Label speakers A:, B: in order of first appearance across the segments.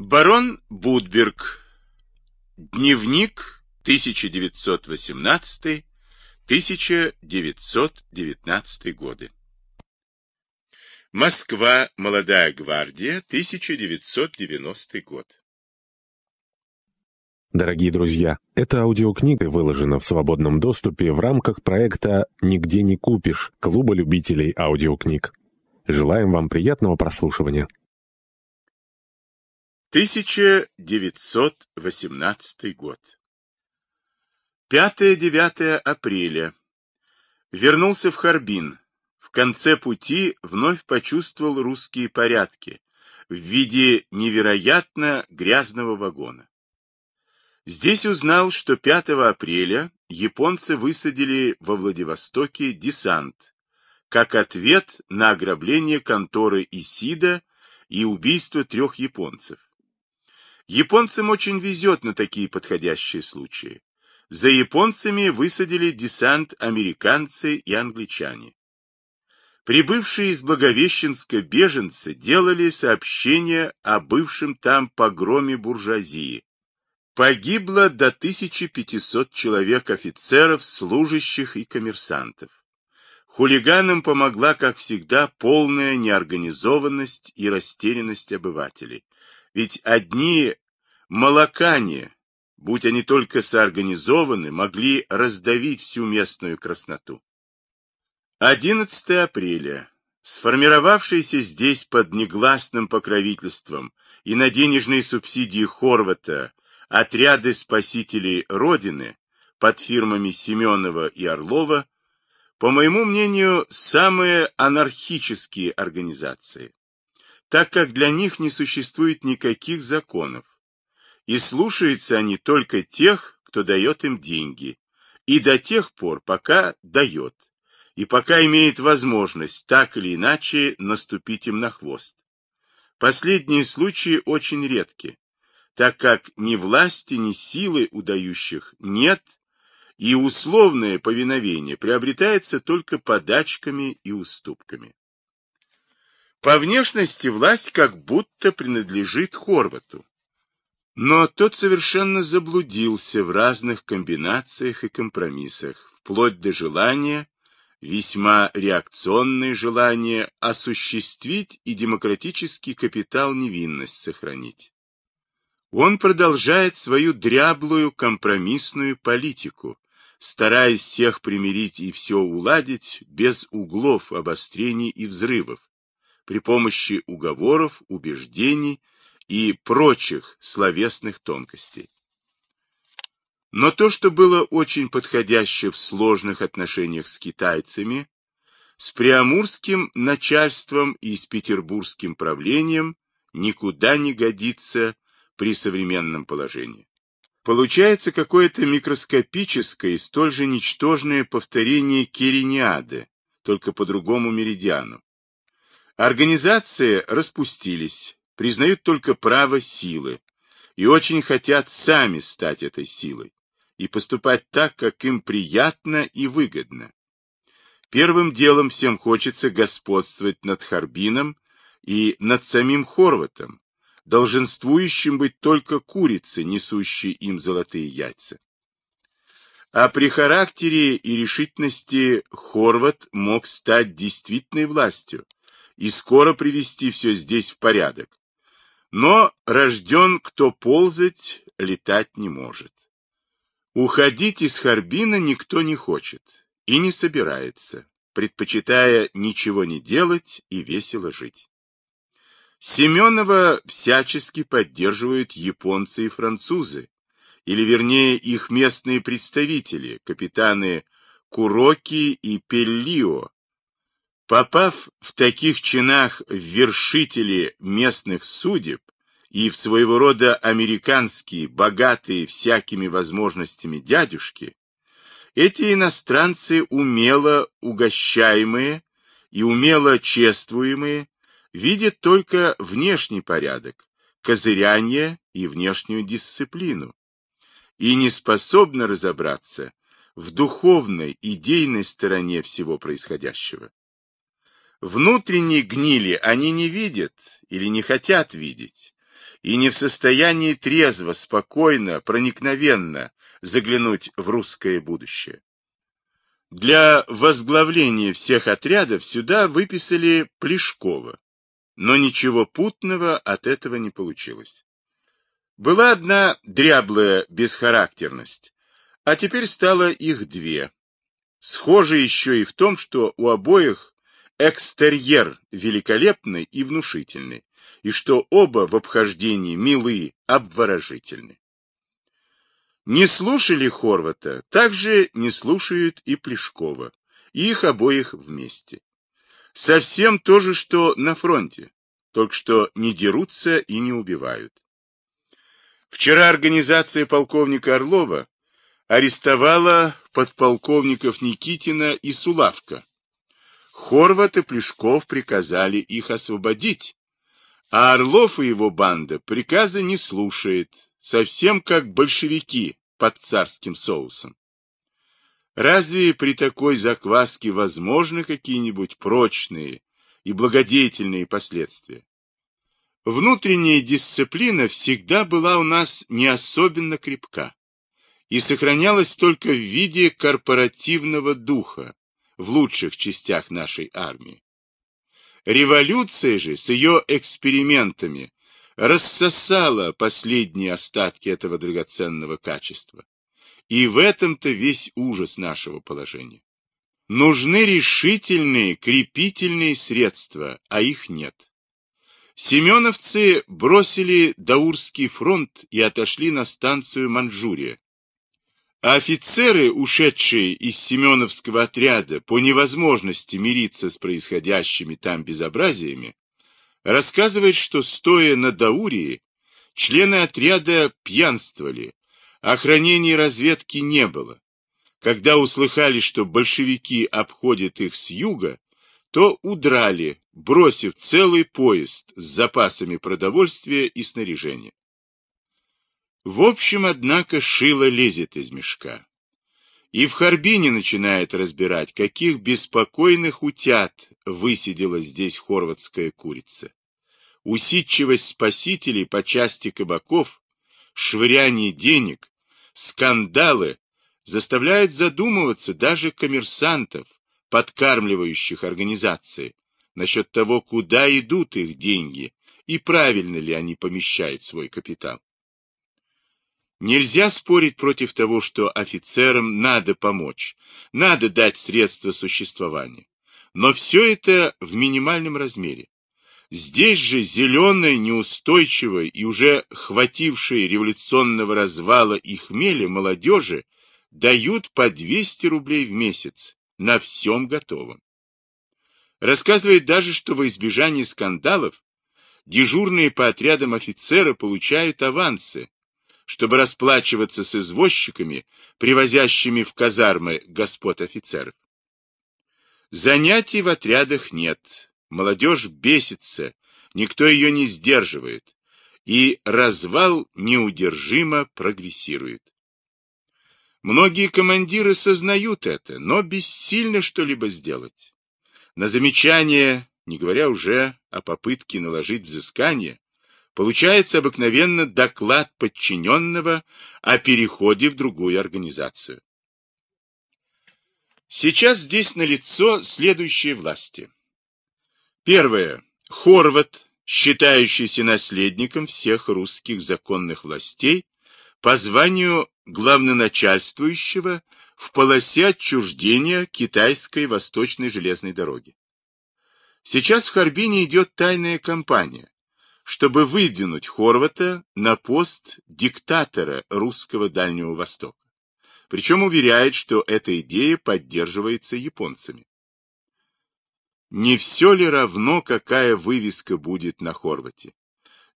A: Барон Будберг. Дневник 1918-1919 годы. Москва. Молодая гвардия. 1990 год. Дорогие друзья, эта аудиокнига выложена в свободном доступе в рамках проекта «Нигде не купишь» Клуба любителей аудиокниг. Желаем вам приятного прослушивания. 1918 год. 5-9 апреля. Вернулся в Харбин. В конце пути вновь почувствовал русские порядки в виде невероятно грязного вагона. Здесь узнал, что 5 апреля японцы высадили во Владивостоке десант, как ответ на ограбление конторы Исида и убийство трех японцев. Японцам очень везет на такие подходящие случаи. За японцами высадили десант американцы и англичане. Прибывшие из Благовещенска беженцы делали сообщение о бывшем там погроме буржуазии. Погибло до 1500 человек офицеров, служащих и коммерсантов. Хулиганам помогла, как всегда, полная неорганизованность и растерянность обывателей. Ведь одни молокане, будь они только соорганизованы, могли раздавить всю местную красноту. 11 апреля. Сформировавшийся здесь под негласным покровительством и на денежные субсидии Хорвата отряды спасителей Родины под фирмами Семенова и Орлова, по моему мнению, самые анархические организации так как для них не существует никаких законов, и слушаются они только тех, кто дает им деньги, и до тех пор, пока дает, и пока имеет возможность так или иначе наступить им на хвост. Последние случаи очень редки, так как ни власти, ни силы удающих нет, и условное повиновение приобретается только подачками и уступками. По внешности власть как будто принадлежит Хорвату. Но тот совершенно заблудился в разных комбинациях и компромиссах, вплоть до желания, весьма реакционное желание осуществить и демократический капитал невинность сохранить. Он продолжает свою дряблую компромиссную политику, стараясь всех примирить и все уладить без углов, обострений и взрывов, при помощи уговоров, убеждений и прочих словесных тонкостей. Но то, что было очень подходяще в сложных отношениях с китайцами, с приамурским начальством и с петербургским правлением никуда не годится при современном положении. Получается какое-то микроскопическое и столь же ничтожное повторение Кириниады, только по другому меридиану. Организации распустились, признают только право силы и очень хотят сами стать этой силой и поступать так, как им приятно и выгодно. Первым делом всем хочется господствовать над Харбином и над самим Хорватом, долженствующим быть только курицы, несущие им золотые яйца. А при характере и решительности Хорват мог стать действительной властью, и скоро привести все здесь в порядок. Но рожден, кто ползать, летать не может. Уходить из Харбина никто не хочет и не собирается, предпочитая ничего не делать и весело жить. Семенова всячески поддерживают японцы и французы, или вернее их местные представители, капитаны Куроки и Пеллио, Попав в таких чинах в вершители местных судеб и в своего рода американские, богатые всякими возможностями дядюшки, эти иностранцы, умело угощаемые и умело чествуемые, видят только внешний порядок, козыряние и внешнюю дисциплину, и не способны разобраться в духовной, идейной стороне всего происходящего. Внутренней гнили они не видят или не хотят видеть, и не в состоянии трезво, спокойно, проникновенно заглянуть в русское будущее. Для возглавления всех отрядов сюда выписали Плешкова, но ничего путного от этого не получилось. Была одна дряблая бесхарактерность, а теперь стало их две. схоже еще и в том, что у обоих экстерьер великолепный и внушительный, и что оба в обхождении милы, обворожительны. Не слушали Хорвата, также не слушают и Плешкова, и их обоих вместе. Совсем то же, что на фронте, только что не дерутся и не убивают. Вчера организация полковника Орлова арестовала подполковников Никитина и Сулавка, Хорват и Плешков приказали их освободить, а Орлов и его банда приказы не слушает, совсем как большевики под царским соусом. Разве при такой закваске возможны какие-нибудь прочные и благодетельные последствия? Внутренняя дисциплина всегда была у нас не особенно крепка и сохранялась только в виде корпоративного духа, в лучших частях нашей армии. Революция же с ее экспериментами рассосала последние остатки этого драгоценного качества. И в этом-то весь ужас нашего положения. Нужны решительные крепительные средства, а их нет. Семеновцы бросили Даурский фронт и отошли на станцию Манчжурия, а офицеры, ушедшие из Семеновского отряда по невозможности мириться с происходящими там безобразиями, рассказывают, что, стоя на Даурии, члены отряда пьянствовали, охранения а разведки не было. Когда услыхали, что большевики обходят их с юга, то удрали, бросив целый поезд с запасами продовольствия и снаряжения. В общем, однако, шило лезет из мешка. И в Харбине начинает разбирать, каких беспокойных утят высидела здесь хорватская курица. Усидчивость спасителей по части кабаков, швыряние денег, скандалы заставляют задумываться даже коммерсантов, подкармливающих организации, насчет того, куда идут их деньги и правильно ли они помещают свой капитал. Нельзя спорить против того, что офицерам надо помочь, надо дать средства существования. Но все это в минимальном размере. Здесь же зеленая, неустойчивая и уже хватившая революционного развала и хмели молодежи дают по 200 рублей в месяц на всем готовом. Рассказывает даже, что во избежание скандалов дежурные по отрядам офицеры получают авансы чтобы расплачиваться с извозчиками, привозящими в казармы господ офицеров. Занятий в отрядах нет, молодежь бесится, никто ее не сдерживает, и развал неудержимо прогрессирует. Многие командиры сознают это, но бессильно что-либо сделать. На замечание, не говоря уже о попытке наложить взыскание, получается обыкновенно доклад подчиненного о переходе в другую организацию. Сейчас здесь налицо следующие власти. Первое. Хорват, считающийся наследником всех русских законных властей по званию главноначальствующего в полосе отчуждения китайской восточной железной дороги. Сейчас в Харбине идет тайная кампания, чтобы выдвинуть Хорвата на пост диктатора русского Дальнего Востока. Причем уверяет, что эта идея поддерживается японцами. Не все ли равно, какая вывеска будет на Хорвате?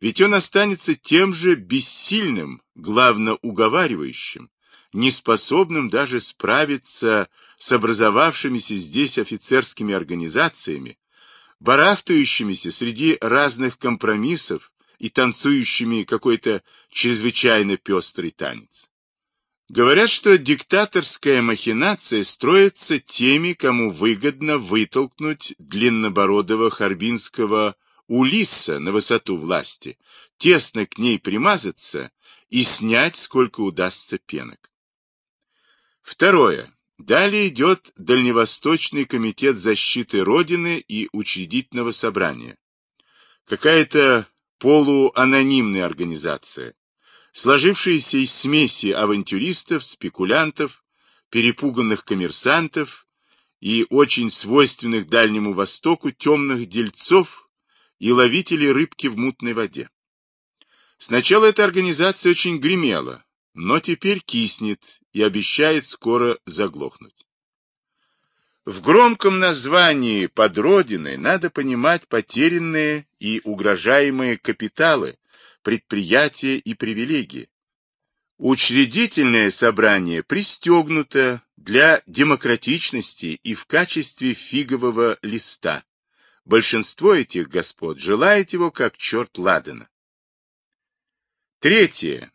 A: Ведь он останется тем же бессильным, главно уговаривающим, неспособным даже справиться с образовавшимися здесь офицерскими организациями, барахтающимися среди разных компромиссов и танцующими какой-то чрезвычайно пестрый танец. Говорят, что диктаторская махинация строится теми, кому выгодно вытолкнуть длиннобородого харбинского Улисса на высоту власти, тесно к ней примазаться и снять, сколько удастся пенок. Второе. Далее идет Дальневосточный комитет защиты Родины и учредительного собрания. Какая-то полуанонимная организация, сложившаяся из смеси авантюристов, спекулянтов, перепуганных коммерсантов и очень свойственных Дальнему Востоку темных дельцов и ловителей рыбки в мутной воде. Сначала эта организация очень гремела, но теперь киснет и обещает скоро заглохнуть. В громком названии «Под Родиной» надо понимать потерянные и угрожаемые капиталы, предприятия и привилегии. Учредительное собрание пристегнуто для демократичности и в качестве фигового листа. Большинство этих господ желает его как черт ладана. Третье.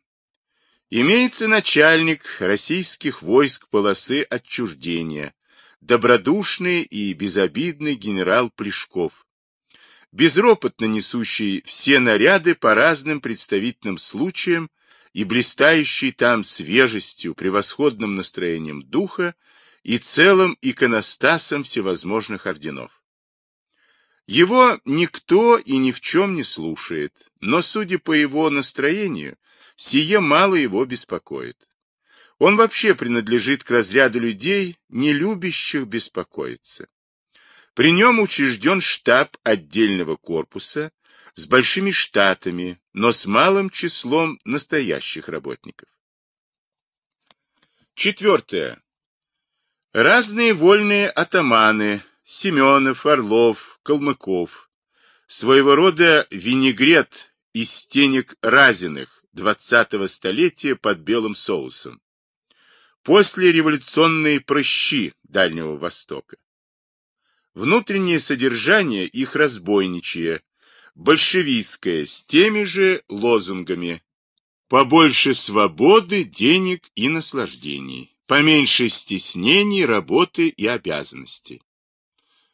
A: Имеется начальник российских войск полосы отчуждения, добродушный и безобидный генерал Плешков, безропотно несущий все наряды по разным представительным случаям и блистающий там свежестью, превосходным настроением духа и целым иконостасом всевозможных орденов. Его никто и ни в чем не слушает, но, судя по его настроению, Сие мало его беспокоит. Он вообще принадлежит к разряду людей, не любящих беспокоиться. При нем учрежден штаб отдельного корпуса с большими штатами, но с малым числом настоящих работников. Четвертое. Разные вольные атаманы Семенов, Орлов, Калмыков, своего рода винегрет из тенек разиных, двадцатого столетия под белым соусом. После революционные прыщи Дальнего Востока. Внутреннее содержание их разбойничье, большевистское, с теми же лозунгами. Побольше свободы, денег и наслаждений, поменьше стеснений, работы и обязанностей.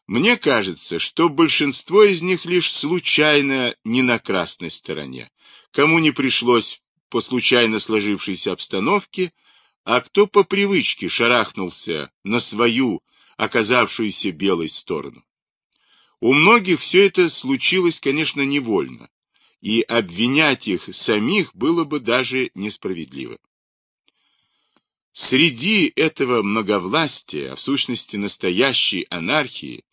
A: Мне кажется, что большинство из них лишь случайно не на красной стороне, кому не пришлось по случайно сложившейся обстановке, а кто по привычке шарахнулся на свою, оказавшуюся белой сторону. У многих все это случилось, конечно, невольно, и обвинять их самих было бы даже несправедливо. Среди этого многовластия, а в сущности настоящей анархии,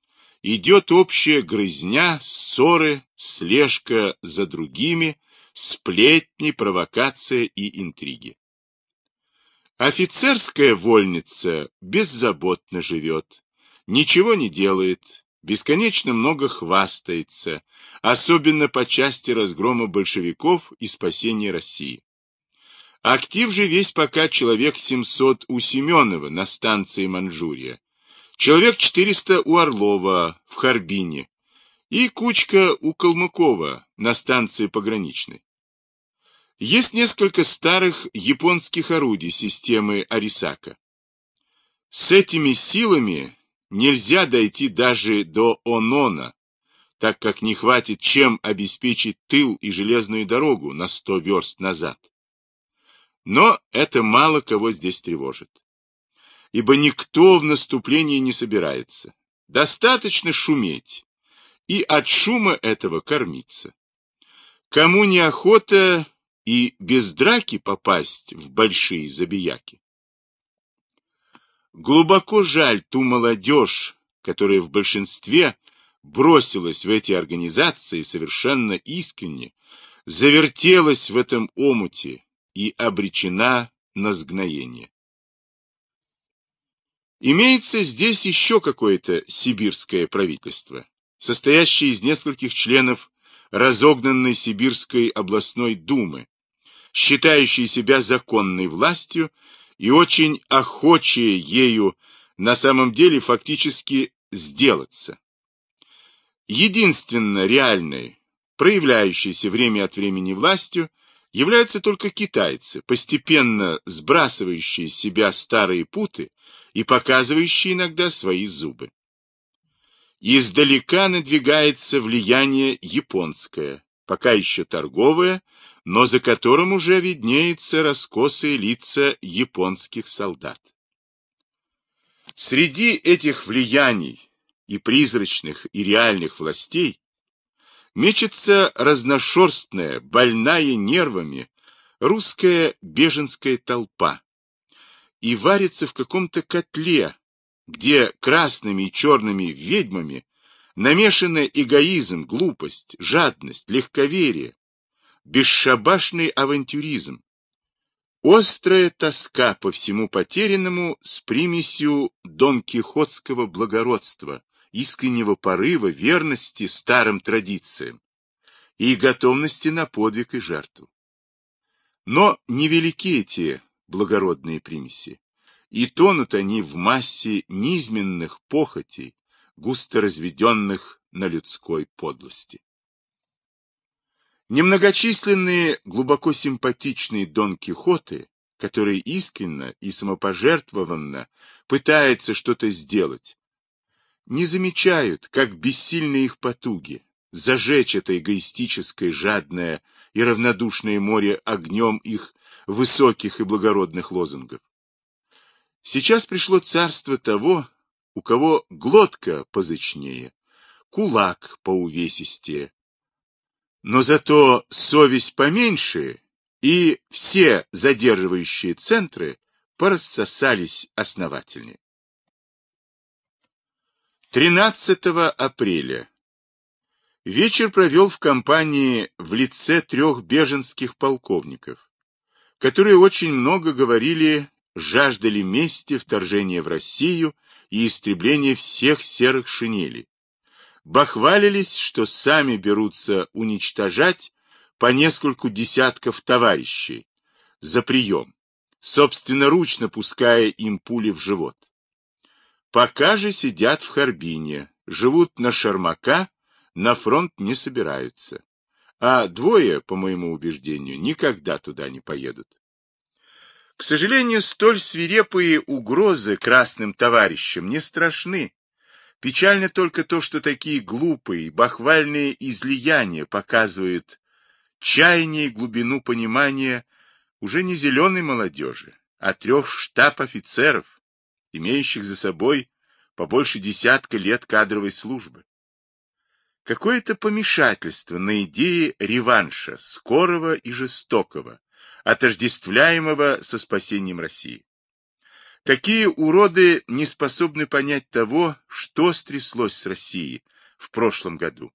A: идет общая грызня, ссоры, слежка за другими, сплетни, провокация и интриги. Офицерская вольница беззаботно живет, ничего не делает, бесконечно много хвастается, особенно по части разгрома большевиков и спасения России. Актив же весь пока человек 700 у Семенова на станции Манчжурия, Человек 400 у Орлова в Харбине и кучка у Калмыкова на станции пограничной. Есть несколько старых японских орудий системы Арисака. С этими силами нельзя дойти даже до Онона, так как не хватит чем обеспечить тыл и железную дорогу на 100 верст назад. Но это мало кого здесь тревожит ибо никто в наступление не собирается. Достаточно шуметь и от шума этого кормиться. Кому неохота и без драки попасть в большие забияки? Глубоко жаль ту молодежь, которая в большинстве бросилась в эти организации совершенно искренне, завертелась в этом омуте и обречена на сгноение. Имеется здесь еще какое-то сибирское правительство, состоящее из нескольких членов разогнанной Сибирской областной думы, считающей себя законной властью и очень охочее ею на самом деле фактически сделаться. Единственно реальной, проявляющейся время от времени властью, являются только китайцы, постепенно сбрасывающие с себя старые путы, и показывающие иногда свои зубы. Издалека надвигается влияние японское, пока еще торговое, но за которым уже виднеются раскосые лица японских солдат. Среди этих влияний и призрачных, и реальных властей мечется разношерстная, больная нервами, русская беженская толпа, и варится в каком-то котле, где красными и черными ведьмами намешаны эгоизм, глупость, жадность, легковерие, бесшабашный авантюризм, острая тоска по всему потерянному с примесью дон-кихотского благородства, искреннего порыва, верности старым традициям и готовности на подвиг и жертву. Но невелики эти благородные примеси, и тонут они в массе низменных похотей, густо разведенных на людской подлости. Немногочисленные, глубоко симпатичные Дон Кихоты, которые искренно и самопожертвованно пытаются что-то сделать, не замечают, как бессильны их потуги, зажечь это эгоистическое, жадное и равнодушное море огнем их высоких и благородных лозунгов. Сейчас пришло царство того, у кого глотка позычнее, кулак поувесистее, но зато совесть поменьше и все задерживающие центры порассосались основательнее. 13 апреля Вечер провел в компании в лице трех беженских полковников, которые очень много говорили, жаждали мести, вторжения в Россию и истребления всех серых шинелей. Бахвалились, что сами берутся уничтожать по нескольку десятков товарищей за прием, собственноручно пуская им пули в живот. Пока же сидят в Харбине, живут на Шармака, на фронт не собираются. А двое, по моему убеждению, никогда туда не поедут. К сожалению, столь свирепые угрозы красным товарищам не страшны. Печально только то, что такие глупые, бахвальные излияния показывают чаяние и глубину понимания уже не зеленой молодежи, а трех штаб-офицеров, имеющих за собой побольше десятка лет кадровой службы. Какое-то помешательство на идее реванша, скорого и жестокого, отождествляемого со спасением России. Такие уроды не способны понять того, что стряслось с Россией в прошлом году.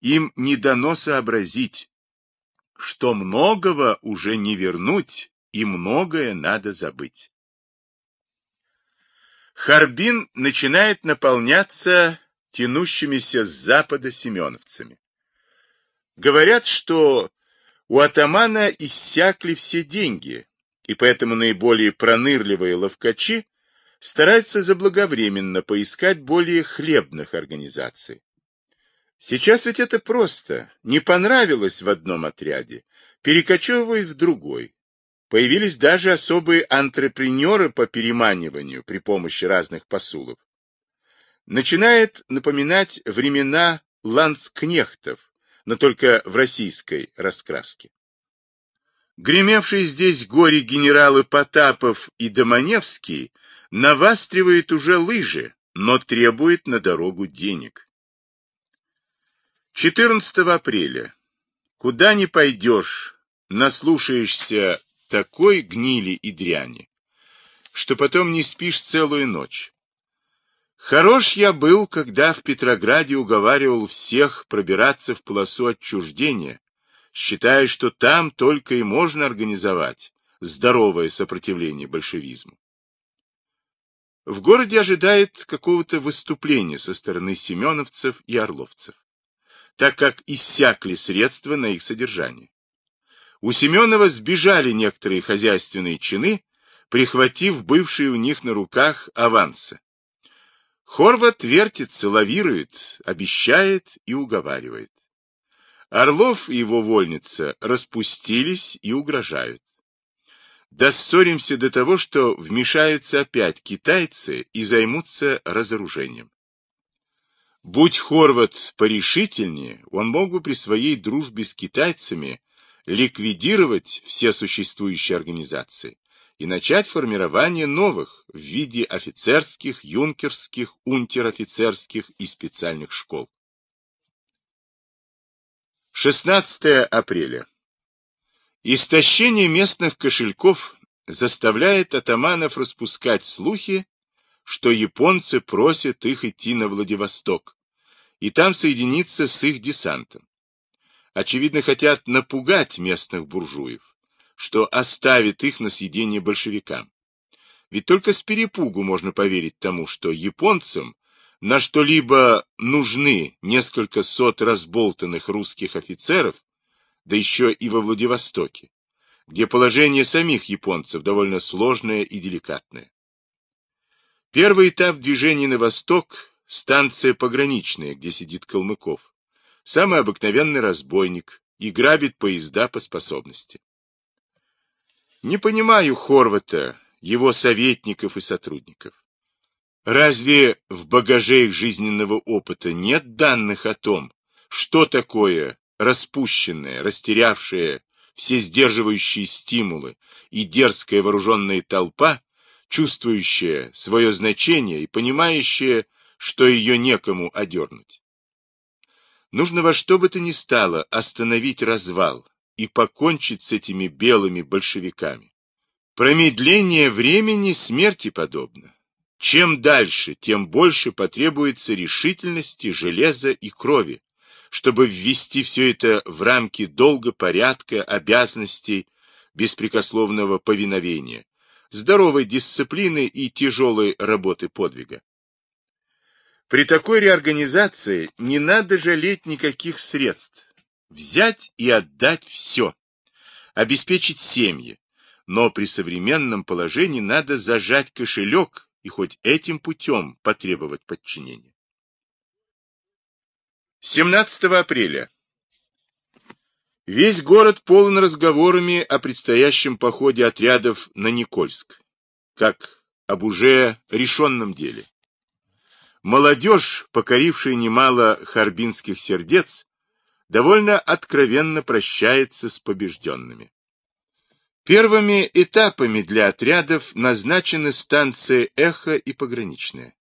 A: Им не дано сообразить, что многого уже не вернуть и многое надо забыть. Харбин начинает наполняться тянущимися с запада семеновцами. Говорят, что у атамана иссякли все деньги, и поэтому наиболее пронырливые ловкачи стараются заблаговременно поискать более хлебных организаций. Сейчас ведь это просто. Не понравилось в одном отряде, перекочевывает в другой. Появились даже особые антрепренеры по переманиванию при помощи разных посулов начинает напоминать времена ландскнехтов, но только в российской раскраске. Гремевшие здесь горе генералы Потапов и Домоневский навастривают уже лыжи, но требуют на дорогу денег. 14 апреля. Куда не пойдешь, наслушаешься такой гнили и дряни, что потом не спишь целую ночь. Хорош я был, когда в Петрограде уговаривал всех пробираться в полосу отчуждения, считая, что там только и можно организовать здоровое сопротивление большевизму. В городе ожидает какого-то выступления со стороны семеновцев и орловцев, так как иссякли средства на их содержание. У Семенова сбежали некоторые хозяйственные чины, прихватив бывшие у них на руках авансы Хорват вертится, лавирует, обещает и уговаривает. Орлов и его вольница распустились и угрожают. Доссоримся до того, что вмешаются опять китайцы и займутся разоружением. Будь Хорват порешительнее, он мог бы при своей дружбе с китайцами ликвидировать все существующие организации и начать формирование новых в виде офицерских, юнкерских, унтер-офицерских и специальных школ. 16 апреля. Истощение местных кошельков заставляет атаманов распускать слухи, что японцы просят их идти на Владивосток и там соединиться с их десантом. Очевидно, хотят напугать местных буржуев что оставит их на съедение большевикам. Ведь только с перепугу можно поверить тому, что японцам на что-либо нужны несколько сот разболтанных русских офицеров, да еще и во Владивостоке, где положение самих японцев довольно сложное и деликатное. Первый этап движения на восток – станция пограничная, где сидит Калмыков. Самый обыкновенный разбойник и грабит поезда по способности. Не понимаю Хорвата, его советников и сотрудников. Разве в багаже их жизненного опыта нет данных о том, что такое распущенная, растерявшая все сдерживающие стимулы и дерзкая вооруженная толпа, чувствующая свое значение и понимающая, что ее некому одернуть? Нужно во что бы то ни стало остановить развал, и покончить с этими белыми большевиками. Промедление времени смерти подобно. Чем дальше, тем больше потребуется решительности, железа и крови, чтобы ввести все это в рамки долга, порядка, обязанностей, беспрекословного повиновения, здоровой дисциплины и тяжелой работы подвига. При такой реорганизации не надо жалеть никаких средств, взять и отдать все, обеспечить семьи, но при современном положении надо зажать кошелек и хоть этим путем потребовать подчинения. 17 апреля. Весь город полон разговорами о предстоящем походе отрядов на Никольск, как об уже решенном деле. Молодежь, покорившая немало харбинских сердец, довольно откровенно прощается с побежденными. Первыми этапами для отрядов назначены станции «Эхо» и «Пограничная».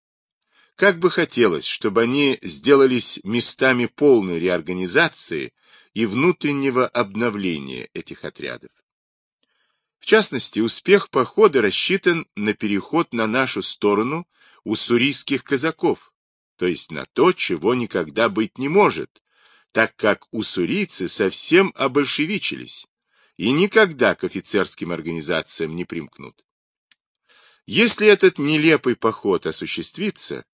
A: Как бы хотелось, чтобы они сделались местами полной реорганизации и внутреннего обновления этих отрядов. В частности, успех похода рассчитан на переход на нашу сторону уссурийских казаков, то есть на то, чего никогда быть не может так как уссурийцы совсем обольшевичились и никогда к офицерским организациям не примкнут. Если этот нелепый поход осуществится,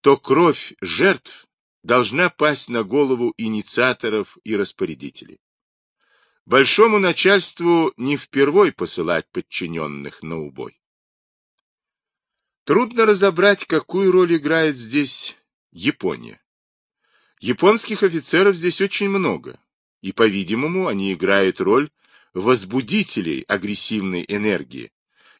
A: то кровь жертв должна пасть на голову инициаторов и распорядителей. Большому начальству не впервой посылать подчиненных на убой. Трудно разобрать, какую роль играет здесь Япония. Японских офицеров здесь очень много, и, по-видимому, они играют роль возбудителей агрессивной энергии,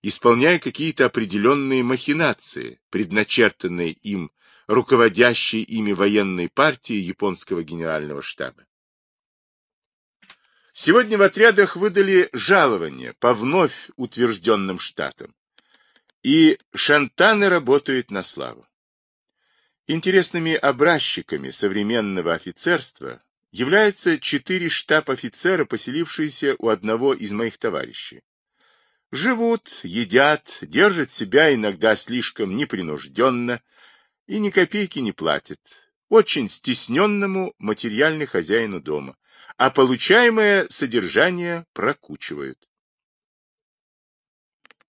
A: исполняя какие-то определенные махинации, предначертанные им руководящей ими военной партией японского генерального штаба. Сегодня в отрядах выдали жалование по вновь утвержденным штатам, и шантаны работают на славу. Интересными образчиками современного офицерства являются четыре штаб-офицера, поселившиеся у одного из моих товарищей. Живут, едят, держат себя иногда слишком непринужденно и ни копейки не платят. Очень стесненному материальный хозяину дома, а получаемое содержание прокучивают.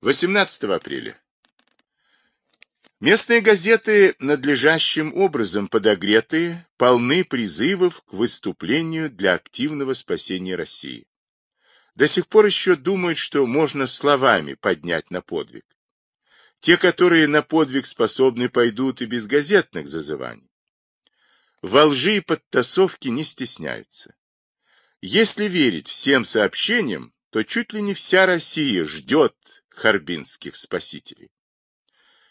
A: 18 апреля. Местные газеты, надлежащим образом подогреты, полны призывов к выступлению для активного спасения России. До сих пор еще думают, что можно словами поднять на подвиг. Те, которые на подвиг способны, пойдут и без газетных зазываний. Во лжи и подтасовки не стесняются. Если верить всем сообщениям, то чуть ли не вся Россия ждет харбинских спасителей.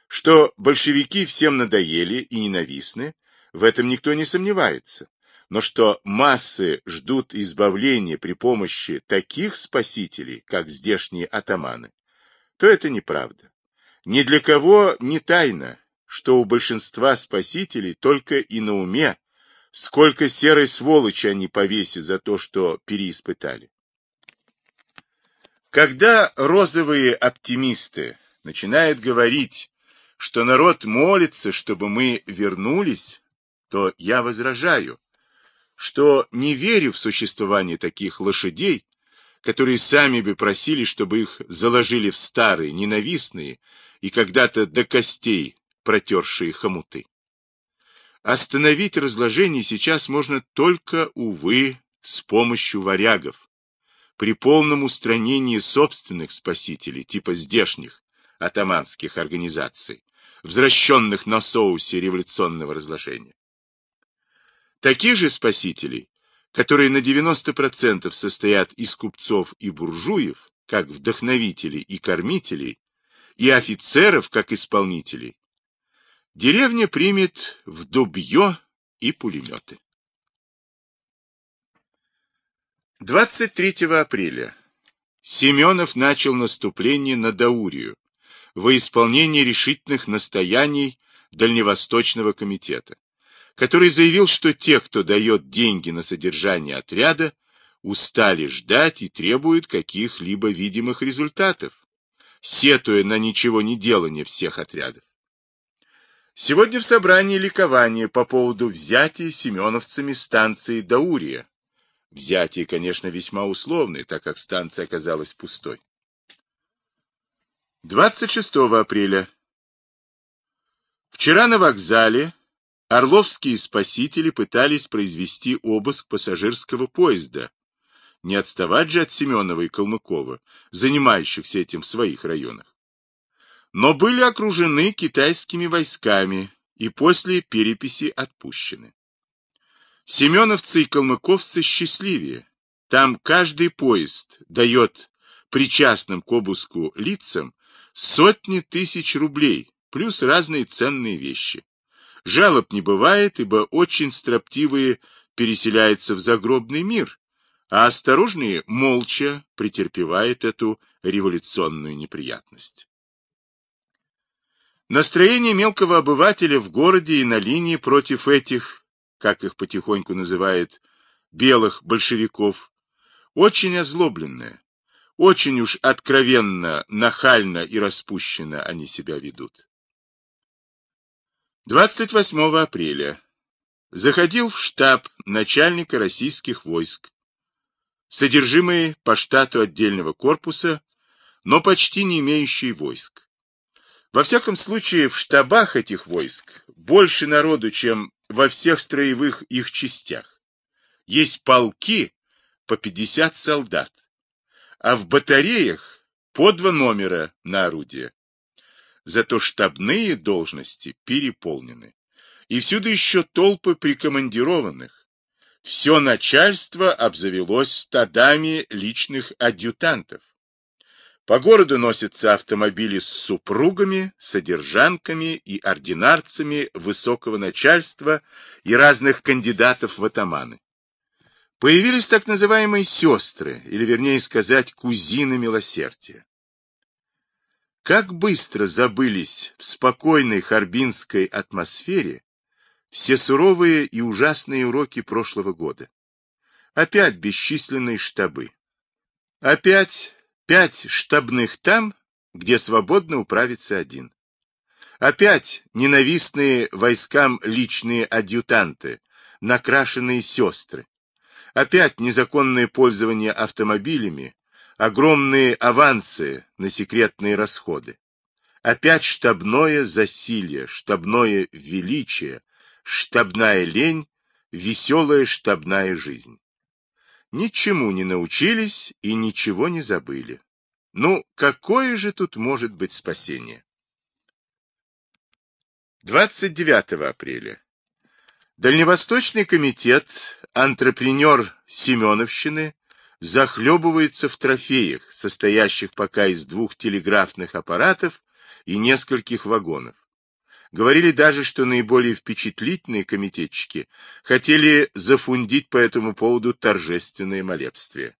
A: Что большевики всем надоели и ненавистны, в этом никто не сомневается. Но что массы ждут избавления при помощи таких спасителей, как здешние атаманы, то это неправда. Ни для кого не тайна, что у большинства спасителей только и на уме, сколько серой сволочи они повесят за то, что переиспытали. Когда розовые оптимисты начинают говорить, что народ молится, чтобы мы вернулись, то я возражаю, что не верю в существование таких лошадей, которые сами бы просили, чтобы их заложили в старые, ненавистные и когда-то до костей протершие хомуты. Остановить разложение сейчас можно только, увы, с помощью варягов, при полном устранении собственных спасителей, типа здешних атаманских организаций, взращенных на соусе революционного разложения. Такие же спасителей, которые на 90% состоят из купцов и буржуев, как вдохновителей и кормителей, и офицеров, как исполнителей, деревня примет в дубье и пулеметы. 23 апреля Семенов начал наступление на Даурию, во исполнение решительных настояний Дальневосточного комитета, который заявил, что те, кто дает деньги на содержание отряда, устали ждать и требуют каких-либо видимых результатов, сетуя на ничего не делание всех отрядов. Сегодня в собрании ликование по поводу взятия семеновцами станции Даурия. Взятие, конечно, весьма условное, так как станция оказалась пустой. 26 апреля. Вчера на вокзале орловские спасители пытались произвести обыск пассажирского поезда. Не отставать же от Семенова и Калмыкова, занимающихся этим в своих районах. Но были окружены китайскими войсками и после переписи отпущены. Семеновцы и калмыковцы счастливее. Там каждый поезд дает причастным к обыску лицам Сотни тысяч рублей, плюс разные ценные вещи. Жалоб не бывает, ибо очень строптивые переселяются в загробный мир, а осторожные молча претерпевают эту революционную неприятность. Настроение мелкого обывателя в городе и на линии против этих, как их потихоньку называют, белых большевиков, очень озлобленное, очень уж откровенно, нахально и распущенно они себя ведут. 28 апреля. Заходил в штаб начальника российских войск. Содержимые по штату отдельного корпуса, но почти не имеющие войск. Во всяком случае, в штабах этих войск больше народу, чем во всех строевых их частях. Есть полки по 50 солдат а в батареях по два номера на орудие. Зато штабные должности переполнены. И всюду еще толпы прикомандированных. Все начальство обзавелось стадами личных адъютантов. По городу носятся автомобили с супругами, содержанками и ординарцами высокого начальства и разных кандидатов в атаманы. Появились так называемые сестры, или вернее сказать, кузины милосердия. Как быстро забылись в спокойной харбинской атмосфере все суровые и ужасные уроки прошлого года. Опять бесчисленные штабы. Опять пять штабных там, где свободно управится один. Опять ненавистные войскам личные адъютанты, накрашенные сестры, Опять незаконное пользование автомобилями, огромные авансы на секретные расходы. Опять штабное засилье, штабное величие, штабная лень, веселая штабная жизнь. Ничему не научились и ничего не забыли. Ну, какое же тут может быть спасение? 29 апреля. Дальневосточный комитет антрепренер Семеновщины захлебывается в трофеях, состоящих пока из двух телеграфных аппаратов и нескольких вагонов. Говорили даже, что наиболее впечатлительные комитетчики хотели зафундить по этому поводу торжественное молебствие.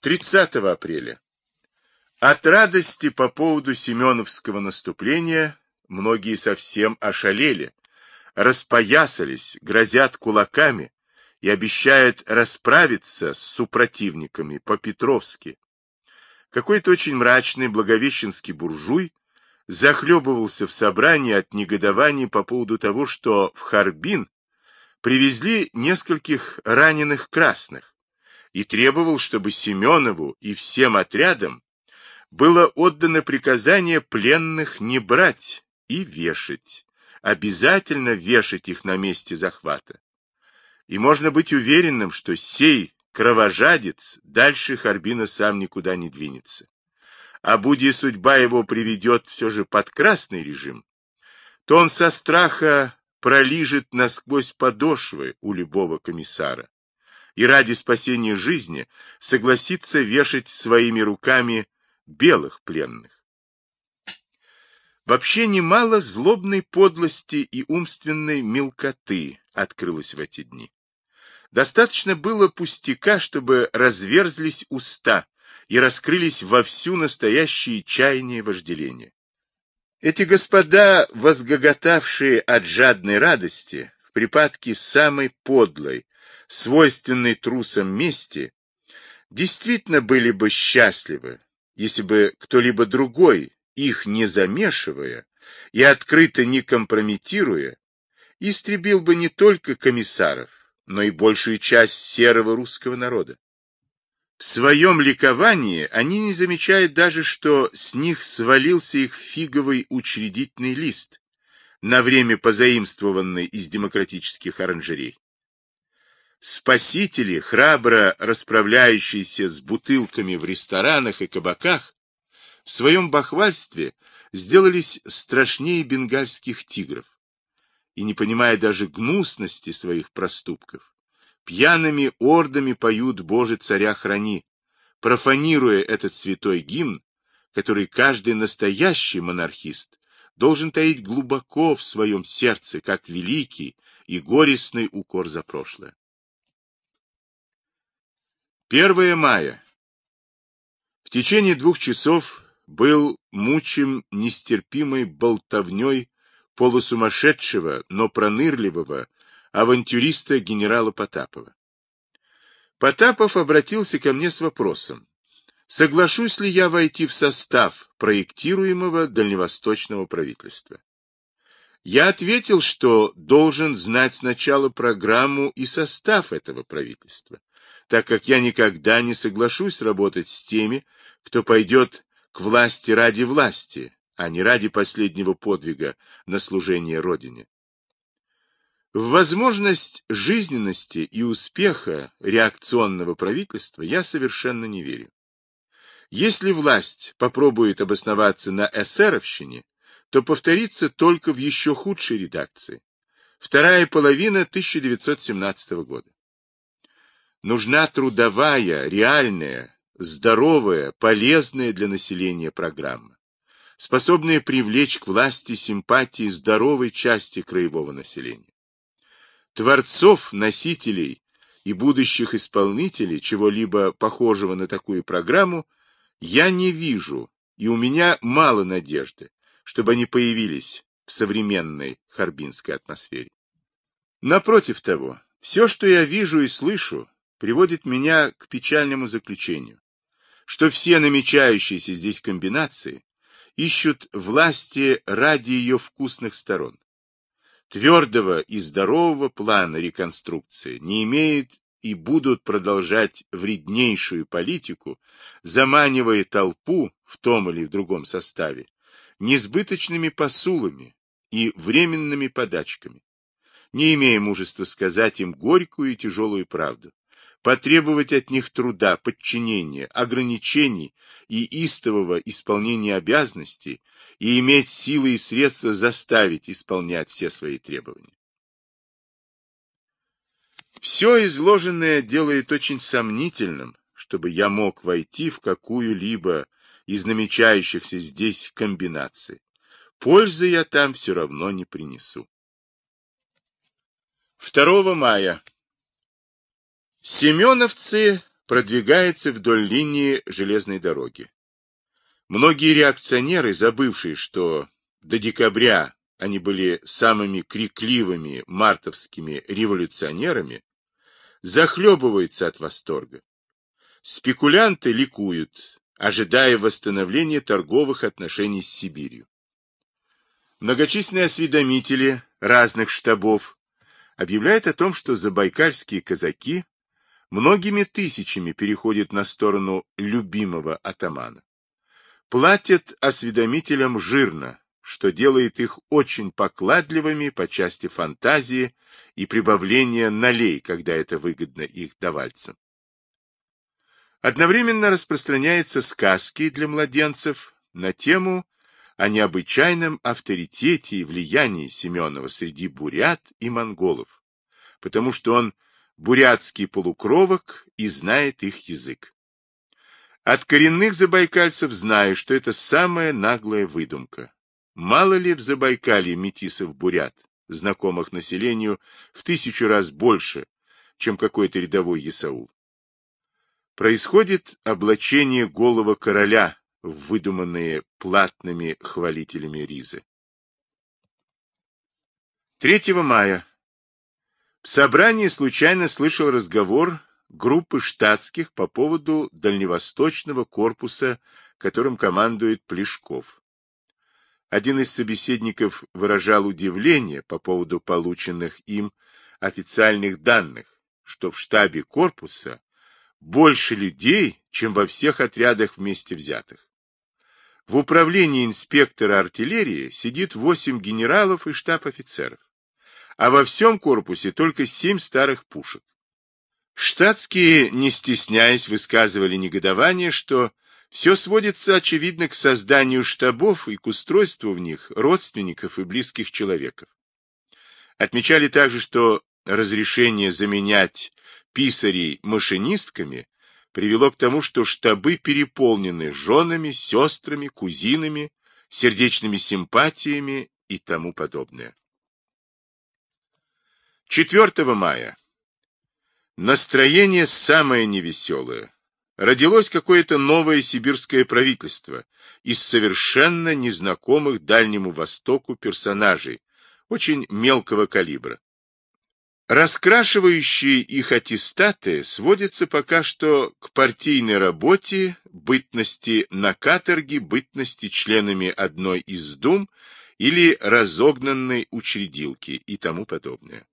A: 30 апреля. От радости по поводу Семеновского наступления многие совсем ошалели, распоясались, грозят кулаками и обещают расправиться с супротивниками по-петровски. Какой-то очень мрачный благовещенский буржуй захлебывался в собрании от негодований по поводу того, что в Харбин привезли нескольких раненых красных и требовал, чтобы Семенову и всем отрядам было отдано приказание пленных не брать и вешать обязательно вешать их на месте захвата. И можно быть уверенным, что сей кровожадец дальше Харбина сам никуда не двинется. А будь судьба его приведет все же под красный режим, то он со страха пролижет насквозь подошвы у любого комиссара и ради спасения жизни согласится вешать своими руками белых пленных. Вообще немало злобной подлости и умственной мелкоты открылось в эти дни. Достаточно было пустяка, чтобы разверзлись уста и раскрылись вовсю настоящие чаяния вожделения. Эти господа, возгоготавшие от жадной радости, в припадке самой подлой, свойственной трусам мести, действительно были бы счастливы, если бы кто-либо другой их не замешивая и открыто не компрометируя, истребил бы не только комиссаров, но и большую часть серого русского народа. В своем ликовании они не замечают даже, что с них свалился их фиговый учредительный лист, на время позаимствованный из демократических оранжерей. Спасители, храбро расправляющиеся с бутылками в ресторанах и кабаках, в своем бахвальстве сделались страшнее бенгальских тигров. И не понимая даже гнусности своих проступков, пьяными ордами поют «Боже, царя храни», профанируя этот святой гимн, который каждый настоящий монархист должен таить глубоко в своем сердце, как великий и горестный укор за прошлое. 1 мая. В течение двух часов был мучим нестерпимой болтовней полусумасшедшего, но пронырливого авантюриста генерала Потапова. Потапов обратился ко мне с вопросом, соглашусь ли я войти в состав проектируемого дальневосточного правительства. Я ответил, что должен знать сначала программу и состав этого правительства, так как я никогда не соглашусь работать с теми, кто пойдет к власти ради власти, а не ради последнего подвига на служение Родине. В возможность жизненности и успеха реакционного правительства я совершенно не верю. Если власть попробует обосноваться на эсеровщине, то повторится только в еще худшей редакции. Вторая половина 1917 года. Нужна трудовая, реальная, здоровая, полезная для населения программа, способная привлечь к власти симпатии здоровой части краевого населения. Творцов, носителей и будущих исполнителей чего-либо похожего на такую программу я не вижу, и у меня мало надежды, чтобы они появились в современной харбинской атмосфере. Напротив того, все, что я вижу и слышу, приводит меня к печальному заключению что все намечающиеся здесь комбинации ищут власти ради ее вкусных сторон. Твердого и здорового плана реконструкции не имеет и будут продолжать вреднейшую политику, заманивая толпу в том или в другом составе несбыточными посулами и временными подачками, не имея мужества сказать им горькую и тяжелую правду потребовать от них труда, подчинения, ограничений и истового исполнения обязанностей и иметь силы и средства заставить исполнять все свои требования. Все изложенное делает очень сомнительным, чтобы я мог войти в какую-либо из намечающихся здесь комбинаций. Пользы я там все равно не принесу. 2 мая Семеновцы продвигаются вдоль линии железной дороги. Многие реакционеры, забывшие, что до декабря они были самыми крикливыми мартовскими революционерами, захлебываются от восторга. Спекулянты ликуют, ожидая восстановления торговых отношений с Сибирью. Многочисленные осведомители разных штабов объявляют о том, что забайкальские казаки многими тысячами переходит на сторону любимого атамана. Платят осведомителям жирно, что делает их очень покладливыми по части фантазии и прибавления налей, когда это выгодно их давальцам. Одновременно распространяются сказки для младенцев на тему о необычайном авторитете и влиянии Семенова среди бурят и монголов, потому что он бурятский полукровок и знает их язык. От коренных забайкальцев знаю, что это самая наглая выдумка. Мало ли в Забайкалье метисов-бурят, знакомых населению в тысячу раз больше, чем какой-то рядовой ясаул. Происходит облачение голого короля, выдуманные платными хвалителями Ризы. 3 мая в собрании случайно слышал разговор группы штатских по поводу дальневосточного корпуса, которым командует Плешков. Один из собеседников выражал удивление по поводу полученных им официальных данных, что в штабе корпуса больше людей, чем во всех отрядах вместе взятых. В управлении инспектора артиллерии сидит 8 генералов и штаб офицеров а во всем корпусе только семь старых пушек. Штатские, не стесняясь, высказывали негодование, что все сводится, очевидно, к созданию штабов и к устройству в них родственников и близких человеков. Отмечали также, что разрешение заменять писарей машинистками привело к тому, что штабы переполнены женами, сестрами, кузинами, сердечными симпатиями и тому подобное. 4 мая. Настроение самое невеселое. Родилось какое-то новое сибирское правительство из совершенно незнакомых Дальнему Востоку персонажей, очень мелкого калибра. Раскрашивающие их аттестаты сводятся пока что к партийной работе, бытности на каторге, бытности членами одной из дум или разогнанной учредилки и тому подобное.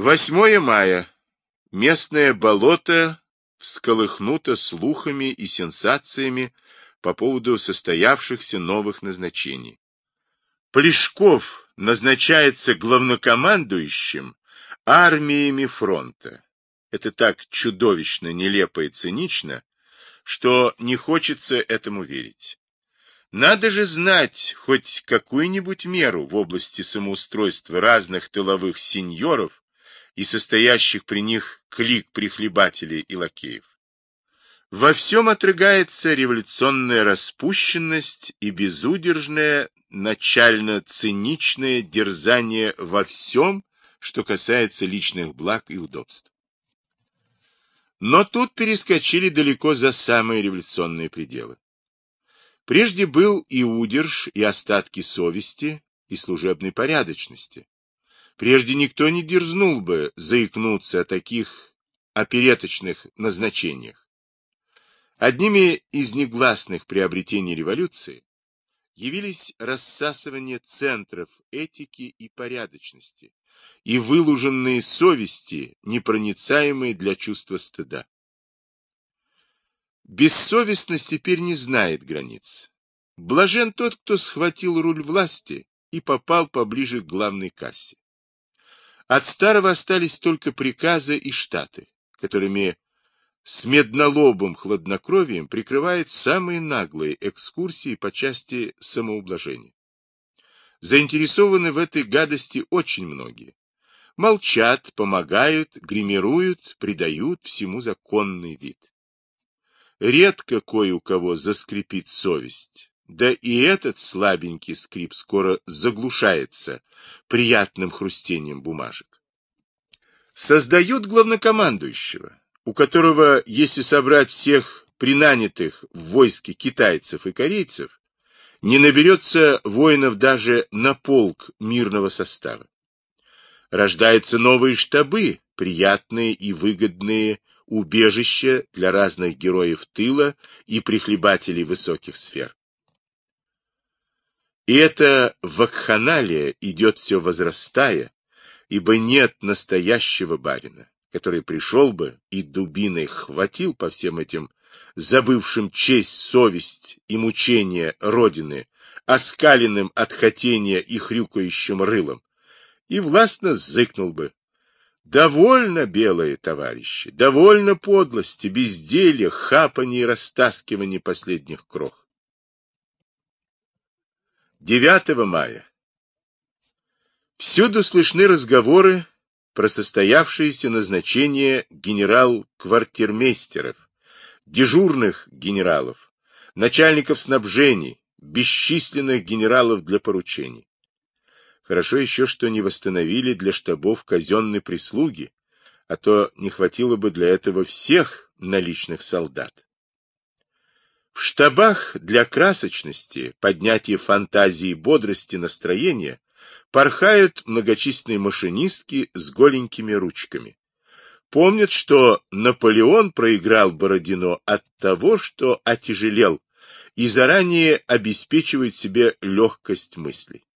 A: 8 мая. Местное болото всколыхнуто слухами и сенсациями по поводу состоявшихся новых назначений. Плешков назначается главнокомандующим армиями фронта. Это так чудовищно, нелепо и цинично, что не хочется этому верить. Надо же знать хоть какую-нибудь меру в области самоустройства разных тыловых сеньоров и состоящих при них клик прихлебателей и лакеев. Во всем отрыгается революционная распущенность и безудержное, начально-циничное дерзание во всем, что касается личных благ и удобств. Но тут перескочили далеко за самые революционные пределы. Прежде был и удерж, и остатки совести, и служебной порядочности, Прежде никто не дерзнул бы заикнуться о таких опереточных назначениях. Одними из негласных приобретений революции явились рассасывание центров этики и порядочности и вылуженные совести, непроницаемые для чувства стыда. Бессовестность теперь не знает границ. Блажен тот, кто схватил руль власти и попал поближе к главной кассе. От старого остались только приказы и штаты, которыми с меднолобым хладнокровием прикрывает самые наглые экскурсии по части самоублажения. Заинтересованы в этой гадости очень многие. Молчат, помогают, гримируют, придают всему законный вид. Редко кое у кого заскрипит совесть, да и этот слабенький скрип скоро заглушается приятным хрустением бумажек. Создают главнокомандующего, у которого, если собрать всех принанятых в войске китайцев и корейцев, не наберется воинов даже на полк мирного состава. Рождаются новые штабы, приятные и выгодные убежища для разных героев тыла и прихлебателей высоких сфер. И эта вакханалия идет все возрастая, ибо нет настоящего барина, который пришел бы и дубиной хватил по всем этим забывшим честь, совесть и мучения Родины, оскаленным от хотения и хрюкающим рылом, и властно зыкнул бы. Довольно, белые товарищи, довольно подлости, безделья, хапаний и растаскивания последних крох. 9 мая. Всюду слышны разговоры про состоявшееся назначение генерал-квартирмейстеров, дежурных генералов, начальников снабжений, бесчисленных генералов для поручений. Хорошо еще, что не восстановили для штабов казенной прислуги, а то не хватило бы для этого всех наличных солдат. В штабах для красочности, поднятия фантазии, бодрости, настроения порхают многочисленные машинистки с голенькими ручками. Помнят, что Наполеон проиграл Бородино от того, что отяжелел, и заранее обеспечивает себе легкость мыслей.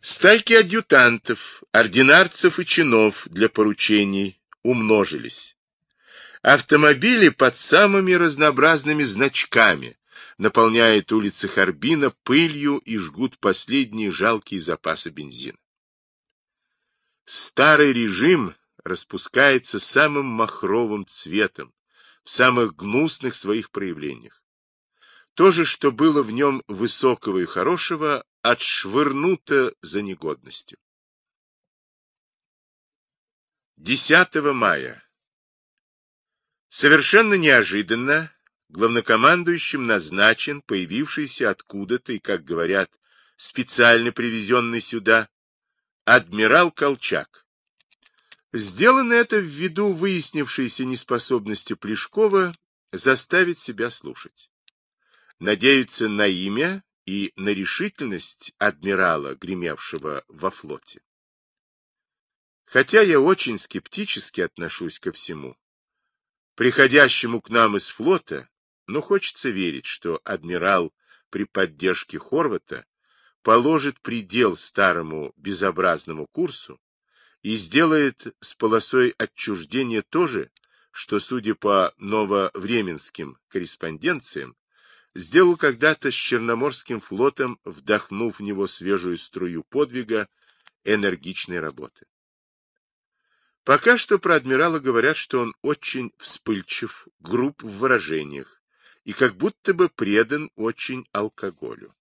A: Стайки адъютантов, ординарцев и чинов для поручений умножились. Автомобили под самыми разнообразными значками наполняют улицы Харбина пылью и жгут последние жалкие запасы бензина. Старый режим распускается самым махровым цветом в самых гнусных своих проявлениях. То же, что было в нем высокого и хорошего, отшвырнуто за негодностью. 10 мая Совершенно неожиданно главнокомандующим назначен появившийся откуда-то и, как говорят, специально привезенный сюда адмирал Колчак. Сделано это ввиду выяснившейся неспособности Плешкова заставить себя слушать. Надеются на имя и на решительность адмирала, гремевшего во флоте. Хотя я очень скептически отношусь ко всему, приходящему к нам из флота, но хочется верить, что адмирал при поддержке Хорвата положит предел старому безобразному курсу и сделает с полосой отчуждения то же, что, судя по нововременским корреспонденциям, сделал когда-то с Черноморским флотом, вдохнув в него свежую струю подвига энергичной работы. Пока что про адмирала говорят, что он очень вспыльчив, груб в выражениях и как будто бы предан очень алкоголю.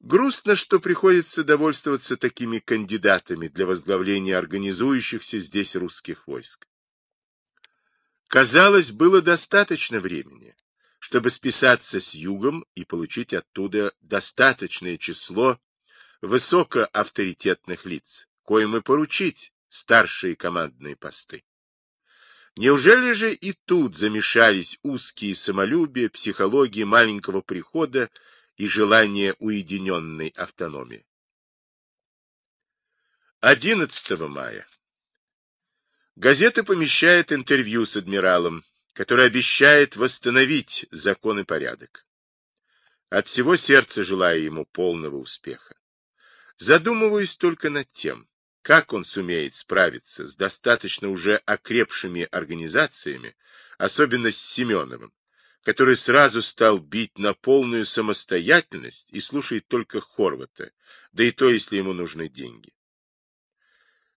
A: Грустно, что приходится довольствоваться такими кандидатами для возглавления организующихся здесь русских войск. Казалось, было достаточно времени, чтобы списаться с югом и получить оттуда достаточное число высокоавторитетных лиц, коим и поручить старшие командные посты. Неужели же и тут замешались узкие самолюбие, психологии маленького прихода и желание уединенной автономии? 11 мая. Газета помещает интервью с адмиралом, который обещает восстановить закон и порядок. От всего сердца желаю ему полного успеха. Задумываюсь только над тем, как он сумеет справиться с достаточно уже окрепшими организациями, особенно с Семеновым, который сразу стал бить на полную самостоятельность и слушает только Хорвата, да и то, если ему нужны деньги.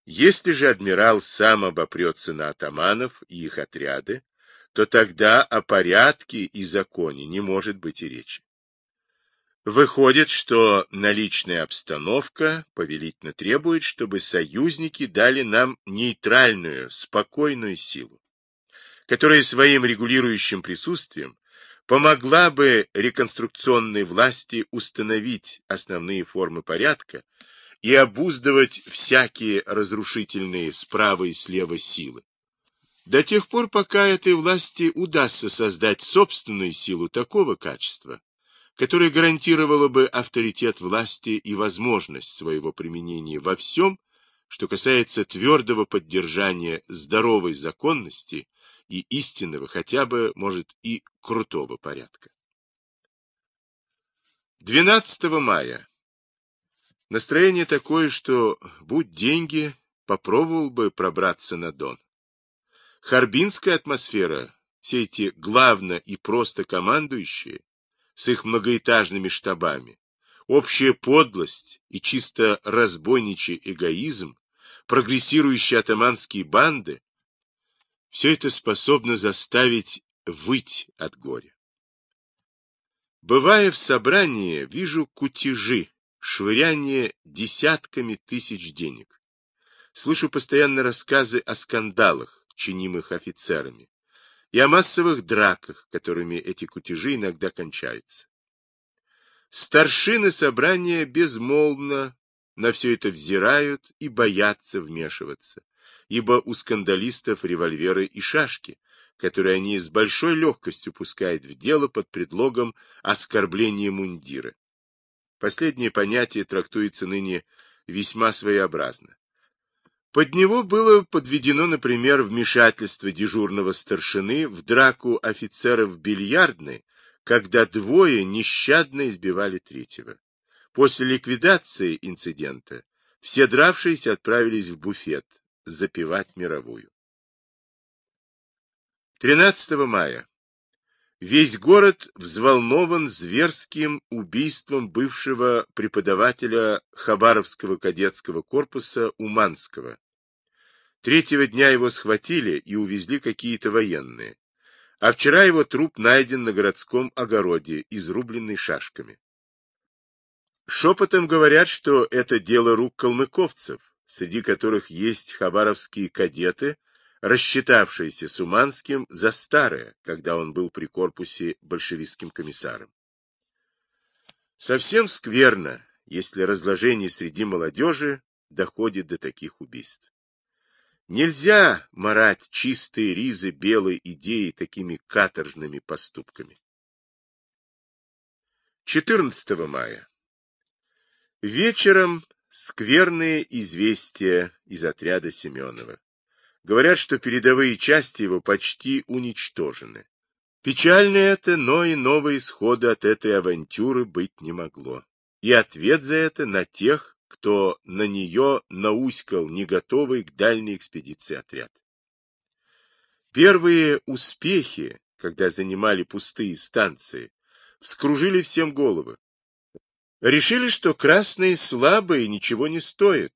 A: Если же адмирал сам обопрется на атаманов и их отряды, то тогда о порядке и законе не может быть и речи. Выходит, что наличная обстановка повелительно требует, чтобы союзники дали нам нейтральную, спокойную силу, которая своим регулирующим присутствием помогла бы реконструкционной власти установить основные формы порядка и обуздывать всякие разрушительные справа и слева силы. До тех пор, пока этой власти удастся создать собственную силу такого качества, которое гарантировало бы авторитет власти и возможность своего применения во всем, что касается твердого поддержания здоровой законности и истинного, хотя бы, может, и крутого порядка. 12 мая. Настроение такое, что, будь деньги, попробовал бы пробраться на Дон. Харбинская атмосфера, все эти главно и просто командующие, с их многоэтажными штабами, общая подлость и чисто разбойничий эгоизм, прогрессирующие атаманские банды, все это способно заставить выть от горя. Бывая в собрании, вижу кутежи, швыряние десятками тысяч денег. Слышу постоянно рассказы о скандалах, чинимых офицерами и о массовых драках, которыми эти кутежи иногда кончаются. Старшины собрания безмолвно на все это взирают и боятся вмешиваться, ибо у скандалистов револьверы и шашки, которые они с большой легкостью пускают в дело под предлогом оскорбления мундира. Последнее понятие трактуется ныне весьма своеобразно. Под него было подведено, например, вмешательство дежурного старшины в драку офицеров бильярдной, когда двое нещадно избивали третьего. После ликвидации инцидента все дравшиеся отправились в буфет запивать мировую. 13 мая Весь город взволнован зверским убийством бывшего преподавателя Хабаровского кадетского корпуса Уманского. Третьего дня его схватили и увезли какие-то военные, а вчера его труп найден на городском огороде, изрубленный шашками. Шепотом говорят, что это дело рук калмыковцев, среди которых есть хабаровские кадеты, рассчитавшееся с Уманским за старое, когда он был при корпусе большевистским комиссаром. Совсем скверно, если разложение среди молодежи доходит до таких убийств. Нельзя марать чистые ризы белой идеи такими каторжными поступками. 14 мая. Вечером скверные известия из отряда Семенова. Говорят, что передовые части его почти уничтожены. Печально это, но и нового исхода от этой авантюры быть не могло. И ответ за это на тех, кто на нее науськал не готовый к дальней экспедиции отряд. Первые успехи, когда занимали пустые станции, вскружили всем головы. Решили, что красные слабые ничего не стоят,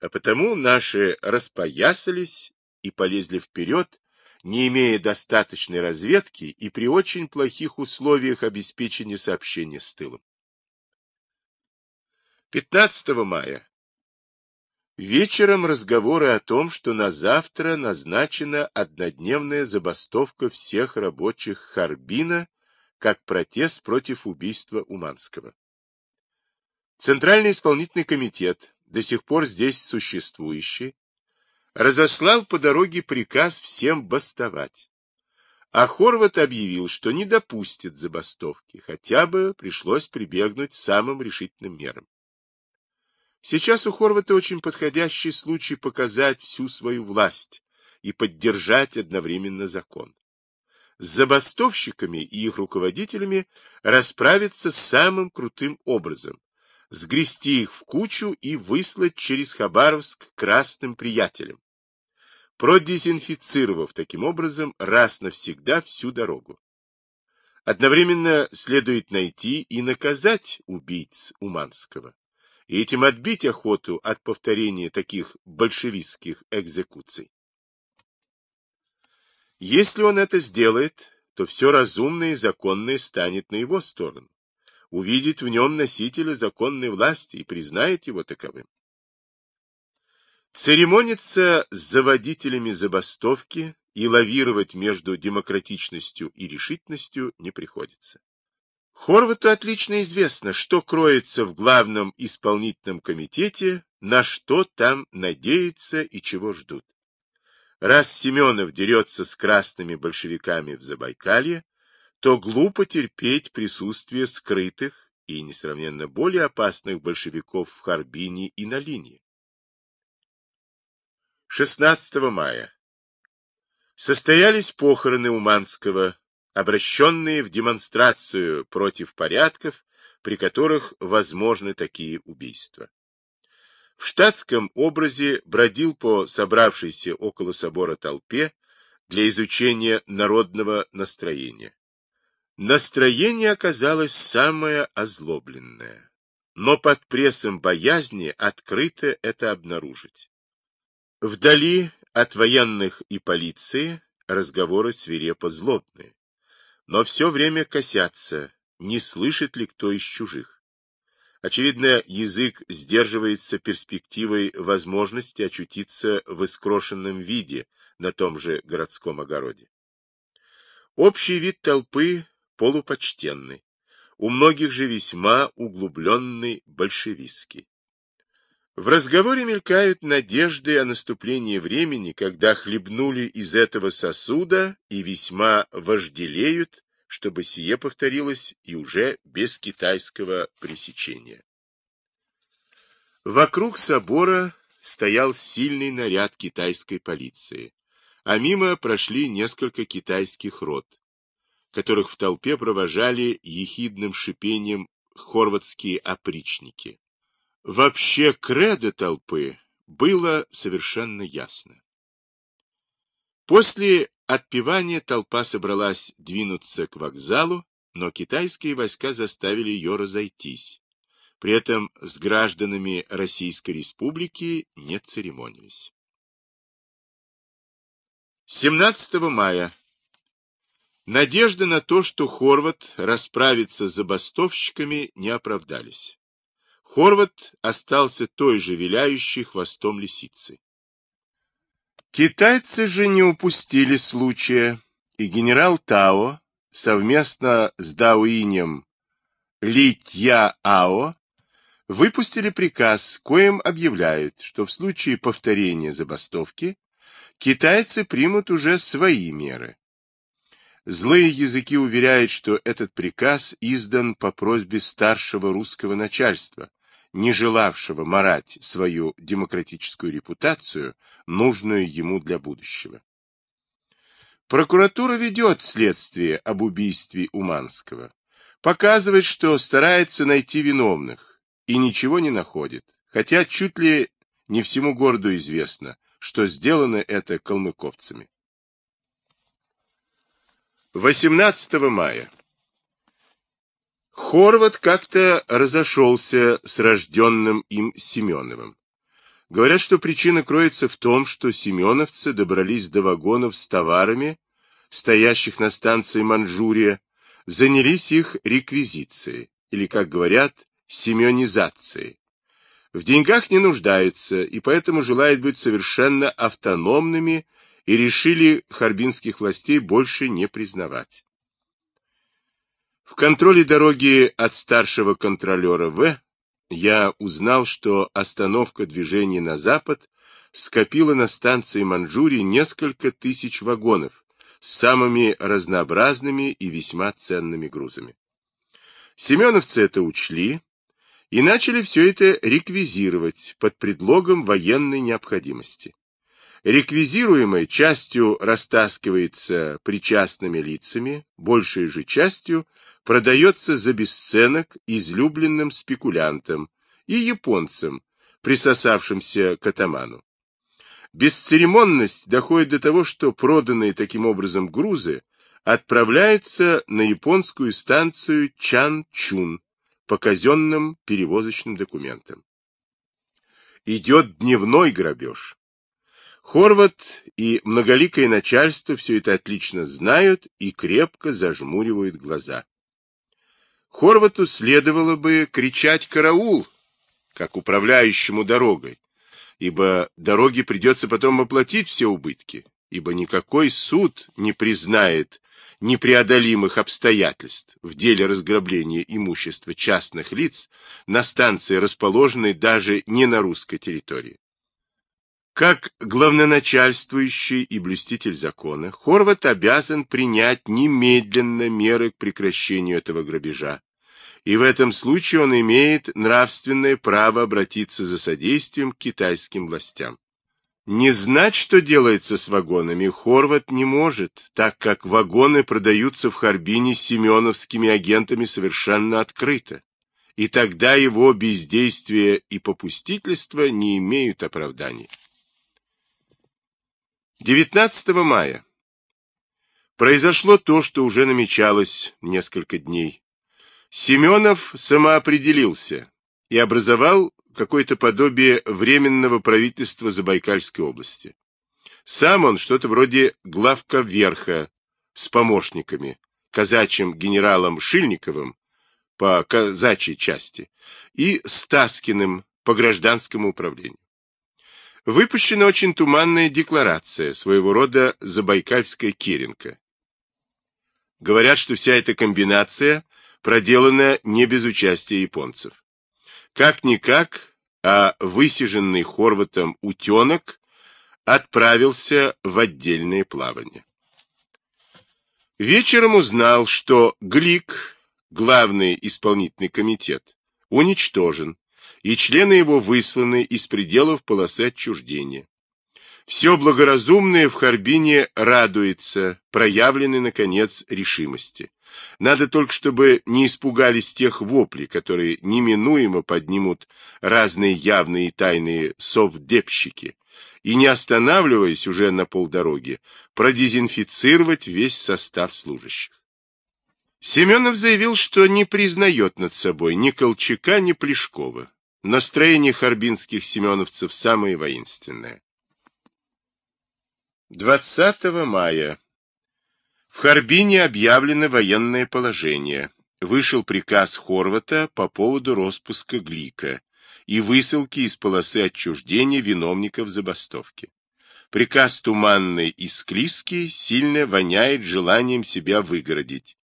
A: а потому наши распоясались и полезли вперед, не имея достаточной разведки и при очень плохих условиях обеспечения сообщения с тылом. 15 мая. Вечером разговоры о том, что на завтра назначена однодневная забастовка всех рабочих Харбина как протест против убийства Уманского. Центральный исполнительный комитет до сих пор здесь существующие, разослал по дороге приказ всем бастовать. А Хорват объявил, что не допустит забастовки, хотя бы пришлось прибегнуть самым решительным мерам. Сейчас у Хорвата очень подходящий случай показать всю свою власть и поддержать одновременно закон. С забастовщиками и их руководителями расправиться самым крутым образом, сгрести их в кучу и выслать через Хабаровск красным приятелям, продезинфицировав таким образом раз навсегда всю дорогу. Одновременно следует найти и наказать убийц Уманского, и этим отбить охоту от повторения таких большевистских экзекуций. Если он это сделает, то все разумное и законное станет на его сторону увидит в нем носителя законной власти и признает его таковым. Церемониться с заводителями забастовки и лавировать между демократичностью и решительностью не приходится. Хорвату отлично известно, что кроется в главном исполнительном комитете, на что там надеются и чего ждут. Раз Семенов дерется с красными большевиками в Забайкалье, то глупо терпеть присутствие скрытых и несравненно более опасных большевиков в Харбине и на линии. 16 мая. Состоялись похороны Уманского, обращенные в демонстрацию против порядков, при которых возможны такие убийства. В штатском образе бродил по собравшейся около собора толпе для изучения народного настроения. Настроение оказалось самое озлобленное, но под прессом боязни открыто это обнаружить. Вдали от военных и полиции разговоры свирепо злобные, но все время косятся, не слышит ли кто из чужих. Очевидно, язык сдерживается перспективой возможности очутиться в искрошенном виде на том же городском огороде. Общий вид толпы полупочтенный, у многих же весьма углубленный большевистский. В разговоре мелькают надежды о наступлении времени, когда хлебнули из этого сосуда и весьма вожделеют, чтобы сие повторилось и уже без китайского пресечения. Вокруг собора стоял сильный наряд китайской полиции, а мимо прошли несколько китайских рот, которых в толпе провожали ехидным шипением хорватские опричники. Вообще кредо толпы было совершенно ясно. После отпевания толпа собралась двинуться к вокзалу, но китайские войска заставили ее разойтись. При этом с гражданами Российской Республики не церемонились. 17 мая Надежды на то, что Хорват расправится с забастовщиками, не оправдались. Хорват остался той же виляющей хвостом лисицы. Китайцы же не упустили случая, и генерал Тао совместно с Дауинем Ли Тья Ао выпустили приказ, коим объявляют, что в случае повторения забастовки китайцы примут уже свои меры, Злые языки уверяют, что этот приказ издан по просьбе старшего русского начальства, не желавшего марать свою демократическую репутацию, нужную ему для будущего. Прокуратура ведет следствие об убийстве Уманского, показывает, что старается найти виновных, и ничего не находит, хотя чуть ли не всему городу известно, что сделано это калмыковцами. 18 мая. Хорват как-то разошелся с рожденным им Семеновым. Говорят, что причина кроется в том, что семеновцы добрались до вагонов с товарами, стоящих на станции Манчжурия, занялись их реквизицией, или, как говорят, семенизацией. В деньгах не нуждаются и поэтому желают быть совершенно автономными и решили харбинских властей больше не признавать. В контроле дороги от старшего контролера В я узнал, что остановка движения на запад скопила на станции Манчжурии несколько тысяч вагонов с самыми разнообразными и весьма ценными грузами. Семеновцы это учли и начали все это реквизировать под предлогом военной необходимости. Реквизируемое частью растаскивается причастными лицами, большей же частью продается за бесценок излюбленным спекулянтам и японцам, присосавшимся к атаману. Бесцеремонность доходит до того, что проданные таким образом грузы отправляются на японскую станцию Чан-Чун по казенным перевозочным документам. Идет дневной грабеж. Хорват и многоликое начальство все это отлично знают и крепко зажмуривают глаза. Хорвату следовало бы кричать «караул», как управляющему дорогой, ибо дороге придется потом оплатить все убытки, ибо никакой суд не признает непреодолимых обстоятельств в деле разграбления имущества частных лиц на станции, расположенной даже не на русской территории. Как главноначальствующий и блюститель закона, Хорват обязан принять немедленно меры к прекращению этого грабежа, и в этом случае он имеет нравственное право обратиться за содействием к китайским властям. Не знать, что делается с вагонами, Хорват не может, так как вагоны продаются в Харбине семеновскими агентами совершенно открыто, и тогда его бездействие и попустительство не имеют оправданий. 19 мая произошло то, что уже намечалось несколько дней. Семенов самоопределился и образовал какое-то подобие Временного правительства Забайкальской области. Сам он что-то вроде главка верха с помощниками, казачьим генералом Шильниковым по казачьей части и Стаскиным по гражданскому управлению. Выпущена очень туманная декларация, своего рода забайкальская Киренко. Говорят, что вся эта комбинация проделана не без участия японцев. Как-никак, а высиженный Хорватом утенок отправился в отдельное плавание. Вечером узнал, что Глик, главный исполнительный комитет, уничтожен, и члены его высланы из пределов полосы отчуждения. Все благоразумное в Харбине радуется, проявлены наконец, решимости. Надо только, чтобы не испугались тех воплей, которые неминуемо поднимут разные явные и тайные совдепщики, и, не останавливаясь уже на полдороге, продезинфицировать весь состав служащих. Семенов заявил, что не признает над собой ни Колчака, ни Плешкова, Настроение харбинских семеновцев самое воинственное. 20 мая. В Харбине объявлено военное положение. Вышел приказ Хорвата по поводу распуска Глика и высылки из полосы отчуждения виновников забастовки. Приказ туманный и склизкий сильно воняет желанием себя выгородить,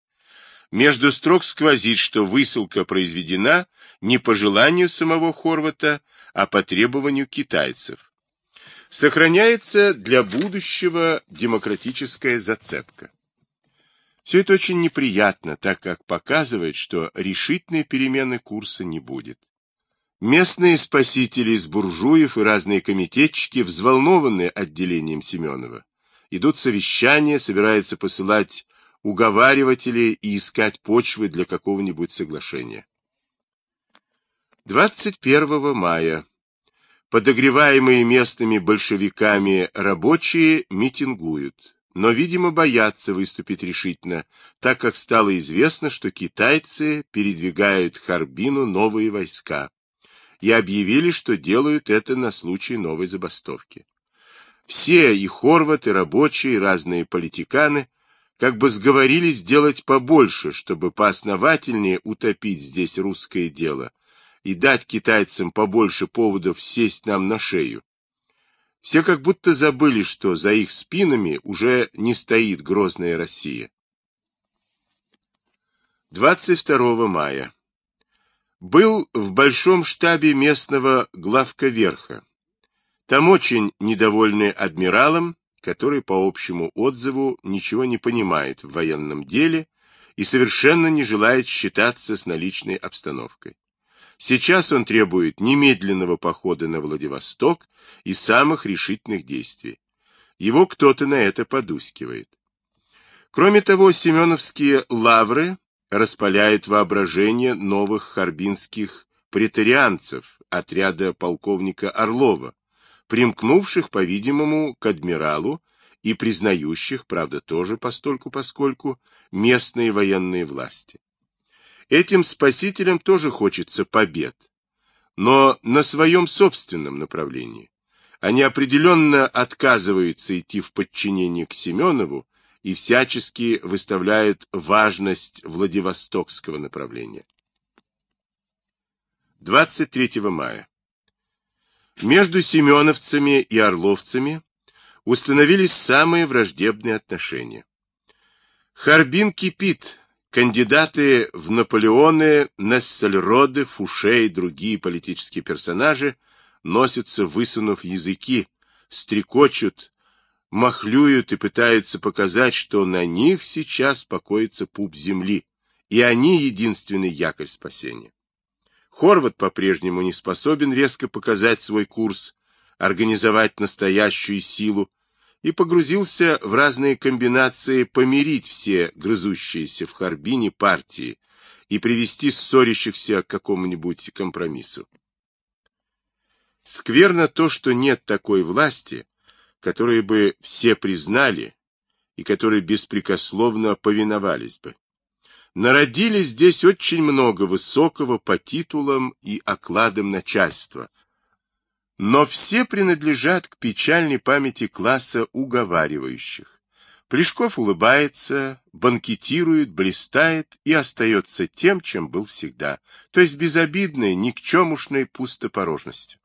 A: между строк сквозит, что высылка произведена не по желанию самого Хорвата, а по требованию китайцев. Сохраняется для будущего демократическая зацепка. Все это очень неприятно, так как показывает, что решительной перемены курса не будет. Местные спасители из буржуев и разные комитетчики взволнованы отделением Семенова. Идут совещания, собираются посылать уговаривателей и искать почвы для какого-нибудь соглашения. 21 мая подогреваемые местными большевиками рабочие митингуют, но, видимо, боятся выступить решительно, так как стало известно, что китайцы передвигают Харбину новые войска и объявили, что делают это на случай новой забастовки. Все и хорваты, рабочие, разные политиканы как бы сговорились сделать побольше, чтобы поосновательнее утопить здесь русское дело и дать китайцам побольше поводов сесть нам на шею. Все как будто забыли, что за их спинами уже не стоит грозная Россия. 22 мая. Был в большом штабе местного главка верха. Там очень недовольны адмиралом, который, по общему отзыву, ничего не понимает в военном деле и совершенно не желает считаться с наличной обстановкой. Сейчас он требует немедленного похода на Владивосток и самых решительных действий. Его кто-то на это подускивает. Кроме того, семеновские лавры распаляют воображение новых харбинских претарианцев отряда полковника Орлова, примкнувших, по-видимому, к адмиралу и признающих, правда, тоже постольку-поскольку, местные военные власти. Этим спасителям тоже хочется побед, но на своем собственном направлении. Они определенно отказываются идти в подчинение к Семенову и всячески выставляют важность Владивостокского направления. 23 мая. Между семеновцами и орловцами установились самые враждебные отношения. Харбин кипит. Кандидаты в Наполеоны, Нессельроды, Фуше и другие политические персонажи носятся, высунув языки, стрекочут, махлюют и пытаются показать, что на них сейчас покоится пуп земли, и они единственный якорь спасения. Хорват по-прежнему не способен резко показать свой курс, организовать настоящую силу и погрузился в разные комбинации помирить все грызущиеся в Харбине партии и привести ссорящихся к какому-нибудь компромиссу. Скверно то, что нет такой власти, которой бы все признали и которой беспрекословно повиновались бы. Народили здесь очень много высокого по титулам и окладам начальства, но все принадлежат к печальной памяти класса уговаривающих. Плешков улыбается, банкетирует, блистает и остается тем, чем был всегда, то есть безобидной, никчемушной пустопорожностью.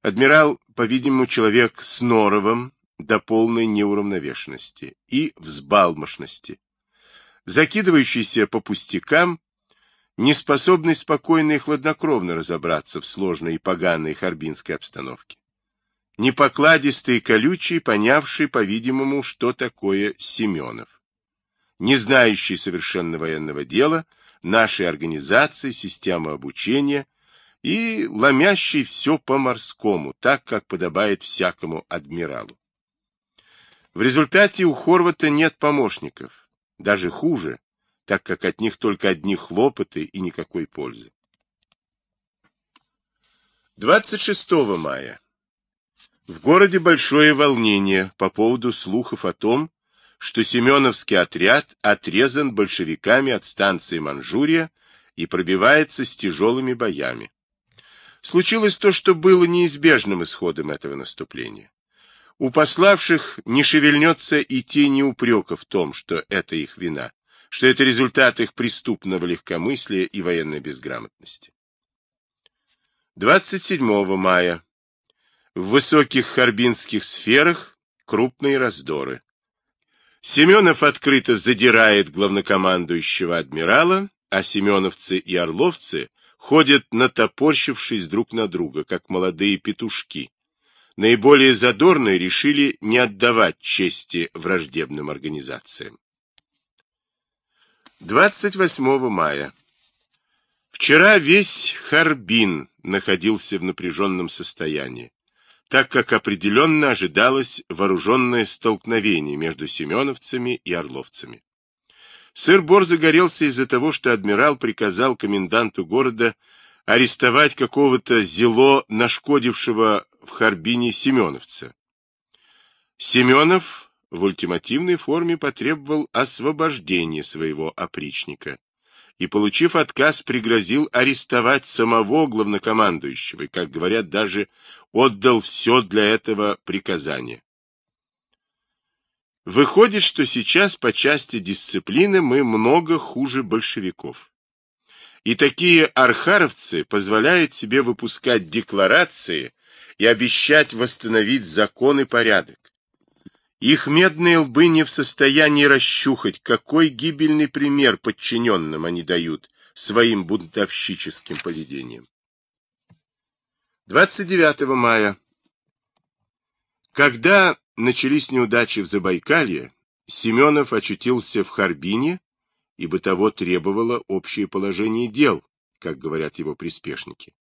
A: Адмирал, по-видимому, человек с норовом до полной неуравновешенности и взбалмошности, закидывающийся по пустякам, неспособный спокойно и хладнокровно разобраться в сложной и поганой харбинской обстановке. Непокладистый и колючий, понявший, по-видимому, что такое Семенов. Не знающий совершенно военного дела, нашей организации, системы обучения и ломящий все по-морскому, так, как подобает всякому адмиралу. В результате у Хорвата нет помощников, даже хуже, так как от них только одни хлопоты и никакой пользы. 26 мая. В городе большое волнение по поводу слухов о том, что Семеновский отряд отрезан большевиками от станции Манчжурия и пробивается с тяжелыми боями. Случилось то, что было неизбежным исходом этого наступления. У пославших не шевельнется и тени упрека в том, что это их вина, что это результат их преступного легкомыслия и военной безграмотности. 27 мая. В высоких харбинских сферах крупные раздоры. Семенов открыто задирает главнокомандующего адмирала, а семеновцы и орловцы ходят натопорщившись друг на друга, как молодые петушки, наиболее задорные решили не отдавать чести враждебным организациям. 28 мая. Вчера весь Харбин находился в напряженном состоянии, так как определенно ожидалось вооруженное столкновение между семеновцами и орловцами. Сыр-бор загорелся из-за того, что адмирал приказал коменданту города арестовать какого-то зело, нашкодившего в Харбине Семеновца. Семенов в ультимативной форме потребовал освобождения своего опричника и, получив отказ, пригрозил арестовать самого главнокомандующего и, как говорят, даже отдал все для этого приказание. Выходит, что сейчас по части дисциплины мы много хуже большевиков. И такие архаровцы позволяют себе выпускать декларации и обещать восстановить закон и порядок. Их медные лбы не в состоянии расщухать, какой гибельный пример подчиненным они дают своим бунтовщическим поведением. 29 мая. Когда начались неудачи в Забайкалье, Семенов очутился в Харбине, ибо того требовало общее положение дел, как говорят его приспешники.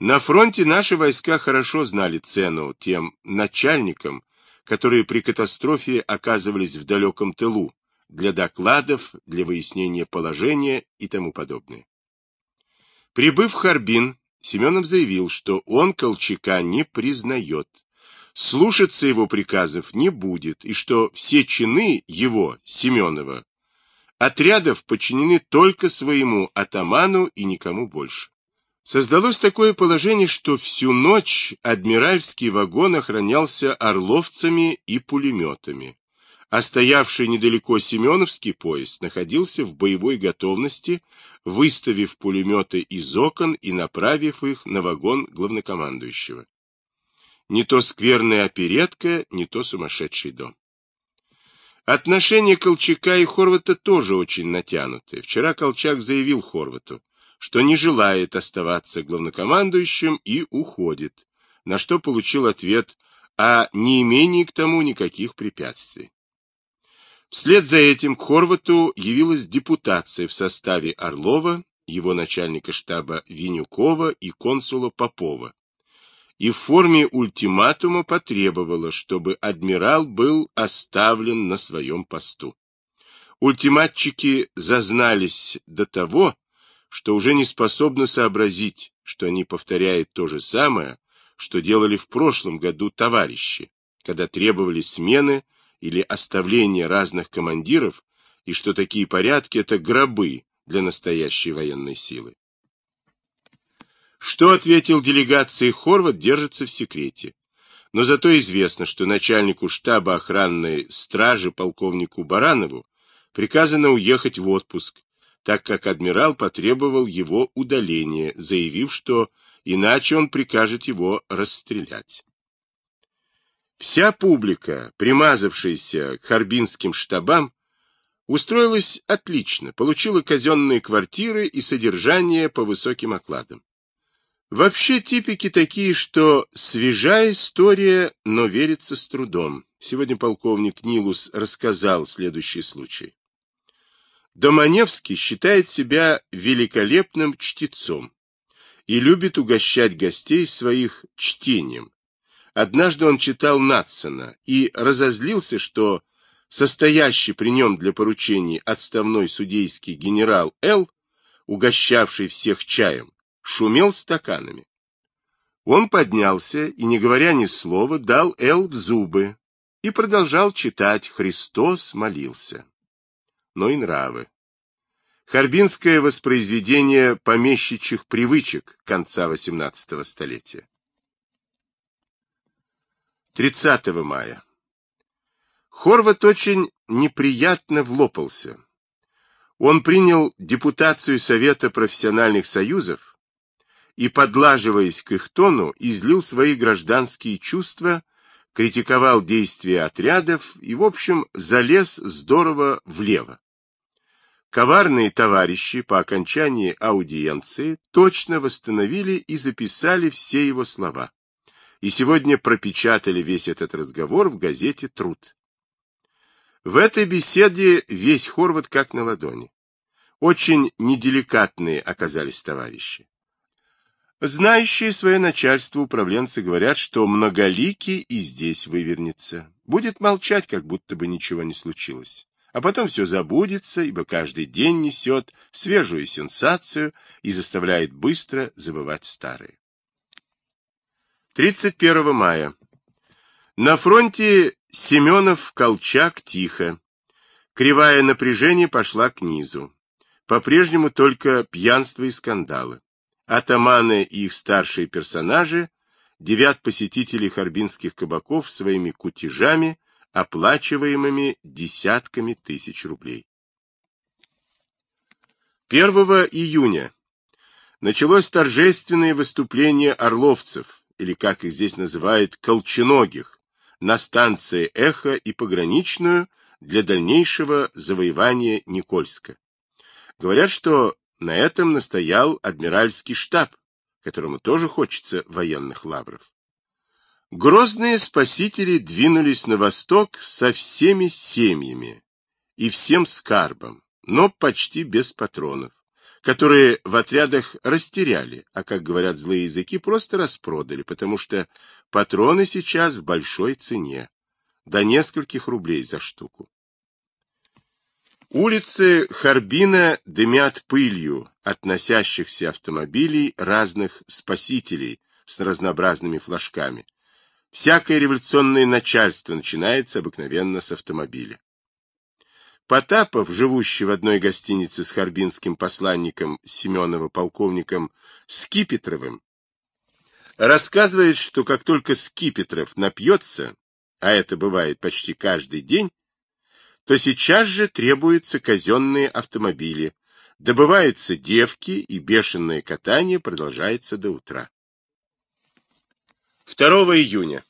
A: На фронте наши войска хорошо знали цену тем начальникам, которые при катастрофе оказывались в далеком тылу, для докладов, для выяснения положения и тому подобное. Прибыв в Харбин, Семенов заявил, что он Колчака не признает, слушаться его приказов не будет, и что все чины его, Семенова, отрядов подчинены только своему атаману и никому больше. Создалось такое положение, что всю ночь адмиральский вагон охранялся орловцами и пулеметами, а стоявший недалеко Семеновский поезд находился в боевой готовности, выставив пулеметы из окон и направив их на вагон главнокомандующего. Не то скверная оперетка, не то сумасшедший дом. Отношения Колчака и Хорвата тоже очень натянуты. Вчера Колчак заявил Хорвату, что не желает оставаться главнокомандующим и уходит, на что получил ответ о а неимении к тому никаких препятствий. Вслед за этим к Хорвату явилась депутация в составе Орлова, его начальника штаба Винюкова и консула Попова, и в форме ультиматума потребовала, чтобы адмирал был оставлен на своем посту. Ультиматчики зазнались до того, что уже не способна сообразить, что они повторяют то же самое, что делали в прошлом году товарищи, когда требовали смены или оставления разных командиров, и что такие порядки – это гробы для настоящей военной силы. Что ответил делегации Хорват, держится в секрете. Но зато известно, что начальнику штаба охранной стражи полковнику Баранову приказано уехать в отпуск, так как адмирал потребовал его удаления, заявив, что иначе он прикажет его расстрелять. Вся публика, примазавшаяся к харбинским штабам, устроилась отлично, получила казенные квартиры и содержание по высоким окладам. Вообще типики такие, что свежая история, но верится с трудом. Сегодня полковник Нилус рассказал следующий случай. Доманевский считает себя великолепным чтецом и любит угощать гостей своих чтением. Однажды он читал Натсона и разозлился, что состоящий при нем для поручений отставной судейский генерал Л., угощавший всех чаем, шумел стаканами. Он поднялся и, не говоря ни слова, дал Л в зубы и продолжал читать «Христос молился» но и нравы. Харбинское воспроизведение помещичьих привычек конца XVIII столетия. 30 мая. Хорват очень неприятно влопался. Он принял депутацию Совета профессиональных союзов и, подлаживаясь к их тону, излил свои гражданские чувства, критиковал действия отрядов и, в общем, залез здорово влево. Коварные товарищи по окончании аудиенции точно восстановили и записали все его слова. И сегодня пропечатали весь этот разговор в газете «Труд». В этой беседе весь Хорват как на ладони. Очень неделикатные оказались товарищи. Знающие свое начальство управленцы говорят, что многолики и здесь вывернется. Будет молчать, как будто бы ничего не случилось а потом все забудется, ибо каждый день несет свежую сенсацию и заставляет быстро забывать старые. 31 мая. На фронте Семенов-Колчак тихо. Кривая напряжение пошла к низу. По-прежнему только пьянство и скандалы. Атаманы и их старшие персонажи девят посетителей харбинских кабаков своими кутежами оплачиваемыми десятками тысяч рублей. 1 июня началось торжественное выступление орловцев, или, как их здесь называют, колченогих, на станции «Эхо» и «Пограничную» для дальнейшего завоевания Никольска. Говорят, что на этом настоял адмиральский штаб, которому тоже хочется военных лавров. Грозные спасители двинулись на восток со всеми семьями и всем скарбом, но почти без патронов, которые в отрядах растеряли, а, как говорят злые языки, просто распродали, потому что патроны сейчас в большой цене, до нескольких рублей за штуку. Улицы Харбина дымят пылью относящихся автомобилей разных спасителей с разнообразными флажками Всякое революционное начальство начинается обыкновенно с автомобиля. Потапов, живущий в одной гостинице с харбинским посланником Семенова полковником Скипетровым, рассказывает, что как только Скипетров напьется, а это бывает почти каждый день, то сейчас же требуются казенные автомобили, добываются девки и бешеное катание продолжается до утра. 2 июня.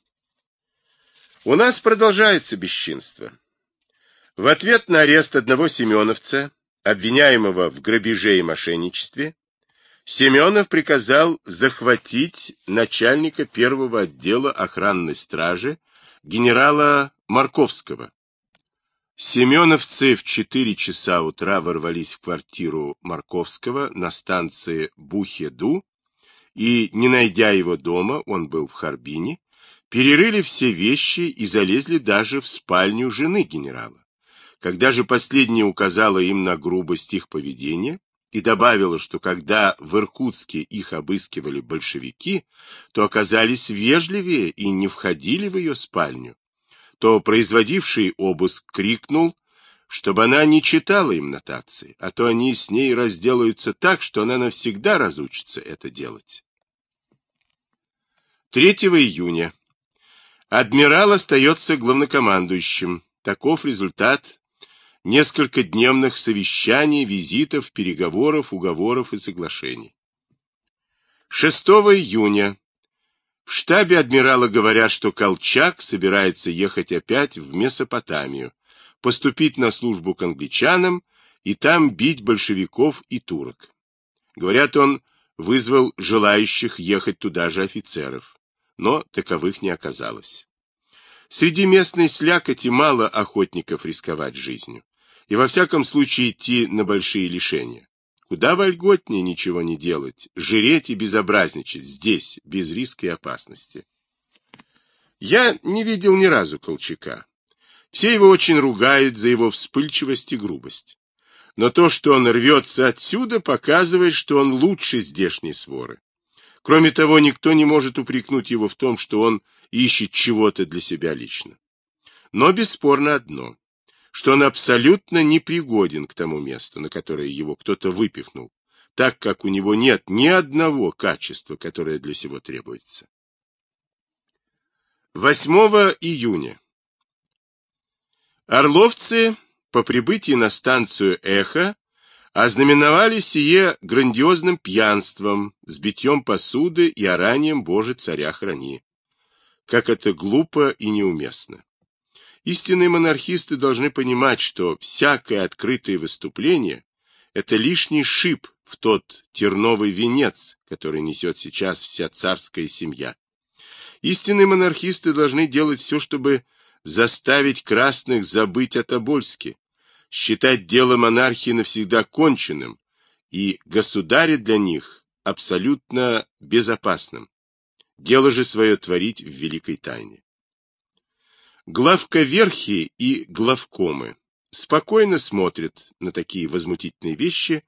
A: У нас продолжается бесчинство. В ответ на арест одного семеновца, обвиняемого в грабеже и мошенничестве, Семенов приказал захватить начальника первого отдела охранной стражи генерала Марковского. Семеновцы в 4 часа утра ворвались в квартиру Марковского на станции Бухеду и, не найдя его дома, он был в Харбине, перерыли все вещи и залезли даже в спальню жены генерала. Когда же последняя указала им на грубость их поведения и добавила, что когда в Иркутске их обыскивали большевики, то оказались вежливее и не входили в ее спальню, то производивший обыск крикнул, чтобы она не читала им нотации, а то они с ней разделаются так, что она навсегда разучится это делать. 3 июня. Адмирал остается главнокомандующим. Таков результат несколько дневных совещаний, визитов, переговоров, уговоров и соглашений. 6 июня. В штабе адмирала говорят, что Колчак собирается ехать опять в Месопотамию, поступить на службу к англичанам и там бить большевиков и турок. Говорят, он вызвал желающих ехать туда же офицеров но таковых не оказалось. Среди местной слякоти мало охотников рисковать жизнью и во всяком случае идти на большие лишения. Куда вольготнее ничего не делать, жиреть и безобразничать здесь, без риска и опасности. Я не видел ни разу Колчака. Все его очень ругают за его вспыльчивость и грубость. Но то, что он рвется отсюда, показывает, что он лучше здешней своры. Кроме того, никто не может упрекнуть его в том, что он ищет чего-то для себя лично. Но бесспорно одно, что он абсолютно непригоден к тому месту, на которое его кто-то выпихнул, так как у него нет ни одного качества, которое для сего требуется. 8 июня. Орловцы по прибытии на станцию «Эхо» ознаменовали сие грандиозным пьянством, с битьем посуды и оранием «Боже, царя храни». Как это глупо и неуместно. Истинные монархисты должны понимать, что всякое открытое выступление – это лишний шип в тот терновый венец, который несет сейчас вся царская семья. Истинные монархисты должны делать все, чтобы заставить красных забыть о Тобольске, считать дело монархии навсегда конченным и государя для них абсолютно безопасным. Дело же свое творить в великой тайне. Главковерхи и главкомы спокойно смотрят на такие возмутительные вещи,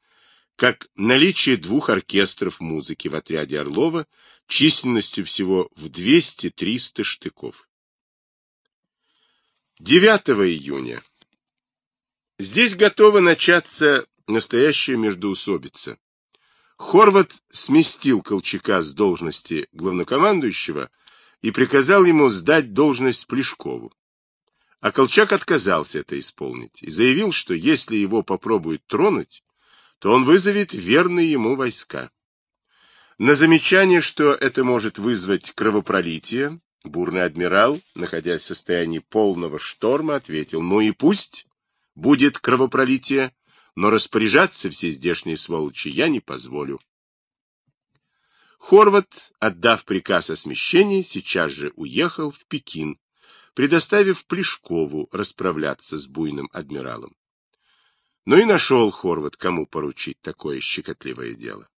A: как наличие двух оркестров музыки в отряде Орлова численностью всего в 200-300 штыков. 9 июня Здесь готова начаться настоящая междоусобица. Хорват сместил Колчака с должности главнокомандующего и приказал ему сдать должность Плешкову. А Колчак отказался это исполнить и заявил, что если его попробуют тронуть, то он вызовет верные ему войска. На замечание, что это может вызвать кровопролитие, бурный адмирал, находясь в состоянии полного шторма, ответил, ну и пусть будет кровопролитие, но распоряжаться все здешние сволочи я не позволю. Хорват, отдав приказ о смещении, сейчас же уехал в Пекин, предоставив Плешкову расправляться с буйным адмиралом. Ну и нашел Хорват, кому поручить такое щекотливое дело.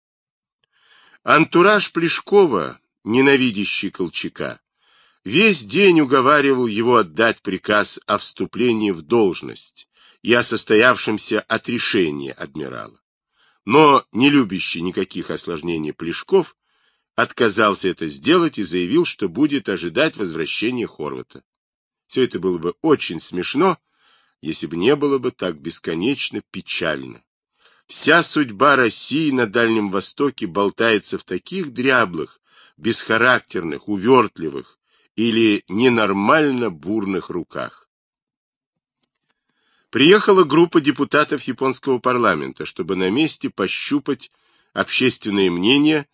A: Антураж Плешкова, ненавидящий Колчака, весь день уговаривал его отдать приказ о вступлении в должность, и о состоявшемся отрешении адмирала. Но, не любящий никаких осложнений Плешков, отказался это сделать и заявил, что будет ожидать возвращения Хорвата. Все это было бы очень смешно, если бы не было бы так бесконечно печально. Вся судьба России на Дальнем Востоке болтается в таких дряблых, бесхарактерных, увертливых или ненормально бурных руках. Приехала группа депутатов японского парламента, чтобы на месте пощупать общественное мнение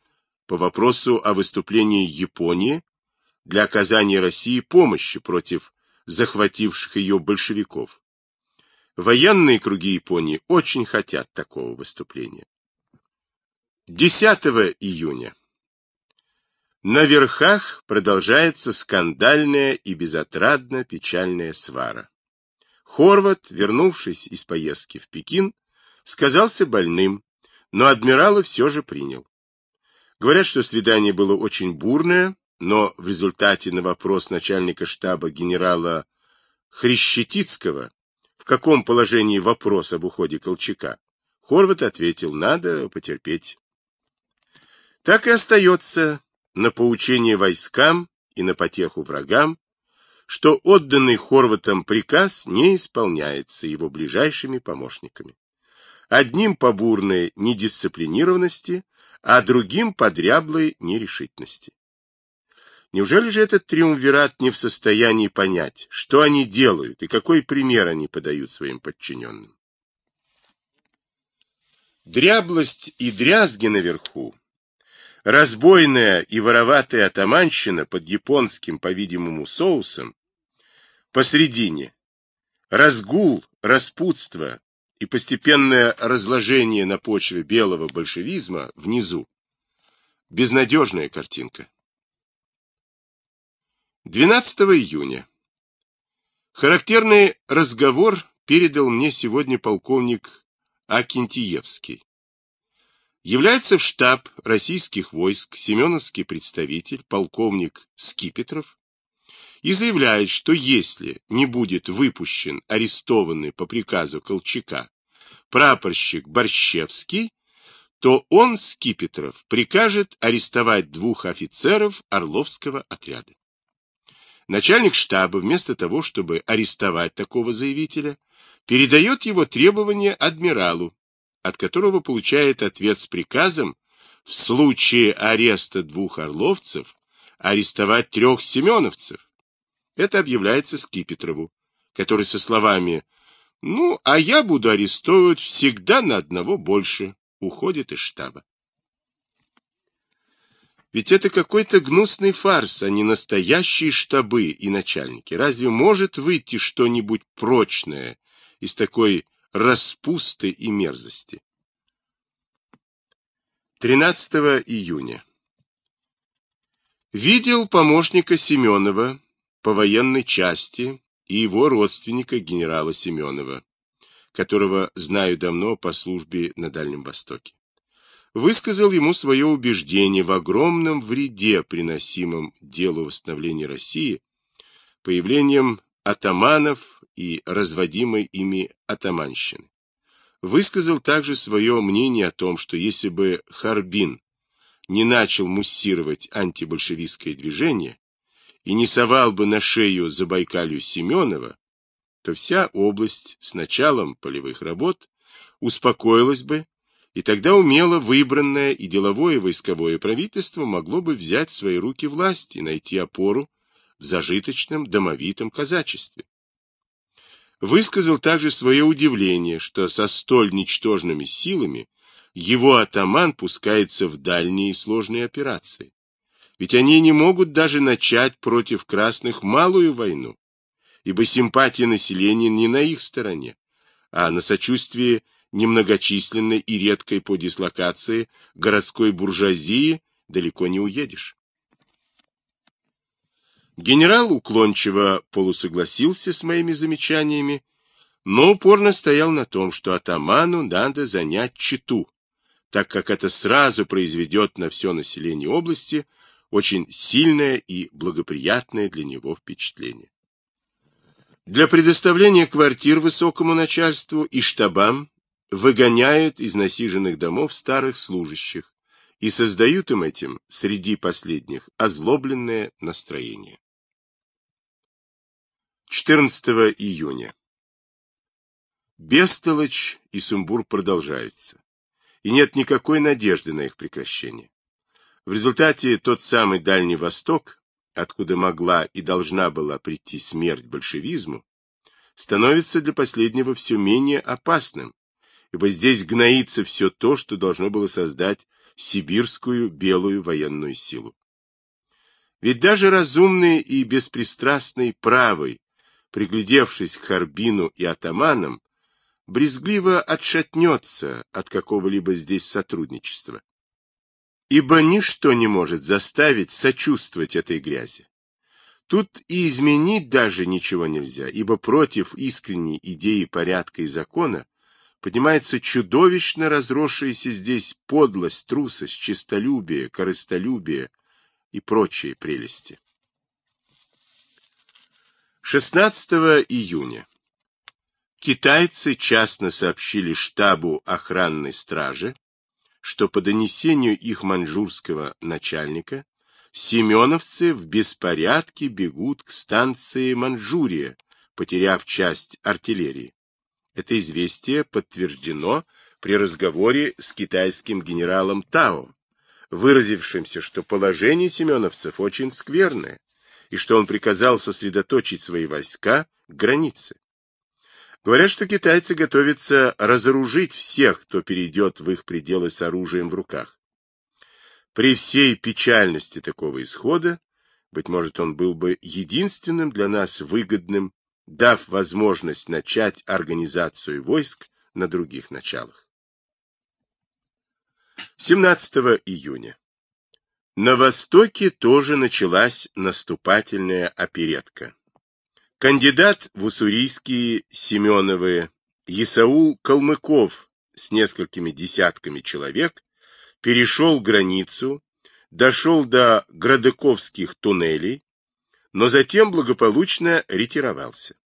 A: по вопросу о выступлении Японии для оказания России помощи против захвативших ее большевиков. Военные круги Японии очень хотят такого выступления. 10 июня. На верхах продолжается скандальная и безотрадно печальная свара. Хорват, вернувшись из поездки в Пекин, сказался больным, но адмирала все же принял. Говорят, что свидание было очень бурное, но в результате на вопрос начальника штаба генерала Хрещетицкого, в каком положении вопрос об уходе Колчака, Хорват ответил, надо потерпеть. Так и остается на поучение войскам и на потеху врагам что отданный Хорватом приказ не исполняется его ближайшими помощниками. Одним по бурной недисциплинированности, а другим по дряблой нерешительности. Неужели же этот триумвират не в состоянии понять, что они делают и какой пример они подают своим подчиненным? Дряблость и дрязги наверху, разбойная и вороватая атаманщина под японским, по-видимому, соусом, посредине. Разгул, распутство и постепенное разложение на почве белого большевизма внизу. Безнадежная картинка. 12 июня. Характерный разговор передал мне сегодня полковник Акентиевский. Является в штаб российских войск семеновский представитель, полковник Скипетров, и заявляет, что если не будет выпущен арестованный по приказу Колчака прапорщик Борщевский, то он, Скипетров, прикажет арестовать двух офицеров Орловского отряда. Начальник штаба, вместо того, чтобы арестовать такого заявителя, передает его требования адмиралу, от которого получает ответ с приказом в случае ареста двух орловцев арестовать трех семеновцев, это объявляется Скипетрову, который со словами «Ну, а я буду арестовывать всегда на одного больше», уходит из штаба. Ведь это какой-то гнусный фарс, а не настоящие штабы и начальники. Разве может выйти что-нибудь прочное из такой распусты и мерзости? 13 июня. Видел помощника Семенова по военной части и его родственника генерала Семенова, которого знаю давно по службе на Дальнем Востоке. Высказал ему свое убеждение в огромном вреде, приносимом делу восстановления России, появлением атаманов и разводимой ими атаманщины. Высказал также свое мнение о том, что если бы Харбин не начал муссировать антибольшевистское движение, и не совал бы на шею Забайкалью Семенова, то вся область с началом полевых работ успокоилась бы, и тогда умело выбранное и деловое и войсковое правительство могло бы взять в свои руки власть и найти опору в зажиточном домовитом казачестве. Высказал также свое удивление, что со столь ничтожными силами его атаман пускается в дальние и сложные операции. Ведь они не могут даже начать против красных малую войну, ибо симпатии населения не на их стороне, а на сочувствии немногочисленной и редкой по дислокации городской буржуазии далеко не уедешь. Генерал уклончиво полусогласился с моими замечаниями, но упорно стоял на том, что атаману надо занять читу, так как это сразу произведет на все население области очень сильное и благоприятное для него впечатление. Для предоставления квартир высокому начальству и штабам выгоняют из насиженных домов старых служащих и создают им этим среди последних озлобленное настроение. 14 июня. Бестолочь и сумбур продолжаются, и нет никакой надежды на их прекращение. В результате тот самый Дальний Восток, откуда могла и должна была прийти смерть большевизму, становится для последнего все менее опасным, ибо здесь гноится все то, что должно было создать сибирскую белую военную силу. Ведь даже разумный и беспристрастный правый, приглядевшись к Харбину и атаманам, брезгливо отшатнется от какого-либо здесь сотрудничества. Ибо ничто не может заставить сочувствовать этой грязи. Тут и изменить даже ничего нельзя, ибо против искренней идеи порядка и закона поднимается чудовищно разросшаяся здесь подлость, трусость, честолюбие, корыстолюбие и прочие прелести. 16 июня. Китайцы частно сообщили штабу охранной стражи что по донесению их маньчжурского начальника семеновцы в беспорядке бегут к станции Манчжурия, потеряв часть артиллерии. Это известие подтверждено при разговоре с китайским генералом Тао, выразившимся, что положение семеновцев очень скверное, и что он приказал сосредоточить свои войска к границе. Говорят, что китайцы готовятся разоружить всех, кто перейдет в их пределы с оружием в руках. При всей печальности такого исхода, быть может, он был бы единственным для нас выгодным, дав возможность начать организацию войск на других началах. 17 июня. На востоке тоже началась наступательная оперетка. Кандидат в уссурийские Семеновы Исаул Калмыков с несколькими десятками человек перешел границу, дошел до Градыковских туннелей, но затем благополучно ретировался.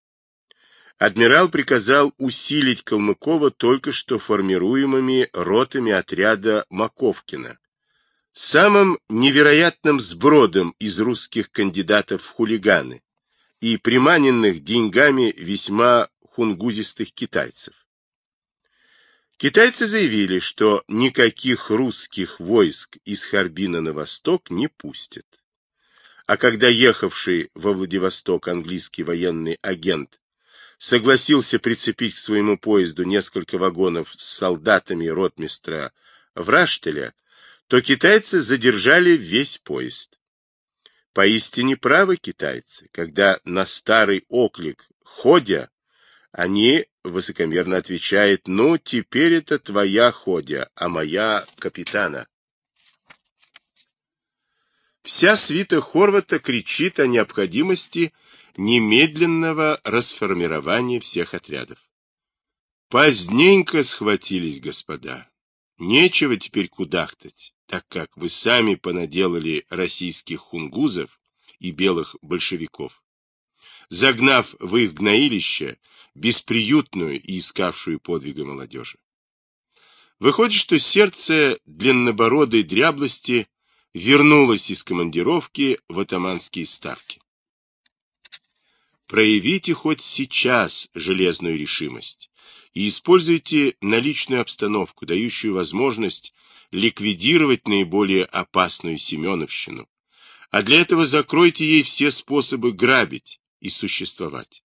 A: Адмирал приказал усилить Калмыкова только что формируемыми ротами отряда Маковкина. Самым невероятным сбродом из русских кандидатов в хулиганы, и приманенных деньгами весьма хунгузистых китайцев. Китайцы заявили, что никаких русских войск из Харбина на восток не пустят. А когда ехавший во Владивосток английский военный агент согласился прицепить к своему поезду несколько вагонов с солдатами ротмистра Враштеля, то китайцы задержали весь поезд. Поистине правы китайцы, когда на старый оклик «ходя» они высокомерно отвечают «ну, теперь это твоя ходя, а моя капитана». Вся свита Хорвата кричит о необходимости немедленного расформирования всех отрядов. Поздненько схватились господа. Нечего теперь кудахтать, так как вы сами понаделали российских хунгузов и белых большевиков. Загнав в их гноилище бесприютную и искавшую подвига молодежи. Выходит, что сердце длиннобородой дряблости вернулось из командировки в атаманские ставки. Проявите хоть сейчас железную решимость и используйте наличную обстановку, дающую возможность ликвидировать наиболее опасную Семеновщину, а для этого закройте ей все способы грабить и существовать.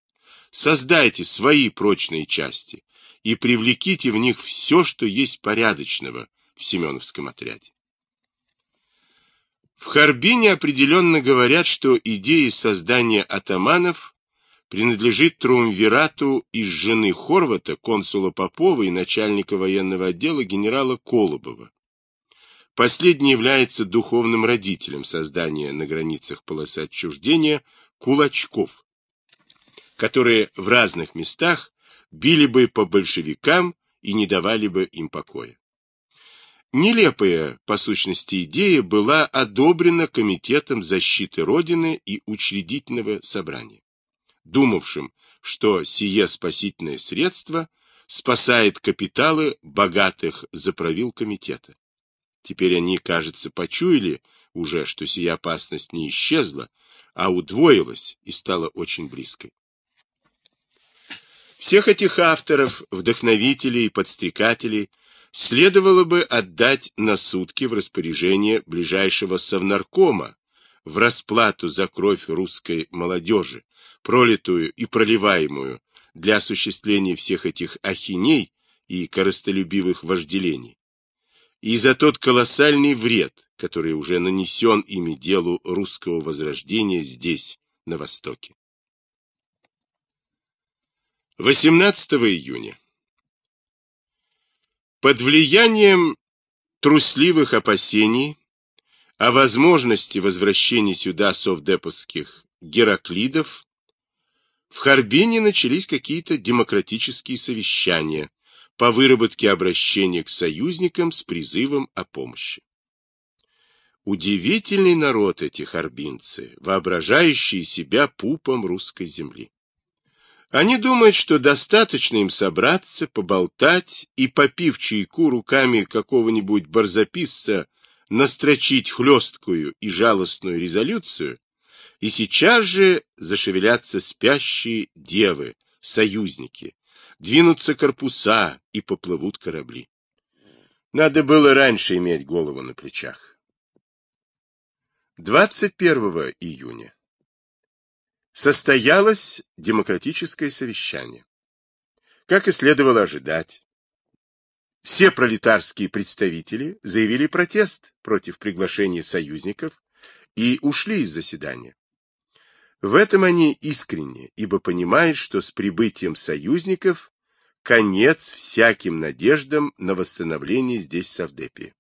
A: Создайте свои прочные части и привлеките в них все, что есть порядочного в Семеновском отряде. В Харбине определенно говорят, что идеи создания атаманов принадлежит триумвирату из жены Хорвата, консула Попова и начальника военного отдела генерала Колобова. Последний является духовным родителем создания на границах полосы отчуждения кулачков, которые в разных местах били бы по большевикам и не давали бы им покоя. Нелепая, по сущности, идея была одобрена Комитетом защиты Родины и Учредительного собрания думавшим, что сие спасительное средство спасает капиталы богатых заправил комитета. Теперь они, кажется, почуяли уже, что сия опасность не исчезла, а удвоилась и стала очень близкой. Всех этих авторов, вдохновителей и подстрекателей следовало бы отдать на сутки в распоряжение ближайшего совнаркома в расплату за кровь русской молодежи, пролитую и проливаемую для осуществления всех этих ахиней и корыстолюбивых вожделений, и за тот колоссальный вред, который уже нанесен ими делу русского возрождения здесь, на Востоке. 18 июня. Под влиянием трусливых опасений о возможности возвращения сюда совдеповских гераклидов в Харбине начались какие-то демократические совещания по выработке обращения к союзникам с призывом о помощи. Удивительный народ эти харбинцы, воображающие себя пупом русской земли. Они думают, что достаточно им собраться, поболтать и, попив чайку руками какого-нибудь барзаписца, настрочить хлесткую и жалостную резолюцию, и сейчас же зашевелятся спящие девы, союзники, двинутся корпуса и поплывут корабли. Надо было раньше иметь голову на плечах. 21 июня состоялось демократическое совещание. Как и следовало ожидать, все пролетарские представители заявили протест против приглашения союзников и ушли из заседания. В этом они искренне, ибо понимают, что с прибытием союзников конец всяким надеждам на восстановление здесь Савдепии.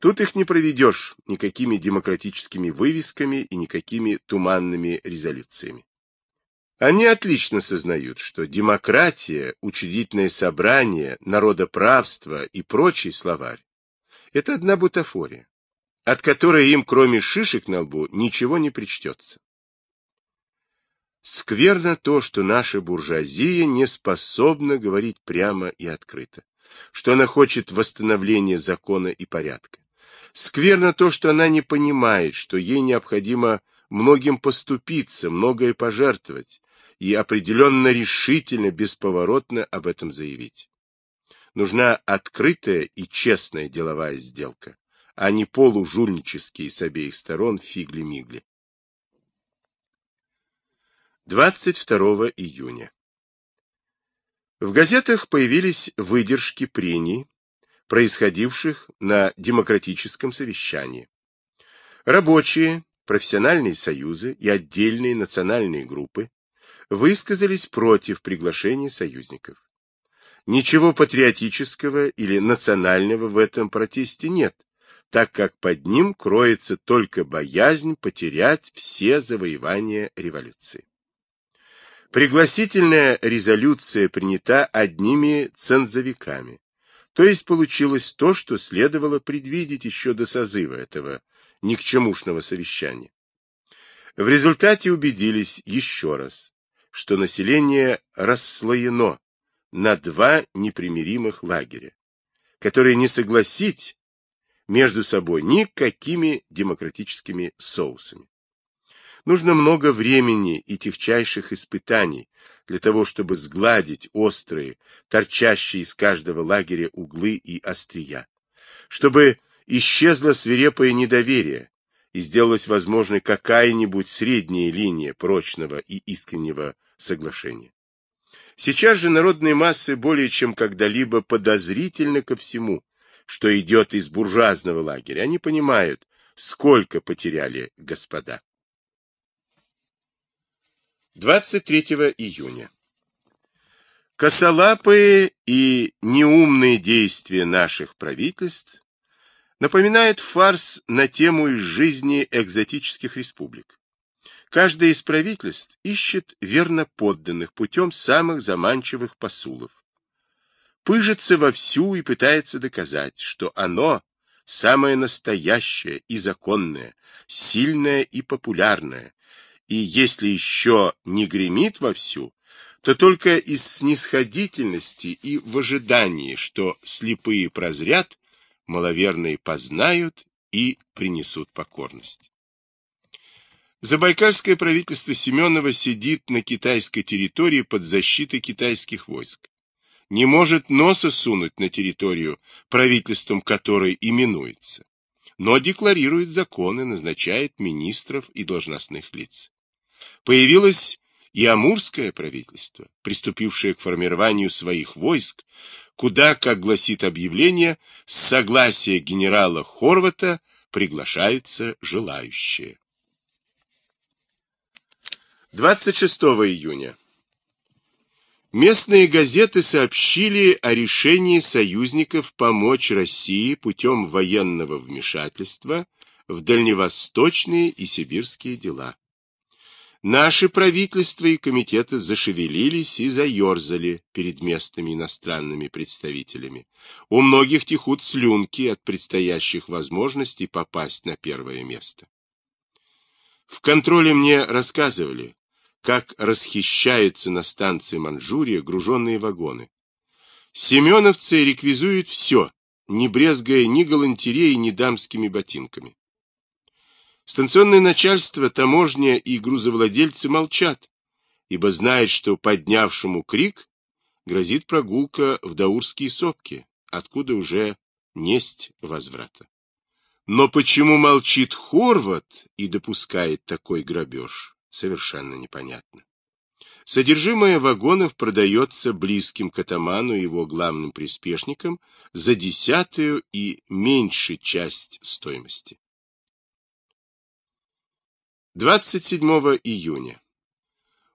A: Тут их не проведешь никакими демократическими вывесками и никакими туманными резолюциями. Они отлично сознают, что демократия, учредительное собрание, народоправство и прочий словарь – это одна бутафория, от которой им, кроме шишек на лбу, ничего не причтется. Скверно то, что наша буржуазия не способна говорить прямо и открыто, что она хочет восстановления закона и порядка. Скверно то, что она не понимает, что ей необходимо многим поступиться, многое пожертвовать и определенно решительно, бесповоротно об этом заявить. Нужна открытая и честная деловая сделка, а не полужульнические с обеих сторон фигли-мигли. 22 июня. В газетах появились выдержки прений, происходивших на демократическом совещании. Рабочие, профессиональные союзы и отдельные национальные группы высказались против приглашения союзников. Ничего патриотического или национального в этом протесте нет, так как под ним кроется только боязнь потерять все завоевания революции. Пригласительная резолюция принята одними цензовиками. То есть получилось то, что следовало предвидеть еще до созыва этого никчемушного совещания. В результате убедились еще раз, что население расслоено на два непримиримых лагеря, которые не согласить между собой никакими демократическими соусами. Нужно много времени и техчайших испытаний для того, чтобы сгладить острые, торчащие из каждого лагеря углы и острия, чтобы исчезло свирепое недоверие и сделалась возможной какая-нибудь средняя линия прочного и искреннего соглашения. Сейчас же народные массы более чем когда-либо подозрительны ко всему, что идет из буржуазного лагеря. Они понимают, сколько потеряли господа. 23 июня. Косолапые и неумные действия наших правительств напоминают фарс на тему из жизни экзотических республик. Каждое из правительств ищет верно подданных путем самых заманчивых посулов. Пыжится вовсю и пытается доказать, что оно самое настоящее и законное, сильное и популярное, и если еще не гремит вовсю, то только из снисходительности и в ожидании, что слепые прозрят, маловерные познают и принесут покорность. Забайкальское правительство Семенова сидит на китайской территории под защитой китайских войск. Не может носа сунуть на территорию, правительством которой именуется, но декларирует законы, назначает министров и должностных лиц. Появилось и амурское правительство, приступившее к формированию своих войск, куда, как гласит объявление, с согласия генерала Хорвата приглашаются желающие. 26 июня. Местные газеты сообщили о решении союзников помочь России путем военного вмешательства в дальневосточные и сибирские дела. Наши правительства и комитеты зашевелились и заерзали перед местными иностранными представителями. У многих текут слюнки от предстоящих возможностей попасть на первое место. В контроле мне рассказывали, как расхищаются на станции Манчжурия груженные вагоны. Семеновцы реквизуют все, не брезгая ни галантереей, ни дамскими ботинками. Станционное начальство, таможня и грузовладельцы молчат, ибо знают, что поднявшему крик грозит прогулка в даурские сопки, откуда уже несть возврата. Но почему молчит Хорват и допускает такой грабеж, совершенно непонятно. Содержимое вагонов продается близким к атаману и его главным приспешникам за десятую и меньше часть стоимости. 27 июня.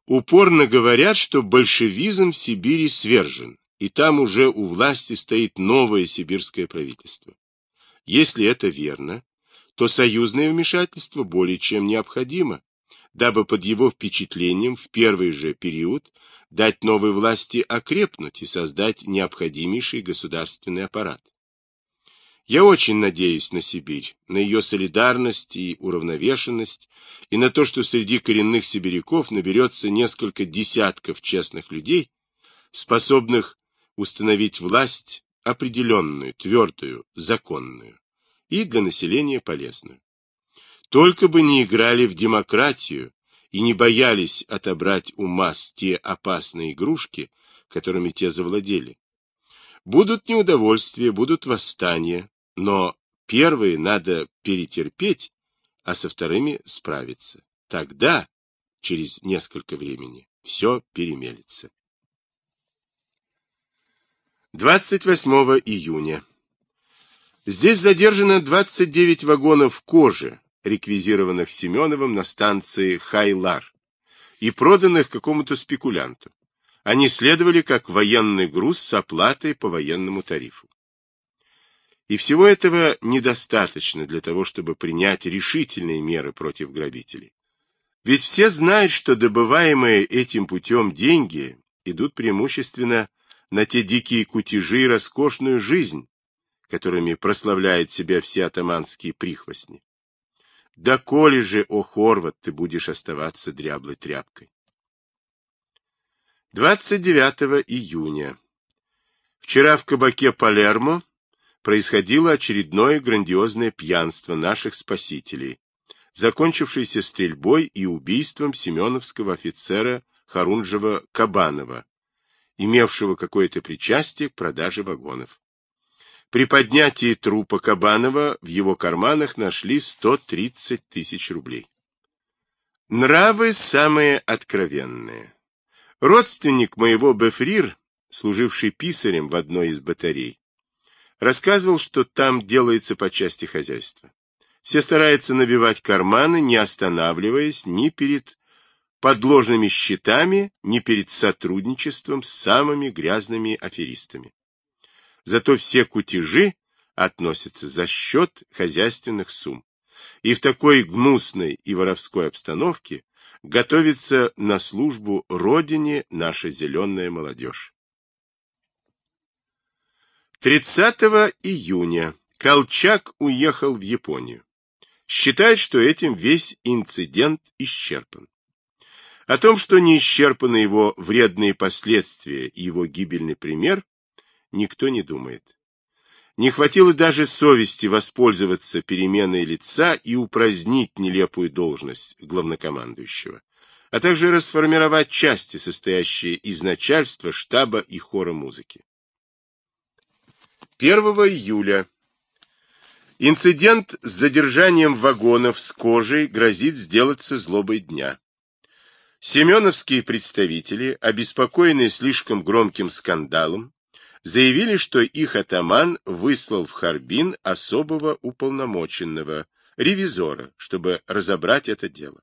A: Упорно говорят, что большевизм в Сибири свержен, и там уже у власти стоит новое сибирское правительство. Если это верно, то союзное вмешательство более чем необходимо, дабы под его впечатлением в первый же период дать новой власти окрепнуть и создать необходимейший государственный аппарат. Я очень надеюсь на Сибирь, на ее солидарность и уравновешенность, и на то, что среди коренных сибиряков наберется несколько десятков честных людей, способных установить власть определенную, твердую, законную и для населения полезную. Только бы не играли в демократию и не боялись отобрать у масс те опасные игрушки, которыми те завладели. Будут неудовольствия, будут восстания, но первые надо перетерпеть, а со вторыми справиться. Тогда, через несколько времени, все перемелится. 28 июня. Здесь задержано 29 вагонов кожи, реквизированных Семеновым на станции Хайлар и проданных какому-то спекулянту. Они следовали как военный груз с оплатой по военному тарифу. И всего этого недостаточно для того, чтобы принять решительные меры против грабителей. Ведь все знают, что добываемые этим путем деньги идут преимущественно на те дикие кутежи и роскошную жизнь, которыми прославляют себя все атаманские прихвостни. Да коли же, о Хорват, ты будешь оставаться дряблой тряпкой? 29 июня. Вчера в кабаке Палермо происходило очередное грандиозное пьянство наших спасителей, закончившееся стрельбой и убийством семеновского офицера Харунжева Кабанова, имевшего какое-то причастие к продаже вагонов. При поднятии трупа Кабанова в его карманах нашли 130 тысяч рублей. Нравы самые откровенные. Родственник моего Бефрир, служивший писарем в одной из батарей, Рассказывал, что там делается по части хозяйства. Все стараются набивать карманы, не останавливаясь ни перед подложными счетами, ни перед сотрудничеством с самыми грязными аферистами. Зато все кутежи относятся за счет хозяйственных сумм. И в такой гнусной и воровской обстановке готовится на службу Родине наша зеленая молодежь. 30 июня Колчак уехал в Японию. Считает, что этим весь инцидент исчерпан. О том, что не исчерпаны его вредные последствия и его гибельный пример, никто не думает. Не хватило даже совести воспользоваться переменой лица и упразднить нелепую должность главнокомандующего, а также расформировать части, состоящие из начальства, штаба и хора музыки. 1 июля. Инцидент с задержанием вагонов с кожей грозит сделаться злобой дня. Семеновские представители, обеспокоенные слишком громким скандалом, заявили, что их атаман выслал в Харбин особого уполномоченного, ревизора, чтобы разобрать это дело.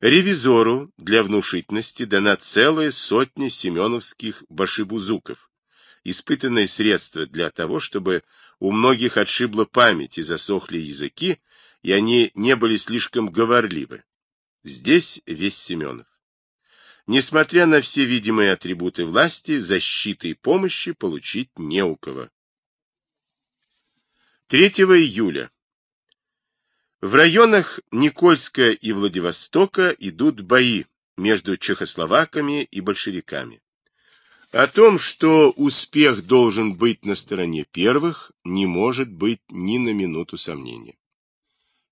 A: Ревизору для внушительности дана целая сотня семеновских башибузуков, испытанное средство для того, чтобы у многих отшибла память и засохли языки, и они не были слишком говорливы. Здесь весь Семенов. Несмотря на все видимые атрибуты власти, защиты и помощи получить не у кого. 3 июля. В районах Никольска и Владивостока идут бои между чехословаками и большевиками. О том, что успех должен быть на стороне первых, не может быть ни на минуту сомнения.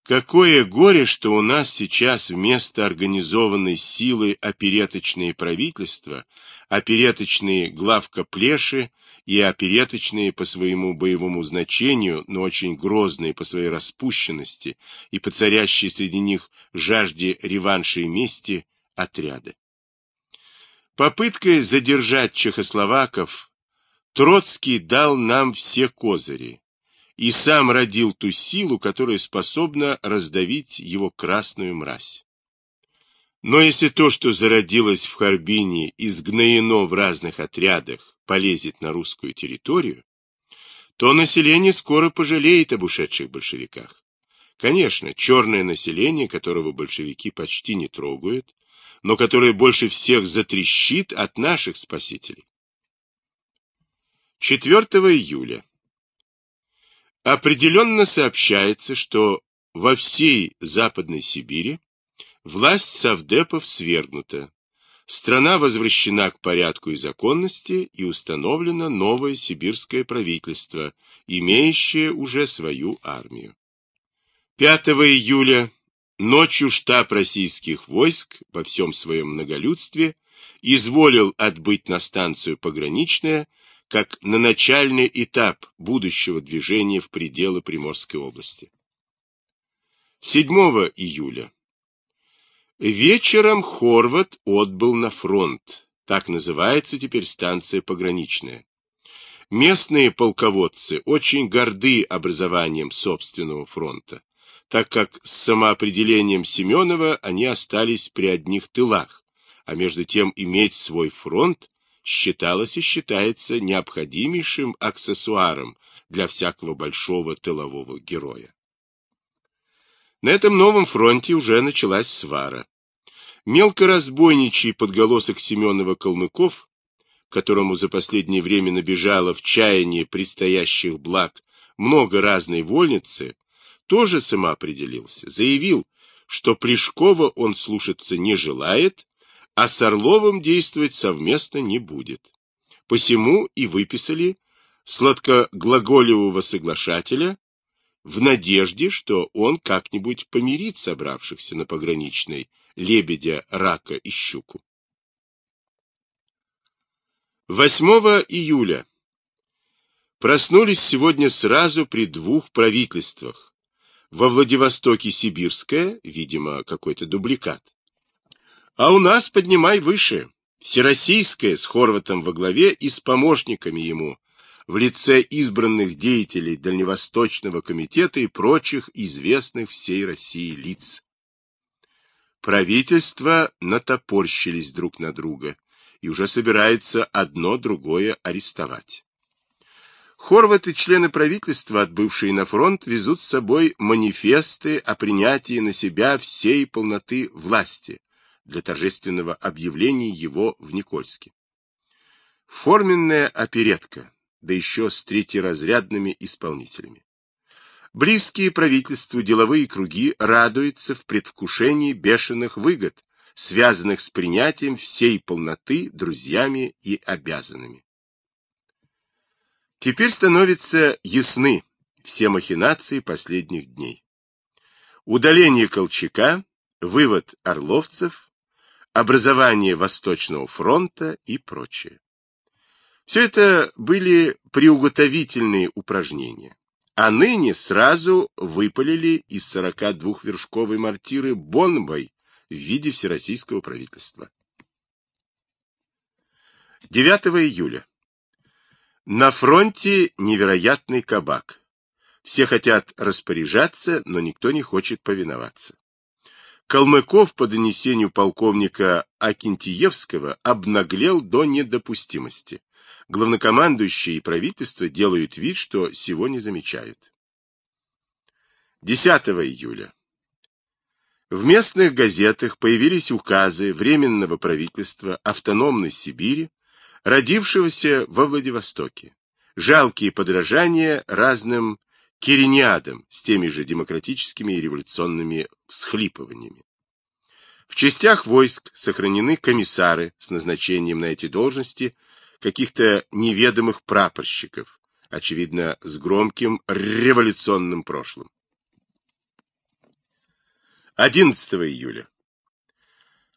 A: Какое горе, что у нас сейчас вместо организованной силы опереточные правительства, опереточные главкоплеши и опереточные по своему боевому значению, но очень грозные по своей распущенности и по царящей среди них жажде реванша и мести отряды. Попыткой задержать чехословаков Троцкий дал нам все козыри и сам родил ту силу, которая способна раздавить его красную мразь. Но если то, что зародилось в Харбине и сгноено в разных отрядах, полезет на русскую территорию, то население скоро пожалеет об ушедших большевиках. Конечно, черное население, которого большевики почти не трогают, но которая больше всех затрещит от наших спасителей. 4 июля. Определенно сообщается, что во всей Западной Сибири власть совдепов свергнута, страна возвращена к порядку и законности и установлено новое сибирское правительство, имеющее уже свою армию. 5 июля Ночью штаб российских войск во всем своем многолюдстве изволил отбыть на станцию пограничная как на начальный этап будущего движения в пределы Приморской области. 7 июля. Вечером Хорват отбыл на фронт, так называется теперь станция пограничная. Местные полководцы очень горды образованием собственного фронта так как с самоопределением Семенова они остались при одних тылах, а между тем иметь свой фронт считалось и считается необходимейшим аксессуаром для всякого большого тылового героя. На этом новом фронте уже началась свара. Мелкоразбойничий подголосок Семенова-Калмыков, которому за последнее время набежало в чаянии предстоящих благ много разной вольницы, тоже самоопределился, заявил, что Плешкова он слушаться не желает, а с Орловым действовать совместно не будет. Посему и выписали сладкоглаголевого соглашателя в надежде, что он как-нибудь помирит собравшихся на пограничной лебедя, рака и щуку. 8 июля. Проснулись сегодня сразу при двух правительствах во Владивостоке сибирская, видимо, какой-то дубликат. А у нас поднимай выше. Всероссийская с Хорватом во главе и с помощниками ему в лице избранных деятелей Дальневосточного комитета и прочих известных всей России лиц. Правительства натопорщились друг на друга и уже собирается одно другое арестовать. Хорваты члены правительства, отбывшие на фронт, везут с собой манифесты о принятии на себя всей полноты власти для торжественного объявления его в Никольске. Форменная оперетка, да еще с третьеразрядными исполнителями. Близкие правительству деловые круги радуются в предвкушении бешеных выгод, связанных с принятием всей полноты друзьями и обязанными. Теперь становятся ясны все махинации последних дней. Удаление Колчака, вывод орловцев, образование Восточного фронта и прочее. Все это были приуготовительные упражнения. А ныне сразу выпалили из 42-вершковой мортиры бомбой в виде всероссийского правительства. 9 июля. На фронте невероятный кабак. Все хотят распоряжаться, но никто не хочет повиноваться. Калмыков по донесению полковника Акинтиевского обнаглел до недопустимости. Главнокомандующие и правительство делают вид, что сего не замечают. 10 июля. В местных газетах появились указы Временного правительства автономной Сибири родившегося во Владивостоке. Жалкие подражания разным кириниадам с теми же демократическими и революционными всхлипываниями. В частях войск сохранены комиссары с назначением на эти должности каких-то неведомых прапорщиков, очевидно, с громким революционным прошлым. 11 июля.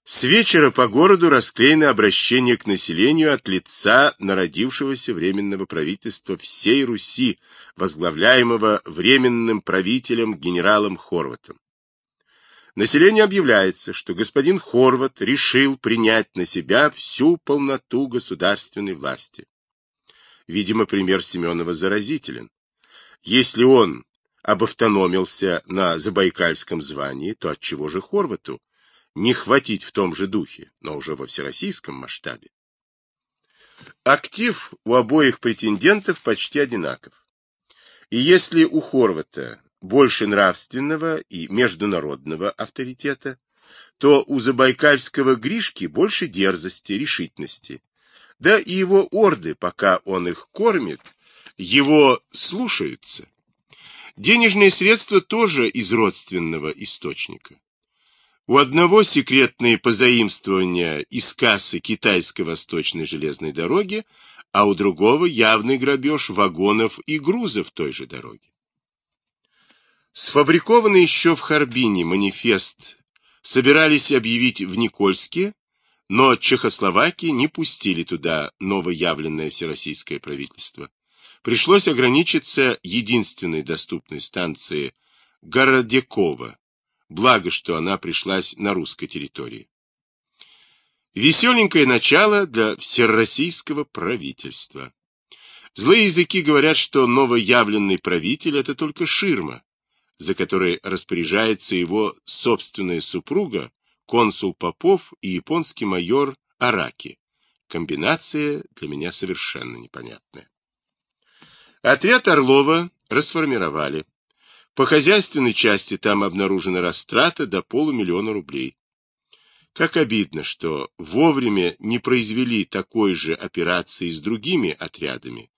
A: С вечера по городу расклеено обращение к населению от лица народившегося Временного правительства всей Руси, возглавляемого Временным правителем генералом Хорватом. Население объявляется, что господин Хорват решил принять на себя всю полноту государственной власти. Видимо, пример Семенова заразителен. Если он обавтономился на забайкальском звании, то от чего же Хорвату не хватить в том же духе, но уже во всероссийском масштабе. Актив у обоих претендентов почти одинаков. И если у Хорвата больше нравственного и международного авторитета, то у забайкальского Гришки больше дерзости, решительности. Да и его орды, пока он их кормит, его слушаются. Денежные средства тоже из родственного источника. У одного секретные позаимствования из кассы китайской восточной железной дороги, а у другого явный грабеж вагонов и грузов той же дороги. Сфабрикованный еще в Харбине манифест собирались объявить в Никольске, но Чехословакии не пустили туда новоявленное всероссийское правительство. Пришлось ограничиться единственной доступной станцией Городякова, благо, что она пришлась на русской территории. Веселенькое начало для всероссийского правительства. Злые языки говорят, что новоявленный правитель – это только ширма, за которой распоряжается его собственная супруга, консул Попов и японский майор Араки. Комбинация для меня совершенно непонятная. Отряд Орлова расформировали. По хозяйственной части там обнаружена растрата до полумиллиона рублей. Как обидно, что вовремя не произвели такой же операции с другими отрядами.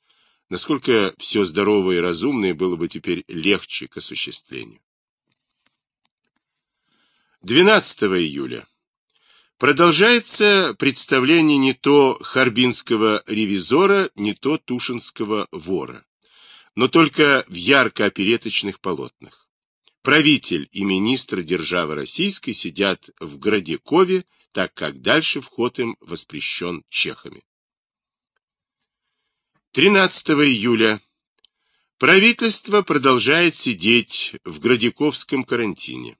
A: Насколько все здоровое и разумное было бы теперь легче к осуществлению. 12 июля. Продолжается представление не то харбинского ревизора, не то тушинского вора но только в ярко-опереточных полотнах. Правитель и министр державы российской сидят в Градикове, так как дальше вход им воспрещен чехами. 13 июля. Правительство продолжает сидеть в Градиковском карантине.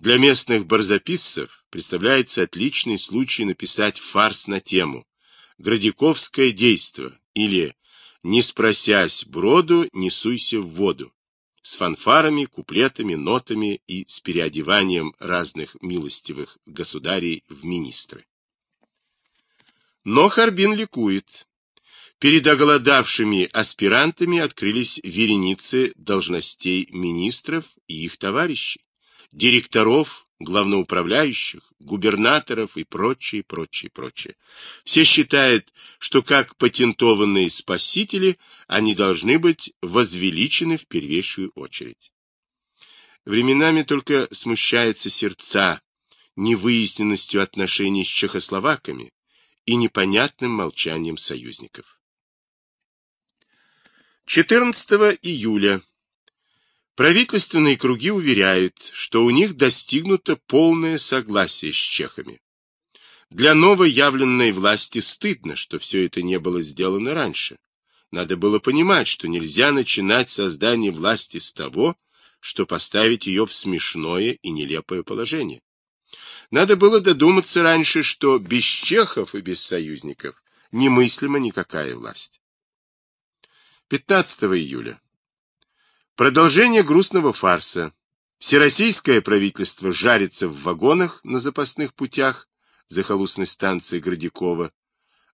A: Для местных барзаписцев представляется отличный случай написать фарс на тему Градиковское действо» или не спросясь броду, не суйся в воду, с фанфарами, куплетами, нотами и с переодеванием разных милостивых государей в министры. Но Харбин ликует. Перед оголодавшими аспирантами открылись вереницы должностей министров и их товарищей, директоров, главноуправляющих, губернаторов и прочее, прочее, прочее. Все считают, что как патентованные спасители они должны быть возвеличены в первейшую очередь. Временами только смущаются сердца невыясненностью отношений с чехословаками и непонятным молчанием союзников. 14 июля Правительственные круги уверяют, что у них достигнуто полное согласие с чехами. Для новоявленной власти стыдно, что все это не было сделано раньше. Надо было понимать, что нельзя начинать создание власти с того, что поставить ее в смешное и нелепое положение. Надо было додуматься раньше, что без чехов и без союзников немыслима никакая власть. 15 июля Продолжение грустного фарса. Всероссийское правительство жарится в вагонах на запасных путях захолустной станции Городякова.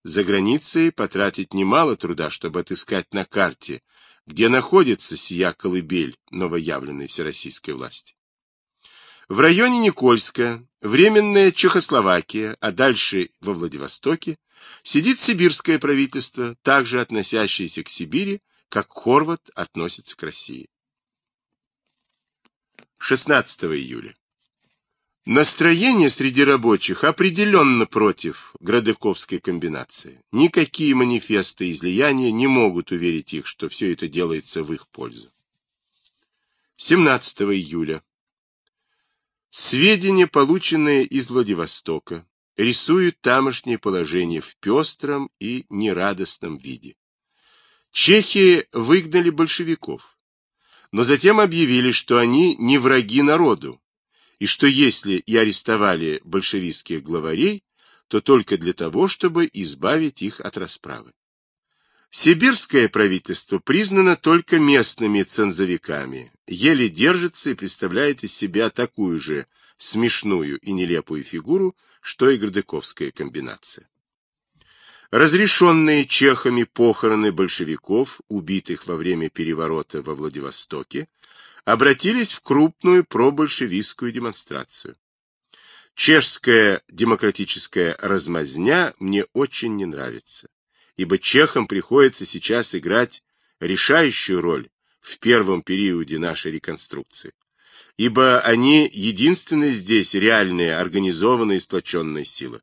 A: За границей потратить немало труда, чтобы отыскать на карте, где находится сия колыбель новоявленной всероссийской власти. В районе Никольска, временная Чехословакия, а дальше во Владивостоке, сидит сибирское правительство, также относящееся к Сибири, как Хорват относится к России. 16 июля. Настроение среди рабочих определенно против Градыковской комбинации. Никакие манифесты излияния не могут уверить их, что все это делается в их пользу. 17 июля. Сведения, полученные из Владивостока, рисуют тамошнее положение в пестром и нерадостном виде. Чехи выгнали большевиков но затем объявили, что они не враги народу, и что если и арестовали большевистских главарей, то только для того, чтобы избавить их от расправы. Сибирское правительство признано только местными цензовиками, еле держится и представляет из себя такую же смешную и нелепую фигуру, что и Гордыковская комбинация. Разрешенные чехами похороны большевиков, убитых во время переворота во Владивостоке, обратились в крупную пробольшевистскую демонстрацию. Чешская демократическая размазня мне очень не нравится, ибо чехам приходится сейчас играть решающую роль в первом периоде нашей реконструкции, ибо они единственные здесь реальные, организованная и сплоченная сила.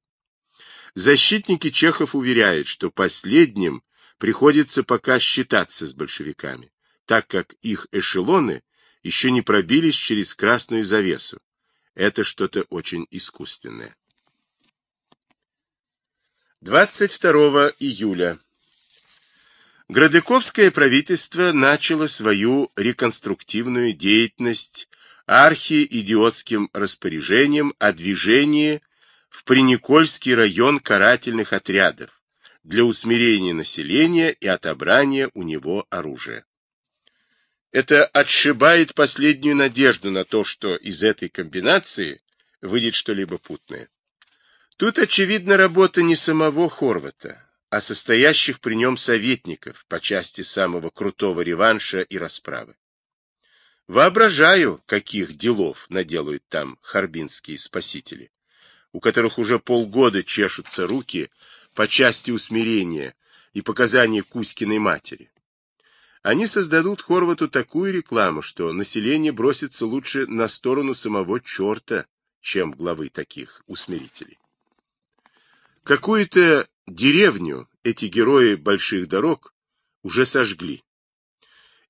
A: Защитники Чехов уверяют, что последним приходится пока считаться с большевиками, так как их эшелоны еще не пробились через красную завесу. Это что-то очень искусственное. 22 июля. Градыковское правительство начало свою реконструктивную деятельность архи-идиотским распоряжением о движении в Приникольский район карательных отрядов для усмирения населения и отобрания у него оружия. Это отшибает последнюю надежду на то, что из этой комбинации выйдет что-либо путное. Тут, очевидно, работа не самого Хорвата, а состоящих при нем советников по части самого крутого реванша и расправы. Воображаю, каких делов наделают там харбинские спасители у которых уже полгода чешутся руки по части усмирения и показания Кузькиной матери. Они создадут Хорвату такую рекламу, что население бросится лучше на сторону самого черта, чем главы таких усмирителей. Какую-то деревню эти герои больших дорог уже сожгли.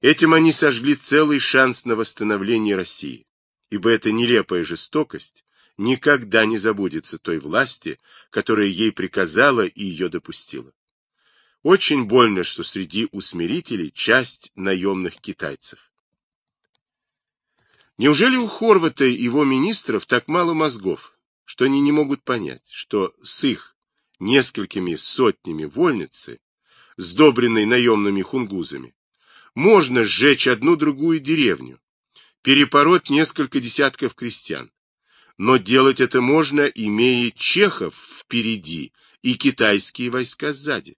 A: Этим они сожгли целый шанс на восстановление России, ибо эта нелепая жестокость никогда не забудется той власти, которая ей приказала и ее допустила. Очень больно, что среди усмирителей часть наемных китайцев. Неужели у Хорвата и его министров так мало мозгов, что они не могут понять, что с их несколькими сотнями вольницы, сдобренной наемными хунгузами, можно сжечь одну-другую деревню, перепороть несколько десятков крестьян, но делать это можно, имея чехов впереди и китайские войска сзади.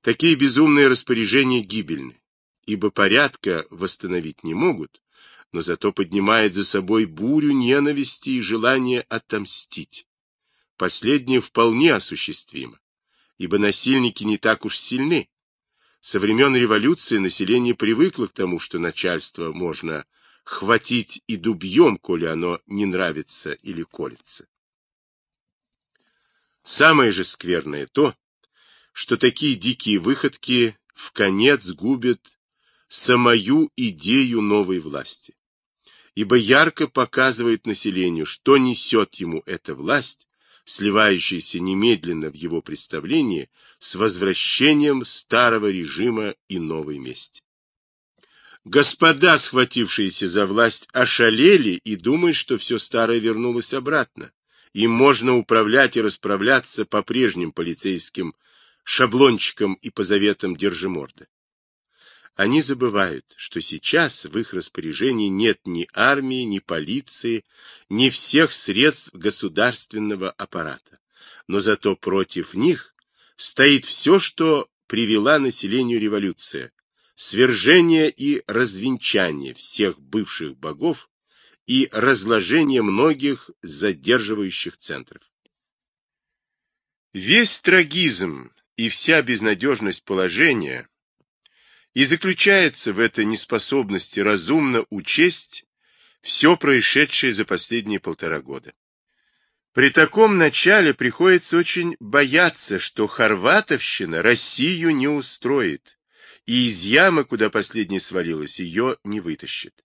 A: Такие безумные распоряжения гибельны, ибо порядка восстановить не могут, но зато поднимает за собой бурю ненависти и желание отомстить. Последнее вполне осуществимо, ибо насильники не так уж сильны. Со времен революции население привыкло к тому, что начальство можно хватить и дубьем, коли оно не нравится или колется. Самое же скверное то, что такие дикие выходки в конец губят самую идею новой власти. Ибо ярко показывает населению, что несет ему эта власть, сливающаяся немедленно в его представлении с возвращением старого режима и новой мести. Господа, схватившиеся за власть, ошалели и думают, что все старое вернулось обратно. Им можно управлять и расправляться по прежним полицейским шаблончикам и по заветам Держиморда. Они забывают, что сейчас в их распоряжении нет ни армии, ни полиции, ни всех средств государственного аппарата. Но зато против них стоит все, что привела населению революция, свержение и развенчание всех бывших богов и разложение многих задерживающих центров. Весь трагизм и вся безнадежность положения и заключается в этой неспособности разумно учесть все происшедшее за последние полтора года. При таком начале приходится очень бояться, что хорватовщина Россию не устроит, и из ямы, куда последняя свалилась, ее не вытащит.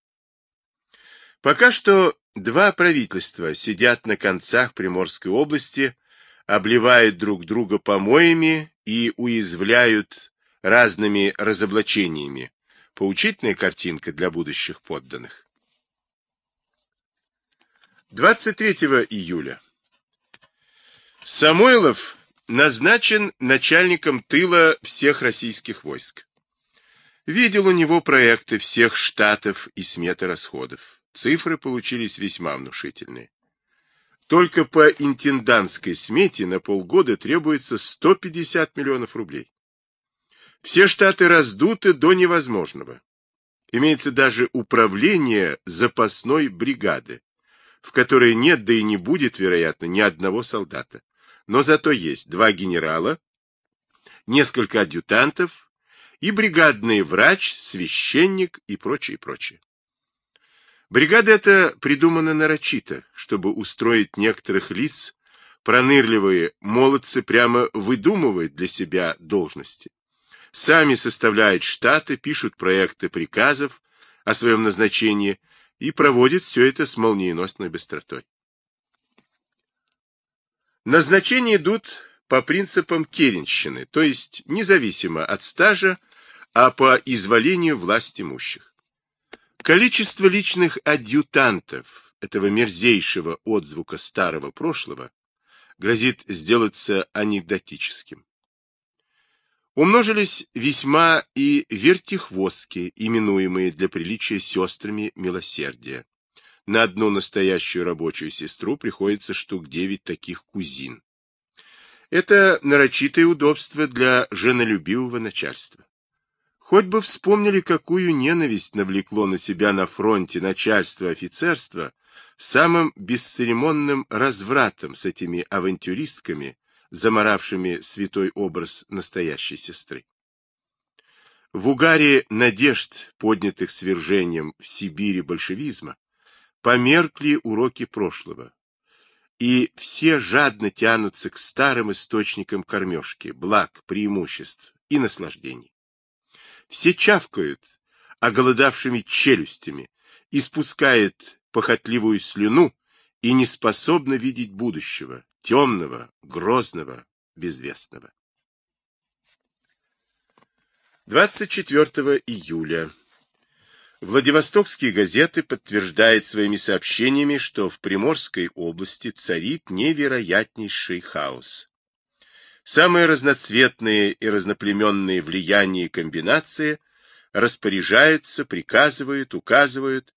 A: Пока что два правительства сидят на концах Приморской области, обливают друг друга помоями и уязвляют разными разоблачениями. Поучительная картинка для будущих подданных. 23 июля. Самойлов назначен начальником тыла всех российских войск. Видел у него проекты всех штатов и сметы расходов. Цифры получились весьма внушительные. Только по интендантской смете на полгода требуется 150 миллионов рублей. Все штаты раздуты до невозможного. Имеется даже управление запасной бригады, в которой нет, да и не будет, вероятно, ни одного солдата. Но зато есть два генерала, несколько адъютантов, и бригадный врач, священник и прочее, прочее. Бригада эта придумана нарочито, чтобы устроить некоторых лиц, пронырливые молодцы прямо выдумывают для себя должности. Сами составляют штаты, пишут проекты приказов о своем назначении и проводят все это с молниеносной быстротой. Назначения идут по принципам керенщины, то есть независимо от стажа, а по изволению власть имущих. Количество личных адъютантов этого мерзейшего отзвука старого прошлого грозит сделаться анекдотическим. Умножились весьма и вертихвостки, именуемые для приличия сестрами милосердия. На одну настоящую рабочую сестру приходится штук девять таких кузин. Это нарочитое удобство для женолюбивого начальства. Хоть бы вспомнили, какую ненависть навлекло на себя на фронте начальство офицерства самым бесцеремонным развратом с этими авантюристками, заморавшими святой образ настоящей сестры. В угаре надежд, поднятых свержением в Сибири большевизма, померкли уроки прошлого, и все жадно тянутся к старым источникам кормежки, благ, преимуществ и наслаждений. Все чавкают оголодавшими челюстями, испускают похотливую слюну и не способны видеть будущего, темного, грозного, безвестного. 24 июля Владивостокские газеты подтверждают своими сообщениями, что в Приморской области царит невероятнейший хаос. Самые разноцветные и разноплеменные влияния и комбинации распоряжаются, приказывают, указывают,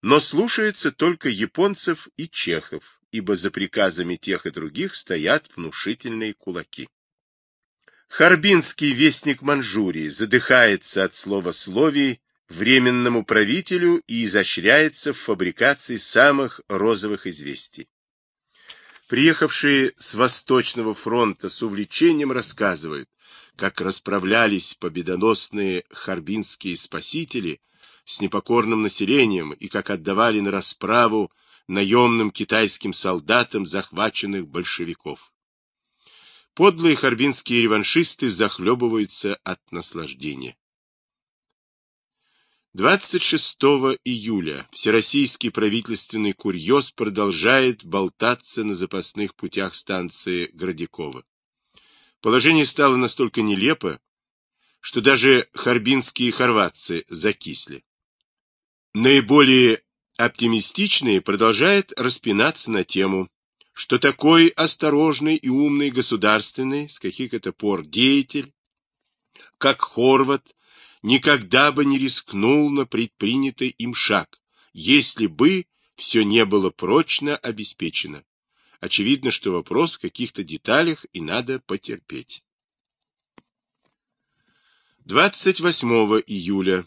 A: но слушаются только японцев и чехов, ибо за приказами тех и других стоят внушительные кулаки. Харбинский вестник Манчжурии задыхается от слова словий временному правителю и изощряется в фабрикации самых розовых известий. Приехавшие с Восточного фронта с увлечением рассказывают, как расправлялись победоносные харбинские спасители с непокорным населением и как отдавали на расправу наемным китайским солдатам захваченных большевиков. Подлые харбинские реваншисты захлебываются от наслаждения. 26 июля Всероссийский правительственный курьез продолжает болтаться на запасных путях станции Градякова. Положение стало настолько нелепо, что даже харбинские хорватцы закисли. Наиболее оптимистичные продолжают распинаться на тему, что такой осторожный и умный государственный с каких это пор деятель, как Хорват, никогда бы не рискнул на предпринятый им шаг, если бы все не было прочно обеспечено. Очевидно, что вопрос в каких-то деталях и надо потерпеть. 28 июля.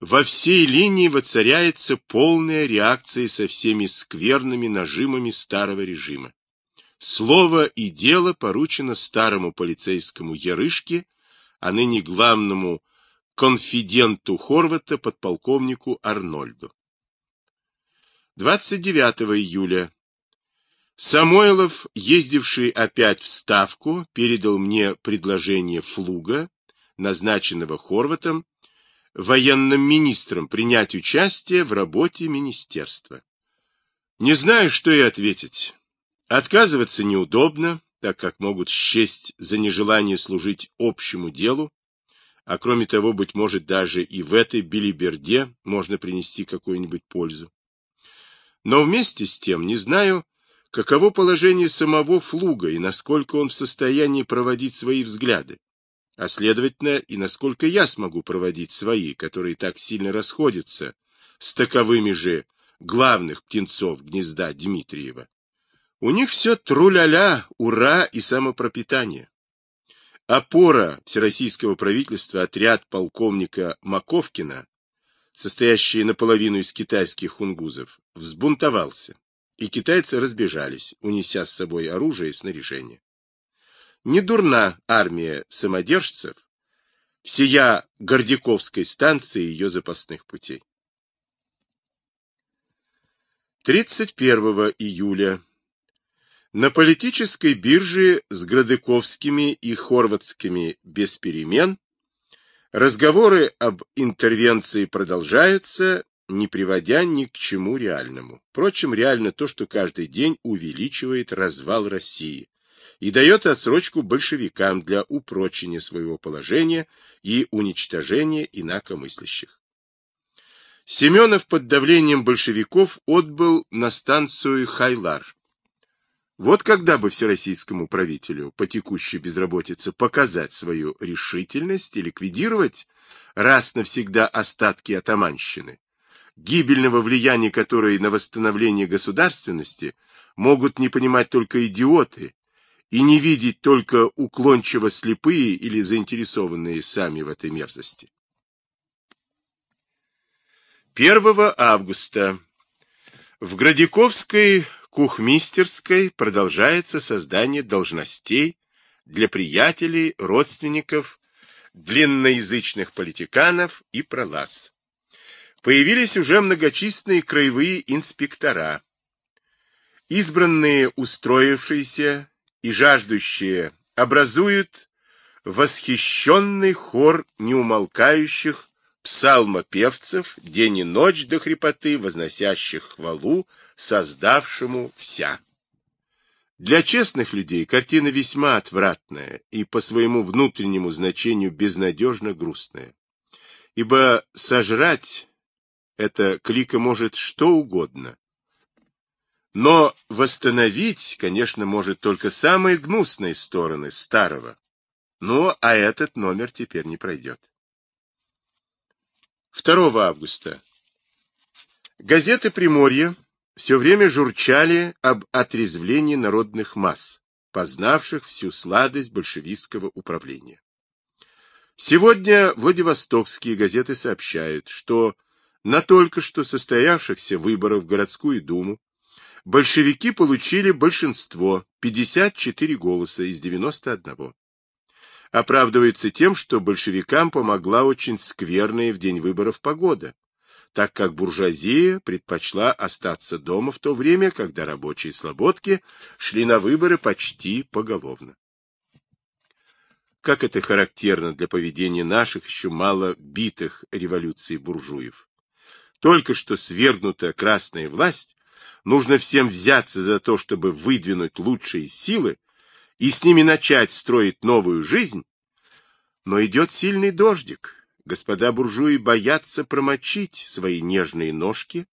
A: Во всей линии воцаряется полная реакция со всеми скверными нажимами старого режима. Слово и дело поручено старому полицейскому Ярышке, а ныне главному конфиденту Хорвата подполковнику Арнольду. 29 июля Самойлов, ездивший опять в Ставку, передал мне предложение Флуга, назначенного Хорватом, военным министром, принять участие в работе министерства. Не знаю, что и ответить. Отказываться неудобно, так как могут счесть за нежелание служить общему делу, а кроме того, быть может, даже и в этой билиберде можно принести какую-нибудь пользу. Но вместе с тем не знаю, каково положение самого Флуга и насколько он в состоянии проводить свои взгляды, а следовательно и насколько я смогу проводить свои, которые так сильно расходятся с таковыми же главных птенцов гнезда Дмитриева. У них все тру-ля-ля, ура и самопропитание. Опора всероссийского правительства отряд полковника Маковкина, состоящий наполовину из китайских хунгузов, взбунтовался, и китайцы разбежались, унеся с собой оружие и снаряжение. Не дурна армия самодержцев, всея Гордяковской станции и ее запасных путей. 31 июля на политической бирже с Градыковскими и Хорватскими без перемен разговоры об интервенции продолжаются, не приводя ни к чему реальному. Впрочем, реально то, что каждый день увеличивает развал России и дает отсрочку большевикам для упрочения своего положения и уничтожения инакомыслящих. Семенов под давлением большевиков отбыл на станцию Хайлар вот когда бы всероссийскому правителю по текущей безработице показать свою решительность и ликвидировать раз навсегда остатки атаманщины, гибельного влияния которой на восстановление государственности могут не понимать только идиоты и не видеть только уклончиво слепые или заинтересованные сами в этой мерзости. 1 августа в Градиковской кухмистерской продолжается создание должностей для приятелей, родственников, длинноязычных политиканов и пролаз. Появились уже многочисленные краевые инспектора. Избранные, устроившиеся и жаждущие образуют восхищенный хор неумолкающих псалмопевцев, день и ночь до хрипоты, возносящих хвалу, создавшему вся. Для честных людей картина весьма отвратная и по своему внутреннему значению безнадежно грустная. Ибо сожрать это клика может что угодно. Но восстановить, конечно, может только самые гнусные стороны старого. Но а этот номер теперь не пройдет. 2 августа. Газеты Приморья все время журчали об отрезвлении народных масс, познавших всю сладость большевистского управления. Сегодня Владивостокские газеты сообщают, что на только что состоявшихся выборах в городскую думу большевики получили большинство 54 голоса из 91 оправдывается тем, что большевикам помогла очень скверная в день выборов погода, так как буржуазия предпочла остаться дома в то время, когда рабочие слободки шли на выборы почти поголовно. Как это характерно для поведения наших еще мало битых революций буржуев. Только что свергнутая красная власть, нужно всем взяться за то, чтобы выдвинуть лучшие силы, и с ними начать строить новую жизнь, но идет сильный дождик. Господа буржуи боятся промочить свои нежные ножки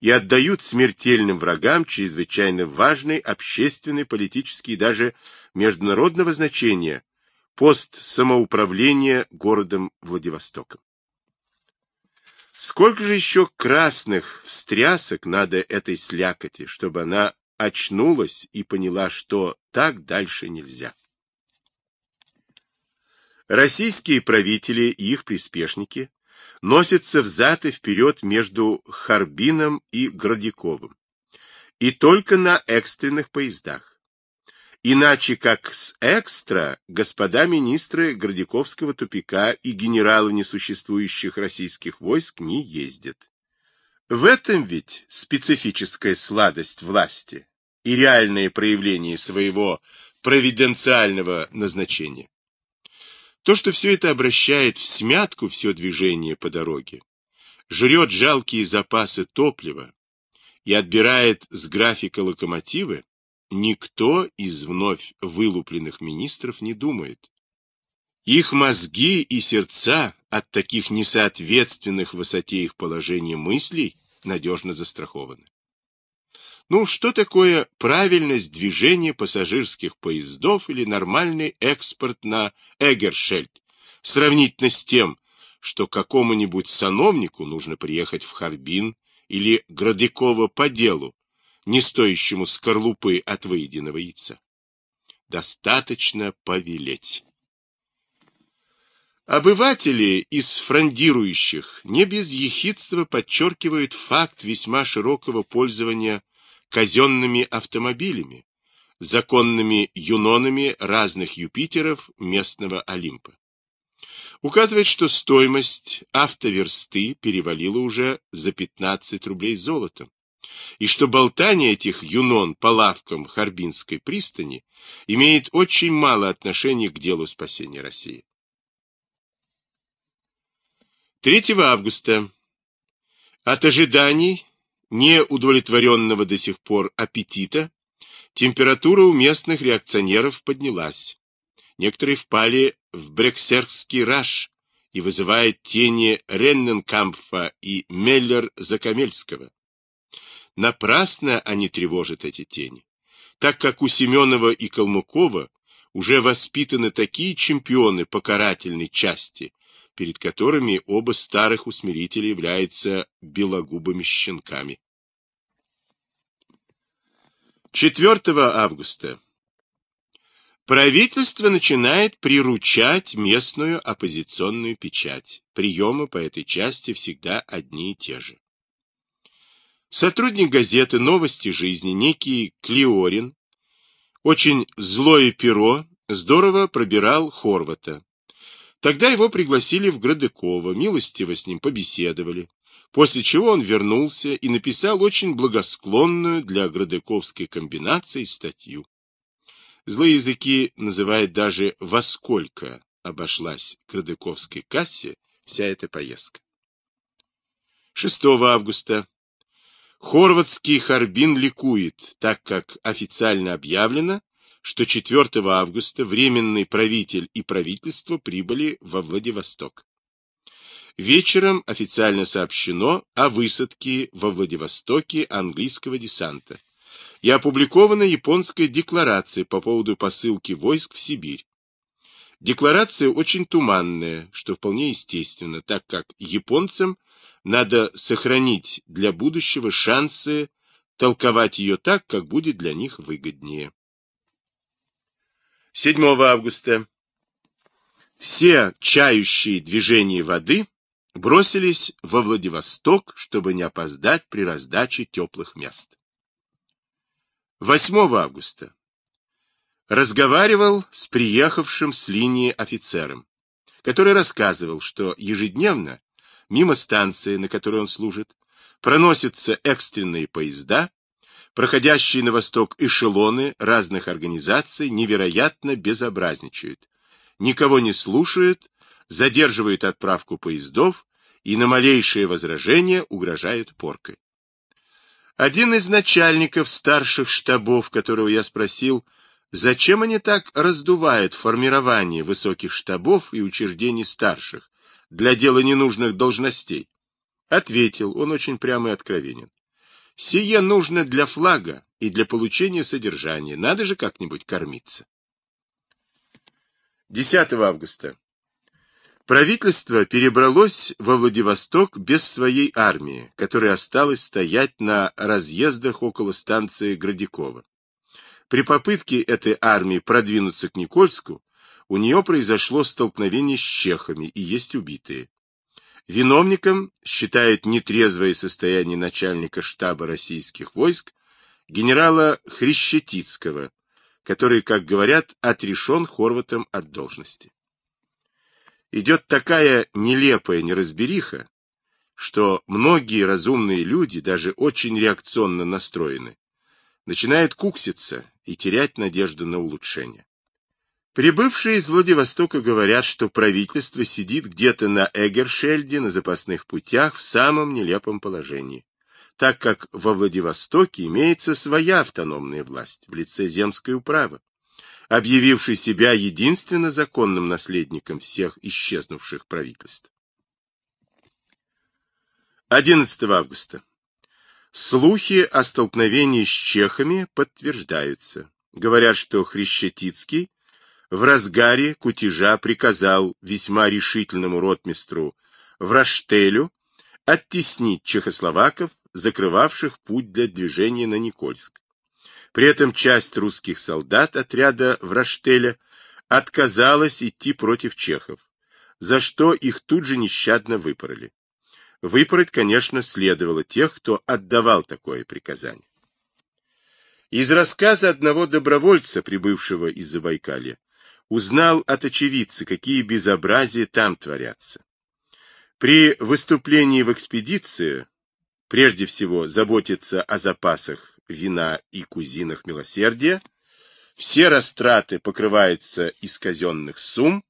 A: и отдают смертельным врагам чрезвычайно важный общественный, политический и даже международного значения пост самоуправления городом Владивостоком. Сколько же еще красных встрясок надо этой слякоти, чтобы она очнулась и поняла, что так дальше нельзя. Российские правители и их приспешники носятся взад и вперед между Харбином и Градиковым. И только на экстренных поездах. Иначе как с экстра господа министры Гордяковского тупика и генералы несуществующих российских войск не ездят. В этом ведь специфическая сладость власти, и реальные проявления своего провиденциального назначения. То, что все это обращает в смятку все движение по дороге, жрет жалкие запасы топлива и отбирает с графика локомотивы, никто из вновь вылупленных министров не думает. Их мозги и сердца от таких несоответственных высоте их положения мыслей надежно застрахованы. Ну, что такое правильность движения пассажирских поездов или нормальный экспорт на Эгершельд, сравнительно с тем, что какому-нибудь сановнику нужно приехать в Харбин или Градыково по делу, не стоящему скорлупы от выеденного яйца? Достаточно повелеть. Обыватели из фрондирующих не без ехидства подчеркивают факт весьма широкого пользования казенными автомобилями, законными юнонами разных Юпитеров местного Олимпа. Указывает, что стоимость автоверсты перевалила уже за 15 рублей золотом, и что болтание этих юнон по лавкам Харбинской пристани имеет очень мало отношения к делу спасения России. 3 августа. От ожиданий неудовлетворенного до сих пор аппетита, температура у местных реакционеров поднялась. Некоторые впали в брексерский раж и вызывает тени Ренненкампфа и Меллер-Закамельского. Напрасно они тревожат эти тени, так как у Семенова и Калмыкова уже воспитаны такие чемпионы по карательной части, перед которыми оба старых усмирителя являются белогубыми щенками. 4 августа. Правительство начинает приручать местную оппозиционную печать. Приемы по этой части всегда одни и те же. Сотрудник газеты «Новости жизни» некий Клиорин, очень злое перо, здорово пробирал Хорвата. Тогда его пригласили в Градыкова, милостиво с ним побеседовали после чего он вернулся и написал очень благосклонную для Градыковской комбинации статью. Злые языки называют даже во сколько обошлась Градыковской кассе вся эта поездка. 6 августа Хорватский Харбин ликует, так как официально объявлено, что 4 августа Временный правитель и правительство прибыли во Владивосток вечером официально сообщено о высадке во Владивостоке английского десанта и опубликована японская декларация по поводу посылки войск в Сибирь. Декларация очень туманная, что вполне естественно, так как японцам надо сохранить для будущего шансы толковать ее так, как будет для них выгоднее. 7 августа все чающие движения воды бросились во Владивосток, чтобы не опоздать при раздаче теплых мест. 8 августа. Разговаривал с приехавшим с линии офицером, который рассказывал, что ежедневно мимо станции, на которой он служит, проносятся экстренные поезда, проходящие на восток эшелоны разных организаций невероятно безобразничают, никого не слушают задерживают отправку поездов и на малейшие возражения угрожают поркой. Один из начальников старших штабов, которого я спросил, зачем они так раздувают формирование высоких штабов и учреждений старших для дела ненужных должностей, ответил, он очень прямо и откровенен. Сие нужно для флага и для получения содержания, надо же как-нибудь кормиться. 10 августа. Правительство перебралось во Владивосток без своей армии, которая осталась стоять на разъездах около станции Градякова. При попытке этой армии продвинуться к Никольску, у нее произошло столкновение с чехами и есть убитые. Виновником считают нетрезвое состояние начальника штаба российских войск генерала Хрещетицкого, который, как говорят, отрешен Хорватом от должности идет такая нелепая неразбериха, что многие разумные люди, даже очень реакционно настроены, начинают кукситься и терять надежду на улучшение. Прибывшие из Владивостока говорят, что правительство сидит где-то на Эгершельде, на запасных путях, в самом нелепом положении, так как во Владивостоке имеется своя автономная власть в лице земской управы, объявивший себя единственно законным наследником всех исчезнувших правительств. 11 августа. Слухи о столкновении с чехами подтверждаются. Говорят, что Хрещетицкий в разгаре кутежа приказал весьма решительному ротмистру Враштелю оттеснить чехословаков, закрывавших путь для движения на Никольск. При этом часть русских солдат отряда Враштеля отказалась идти против чехов, за что их тут же нещадно выпороли. Выпороть, конечно, следовало тех, кто отдавал такое приказание. Из рассказа одного добровольца, прибывшего из Забайкалья, узнал от очевидца, какие безобразия там творятся. При выступлении в экспедицию прежде всего заботиться о запасах вина и кузинах милосердия, все растраты покрываются из казенных сумм,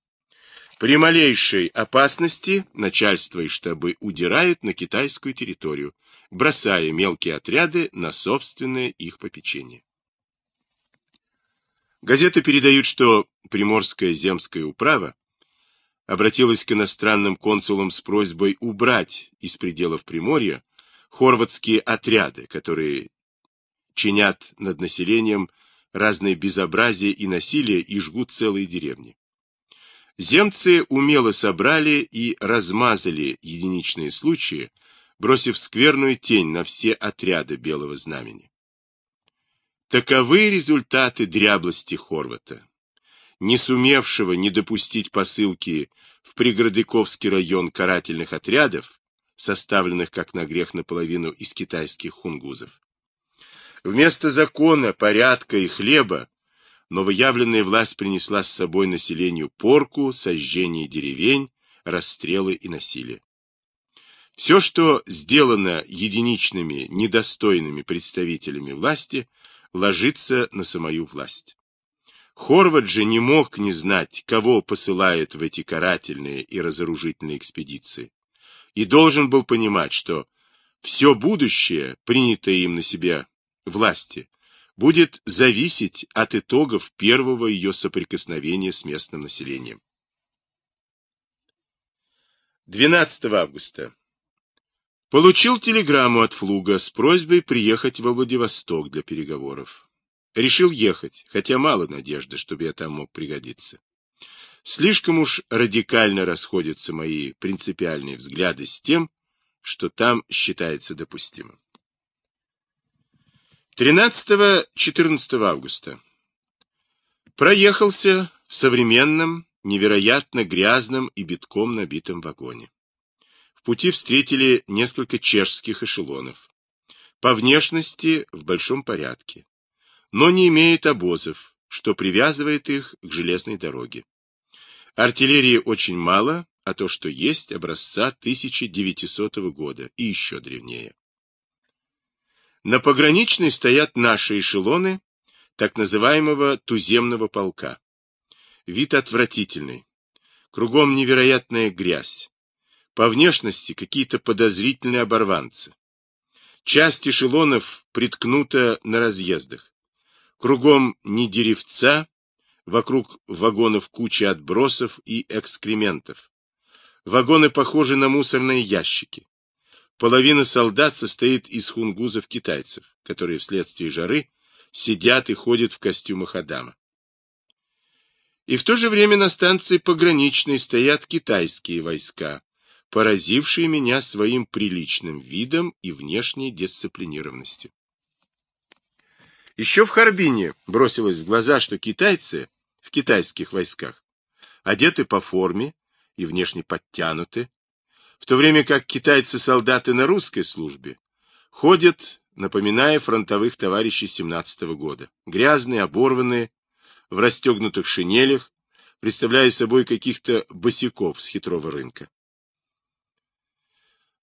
A: при малейшей опасности начальство и штабы удирают на китайскую территорию, бросая мелкие отряды на собственное их попечение. Газеты передают, что Приморская земская управа обратилась к иностранным консулам с просьбой убрать из пределов Приморья хорватские отряды, которые чинят над населением разные безобразия и насилие и жгут целые деревни. Земцы умело собрали и размазали единичные случаи, бросив скверную тень на все отряды Белого Знамени. Таковы результаты дряблости Хорвата, не сумевшего не допустить посылки в пригородыковский район карательных отрядов, составленных как на грех наполовину из китайских хунгузов, Вместо закона, порядка и хлеба новоявленная власть принесла с собой населению порку, сожжение деревень, расстрелы и насилие. Все, что сделано единичными, недостойными представителями власти, ложится на самую власть. Хорват же не мог не знать, кого посылают в эти карательные и разоружительные экспедиции, и должен был понимать, что все будущее, принятое им на себя власти будет зависеть от итогов первого ее соприкосновения с местным населением. 12 августа. Получил телеграмму от Флуга с просьбой приехать во Владивосток для переговоров. Решил ехать, хотя мало надежды, чтобы я там мог пригодиться. Слишком уж радикально расходятся мои принципиальные взгляды с тем, что там считается допустимым. 13-14 августа. Проехался в современном, невероятно грязном и битком набитом вагоне. В пути встретили несколько чешских эшелонов. По внешности в большом порядке, но не имеют обозов, что привязывает их к железной дороге. Артиллерии очень мало, а то, что есть, образца 1900 года и еще древнее. На пограничной стоят наши эшелоны так называемого туземного полка. Вид отвратительный. Кругом невероятная грязь. По внешности какие-то подозрительные оборванцы. Часть эшелонов приткнута на разъездах. Кругом не деревца, вокруг вагонов куча отбросов и экскрементов. Вагоны похожи на мусорные ящики. Половина солдат состоит из хунгузов-китайцев, которые вследствие жары сидят и ходят в костюмах Адама. И в то же время на станции пограничной стоят китайские войска, поразившие меня своим приличным видом и внешней дисциплинированностью. Еще в Харбине бросилось в глаза, что китайцы в китайских войсках одеты по форме и внешне подтянуты, в то время как китайцы-солдаты на русской службе ходят, напоминая фронтовых товарищей семнадцатого года, грязные, оборванные, в расстегнутых шинелях, представляя собой каких-то босиков с хитрого рынка.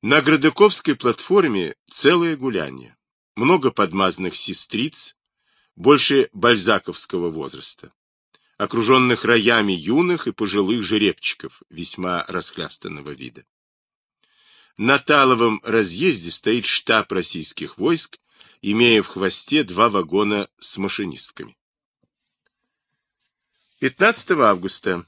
A: На Градыковской платформе целое гуляние, много подмазанных сестриц, больше бальзаковского возраста, окруженных роями юных и пожилых жеребчиков весьма расхлястанного вида. На Таловом разъезде стоит штаб российских войск, имея в хвосте два вагона с машинистками. 15 августа.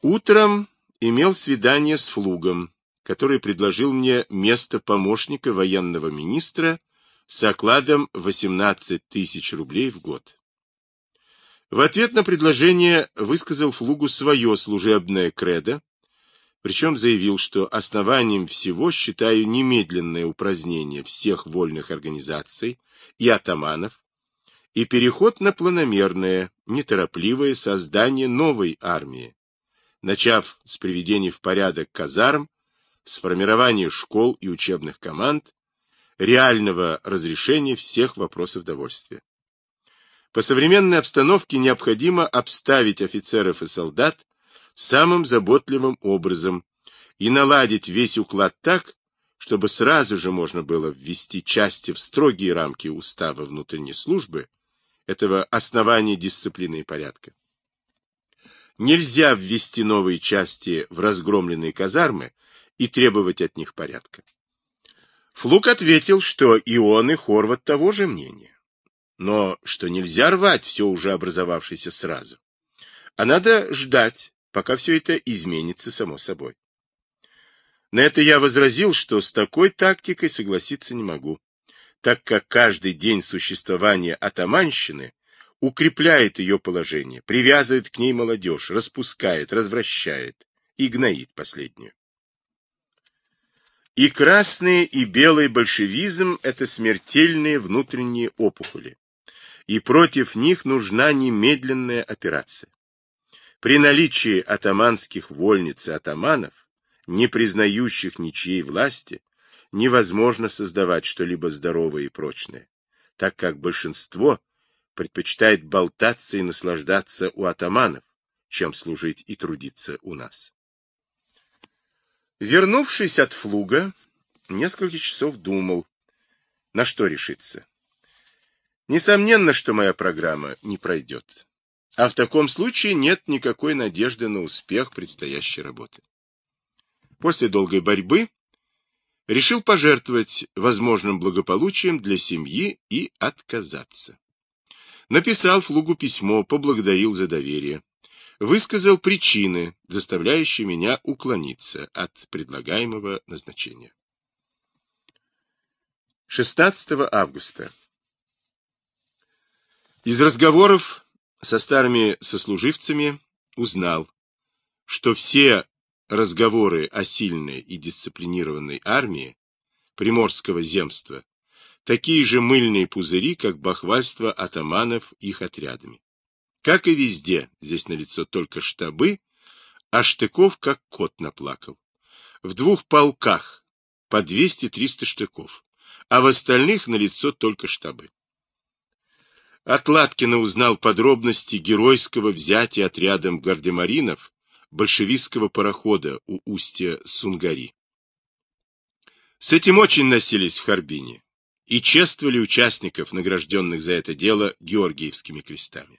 A: Утром имел свидание с Флугом, который предложил мне место помощника военного министра с окладом 18 тысяч рублей в год. В ответ на предложение высказал Флугу свое служебное кредо, причем заявил, что основанием всего считаю немедленное упразднение всех вольных организаций и атаманов и переход на планомерное, неторопливое создание новой армии, начав с приведения в порядок казарм, с формирования школ и учебных команд, реального разрешения всех вопросов довольствия. По современной обстановке необходимо обставить офицеров и солдат самым заботливым образом и наладить весь уклад так, чтобы сразу же можно было ввести части в строгие рамки устава внутренней службы, этого основания дисциплины и порядка. Нельзя ввести новые части в разгромленные казармы и требовать от них порядка. Флук ответил, что и он, и Хорват того же мнения. Но что нельзя рвать все уже образовавшееся сразу, а надо ждать, пока все это изменится само собой. На это я возразил, что с такой тактикой согласиться не могу, так как каждый день существования атаманщины укрепляет ее положение, привязывает к ней молодежь, распускает, развращает и гноит последнюю. И красный, и белый большевизм – это смертельные внутренние опухоли, и против них нужна немедленная операция. При наличии атаманских вольниц и атаманов, не признающих ничьей власти, невозможно создавать что-либо здоровое и прочное, так как большинство предпочитает болтаться и наслаждаться у атаманов, чем служить и трудиться у нас. Вернувшись от флуга, несколько часов думал, на что решиться. Несомненно, что моя программа не пройдет а в таком случае нет никакой надежды на успех предстоящей работы. После долгой борьбы решил пожертвовать возможным благополучием для семьи и отказаться. Написал Флугу письмо, поблагодарил за доверие, высказал причины, заставляющие меня уклониться от предлагаемого назначения. 16 августа. Из разговоров со старыми сослуживцами узнал, что все разговоры о сильной и дисциплинированной армии Приморского земства такие же мыльные пузыри, как бахвальство атаманов их отрядами. Как и везде, здесь налицо только штабы, а штыков как кот наплакал. В двух полках по 200-300 штыков, а в остальных налицо только штабы. От Латкина узнал подробности геройского взятия отрядом гардемаринов большевистского парохода у устья Сунгари. С этим очень носились в Харбине и чествовали участников, награжденных за это дело георгиевскими крестами.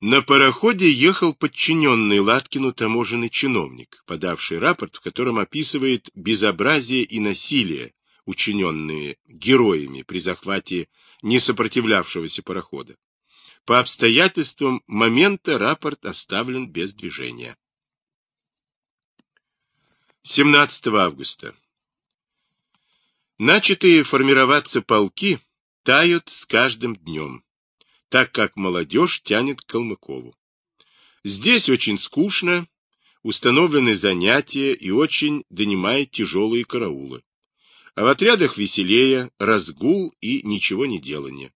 A: На пароходе ехал подчиненный Латкину таможенный чиновник, подавший рапорт, в котором описывает безобразие и насилие, учиненные героями при захвате несопротивлявшегося парохода. По обстоятельствам момента рапорт оставлен без движения. 17 августа. Начатые формироваться полки тают с каждым днем, так как молодежь тянет к Калмыкову. Здесь очень скучно, установлены занятия и очень донимает тяжелые караулы. А в отрядах веселее, разгул и ничего не делание.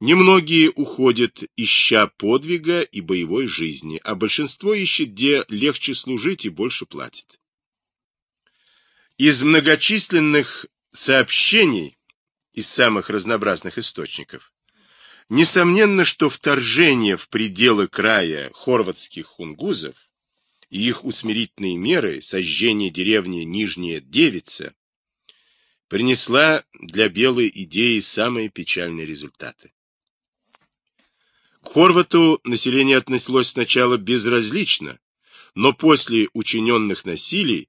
A: Немногие уходят, ища подвига и боевой жизни, а большинство ищет, где легче служить и больше платит. Из многочисленных сообщений, из самых разнообразных источников, несомненно, что вторжение в пределы края хорватских хунгузов и их усмирительные меры, сожжение деревни Нижняя Девица, принесла для белой идеи самые печальные результаты. К Хорвату население относилось сначала безразлично, но после учиненных насилий,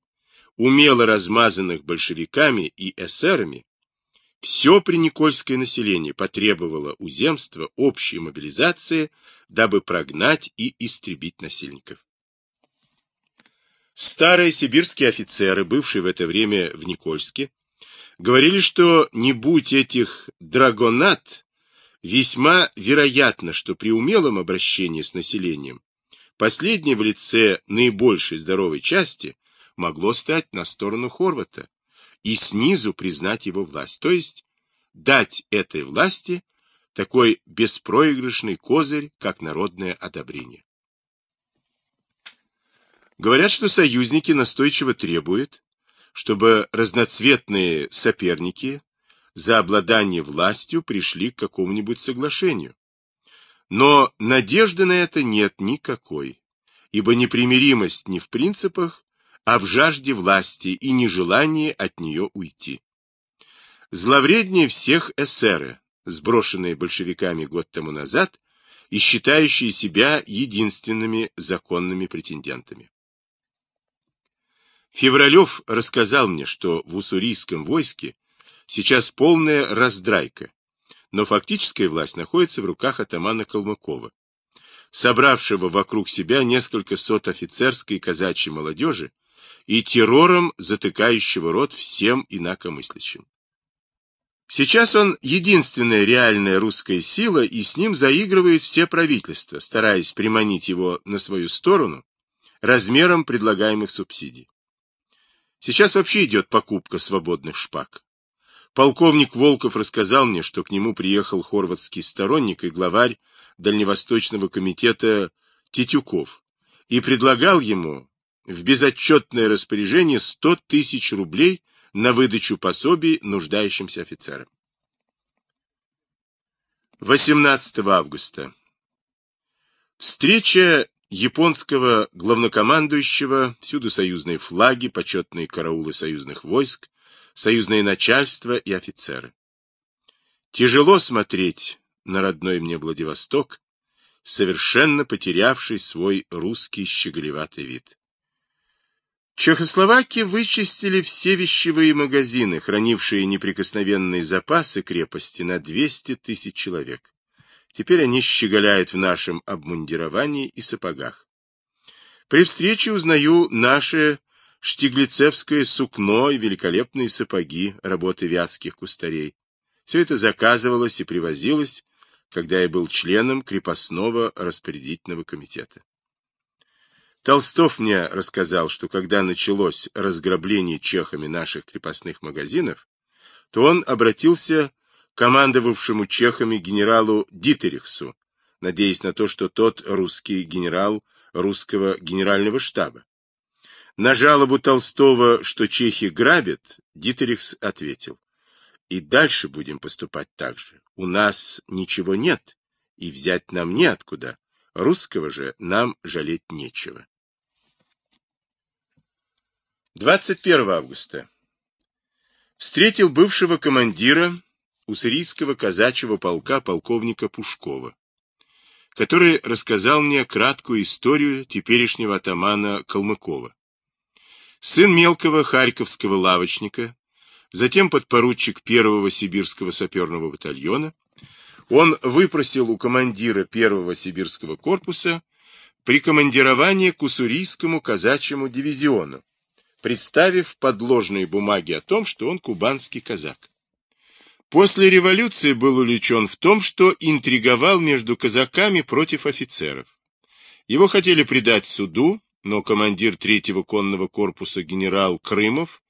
A: умело размазанных большевиками и эсерами, все приникольское население потребовало у земства общей мобилизации, дабы прогнать и истребить насильников. Старые сибирские офицеры, бывшие в это время в Никольске, говорили, что не будь этих драгонат, весьма вероятно, что при умелом обращении с населением последнее в лице наибольшей здоровой части могло стать на сторону Хорвата и снизу признать его власть, то есть дать этой власти такой беспроигрышный козырь, как народное одобрение. Говорят, что союзники настойчиво требуют, чтобы разноцветные соперники за обладание властью пришли к какому-нибудь соглашению. Но надежды на это нет никакой, ибо непримиримость не в принципах, а в жажде власти и нежелании от нее уйти. Зловреднее всех эсеры, сброшенные большевиками год тому назад и считающие себя единственными законными претендентами. Февралев рассказал мне, что в уссурийском войске сейчас полная раздрайка, но фактическая власть находится в руках атамана Калмыкова, собравшего вокруг себя несколько сот офицерской и казачьей молодежи и террором затыкающего рот всем инакомыслящим. Сейчас он единственная реальная русская сила, и с ним заигрывают все правительства, стараясь приманить его на свою сторону размером предлагаемых субсидий. Сейчас вообще идет покупка свободных шпаг. Полковник Волков рассказал мне, что к нему приехал хорватский сторонник и главарь Дальневосточного комитета Тетюков и предлагал ему в безотчетное распоряжение 100 тысяч рублей на выдачу пособий нуждающимся офицерам. 18 августа. Встреча японского главнокомандующего, всюду союзные флаги, почетные караулы союзных войск, союзное начальство и офицеры. Тяжело смотреть на родной мне Владивосток, совершенно потерявший свой русский щеголеватый вид. Чехословаки вычистили все вещевые магазины, хранившие неприкосновенные запасы крепости на 200 тысяч человек. Теперь они щеголяют в нашем обмундировании и сапогах. При встрече узнаю наше штиглицевское сукно и великолепные сапоги работы вятских кустарей. Все это заказывалось и привозилось, когда я был членом крепостного распорядительного комитета. Толстов мне рассказал, что когда началось разграбление чехами наших крепостных магазинов, то он обратился командовавшему чехами генералу Дитерихсу, надеясь на то, что тот русский генерал русского генерального штаба. На жалобу Толстого, что чехи грабят, Дитерихс ответил, «И дальше будем поступать так же. У нас ничего нет, и взять нам неоткуда. Русского же нам жалеть нечего». 21 августа. Встретил бывшего командира уссурийского казачьего полка полковника Пушкова, который рассказал мне краткую историю теперешнего атамана Калмыкова. Сын мелкого харьковского лавочника, затем подпоручик первого сибирского саперного батальона, он выпросил у командира первого сибирского корпуса прикомандирование к уссурийскому казачьему дивизиону, представив подложные бумаги о том, что он кубанский казак. После революции был увлечен в том, что интриговал между казаками против офицеров. Его хотели предать суду, но командир третьего конного корпуса генерал Крымов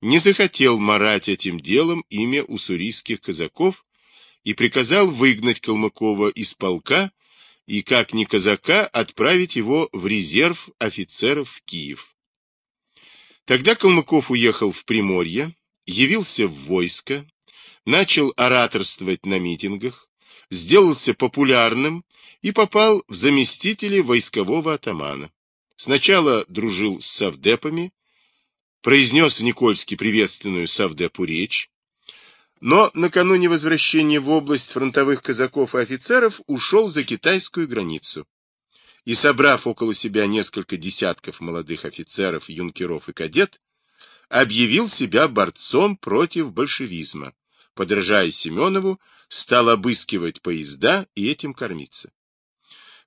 A: не захотел марать этим делом имя уссурийских казаков и приказал выгнать Калмыкова из полка и, как ни казака, отправить его в резерв офицеров в Киев. Тогда Калмыков уехал в Приморье, явился в войско, начал ораторствовать на митингах, сделался популярным и попал в заместители войскового атамана. Сначала дружил с совдепами, произнес в Никольске приветственную совдепу речь, но накануне возвращения в область фронтовых казаков и офицеров ушел за китайскую границу. И, собрав около себя несколько десятков молодых офицеров, юнкеров и кадет, объявил себя борцом против большевизма подражая Семенову, стал обыскивать поезда и этим кормиться.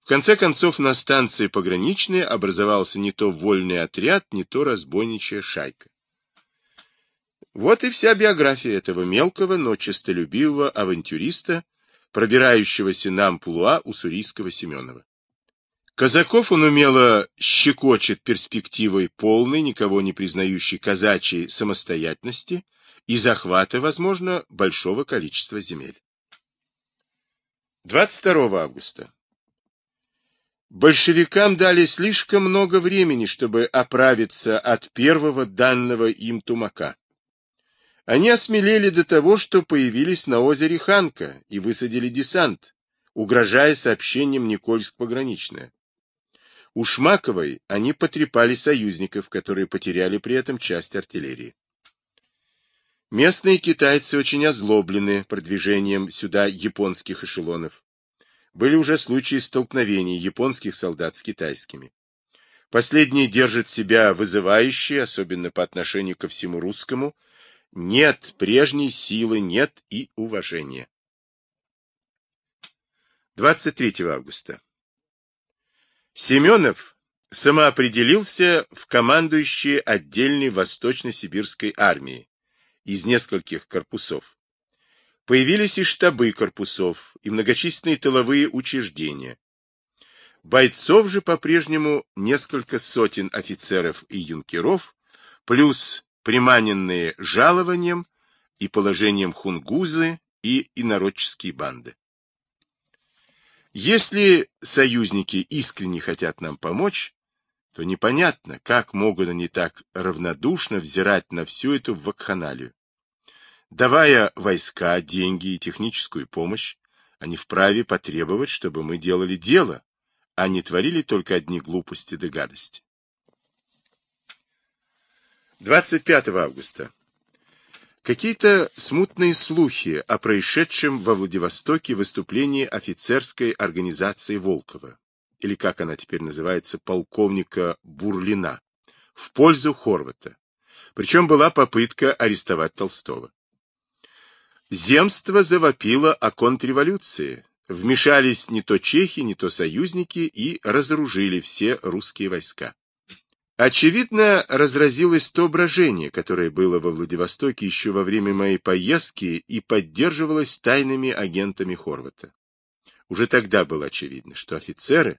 A: В конце концов, на станции пограничной образовался не то вольный отряд, не то разбойничья шайка. Вот и вся биография этого мелкого, но честолюбивого авантюриста, пробирающегося на амплуа уссурийского Семенова. Казаков он умело щекочет перспективой полной, никого не признающей казачьей самостоятельности, и захвата, возможно, большого количества земель. 22 августа. Большевикам дали слишком много времени, чтобы оправиться от первого данного им тумака. Они осмелели до того, что появились на озере Ханка и высадили десант, угрожая сообщением Никольск-Пограничная. У Шмаковой они потрепали союзников, которые потеряли при этом часть артиллерии. Местные китайцы очень озлоблены продвижением сюда японских эшелонов. Были уже случаи столкновений японских солдат с китайскими. Последние держат себя вызывающе, особенно по отношению ко всему русскому. Нет прежней силы, нет и уважения. 23 августа. Семенов самоопределился в командующие отдельной Восточно-Сибирской армии из нескольких корпусов. Появились и штабы корпусов, и многочисленные тыловые учреждения. Бойцов же по-прежнему несколько сотен офицеров и юнкеров, плюс приманенные жалованием и положением хунгузы и инородческие банды. Если союзники искренне хотят нам помочь, то непонятно, как могут они так равнодушно взирать на всю эту вакханалию давая войска, деньги и техническую помощь, они вправе потребовать, чтобы мы делали дело, а не творили только одни глупости да гадости. 25 августа. Какие-то смутные слухи о происшедшем во Владивостоке выступлении офицерской организации Волкова, или как она теперь называется, полковника Бурлина, в пользу Хорвата. Причем была попытка арестовать Толстого. Земство завопило о контрреволюции. Вмешались не то чехи, не то союзники и разоружили все русские войска. Очевидно, разразилось то брожение, которое было во Владивостоке еще во время моей поездки и поддерживалось тайными агентами Хорвата. Уже тогда было очевидно, что офицеры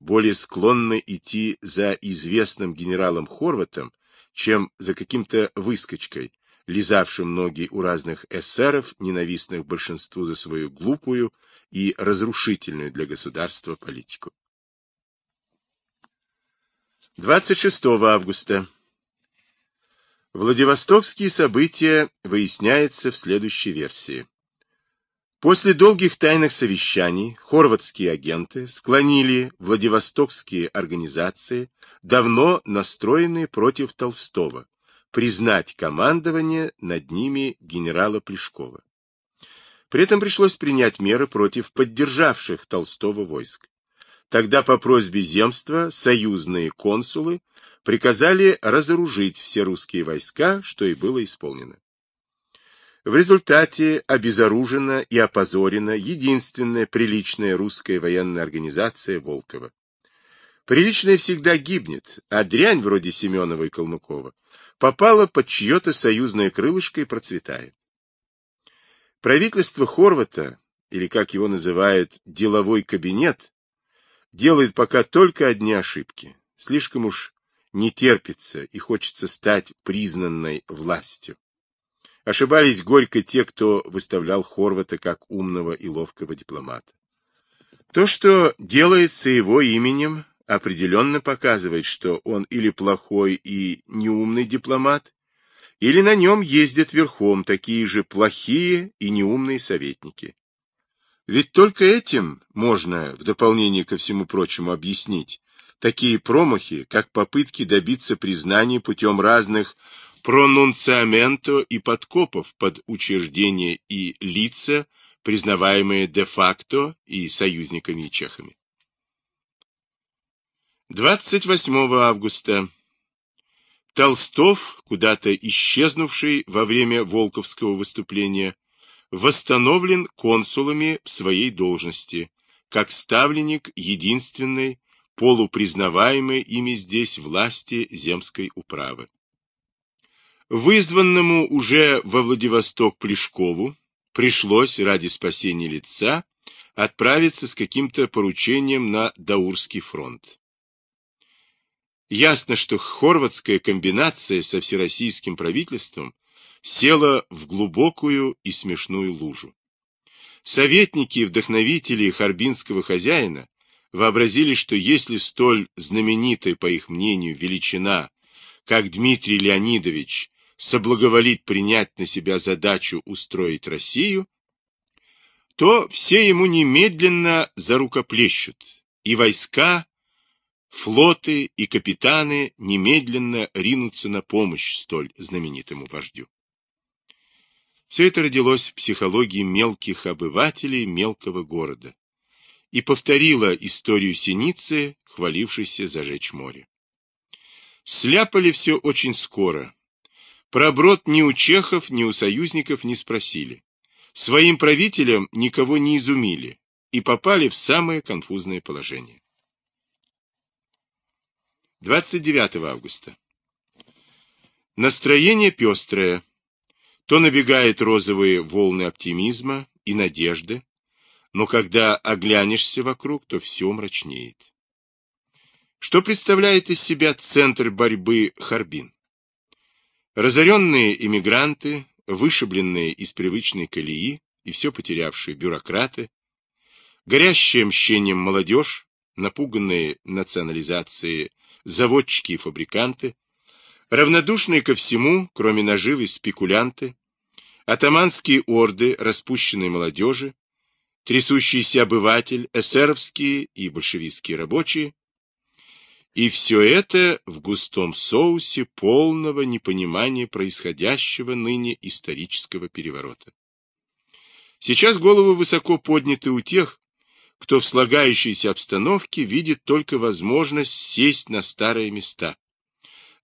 A: более склонны идти за известным генералом Хорватом, чем за каким-то выскочкой, лизавшим ноги у разных эсеров, ненавистных большинству за свою глупую и разрушительную для государства политику. 26 августа. Владивостокские события выясняются в следующей версии. После долгих тайных совещаний хорватские агенты склонили владивостокские организации, давно настроенные против Толстого, признать командование над ними генерала Плешкова. При этом пришлось принять меры против поддержавших Толстого войск. Тогда по просьбе земства союзные консулы приказали разоружить все русские войска, что и было исполнено. В результате обезоружена и опозорена единственная приличная русская военная организация Волкова. Приличная всегда гибнет, а дрянь вроде Семенова и Калмыкова попала под чье-то союзное крылышко и процветает. Правительство Хорвата, или как его называют, деловой кабинет, делает пока только одни ошибки. Слишком уж не терпится и хочется стать признанной властью. Ошибались горько те, кто выставлял Хорвата как умного и ловкого дипломата. То, что делается его именем, определенно показывает, что он или плохой и неумный дипломат, или на нем ездят верхом такие же плохие и неумные советники. Ведь только этим можно, в дополнение ко всему прочему, объяснить такие промахи, как попытки добиться признания путем разных пронунциаменто и подкопов под учреждения и лица, признаваемые де-факто и союзниками и чехами. 28 августа. Толстов, куда-то исчезнувший во время Волковского выступления, восстановлен консулами в своей должности, как ставленник единственной, полупризнаваемой ими здесь власти земской управы. Вызванному уже во Владивосток Плешкову пришлось ради спасения лица отправиться с каким-то поручением на Даурский фронт. Ясно, что хорватская комбинация со всероссийским правительством села в глубокую и смешную лужу. Советники и вдохновители харбинского хозяина вообразили, что если столь знаменитая, по их мнению, величина, как Дмитрий Леонидович, соблаговолит принять на себя задачу устроить Россию, то все ему немедленно зарукоплещут, и войска флоты и капитаны немедленно ринутся на помощь столь знаменитому вождю. Все это родилось в психологии мелких обывателей мелкого города и повторило историю Синицы, хвалившейся зажечь море. Сляпали все очень скоро. Проброд ни у чехов, ни у союзников не спросили. Своим правителям никого не изумили и попали в самое конфузное положение. 29 августа. Настроение пестрое. То набегают розовые волны оптимизма и надежды, но когда оглянешься вокруг, то все мрачнеет. Что представляет из себя центр борьбы Харбин? Разоренные иммигранты, вышибленные из привычной колеи и все потерявшие бюрократы, горящее мщением молодежь, напуганные национализацией заводчики и фабриканты, равнодушные ко всему, кроме наживы спекулянты, атаманские орды распущенной молодежи, трясущийся обыватель, эсеровские и большевистские рабочие. И все это в густом соусе полного непонимания происходящего ныне исторического переворота. Сейчас головы высоко подняты у тех, кто в слагающейся обстановке видит только возможность сесть на старые места,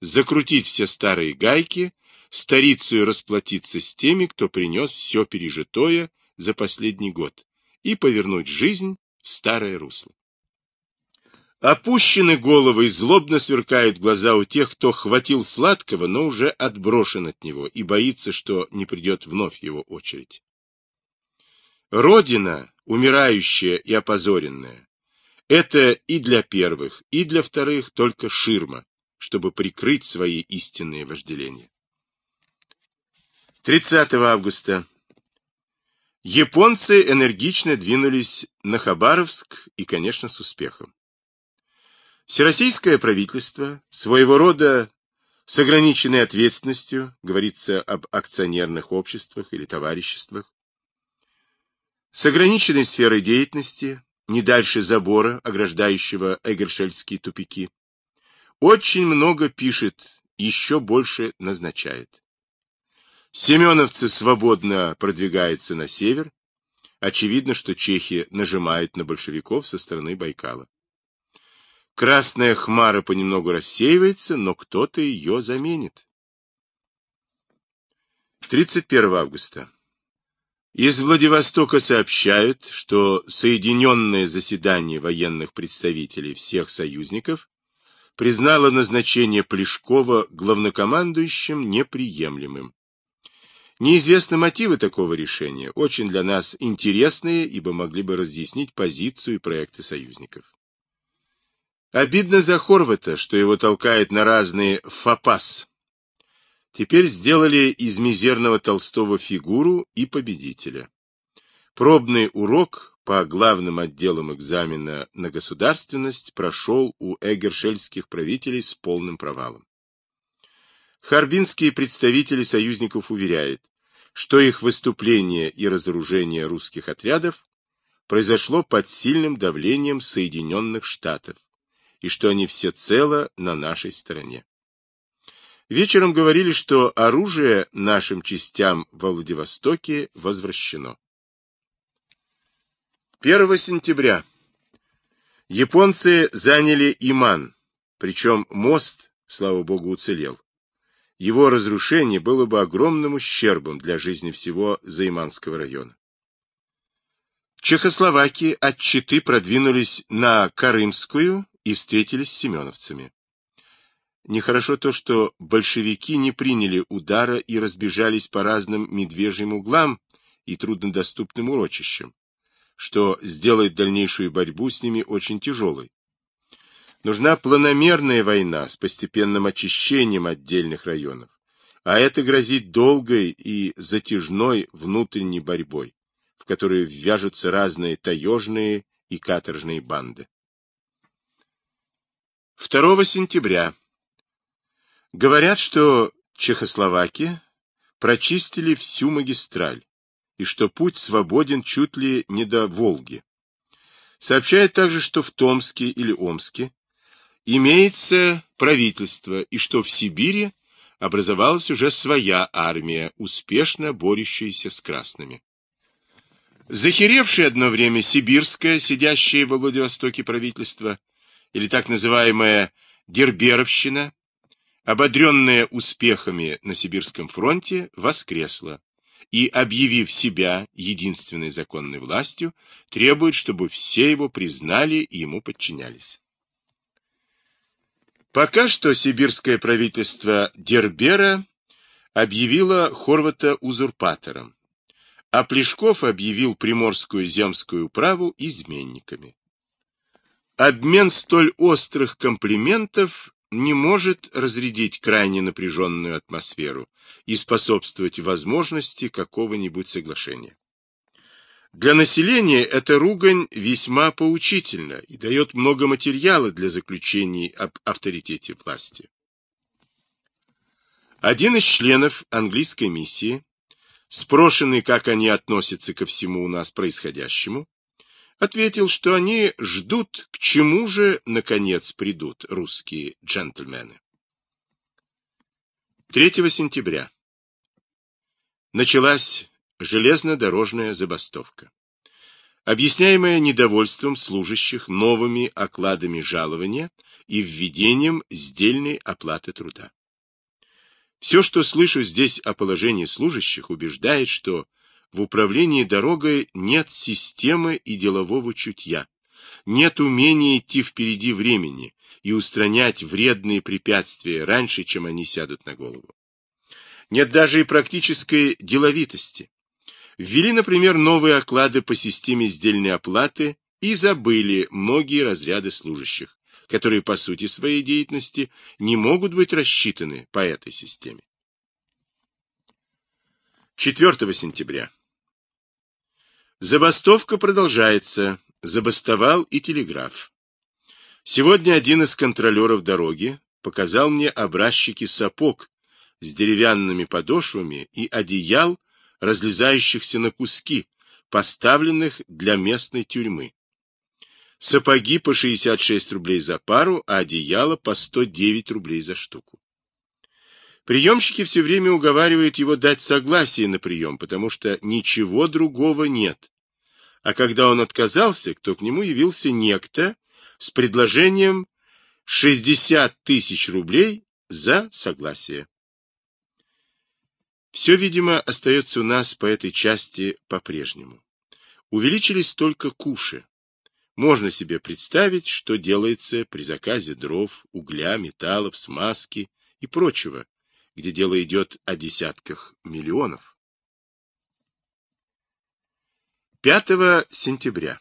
A: закрутить все старые гайки, старицу расплатиться с теми, кто принес все пережитое за последний год, и повернуть жизнь в старое русло. Опущены головы и злобно сверкают глаза у тех, кто хватил сладкого, но уже отброшен от него и боится, что не придет вновь его очередь. Родина умирающая и опозоренная. Это и для первых, и для вторых только ширма, чтобы прикрыть свои истинные вожделения. 30 августа. Японцы энергично двинулись на Хабаровск и, конечно, с успехом. Всероссийское правительство, своего рода с ограниченной ответственностью, говорится об акционерных обществах или товариществах, с ограниченной сферой деятельности, не дальше забора, ограждающего Эгершельские тупики, очень много пишет, еще больше назначает. Семеновцы свободно продвигаются на север. Очевидно, что чехи нажимают на большевиков со стороны Байкала. Красная хмара понемногу рассеивается, но кто-то ее заменит. 31 августа. Из Владивостока сообщают, что соединенное заседание военных представителей всех союзников признало назначение Плешкова главнокомандующим неприемлемым. Неизвестны мотивы такого решения, очень для нас интересные, ибо могли бы разъяснить позицию и проекты союзников. Обидно за Хорвата, что его толкает на разные фапас, Теперь сделали из мизерного Толстого фигуру и победителя. Пробный урок по главным отделам экзамена на государственность прошел у эгершельских правителей с полным провалом. Харбинские представители союзников уверяют, что их выступление и разоружение русских отрядов произошло под сильным давлением Соединенных Штатов, и что они всецело на нашей стороне. Вечером говорили, что оружие нашим частям во Владивостоке возвращено. 1 сентября. Японцы заняли Иман, причем мост, слава богу, уцелел. Его разрушение было бы огромным ущербом для жизни всего Займанского района. Чехословаки от Читы продвинулись на Карымскую и встретились с семеновцами. Нехорошо то, что большевики не приняли удара и разбежались по разным медвежьим углам и труднодоступным урочищам, что сделает дальнейшую борьбу с ними очень тяжелой. Нужна планомерная война с постепенным очищением отдельных районов, а это грозит долгой и затяжной внутренней борьбой, в которую ввяжутся разные таежные и каторжные банды. 2 сентября Говорят, что Чехословаки прочистили всю магистраль и что путь свободен чуть ли не до Волги. Сообщают также, что в Томске или Омске имеется правительство и что в Сибири образовалась уже своя армия, успешно борющаяся с красными. Захеревшее одно время сибирское, сидящее во Владивостоке правительство, или так называемая дерберовщина ободренная успехами на Сибирском фронте, воскресла и, объявив себя единственной законной властью, требует, чтобы все его признали и ему подчинялись. Пока что сибирское правительство Дербера объявило Хорвата узурпатором, а Плешков объявил Приморскую земскую управу изменниками. Обмен столь острых комплиментов не может разрядить крайне напряженную атмосферу и способствовать возможности какого-нибудь соглашения. Для населения эта ругань весьма поучительна и дает много материала для заключений об авторитете власти. Один из членов английской миссии, спрошенный, как они относятся ко всему у нас происходящему, ответил, что они ждут, к чему же, наконец, придут русские джентльмены. 3 сентября началась железнодорожная забастовка, объясняемая недовольством служащих новыми окладами жалования и введением сдельной оплаты труда. Все, что слышу здесь о положении служащих, убеждает, что в управлении дорогой нет системы и делового чутья, нет умения идти впереди времени и устранять вредные препятствия раньше, чем они сядут на голову. Нет даже и практической деловитости. Ввели, например, новые оклады по системе сдельной оплаты и забыли многие разряды служащих, которые по сути своей деятельности не могут быть рассчитаны по этой системе. 4 сентября. Забастовка продолжается. Забастовал и телеграф. Сегодня один из контролеров дороги показал мне образчики сапог с деревянными подошвами и одеял, разлезающихся на куски, поставленных для местной тюрьмы. Сапоги по 66 рублей за пару, а одеяло по 109 рублей за штуку. Приемщики все время уговаривают его дать согласие на прием, потому что ничего другого нет. А когда он отказался, то к нему явился некто с предложением 60 тысяч рублей за согласие. Все, видимо, остается у нас по этой части по-прежнему. Увеличились только куши. Можно себе представить, что делается при заказе дров, угля, металлов, смазки и прочего, где дело идет о десятках миллионов. 5 сентября.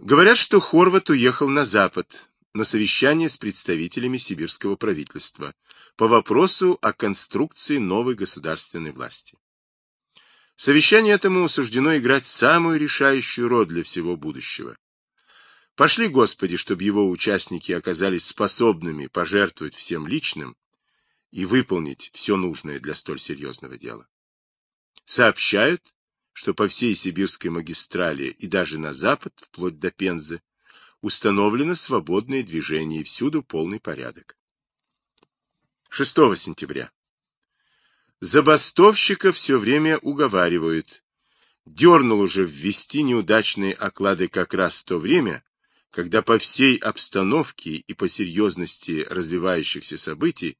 A: Говорят, что Хорват уехал на Запад на совещание с представителями сибирского правительства по вопросу о конструкции новой государственной власти. Совещание этому суждено играть самую решающую роль для всего будущего. Пошли, Господи, чтобы его участники оказались способными пожертвовать всем личным и выполнить все нужное для столь серьезного дела. Сообщают, что по всей сибирской магистрали и даже на запад, вплоть до Пензы, установлено свободное движение и всюду полный порядок. 6 сентября. Забастовщика все время уговаривают. Дернул уже ввести неудачные оклады как раз в то время, когда по всей обстановке и по серьезности развивающихся событий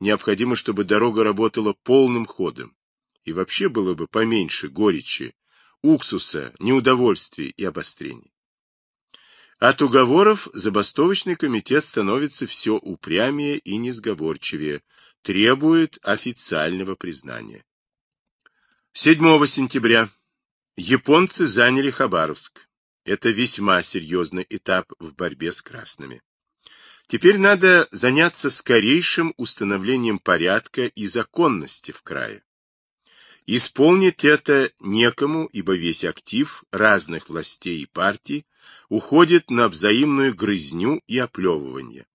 A: необходимо, чтобы дорога работала полным ходом. И вообще было бы поменьше горечи, уксуса, неудовольствий и обострений. От уговоров забастовочный комитет становится все упрямее и несговорчивее, требует официального признания. 7 сентября японцы заняли Хабаровск. Это весьма серьезный этап в борьбе с красными. Теперь надо заняться скорейшим установлением порядка и законности в крае. Исполнить это некому, ибо весь актив разных властей и партий уходит на взаимную грызню и оплевывание.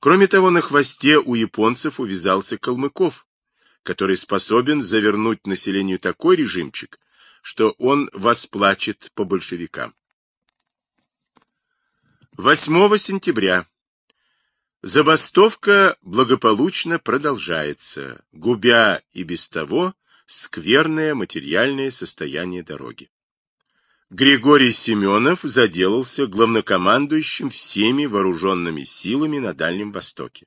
A: Кроме того, на хвосте у японцев увязался Калмыков, который способен завернуть населению такой режимчик, что он восплачет по большевикам. 8 сентября Забастовка благополучно продолжается, губя и без того скверное материальное состояние дороги. Григорий Семенов заделался главнокомандующим всеми вооруженными силами на Дальнем Востоке.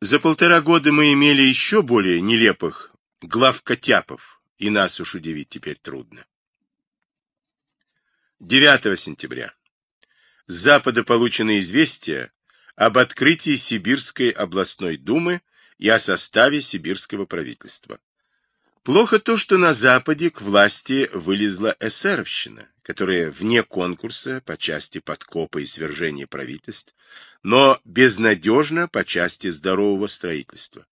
A: За полтора года мы имели еще более нелепых главкотяпов, и нас уж удивить теперь трудно. 9 сентября. С запада получено известие, об открытии Сибирской областной думы и о составе сибирского правительства. Плохо то, что на Западе к власти вылезла эсеровщина, которая вне конкурса по части подкопа и свержения правительств, но безнадежна по части здорового строительства.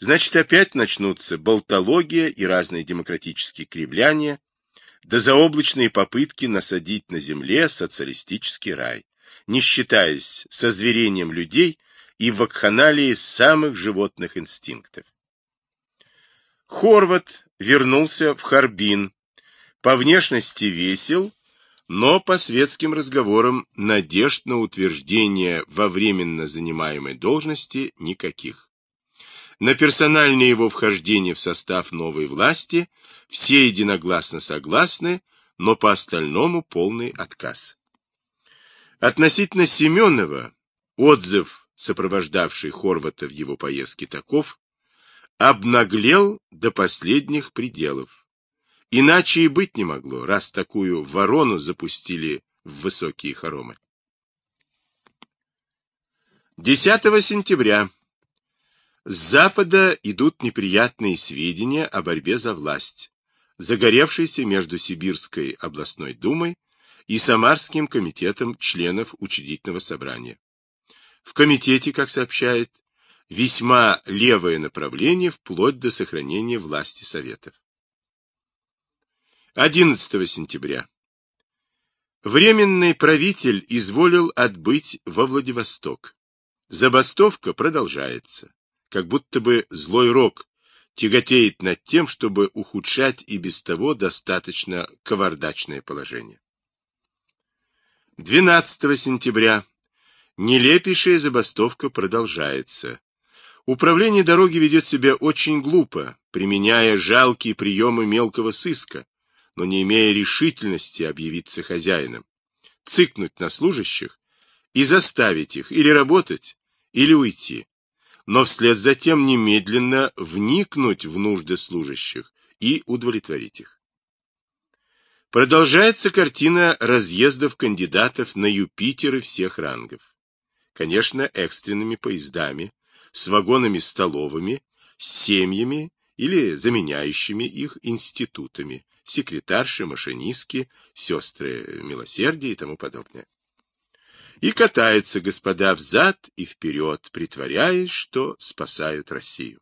A: Значит, опять начнутся болтология и разные демократические кривляния, да заоблачные попытки насадить на земле социалистический рай не считаясь со зверением людей и вакханалией самых животных инстинктов. Хорват вернулся в Харбин, по внешности весел, но по светским разговорам надежд на утверждение во временно занимаемой должности никаких. На персональное его вхождение в состав новой власти все единогласно согласны, но по остальному полный отказ. Относительно Семенова, отзыв, сопровождавший Хорвата в его поездке, таков, обнаглел до последних пределов. Иначе и быть не могло, раз такую ворону запустили в высокие хоромы. 10 сентября. С запада идут неприятные сведения о борьбе за власть, загоревшейся между Сибирской областной думой и Самарским комитетом членов учредительного собрания. В комитете, как сообщает, весьма левое направление вплоть до сохранения власти Советов. 11 сентября. Временный правитель изволил отбыть во Владивосток. Забастовка продолжается, как будто бы злой рок тяготеет над тем, чтобы ухудшать и без того достаточно кавардачное положение. 12 сентября. Нелепейшая забастовка продолжается. Управление дороги ведет себя очень глупо, применяя жалкие приемы мелкого сыска, но не имея решительности объявиться хозяином, цикнуть на служащих и заставить их или работать, или уйти, но вслед за тем немедленно вникнуть в нужды служащих и удовлетворить их. Продолжается картина разъездов кандидатов на Юпитеры всех рангов. Конечно, экстренными поездами, с вагонами-столовыми, с семьями или заменяющими их институтами, секретарши, машинистки, сестры милосердия и тому подобное. И катаются господа взад и вперед, притворяясь, что спасают Россию.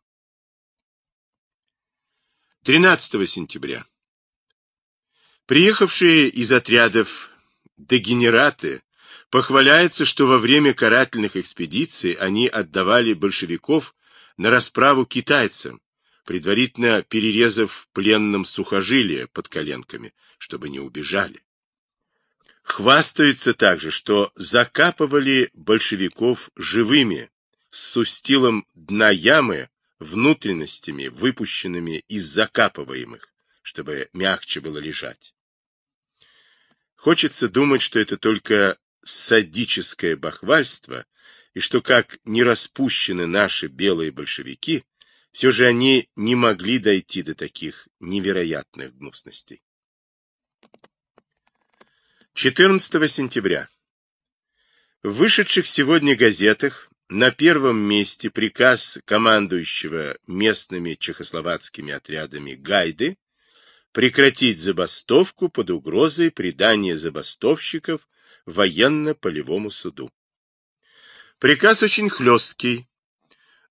A: 13 сентября. Приехавшие из отрядов дегенераты похваляются, что во время карательных экспедиций они отдавали большевиков на расправу китайцам, предварительно перерезав пленным сухожилия под коленками, чтобы не убежали. Хвастаются также, что закапывали большевиков живыми, с устилом дна ямы, внутренностями, выпущенными из закапываемых чтобы мягче было лежать. Хочется думать, что это только садическое бахвальство, и что как не распущены наши белые большевики, все же они не могли дойти до таких невероятных гнусностей. 14 сентября. В вышедших сегодня газетах на первом месте приказ командующего местными чехословацкими отрядами Гайды прекратить забастовку под угрозой предания забастовщиков военно-полевому суду. Приказ очень хлесткий,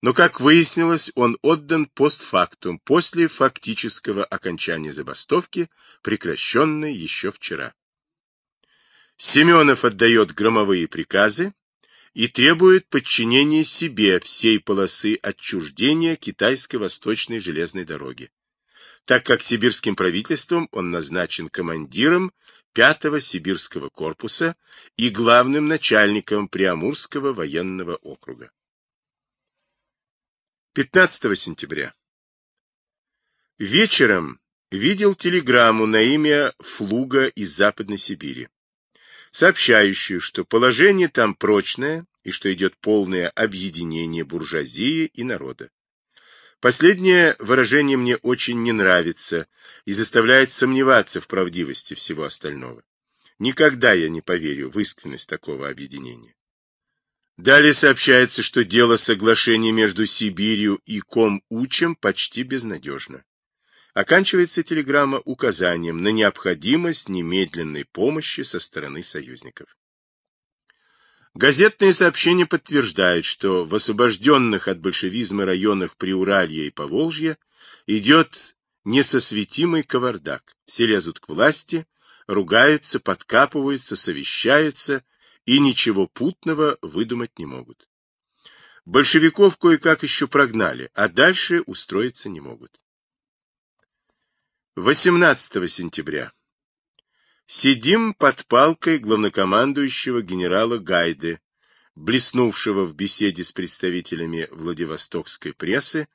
A: но, как выяснилось, он отдан постфактум, после фактического окончания забастовки, прекращенной еще вчера. Семенов отдает громовые приказы и требует подчинения себе всей полосы отчуждения Китайско-Восточной железной дороги так как сибирским правительством он назначен командиром 5-го сибирского корпуса и главным начальником Приамурского военного округа. 15 сентября. Вечером видел телеграмму на имя Флуга из Западной Сибири, сообщающую, что положение там прочное и что идет полное объединение буржуазии и народа. Последнее выражение мне очень не нравится и заставляет сомневаться в правдивости всего остального. Никогда я не поверю в искренность такого объединения. Далее сообщается, что дело соглашения между Сибирью и ком почти безнадежно. Оканчивается телеграмма указанием на необходимость немедленной помощи со стороны союзников. Газетные сообщения подтверждают, что в освобожденных от большевизма районах Приуралья и Поволжья идет несосветимый кавардак. Все лезут к власти, ругаются, подкапываются, совещаются и ничего путного выдумать не могут. Большевиков кое-как еще прогнали, а дальше устроиться не могут. 18 сентября сидим под палкой главнокомандующего генерала Гайды, блеснувшего в беседе с представителями Владивостокской прессы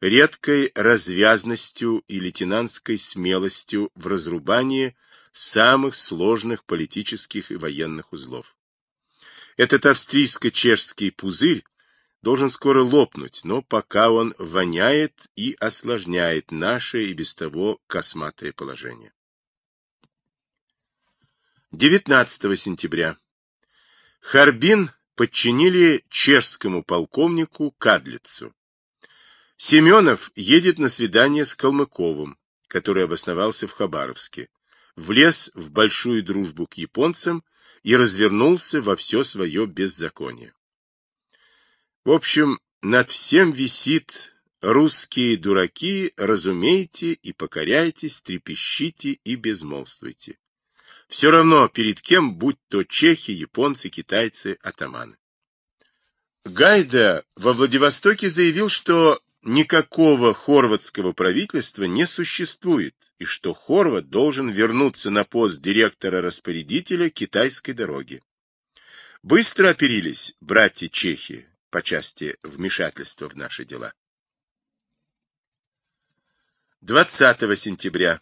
A: редкой развязностью и лейтенантской смелостью в разрубании самых сложных политических и военных узлов. Этот австрийско-чешский пузырь должен скоро лопнуть, но пока он воняет и осложняет наше и без того косматое положение. 19 сентября. Харбин подчинили чешскому полковнику Кадлицу. Семенов едет на свидание с Калмыковым, который обосновался в Хабаровске, влез в большую дружбу к японцам и развернулся во все свое беззаконие. В общем, над всем висит «Русские дураки, разумейте и покоряйтесь, трепещите и безмолвствуйте». Все равно перед кем, будь то чехи, японцы, китайцы, атаманы. Гайда во Владивостоке заявил, что никакого хорватского правительства не существует, и что Хорват должен вернуться на пост директора-распорядителя китайской дороги. Быстро оперились братья чехи по части вмешательства в наши дела. 20 сентября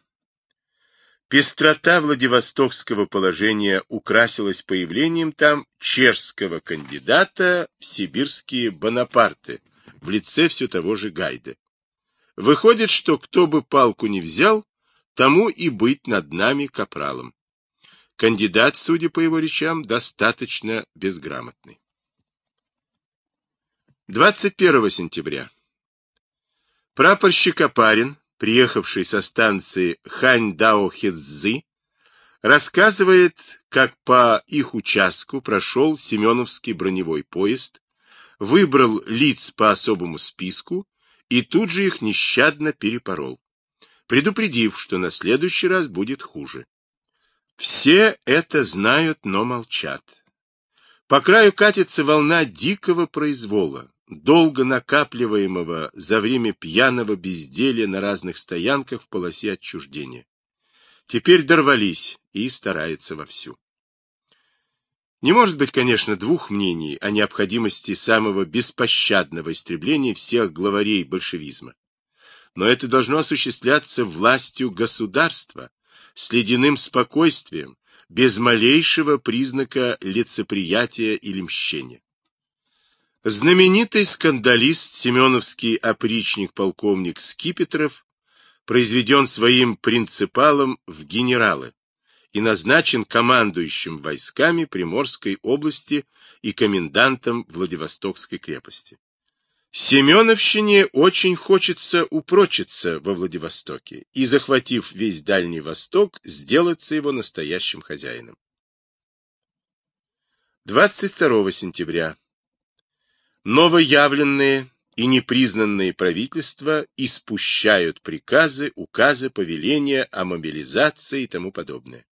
A: Пестрота Владивостокского положения украсилась появлением там чешского кандидата в сибирские Бонапарты в лице все того же Гайда. Выходит, что кто бы палку не взял, тому и быть над нами капралом. Кандидат, судя по его речам, достаточно безграмотный. 21 сентября. Прапорщик Апарин приехавший со станции Ханьдао-Хедзы, рассказывает, как по их участку прошел Семеновский броневой поезд, выбрал лиц по особому списку и тут же их нещадно перепорол, предупредив, что на следующий раз будет хуже. Все это знают, но молчат. По краю катится волна дикого произвола, долго накапливаемого за время пьяного безделия на разных стоянках в полосе отчуждения. Теперь дорвались и старается вовсю. Не может быть, конечно, двух мнений о необходимости самого беспощадного истребления всех главарей большевизма. Но это должно осуществляться властью государства, с ледяным спокойствием, без малейшего признака лицеприятия или мщения. Знаменитый скандалист, семеновский опричник-полковник Скипетров, произведен своим принципалом в генералы и назначен командующим войсками Приморской области и комендантом Владивостокской крепости. Семеновщине очень хочется упрочиться во Владивостоке и, захватив весь Дальний Восток, сделаться его настоящим хозяином. 22 сентября Новоявленные и непризнанные правительства испущают приказы, указы, повеления о мобилизации и тому подобное.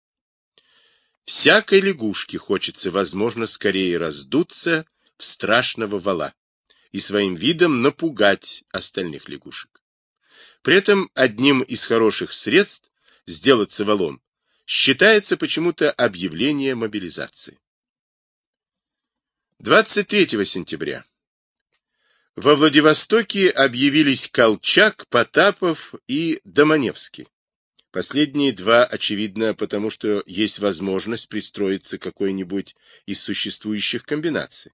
A: Всякой лягушке хочется, возможно, скорее раздуться в страшного вала и своим видом напугать остальных лягушек. При этом одним из хороших средств сделаться валом считается почему-то объявление мобилизации. 23 сентября во Владивостоке объявились Колчак, Потапов и Доманевский. Последние два, очевидно, потому что есть возможность пристроиться к какой-нибудь из существующих комбинаций.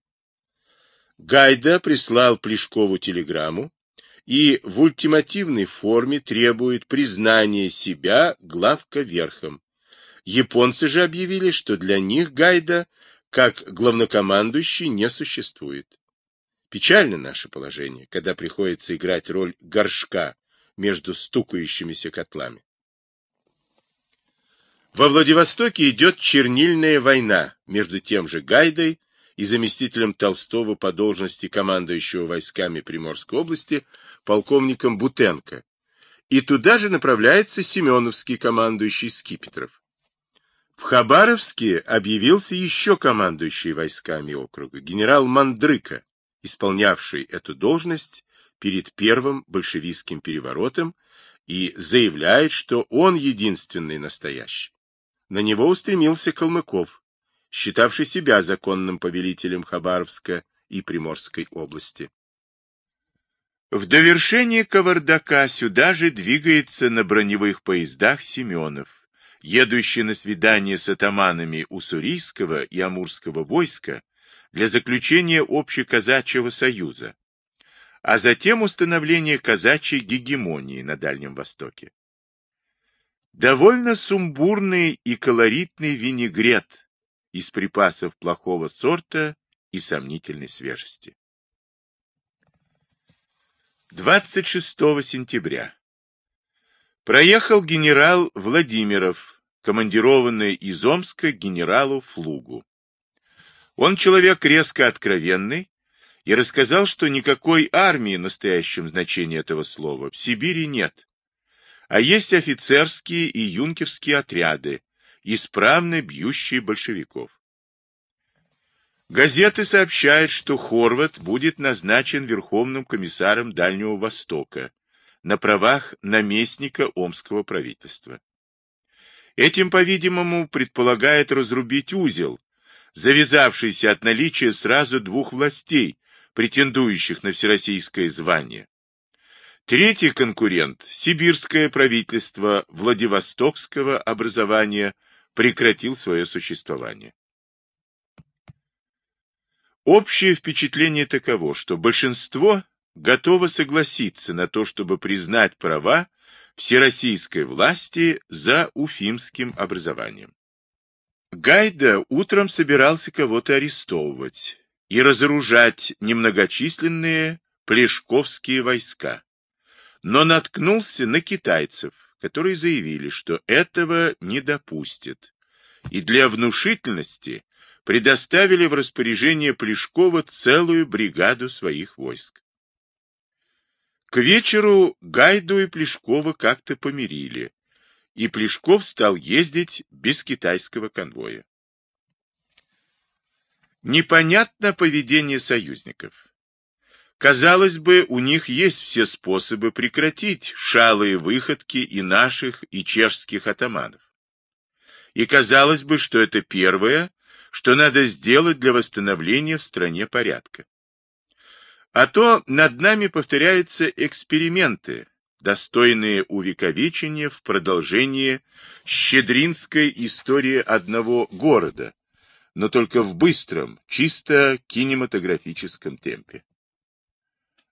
A: Гайда прислал Плешкову телеграмму и в ультимативной форме требует признания себя главка верхом. Японцы же объявили, что для них Гайда как главнокомандующий не существует. Печально наше положение, когда приходится играть роль горшка между стукающимися котлами. Во Владивостоке идет чернильная война между тем же Гайдой и заместителем Толстого по должности командующего войсками Приморской области полковником Бутенко. И туда же направляется Семеновский командующий Скипетров. В Хабаровске объявился еще командующий войсками округа, генерал Мандрыка, исполнявший эту должность перед первым большевистским переворотом, и заявляет, что он единственный настоящий. На него устремился Калмыков, считавший себя законным повелителем Хабаровска и Приморской области. В довершение Кавардака сюда же двигается на броневых поездах Семенов, едущий на свидание с атаманами Уссурийского и Амурского войска для заключения общеказачьего союза, а затем установление казачьей гегемонии на Дальнем Востоке. Довольно сумбурный и колоритный винегрет из припасов плохого сорта и сомнительной свежести. 26 сентября. Проехал генерал Владимиров, командированный из Омска генералу Флугу. Он человек резко откровенный и рассказал, что никакой армии в настоящем значении этого слова в Сибири нет, а есть офицерские и юнкерские отряды, исправно бьющие большевиков. Газеты сообщают, что Хорват будет назначен Верховным комиссаром Дальнего Востока на правах наместника Омского правительства. Этим, по-видимому, предполагает разрубить узел, Завязавшийся от наличия сразу двух властей, претендующих на всероссийское звание. Третий конкурент – сибирское правительство Владивостокского образования – прекратил свое существование. Общее впечатление таково, что большинство готово согласиться на то, чтобы признать права всероссийской власти за уфимским образованием. Гайда утром собирался кого-то арестовывать и разоружать немногочисленные плешковские войска, но наткнулся на китайцев, которые заявили, что этого не допустят, и для внушительности предоставили в распоряжение Плешкова целую бригаду своих войск. К вечеру Гайду и Плешкова как-то помирили, и Плешков стал ездить без китайского конвоя. Непонятно поведение союзников. Казалось бы, у них есть все способы прекратить шалые выходки и наших, и чешских атаманов. И казалось бы, что это первое, что надо сделать для восстановления в стране порядка. А то над нами повторяются эксперименты, достойные увековечения в продолжении щедринской истории одного города, но только в быстром, чисто кинематографическом темпе.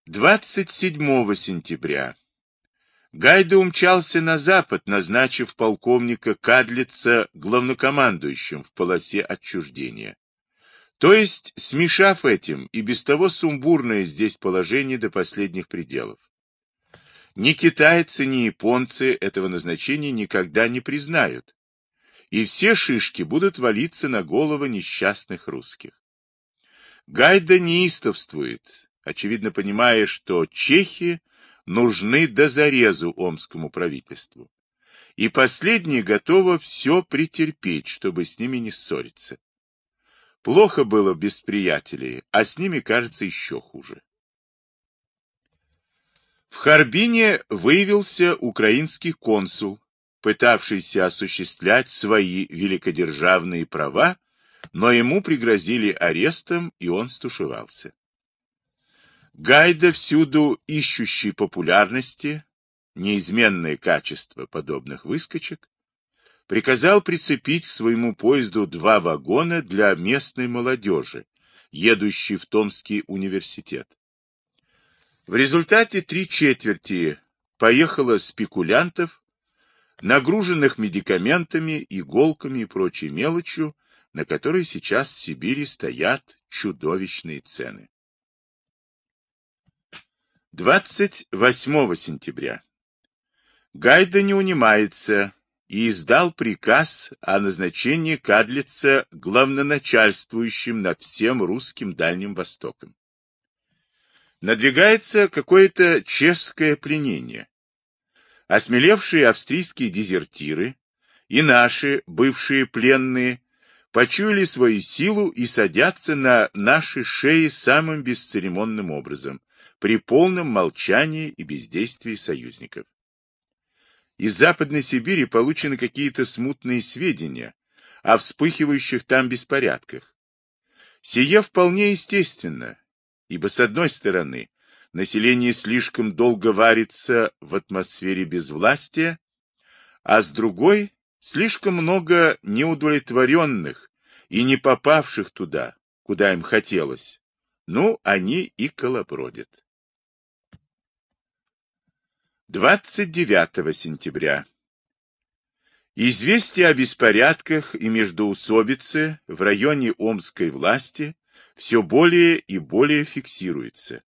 A: 27 сентября Гайда умчался на запад, назначив полковника Кадлица главнокомандующим в полосе отчуждения. То есть, смешав этим и без того сумбурное здесь положение до последних пределов. Ни китайцы, ни японцы этого назначения никогда не признают, и все шишки будут валиться на головы несчастных русских. Гайда неистовствует, очевидно понимая, что чехи нужны до зарезу омскому правительству, и последнее готово все претерпеть, чтобы с ними не ссориться. Плохо было без приятелей, а с ними, кажется, еще хуже. В Харбине выявился украинский консул, пытавшийся осуществлять свои великодержавные права, но ему пригрозили арестом, и он стушевался. Гайда, всюду ищущий популярности, неизменное качество подобных выскочек, приказал прицепить к своему поезду два вагона для местной молодежи, едущей в Томский университет. В результате три четверти поехало спекулянтов, нагруженных медикаментами, иголками и прочей мелочью, на которой сейчас в Сибири стоят чудовищные цены. 28 сентября. Гайда не унимается и издал приказ о назначении Кадлица главноначальствующим над всем русским Дальним Востоком надвигается какое-то чешское пленение. Осмелевшие австрийские дезертиры и наши, бывшие пленные, почуяли свою силу и садятся на наши шеи самым бесцеремонным образом, при полном молчании и бездействии союзников. Из Западной Сибири получены какие-то смутные сведения о вспыхивающих там беспорядках. Сие вполне естественно, Ибо, с одной стороны, население слишком долго варится в атмосфере безвластия, а с другой – слишком много неудовлетворенных и не попавших туда, куда им хотелось. Ну, они и колобродят. 29 сентября. Известие о беспорядках и междоусобице в районе Омской власти все более и более фиксируется.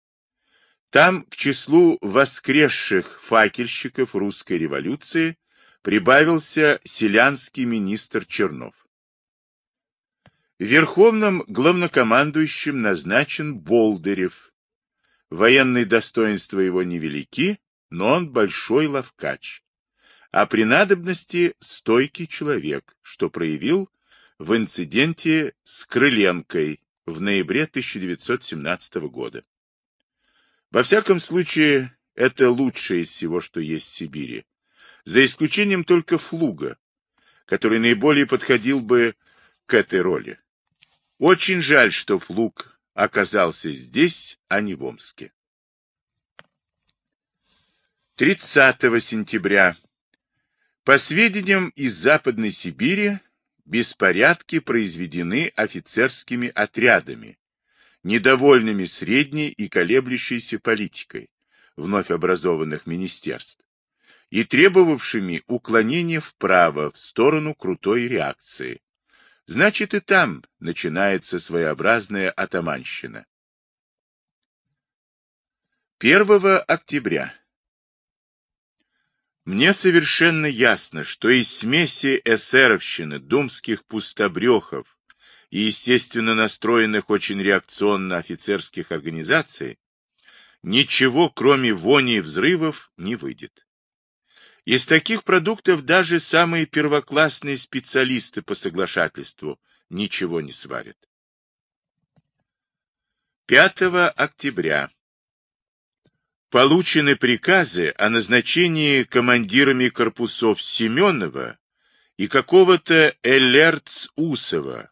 A: Там к числу воскресших факельщиков русской революции прибавился селянский министр Чернов. Верховным главнокомандующим назначен Болдырев. Военные достоинства его невелики, но он большой ловкач. А при надобности стойкий человек, что проявил в инциденте с Крыленкой в ноябре 1917 года. Во всяком случае, это лучшее из всего, что есть в Сибири, за исключением только флуга, который наиболее подходил бы к этой роли. Очень жаль, что флуг оказался здесь, а не в Омске. 30 сентября. По сведениям из Западной Сибири, беспорядки произведены офицерскими отрядами, недовольными средней и колеблющейся политикой вновь образованных министерств и требовавшими уклонения вправо в сторону крутой реакции. Значит, и там начинается своеобразная атаманщина. 1 октября мне совершенно ясно, что из смеси эсеровщины, думских пустобрехов и, естественно, настроенных очень реакционно офицерских организаций, ничего, кроме вони и взрывов, не выйдет. Из таких продуктов даже самые первоклассные специалисты по соглашательству ничего не сварят. 5 октября Получены приказы о назначении командирами корпусов Семенова и какого-то Эллерц Усова.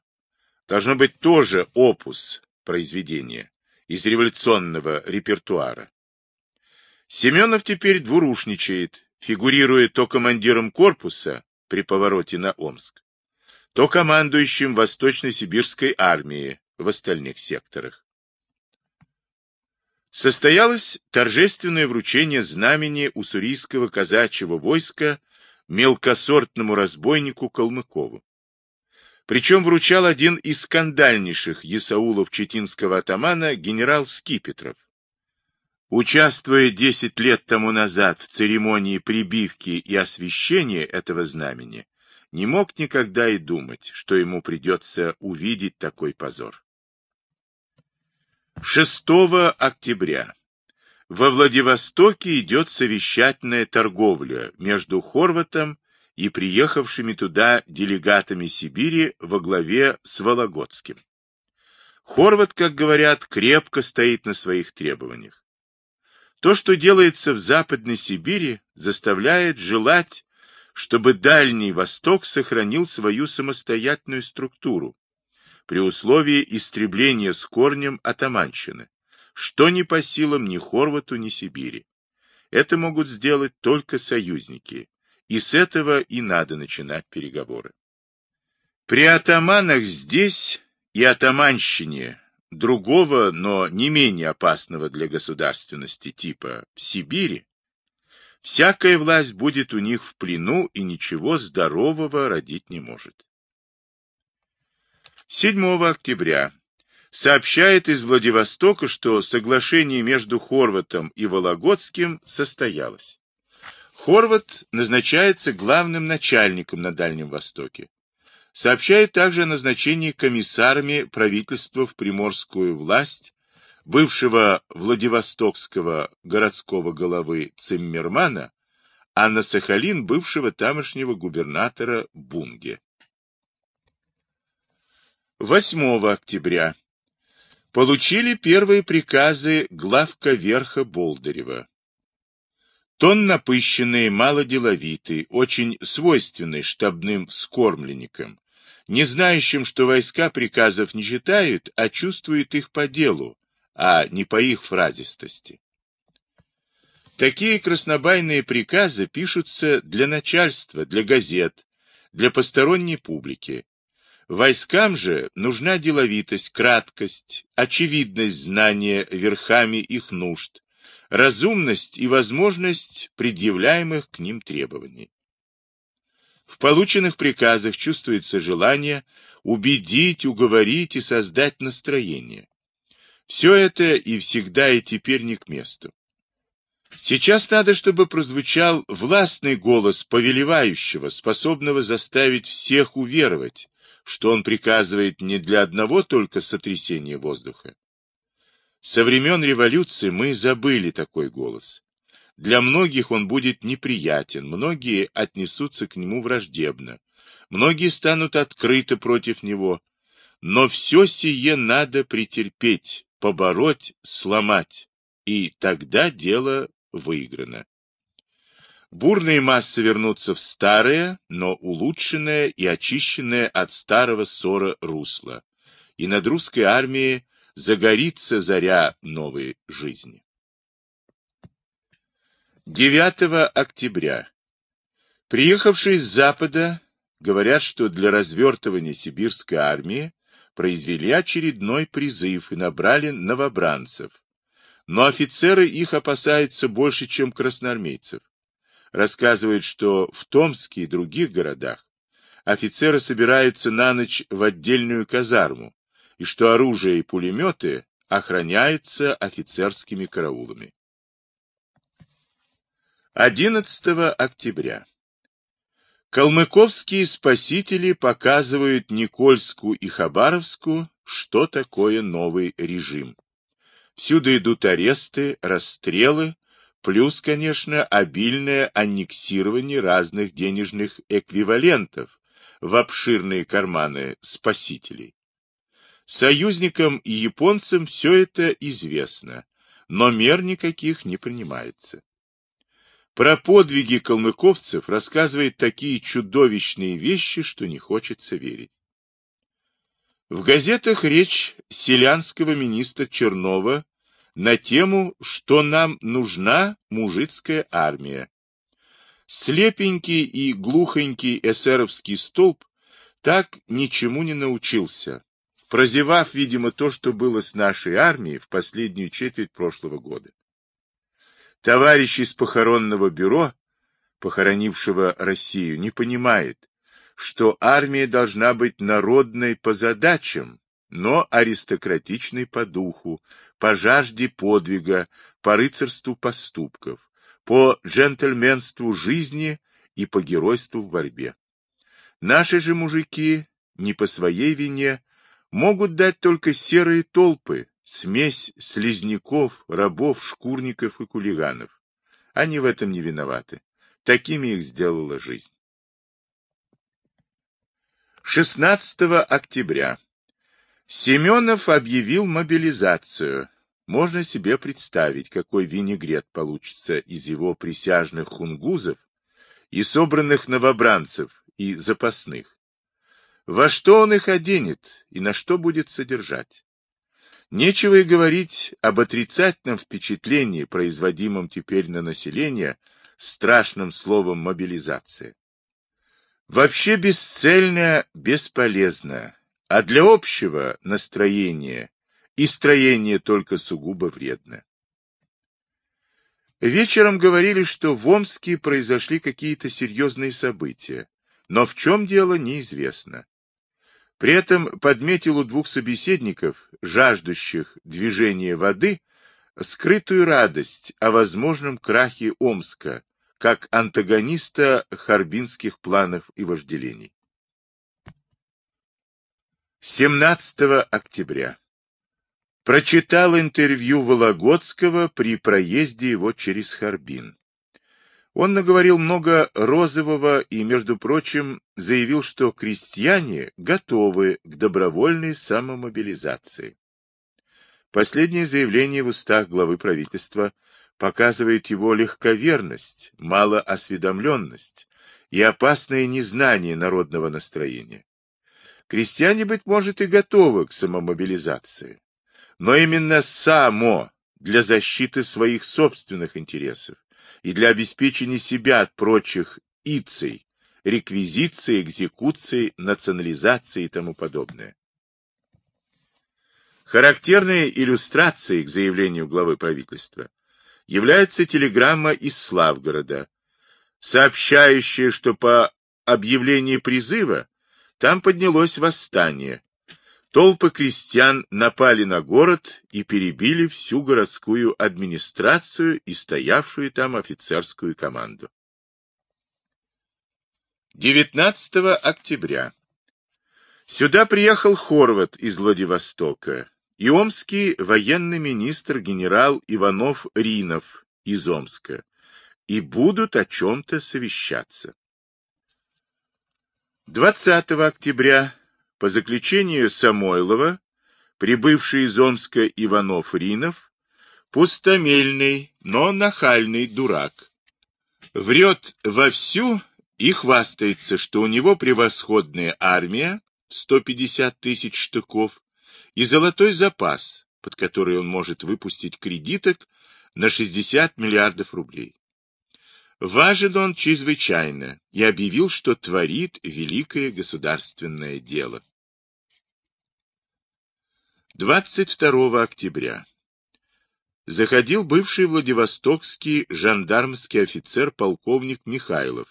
A: Должно быть тоже опус произведения из революционного репертуара. Семенов теперь двурушничает, фигурируя то командиром корпуса при повороте на Омск, то командующим Восточно-Сибирской армии в остальных секторах состоялось торжественное вручение знамени уссурийского казачьего войска мелкосортному разбойнику Калмыкову. Причем вручал один из скандальнейших Есаулов читинского атамана генерал Скипетров. Участвуя 10 лет тому назад в церемонии прибивки и освящения этого знамени, не мог никогда и думать, что ему придется увидеть такой позор. 6 октября. Во Владивостоке идет совещательная торговля между Хорватом и приехавшими туда делегатами Сибири во главе с Вологодским. Хорват, как говорят, крепко стоит на своих требованиях. То, что делается в Западной Сибири, заставляет желать, чтобы Дальний Восток сохранил свою самостоятельную структуру, при условии истребления с корнем атаманщины, что ни по силам ни Хорвату, ни Сибири. Это могут сделать только союзники, и с этого и надо начинать переговоры. При атаманах здесь и атаманщине другого, но не менее опасного для государственности типа Сибири, всякая власть будет у них в плену и ничего здорового родить не может. 7 октября сообщает из Владивостока, что соглашение между Хорватом и Вологодским состоялось. Хорват назначается главным начальником на Дальнем Востоке. Сообщает также о назначении комиссарами правительства в приморскую власть бывшего Владивостокского городского головы Циммермана, а на Сахалин бывшего тамошнего губернатора Бунге. 8 октября. Получили первые приказы главка верха Болдырева. Тон напыщенный, малоделовитый, очень свойственный штабным вскормленникам, не знающим, что войска приказов не читают, а чувствуют их по делу, а не по их фразистости. Такие краснобайные приказы пишутся для начальства, для газет, для посторонней публики, Войскам же нужна деловитость, краткость, очевидность знания верхами их нужд, разумность и возможность предъявляемых к ним требований. В полученных приказах чувствуется желание убедить, уговорить и создать настроение. Все это и всегда, и теперь не к месту. Сейчас надо, чтобы прозвучал властный голос повелевающего, способного заставить всех уверовать, что он приказывает не для одного только сотрясения воздуха. Со времен революции мы забыли такой голос. Для многих он будет неприятен, многие отнесутся к нему враждебно, многие станут открыто против него. Но все сие надо претерпеть, побороть, сломать, и тогда дело выиграно. Бурные массы вернутся в старое, но улучшенное и очищенное от старого ссора русло, и над русской армией загорится заря новой жизни. 9 октября. Приехавшие с Запада говорят, что для развертывания сибирской армии произвели очередной призыв и набрали новобранцев. Но офицеры их опасаются больше, чем красноармейцев рассказывает, что в Томске и других городах офицеры собираются на ночь в отдельную казарму, и что оружие и пулеметы охраняются офицерскими караулами. 11 октября. Калмыковские спасители показывают Никольску и Хабаровску, что такое новый режим. Всюду идут аресты, расстрелы, Плюс, конечно, обильное аннексирование разных денежных эквивалентов в обширные карманы спасителей. Союзникам и японцам все это известно, но мер никаких не принимается. Про подвиги калмыковцев рассказывает такие чудовищные вещи, что не хочется верить. В газетах речь селянского министра Чернова на тему «Что нам нужна мужицкая армия». Слепенький и глухонький эсеровский столб так ничему не научился, прозевав, видимо, то, что было с нашей армией в последнюю четверть прошлого года. Товарищ из похоронного бюро, похоронившего Россию, не понимает, что армия должна быть народной по задачам, но аристократичный по духу, по жажде подвига, по рыцарству поступков, по джентльменству жизни и по геройству в борьбе. Наши же мужики, не по своей вине, могут дать только серые толпы, смесь слизняков, рабов, шкурников и кулиганов. Они в этом не виноваты. Такими их сделала жизнь. 16 октября Семенов объявил мобилизацию. Можно себе представить, какой винегрет получится из его присяжных хунгузов и собранных новобранцев и запасных. Во что он их оденет и на что будет содержать? Нечего и говорить об отрицательном впечатлении, производимом теперь на население, страшным словом мобилизация. Вообще бесцельно, бесполезная а для общего настроения и строение только сугубо вредно. Вечером говорили, что в Омске произошли какие-то серьезные события, но в чем дело неизвестно. При этом подметил у двух собеседников, жаждущих движения воды, скрытую радость о возможном крахе Омска, как антагониста харбинских планов и вожделений. 17 октября. Прочитал интервью Вологодского при проезде его через Харбин. Он наговорил много розового и, между прочим, заявил, что крестьяне готовы к добровольной самомобилизации. Последнее заявление в устах главы правительства показывает его легковерность, малоосведомленность и опасное незнание народного настроения. Крестьяне, быть может, и готовы к самомобилизации, но именно само для защиты своих собственных интересов и для обеспечения себя от прочих ицей, реквизиции, экзекуции, национализации и тому подобное. Характерной иллюстрацией к заявлению главы правительства является телеграмма из Славгорода, сообщающая, что по объявлению призыва там поднялось восстание. Толпы крестьян напали на город и перебили всю городскую администрацию и стоявшую там офицерскую команду. 19 октября. Сюда приехал Хорват из Владивостока и омский военный министр генерал Иванов Ринов из Омска, и будут о чем-то совещаться. 20 октября, по заключению Самойлова, прибывший из Омска Иванов Ринов, пустомельный, но нахальный дурак. Врет вовсю и хвастается, что у него превосходная армия в 150 тысяч штыков и золотой запас, под который он может выпустить кредиток на 60 миллиардов рублей. Важен он чрезвычайно и объявил, что творит великое государственное дело. 22 октября. Заходил бывший Владивостокский жандармский офицер полковник Михайлов.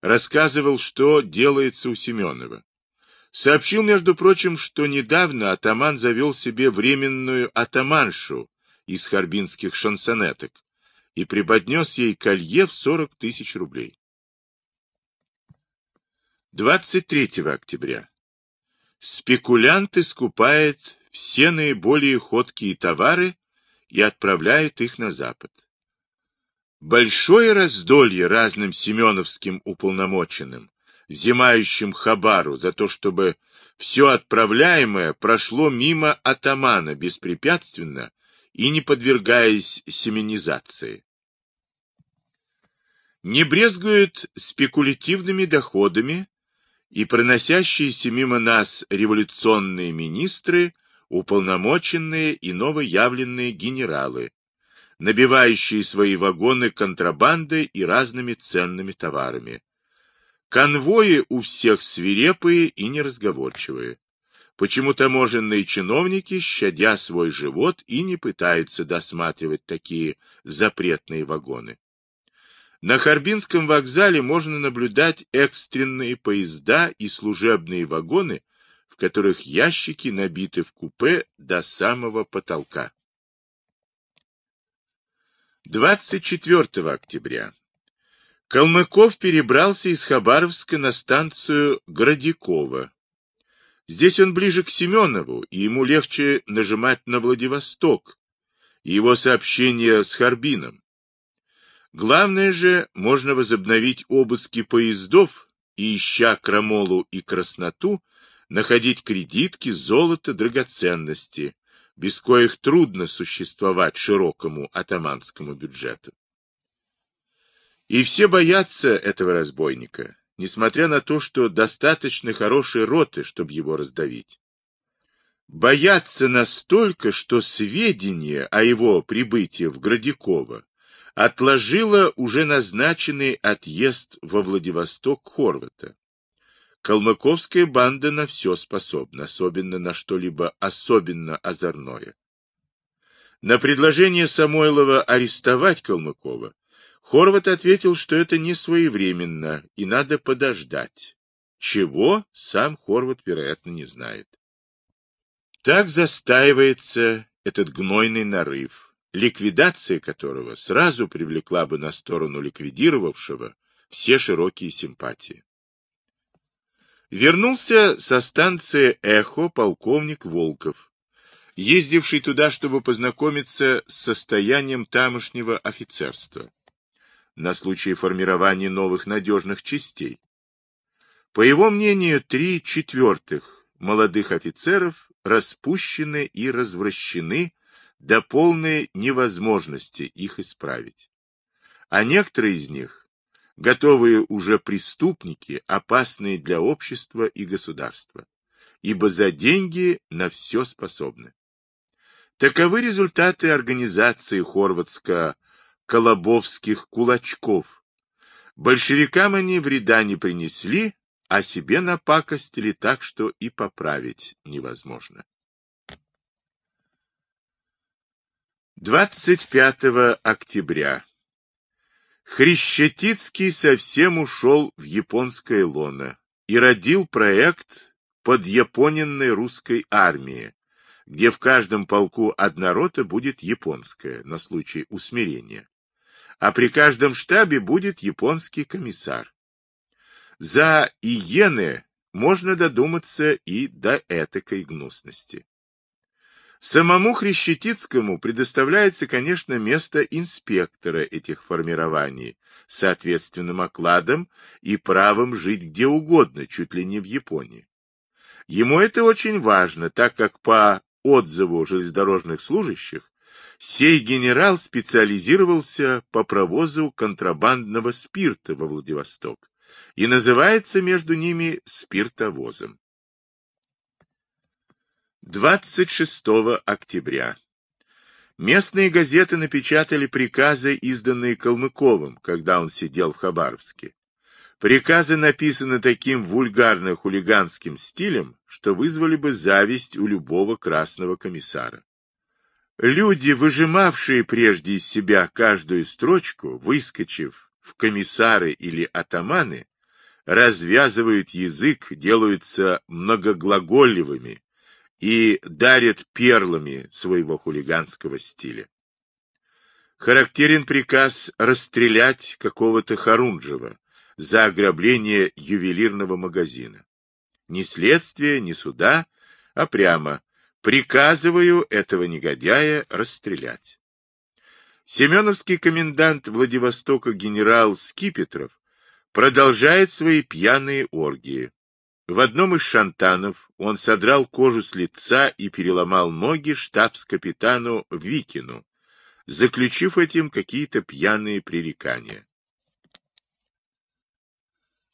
A: Рассказывал, что делается у Семенова. Сообщил, между прочим, что недавно атаман завел себе временную атаманшу из харбинских шансонеток, и преподнес ей колье в 40 тысяч рублей. 23 октября. Спекулянт искупает все наиболее ходкие товары и отправляет их на Запад. Большое раздолье разным семеновским уполномоченным, взимающим хабару за то, чтобы все отправляемое прошло мимо атамана беспрепятственно и не подвергаясь семенизации. Не брезгуют спекулятивными доходами и проносящиеся мимо нас революционные министры, уполномоченные и новоявленные генералы, набивающие свои вагоны контрабандой и разными ценными товарами. Конвои у всех свирепые и неразговорчивые почему таможенные чиновники, щадя свой живот, и не пытаются досматривать такие запретные вагоны. На Харбинском вокзале можно наблюдать экстренные поезда и служебные вагоны, в которых ящики набиты в купе до самого потолка. 24 октября. Калмыков перебрался из Хабаровска на станцию Градикова, Здесь он ближе к Семенову, и ему легче нажимать на Владивосток и его сообщение с Харбином. Главное же, можно возобновить обыски поездов и, ища крамолу и красноту, находить кредитки, золото, драгоценности, без коих трудно существовать широкому атаманскому бюджету. И все боятся этого разбойника, несмотря на то, что достаточно хорошей роты, чтобы его раздавить. Боятся настолько, что сведения о его прибытии в Градяково отложило уже назначенный отъезд во Владивосток Хорвата. Калмыковская банда на все способна, особенно на что-либо особенно озорное. На предложение Самойлова арестовать Калмыкова Хорват ответил, что это не своевременно и надо подождать. Чего, сам Хорват, вероятно, не знает. Так застаивается этот гнойный нарыв, ликвидация которого сразу привлекла бы на сторону ликвидировавшего все широкие симпатии. Вернулся со станции «Эхо» полковник Волков, ездивший туда, чтобы познакомиться с состоянием тамошнего офицерства на случай формирования новых надежных частей. По его мнению, три четвертых молодых офицеров распущены и развращены до полной невозможности их исправить. А некоторые из них – готовые уже преступники, опасные для общества и государства, ибо за деньги на все способны. Таковы результаты организации хорватско колобовских кулачков. Большевикам они вреда не принесли, а себе напакостили так, что и поправить невозможно. 25 октября. Хрещетицкий совсем ушел в японское лоно и родил проект под японенной русской армии, где в каждом полку одна рота будет японская на случай усмирения а при каждом штабе будет японский комиссар. За иены можно додуматься и до этакой гнусности. Самому Хрещетицкому предоставляется, конечно, место инспектора этих формирований, соответственным окладом и правом жить где угодно, чуть ли не в Японии. Ему это очень важно, так как по отзыву железнодорожных служащих Сей генерал специализировался по провозу контрабандного спирта во Владивосток и называется между ними спиртовозом. 26 октября. Местные газеты напечатали приказы, изданные Калмыковым, когда он сидел в Хабаровске. Приказы написаны таким вульгарно-хулиганским стилем, что вызвали бы зависть у любого красного комиссара. Люди, выжимавшие прежде из себя каждую строчку, выскочив в комиссары или атаманы, развязывают язык, делаются многоглаголевыми и дарят перлами своего хулиганского стиля. Характерен приказ расстрелять какого-то Харунжева за ограбление ювелирного магазина. Ни следствия, ни суда, а прямо Приказываю этого негодяя расстрелять. Семеновский комендант Владивостока генерал Скипетров продолжает свои пьяные оргии. В одном из шантанов он содрал кожу с лица и переломал ноги штабс-капитану Викину, заключив этим какие-то пьяные пререкания.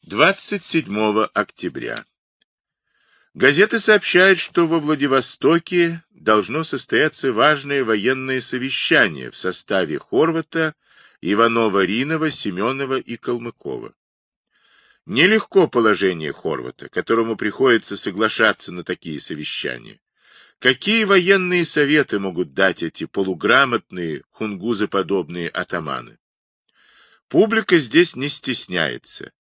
A: 27 октября. Газеты сообщают, что во Владивостоке должно состояться важное военное совещание в составе Хорвата, Иванова, Ринова, Семенова и Калмыкова. Нелегко положение Хорвата, которому приходится соглашаться на такие совещания. Какие военные советы могут дать эти полуграмотные, хунгузоподобные атаманы? Публика здесь не стесняется.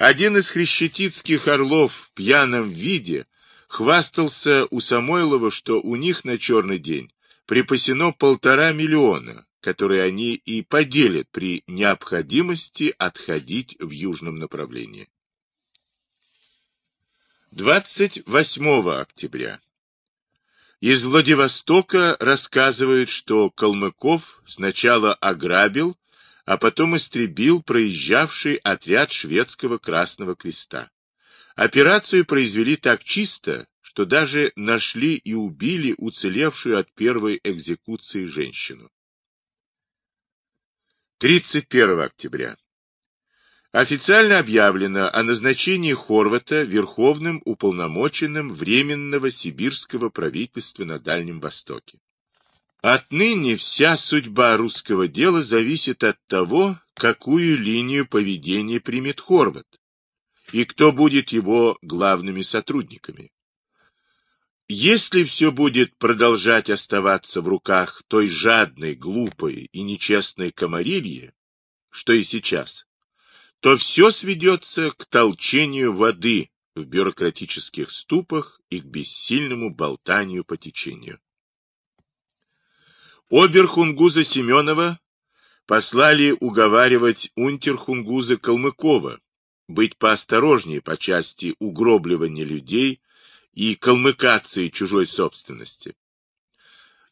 A: Один из хрещетицких орлов в пьяном виде хвастался у Самойлова, что у них на черный день припасено полтора миллиона, которые они и поделят при необходимости отходить в южном направлении. 28 октября. Из Владивостока рассказывают, что Калмыков сначала ограбил, а потом истребил проезжавший отряд шведского Красного Креста. Операцию произвели так чисто, что даже нашли и убили уцелевшую от первой экзекуции женщину. 31 октября. Официально объявлено о назначении Хорвата верховным уполномоченным Временного сибирского правительства на Дальнем Востоке. Отныне вся судьба русского дела зависит от того, какую линию поведения примет Хорват и кто будет его главными сотрудниками. Если все будет продолжать оставаться в руках той жадной, глупой и нечестной комарильи, что и сейчас, то все сведется к толчению воды в бюрократических ступах и к бессильному болтанию по течению. Оберхунгуза Семенова послали уговаривать унтерхунгуза Калмыкова быть поосторожнее по части угробливания людей и калмыкации чужой собственности.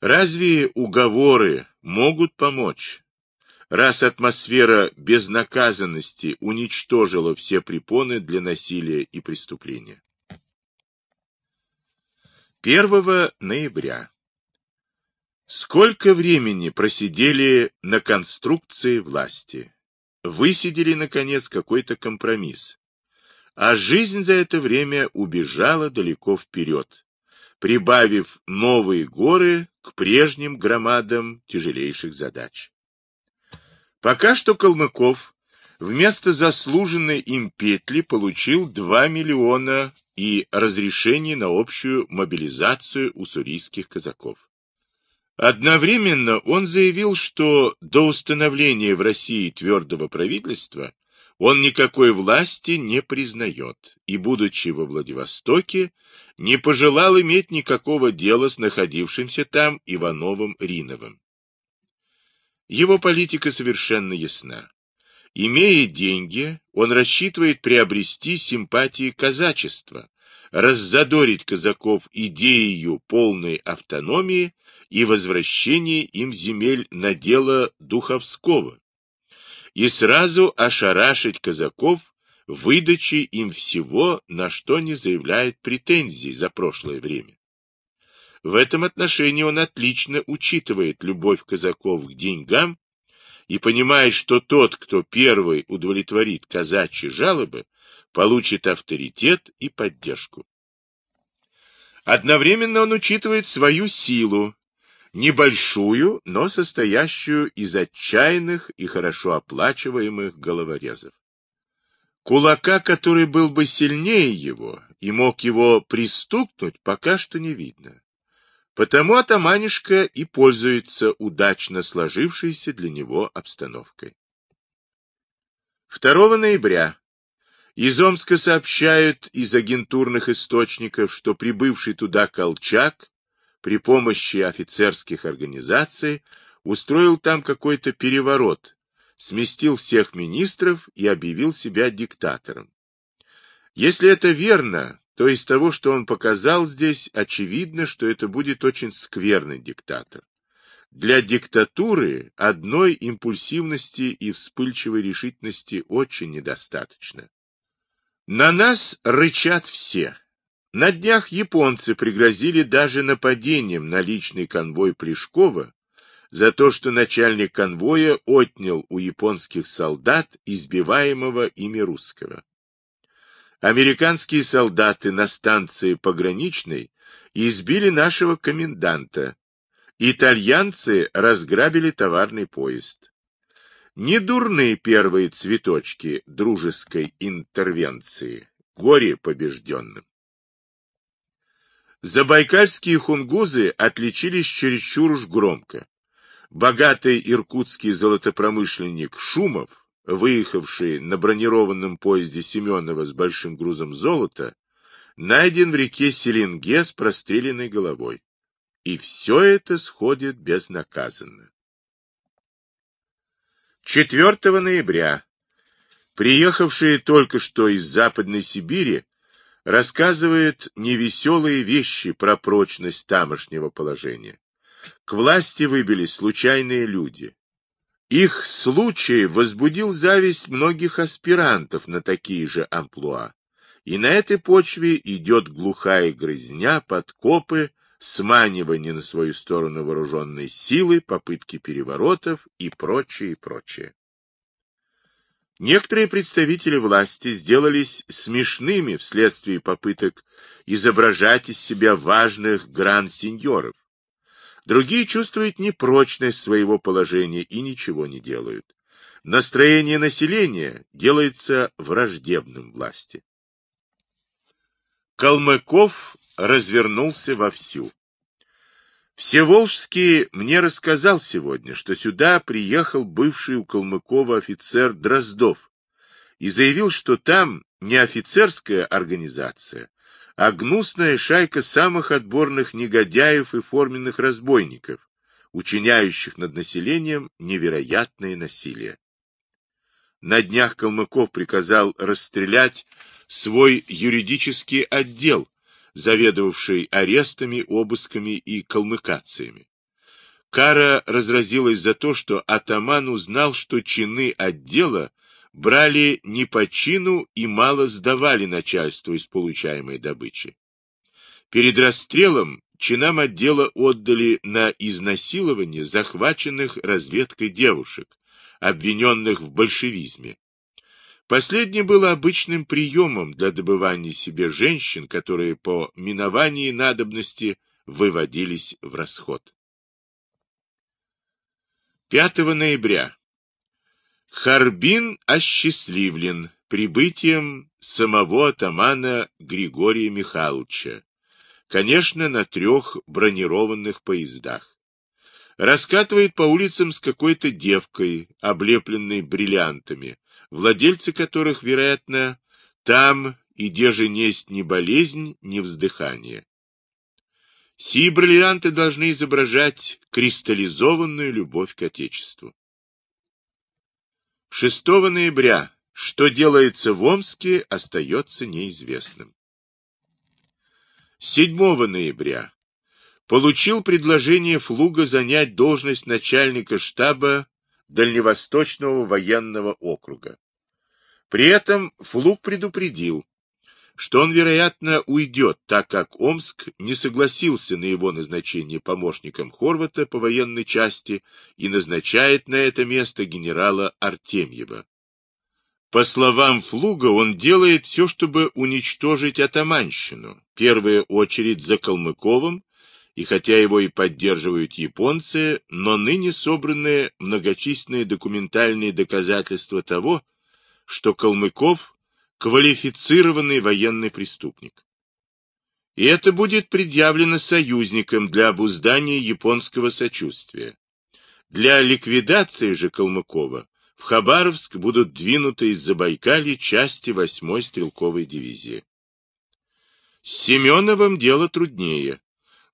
A: Разве уговоры могут помочь, раз атмосфера безнаказанности уничтожила все препоны для насилия и преступления? 1 ноября Сколько времени просидели на конструкции власти? Высидели, наконец, какой-то компромисс. А жизнь за это время убежала далеко вперед, прибавив новые горы к прежним громадам тяжелейших задач. Пока что Калмыков вместо заслуженной им петли получил 2 миллиона и разрешение на общую мобилизацию уссурийских казаков. Одновременно он заявил, что до установления в России твердого правительства он никакой власти не признает и, будучи во Владивостоке, не пожелал иметь никакого дела с находившимся там Ивановым Риновым. Его политика совершенно ясна. Имея деньги, он рассчитывает приобрести симпатии казачества, раззадорить казаков идею полной автономии и возвращения им земель на дело Духовского и сразу ошарашить казаков выдачей им всего, на что не заявляет претензий за прошлое время. В этом отношении он отлично учитывает любовь казаков к деньгам и понимает, что тот, кто первый удовлетворит казачьи жалобы, получит авторитет и поддержку. Одновременно он учитывает свою силу, небольшую, но состоящую из отчаянных и хорошо оплачиваемых головорезов. Кулака, который был бы сильнее его и мог его пристукнуть, пока что не видно. Потому атаманишка и пользуется удачно сложившейся для него обстановкой. 2 ноября из Омска сообщают из агентурных источников, что прибывший туда Колчак при помощи офицерских организаций устроил там какой-то переворот, сместил всех министров и объявил себя диктатором. Если это верно, то из того, что он показал здесь, очевидно, что это будет очень скверный диктатор. Для диктатуры одной импульсивности и вспыльчивой решительности очень недостаточно. На нас рычат все. На днях японцы пригрозили даже нападением на личный конвой Плешкова за то, что начальник конвоя отнял у японских солдат избиваемого ими русского. Американские солдаты на станции пограничной избили нашего коменданта. Итальянцы разграбили товарный поезд. Не дурные первые цветочки дружеской интервенции, горе побежденным. Забайкальские хунгузы отличились чересчур уж громко. Богатый иркутский золотопромышленник Шумов, выехавший на бронированном поезде Семенова с большим грузом золота, найден в реке Селинге с простреленной головой. И все это сходит безнаказанно. 4 ноября приехавшие только что из Западной Сибири рассказывают невеселые вещи про прочность тамошнего положения. К власти выбились случайные люди. Их случай возбудил зависть многих аспирантов на такие же амплуа. И на этой почве идет глухая грызня, подкопы, сманивание на свою сторону вооруженной силы, попытки переворотов и прочее, прочее. Некоторые представители власти сделались смешными вследствие попыток изображать из себя важных гран сеньоров Другие чувствуют непрочность своего положения и ничего не делают. Настроение населения делается враждебным власти. Калмыков развернулся вовсю. Всеволжский мне рассказал сегодня, что сюда приехал бывший у Калмыкова офицер Дроздов и заявил, что там не офицерская организация, а гнусная шайка самых отборных негодяев и форменных разбойников, учиняющих над населением невероятное насилие. На днях Калмыков приказал расстрелять свой юридический отдел, заведовавший арестами, обысками и калмыкациями. Кара разразилась за то, что атаман узнал, что чины отдела брали не по чину и мало сдавали начальству из получаемой добычи. Перед расстрелом чинам отдела отдали на изнасилование захваченных разведкой девушек, обвиненных в большевизме, Последнее было обычным приемом для добывания себе женщин, которые по миновании надобности выводились в расход. 5 ноября. Харбин осчастливлен прибытием самого атамана Григория Михайловича, конечно, на трех бронированных поездах. Раскатывает по улицам с какой-то девкой, облепленной бриллиантами, владельцы которых, вероятно, там и где же несть ни болезнь, ни вздыхание. Сии бриллианты должны изображать кристаллизованную любовь к Отечеству. 6 ноября. Что делается в Омске, остается неизвестным. 7 ноября. Получил предложение Флуга занять должность начальника штаба Дальневосточного военного округа. При этом Флук предупредил, что он, вероятно, уйдет, так как Омск не согласился на его назначение помощником Хорвата по военной части и назначает на это место генерала Артемьева. По словам Флуга, он делает все, чтобы уничтожить атаманщину, в первую очередь за Калмыковым и хотя его и поддерживают японцы, но ныне собраны многочисленные документальные доказательства того, что Калмыков – квалифицированный военный преступник. И это будет предъявлено союзникам для обуздания японского сочувствия. Для ликвидации же Калмыкова в Хабаровск будут двинуты из Забайкалья части 8-й стрелковой дивизии. С Семеновым дело труднее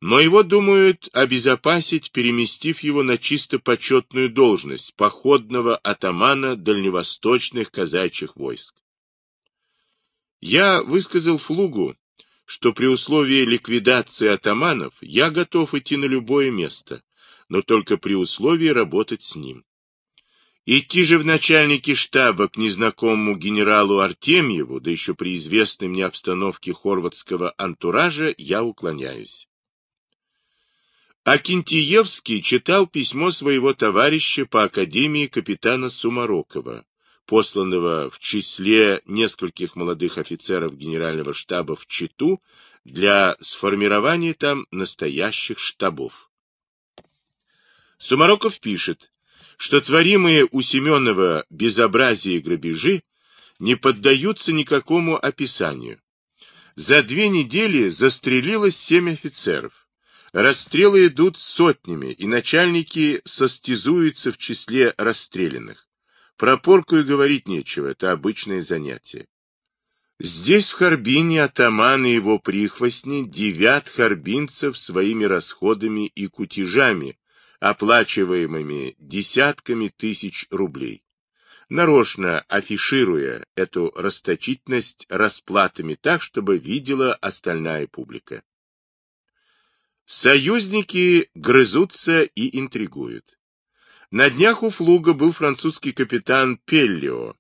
A: но его думают обезопасить, переместив его на чисто почетную должность походного атамана дальневосточных казачьих войск. Я высказал Флугу, что при условии ликвидации атаманов я готов идти на любое место, но только при условии работать с ним. Идти же в начальники штаба к незнакомому генералу Артемьеву, да еще при известной мне обстановке хорватского антуража, я уклоняюсь. Акинтиевский читал письмо своего товарища по Академии капитана Сумарокова, посланного в числе нескольких молодых офицеров генерального штаба в Читу для сформирования там настоящих штабов. Сумароков пишет, что творимые у Семенова безобразие и грабежи не поддаются никакому описанию. За две недели застрелилось семь офицеров. Расстрелы идут сотнями, и начальники состязуются в числе расстрелянных. Про порку и говорить нечего, это обычное занятие. Здесь, в Харбине, атаман и его прихвостни девят харбинцев своими расходами и кутежами, оплачиваемыми десятками тысяч рублей, нарочно афишируя эту расточительность расплатами так, чтобы видела остальная публика. Союзники грызутся и интригуют. На днях у Флуга был французский капитан Пеллио,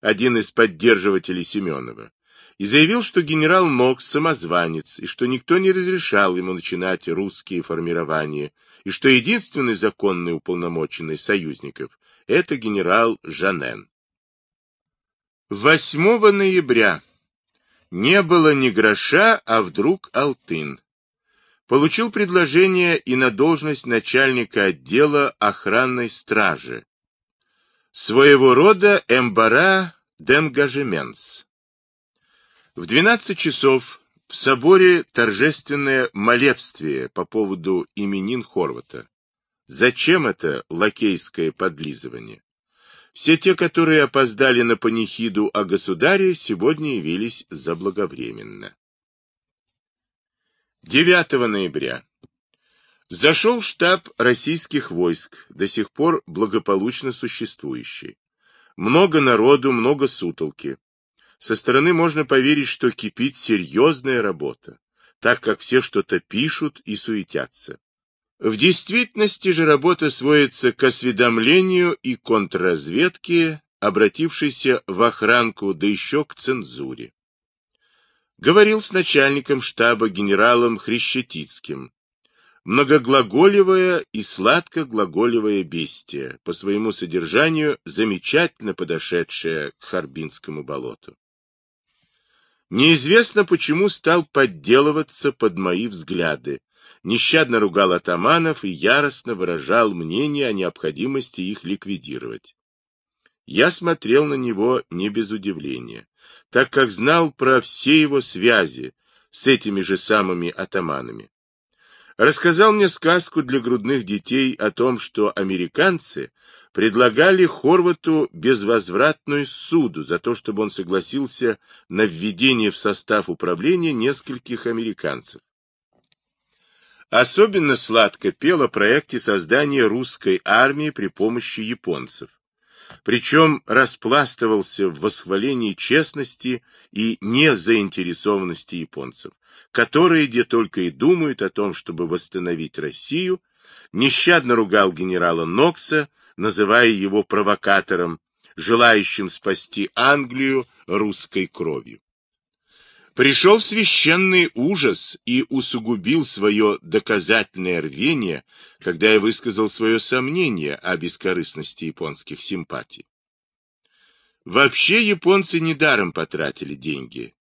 A: один из поддерживателей Семенова, и заявил, что генерал Нокс самозванец, и что никто не разрешал ему начинать русские формирования, и что единственный законный уполномоченный союзников – это генерал Жанен. 8 ноября. Не было ни гроша, а вдруг Алтын получил предложение и на должность начальника отдела охранной стражи. Своего рода эмбара денгажеменс. В 12 часов в соборе торжественное молебствие по поводу именин Хорвата. Зачем это лакейское подлизывание? Все те, которые опоздали на панихиду о государе, сегодня явились заблаговременно. 9 ноября. Зашел в штаб российских войск, до сих пор благополучно существующий. Много народу, много сутолки. Со стороны можно поверить, что кипит серьезная работа, так как все что-то пишут и суетятся. В действительности же работа сводится к осведомлению и контрразведке, обратившейся в охранку, да еще к цензуре говорил с начальником штаба генералом Хрещетицким, многоглаголевое и сладкоглаголевое бестие, по своему содержанию замечательно подошедшее к Харбинскому болоту. Неизвестно, почему стал подделываться под мои взгляды, нещадно ругал атаманов и яростно выражал мнение о необходимости их ликвидировать. Я смотрел на него не без удивления так как знал про все его связи с этими же самыми атаманами. Рассказал мне сказку для грудных детей о том, что американцы предлагали Хорвату безвозвратную суду за то, чтобы он согласился на введение в состав управления нескольких американцев. Особенно сладко пело о проекте создания русской армии при помощи японцев причем распластывался в восхвалении честности и незаинтересованности японцев, которые где только и думают о том, чтобы восстановить Россию, нещадно ругал генерала Нокса, называя его провокатором, желающим спасти Англию русской кровью пришел в священный ужас и усугубил свое доказательное рвение, когда я высказал свое сомнение о бескорыстности японских симпатий. Вообще японцы недаром потратили деньги,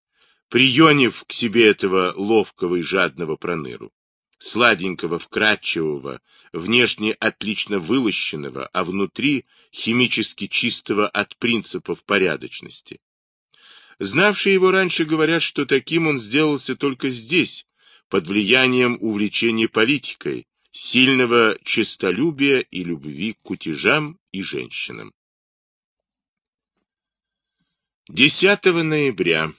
A: приёнив к себе этого ловкого и жадного проныру, сладенького, вкрадчивого, внешне отлично вылощенного, а внутри химически чистого от принципов порядочности Знавшие его раньше говорят, что таким он сделался только здесь, под влиянием увлечения политикой, сильного честолюбия и любви к кутежам и женщинам. 10 ноября.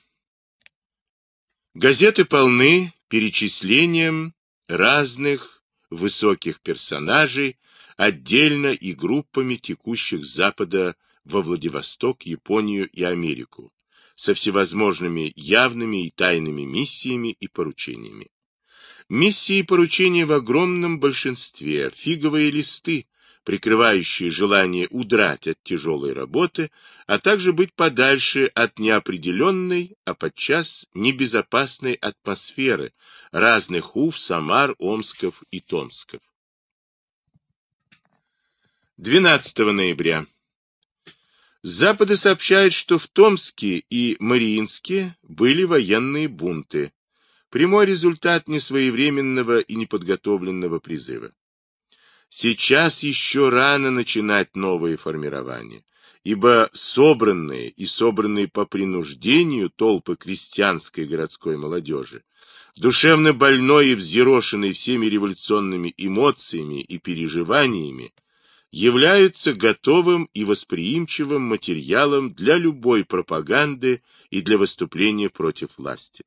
A: Газеты полны перечислением разных высоких персонажей, отдельно и группами текущих с Запада во Владивосток, Японию и Америку, со всевозможными явными и тайными миссиями и поручениями. Миссии и поручения в огромном большинстве – фиговые листы, прикрывающие желание удрать от тяжелой работы, а также быть подальше от неопределенной, а подчас небезопасной атмосферы разных Уф, Самар, Омсков и Томсков. 12 ноября Запады сообщают, что в Томске и Мариинске были военные бунты. Прямой результат несвоевременного и неподготовленного призыва. Сейчас еще рано начинать новые формирования, ибо собранные и собранные по принуждению толпы крестьянской городской молодежи, душевно больной и взъерошенной всеми революционными эмоциями и переживаниями, являются готовым и восприимчивым материалом для любой пропаганды и для выступления против власти.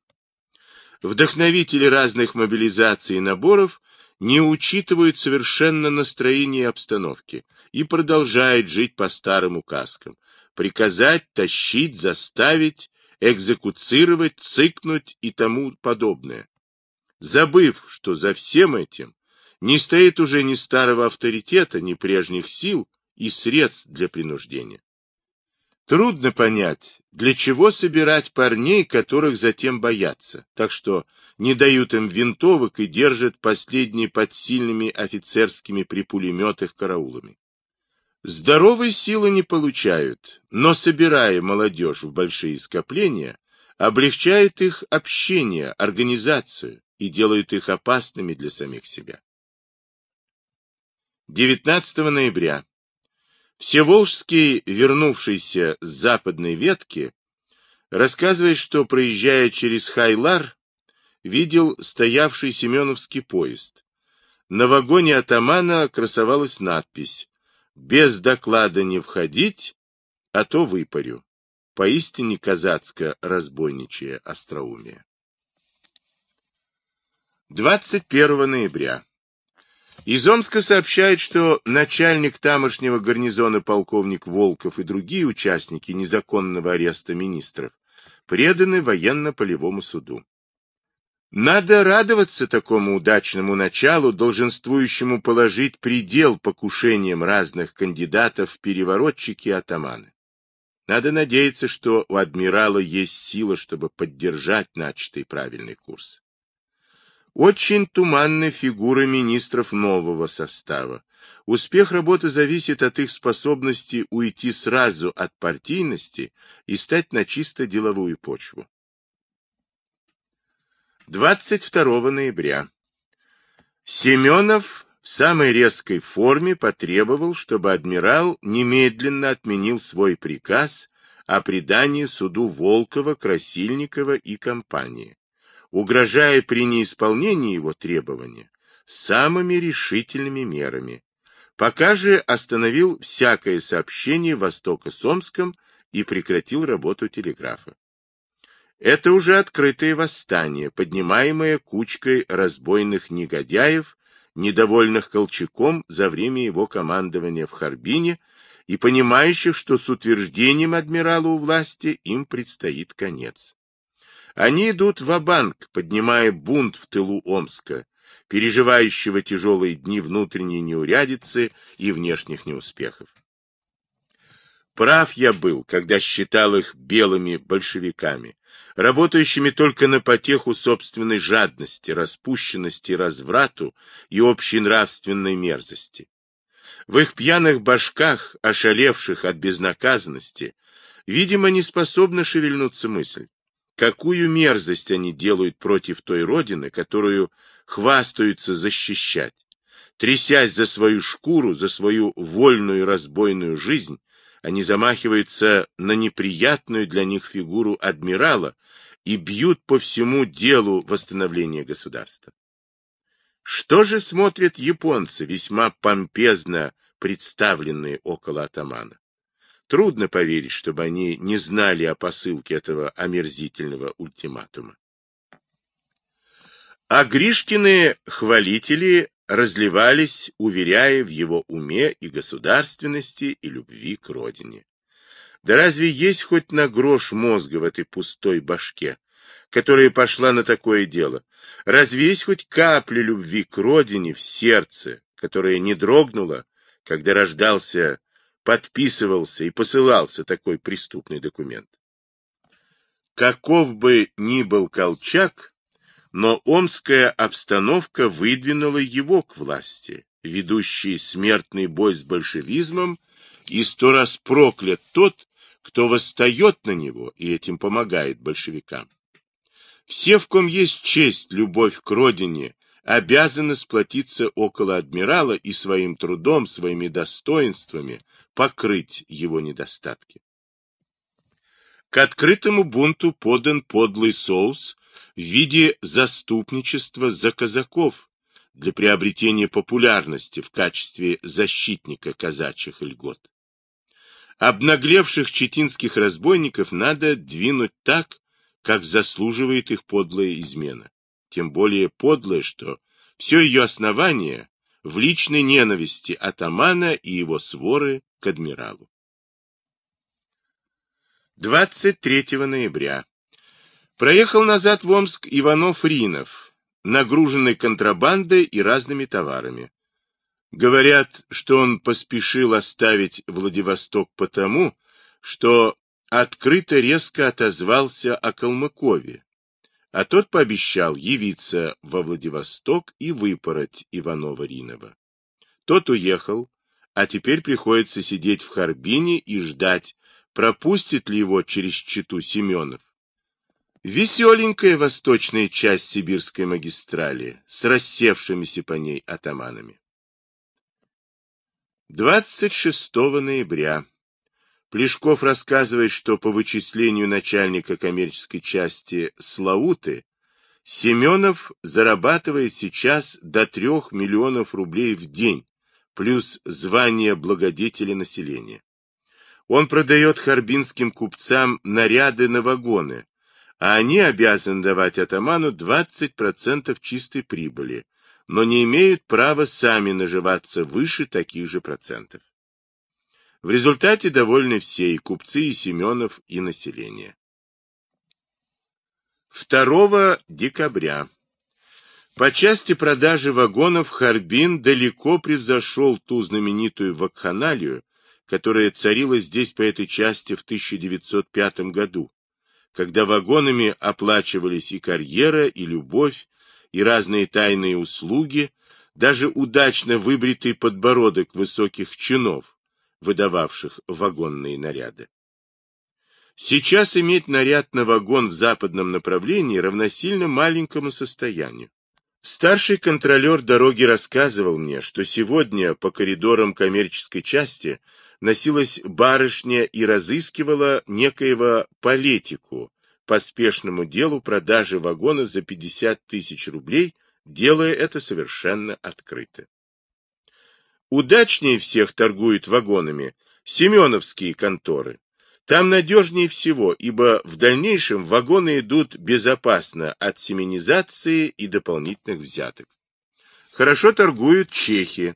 A: Вдохновители разных мобилизаций и наборов не учитывают совершенно настроение и обстановки и продолжают жить по старым указкам. Приказать, тащить, заставить, экзекуцировать, цыкнуть и тому подобное. Забыв, что за всем этим не стоит уже ни старого авторитета, ни прежних сил и средств для принуждения. Трудно понять, для чего собирать парней, которых затем боятся, так что не дают им винтовок и держат последние под сильными офицерскими при пулеметах караулами. Здоровой силы не получают, но, собирая молодежь в большие скопления, облегчают их общение, организацию и делают их опасными для самих себя. 19 ноября Всеволжский, вернувшийся с западной ветки, рассказывает, что, проезжая через Хайлар, видел стоявший Семеновский поезд. На вагоне атамана красовалась надпись «Без доклада не входить, а то выпарю». Поистине казацко-разбойничье остроумие. 21 ноября из Омска сообщают, что начальник тамошнего гарнизона полковник Волков и другие участники незаконного ареста министров преданы военно-полевому суду. Надо радоваться такому удачному началу, долженствующему положить предел покушениям разных кандидатов в переворотчики и атаманы. Надо надеяться, что у адмирала есть сила, чтобы поддержать начатый правильный курс. Очень туманны фигуры министров нового состава. Успех работы зависит от их способности уйти сразу от партийности и стать на чисто деловую почву. 22 ноября. Семенов в самой резкой форме потребовал, чтобы адмирал немедленно отменил свой приказ о предании суду Волкова, Красильникова и компании угрожая при неисполнении его требования самыми решительными мерами, пока же остановил всякое сообщение Востоко-Сомском и прекратил работу телеграфа. Это уже открытое восстание, поднимаемое кучкой разбойных негодяев, недовольных Колчаком за время его командования в Харбине и понимающих, что с утверждением адмирала у власти им предстоит конец. Они идут в банк поднимая бунт в тылу Омска, переживающего тяжелые дни внутренней неурядицы и внешних неуспехов. Прав я был, когда считал их белыми большевиками, работающими только на потеху собственной жадности, распущенности, разврату и общей нравственной мерзости. В их пьяных башках, ошалевших от безнаказанности, видимо, не способна шевельнуться мысль. Какую мерзость они делают против той родины, которую хвастаются защищать, трясясь за свою шкуру, за свою вольную разбойную жизнь, они замахиваются на неприятную для них фигуру адмирала и бьют по всему делу восстановления государства. Что же смотрят японцы, весьма помпезно представленные около атамана? Трудно поверить, чтобы они не знали о посылке этого омерзительного ультиматума. А Гришкины хвалители разливались, уверяя в его уме и государственности, и любви к родине. Да разве есть хоть на грош мозга в этой пустой башке, которая пошла на такое дело? Разве есть хоть капля любви к родине в сердце, которая не дрогнула, когда рождался подписывался и посылался такой преступный документ. Каков бы ни был Колчак, но омская обстановка выдвинула его к власти, ведущий смертный бой с большевизмом, и сто раз проклят тот, кто восстает на него и этим помогает большевикам. Все, в ком есть честь, любовь к родине обязана сплотиться около адмирала и своим трудом, своими достоинствами покрыть его недостатки. К открытому бунту подан подлый соус в виде заступничества за казаков для приобретения популярности в качестве защитника казачьих льгот. Обнаглевших четинских разбойников надо двинуть так, как заслуживает их подлая измена тем более подлое, что все ее основание в личной ненависти атамана и его своры к адмиралу. 23 ноября. Проехал назад в Омск Иванов Ринов, нагруженный контрабандой и разными товарами. Говорят, что он поспешил оставить Владивосток потому, что открыто резко отозвался о Калмыкове, а тот пообещал явиться во Владивосток и выпороть Иванова-Ринова. Тот уехал, а теперь приходится сидеть в Харбине и ждать, пропустит ли его через Читу Семенов. Веселенькая восточная часть сибирской магистрали с рассевшимися по ней атаманами. 26 ноября Плешков рассказывает, что по вычислению начальника коммерческой части Слауты, Семенов зарабатывает сейчас до 3 миллионов рублей в день, плюс звание благодетеля населения. Он продает харбинским купцам наряды на вагоны, а они обязаны давать атаману 20% чистой прибыли, но не имеют права сами наживаться выше таких же процентов. В результате довольны все и купцы, и Семенов, и население. 2 декабря. По части продажи вагонов Харбин далеко превзошел ту знаменитую вакханалию, которая царила здесь по этой части в 1905 году, когда вагонами оплачивались и карьера, и любовь, и разные тайные услуги, даже удачно выбритый подбородок высоких чинов, выдававших вагонные наряды. Сейчас иметь наряд на вагон в западном направлении равносильно маленькому состоянию. Старший контролер дороги рассказывал мне, что сегодня по коридорам коммерческой части носилась барышня и разыскивала некоего политику по спешному делу продажи вагона за 50 тысяч рублей, делая это совершенно открыто. Удачнее всех торгуют вагонами семеновские конторы. Там надежнее всего, ибо в дальнейшем вагоны идут безопасно от семенизации и дополнительных взяток. Хорошо торгуют чехи.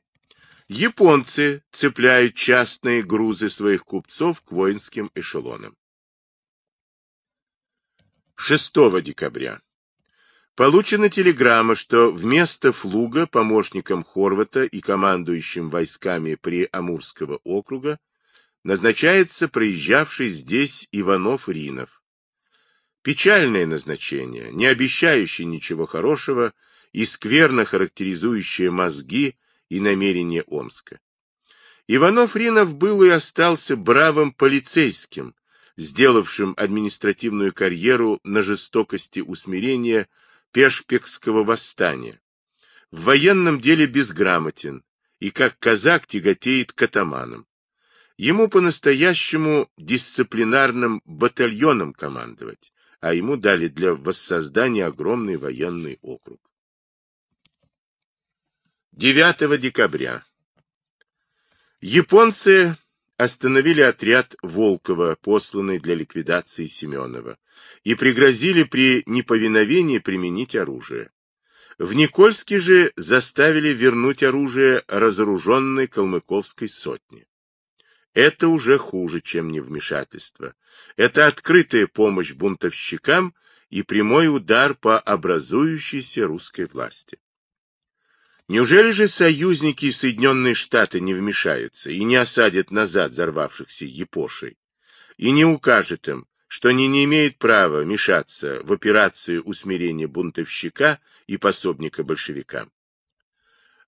A: Японцы цепляют частные грузы своих купцов к воинским эшелонам. 6 декабря. Получена телеграмма, что вместо Флуга помощником Хорвата и командующим войсками при Амурского округа назначается проезжавший здесь Иванов Ринов. Печальное назначение, не обещающее ничего хорошего и скверно характеризующее мозги и намерения Омска. Иванов Ринов был и остался бравым полицейским, сделавшим административную карьеру на жестокости усмирения Пешпекского восстания. В военном деле безграмотен и как казак тяготеет к атаманам. Ему по-настоящему дисциплинарным батальоном командовать, а ему дали для воссоздания огромный военный округ. 9 декабря. Японцы остановили отряд Волкова, посланный для ликвидации Семенова, и пригрозили при неповиновении применить оружие. В Никольске же заставили вернуть оружие разоруженной калмыковской сотне. Это уже хуже, чем невмешательство. Это открытая помощь бунтовщикам и прямой удар по образующейся русской власти. Неужели же союзники и Соединенные Штаты не вмешаются и не осадят назад взорвавшихся епошей? И не укажет им, что они не имеют права мешаться в операцию усмирения бунтовщика и пособника большевика?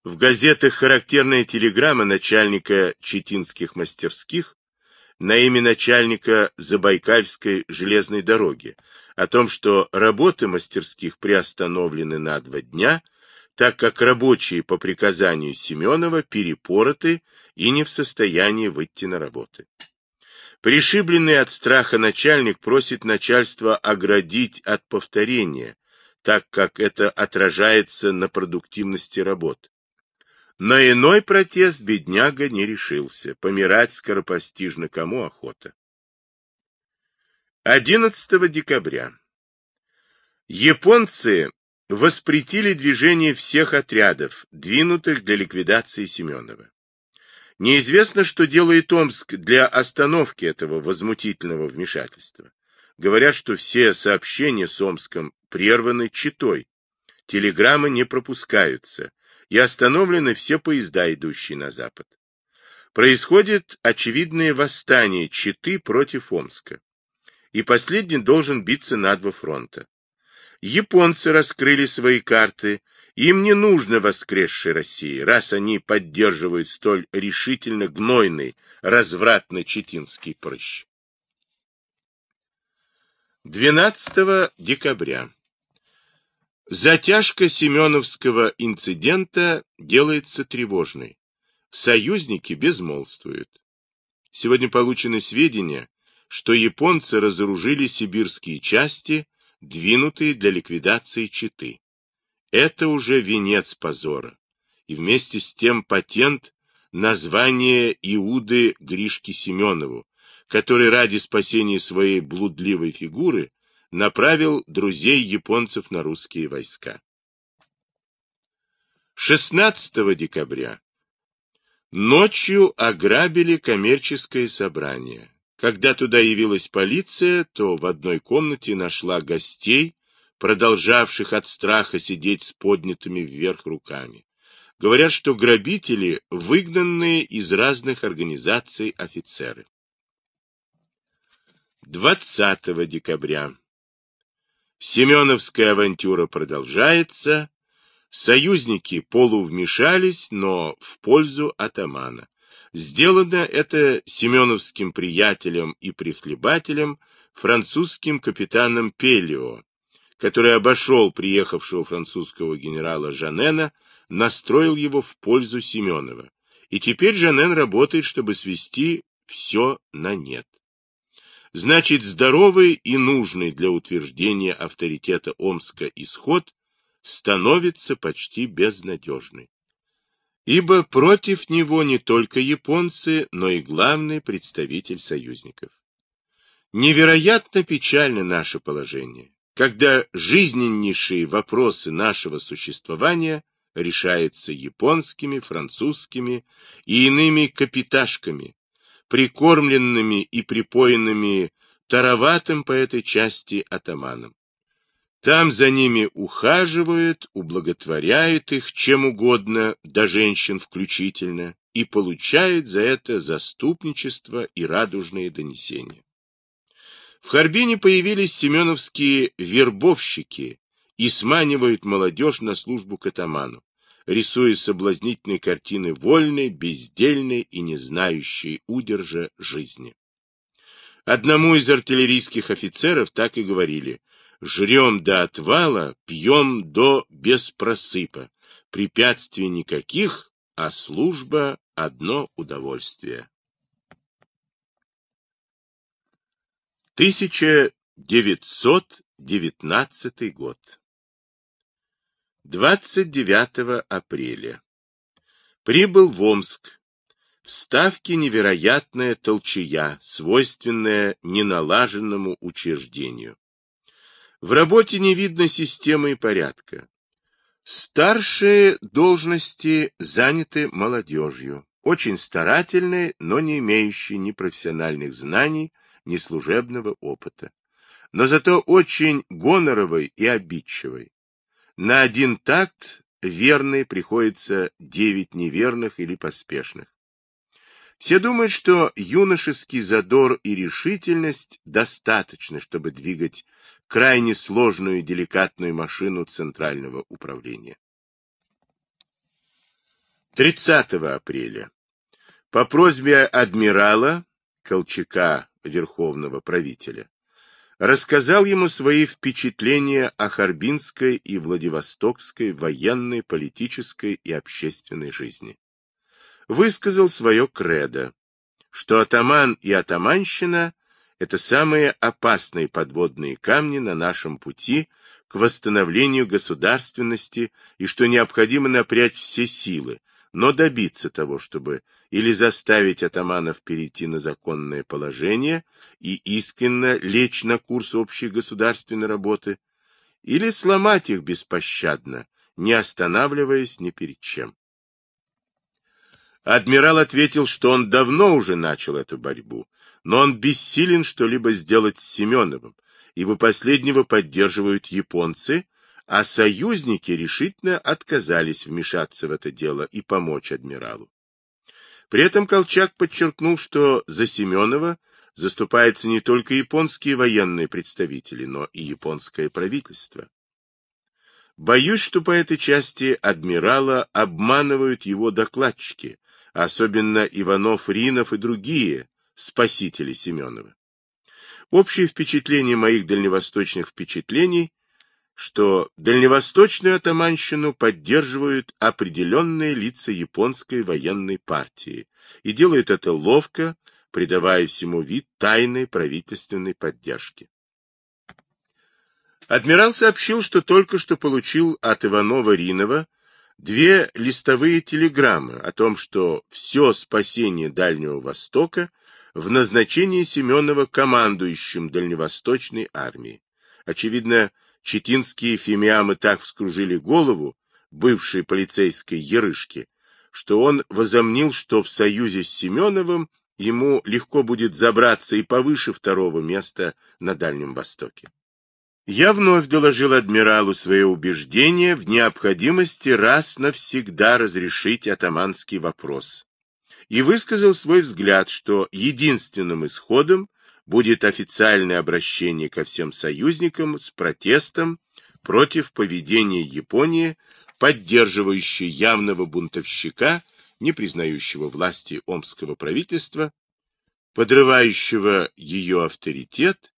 A: В газетах характерная телеграмма начальника читинских мастерских на имя начальника Забайкальской железной дороги о том, что работы мастерских приостановлены на два дня так как рабочие по приказанию Семенова перепороты и не в состоянии выйти на работы. Пришибленный от страха начальник просит начальство оградить от повторения, так как это отражается на продуктивности работ. На иной протест бедняга не решился, помирать скоропостижно кому охота. 11 декабря. Японцы воспретили движение всех отрядов, двинутых для ликвидации Семенова. Неизвестно, что делает Омск для остановки этого возмутительного вмешательства. Говорят, что все сообщения с Омском прерваны читой, телеграммы не пропускаются, и остановлены все поезда, идущие на запад. Происходит очевидное восстание Читы против Омска. И последний должен биться на два фронта Японцы раскрыли свои карты. Им не нужно воскресшей России, раз они поддерживают столь решительно гнойный, развратно-четинский прыщ. 12 декабря. Затяжка Семеновского инцидента делается тревожной. Союзники безмолвствуют. Сегодня получены сведения, что японцы разоружили сибирские части – двинутые для ликвидации Читы. Это уже венец позора, и вместе с тем патент название Иуды Гришки Семенову, который ради спасения своей блудливой фигуры направил друзей японцев на русские войска. 16 декабря ночью ограбили коммерческое собрание, когда туда явилась полиция, то в одной комнате нашла гостей, продолжавших от страха сидеть с поднятыми вверх руками. Говорят, что грабители – выгнанные из разных организаций офицеры. 20 декабря. Семеновская авантюра продолжается. Союзники полувмешались, но в пользу атамана. Сделано это семеновским приятелем и прихлебателем, французским капитаном Пелио, который обошел приехавшего французского генерала Жанена, настроил его в пользу Семенова. И теперь Жанен работает, чтобы свести все на нет. Значит, здоровый и нужный для утверждения авторитета Омска исход становится почти безнадежный ибо против него не только японцы, но и главный представитель союзников. Невероятно печально наше положение, когда жизненнейшие вопросы нашего существования решаются японскими, французскими и иными капиташками, прикормленными и припоенными тароватым по этой части атаманом. Там за ними ухаживают, ублаготворяют их чем угодно, до женщин включительно, и получают за это заступничество и радужные донесения. В Харбине появились семеновские вербовщики и сманивают молодежь на службу к атаману, рисуя соблазнительные картины вольной, бездельной и не знающей удержа жизни. Одному из артиллерийских офицеров так и говорили, Жрем до отвала, пьем до беспросыпа, Препятствий никаких, а служба — одно удовольствие. 1919 год. 29 апреля. Прибыл в Омск. В ставке невероятная толчая, свойственная неналаженному учреждению. В работе не видно системы и порядка. Старшие должности заняты молодежью, очень старательной, но не имеющей ни профессиональных знаний, ни служебного опыта. Но зато очень гоноровой и обидчивой. На один такт верный приходится девять неверных или поспешных. Все думают, что юношеский задор и решительность достаточно, чтобы двигать крайне сложную и деликатную машину Центрального управления. 30 апреля по просьбе адмирала Колчака, верховного правителя, рассказал ему свои впечатления о Харбинской и Владивостокской военной, политической и общественной жизни. Высказал свое кредо, что атаман и атаманщина это самые опасные подводные камни на нашем пути к восстановлению государственности и что необходимо напрячь все силы, но добиться того, чтобы или заставить атаманов перейти на законное положение и искренне лечь на курс общей государственной работы, или сломать их беспощадно, не останавливаясь ни перед чем. Адмирал ответил, что он давно уже начал эту борьбу но он бессилен что-либо сделать с Семеновым, ибо последнего поддерживают японцы, а союзники решительно отказались вмешаться в это дело и помочь адмиралу. При этом Колчак подчеркнул, что за Семенова заступаются не только японские военные представители, но и японское правительство. Боюсь, что по этой части адмирала обманывают его докладчики, особенно Иванов, Ринов и другие, спасители Семенова. Общее впечатление моих дальневосточных впечатлений, что дальневосточную атаманщину поддерживают определенные лица японской военной партии и делают это ловко, придавая всему вид тайной правительственной поддержки. Адмирал сообщил, что только что получил от Иванова-Ринова две листовые телеграммы о том, что все спасение Дальнего Востока – в назначении Семенова командующим Дальневосточной армии. Очевидно, читинские фемиамы так вскружили голову бывшей полицейской Ярышки, что он возомнил, что в союзе с Семеновым ему легко будет забраться и повыше второго места на Дальнем Востоке. Я вновь доложил адмиралу свое убеждение в необходимости раз навсегда разрешить атаманский вопрос и высказал свой взгляд, что единственным исходом будет официальное обращение ко всем союзникам с протестом против поведения Японии, поддерживающей явного бунтовщика, не признающего власти омского правительства, подрывающего ее авторитет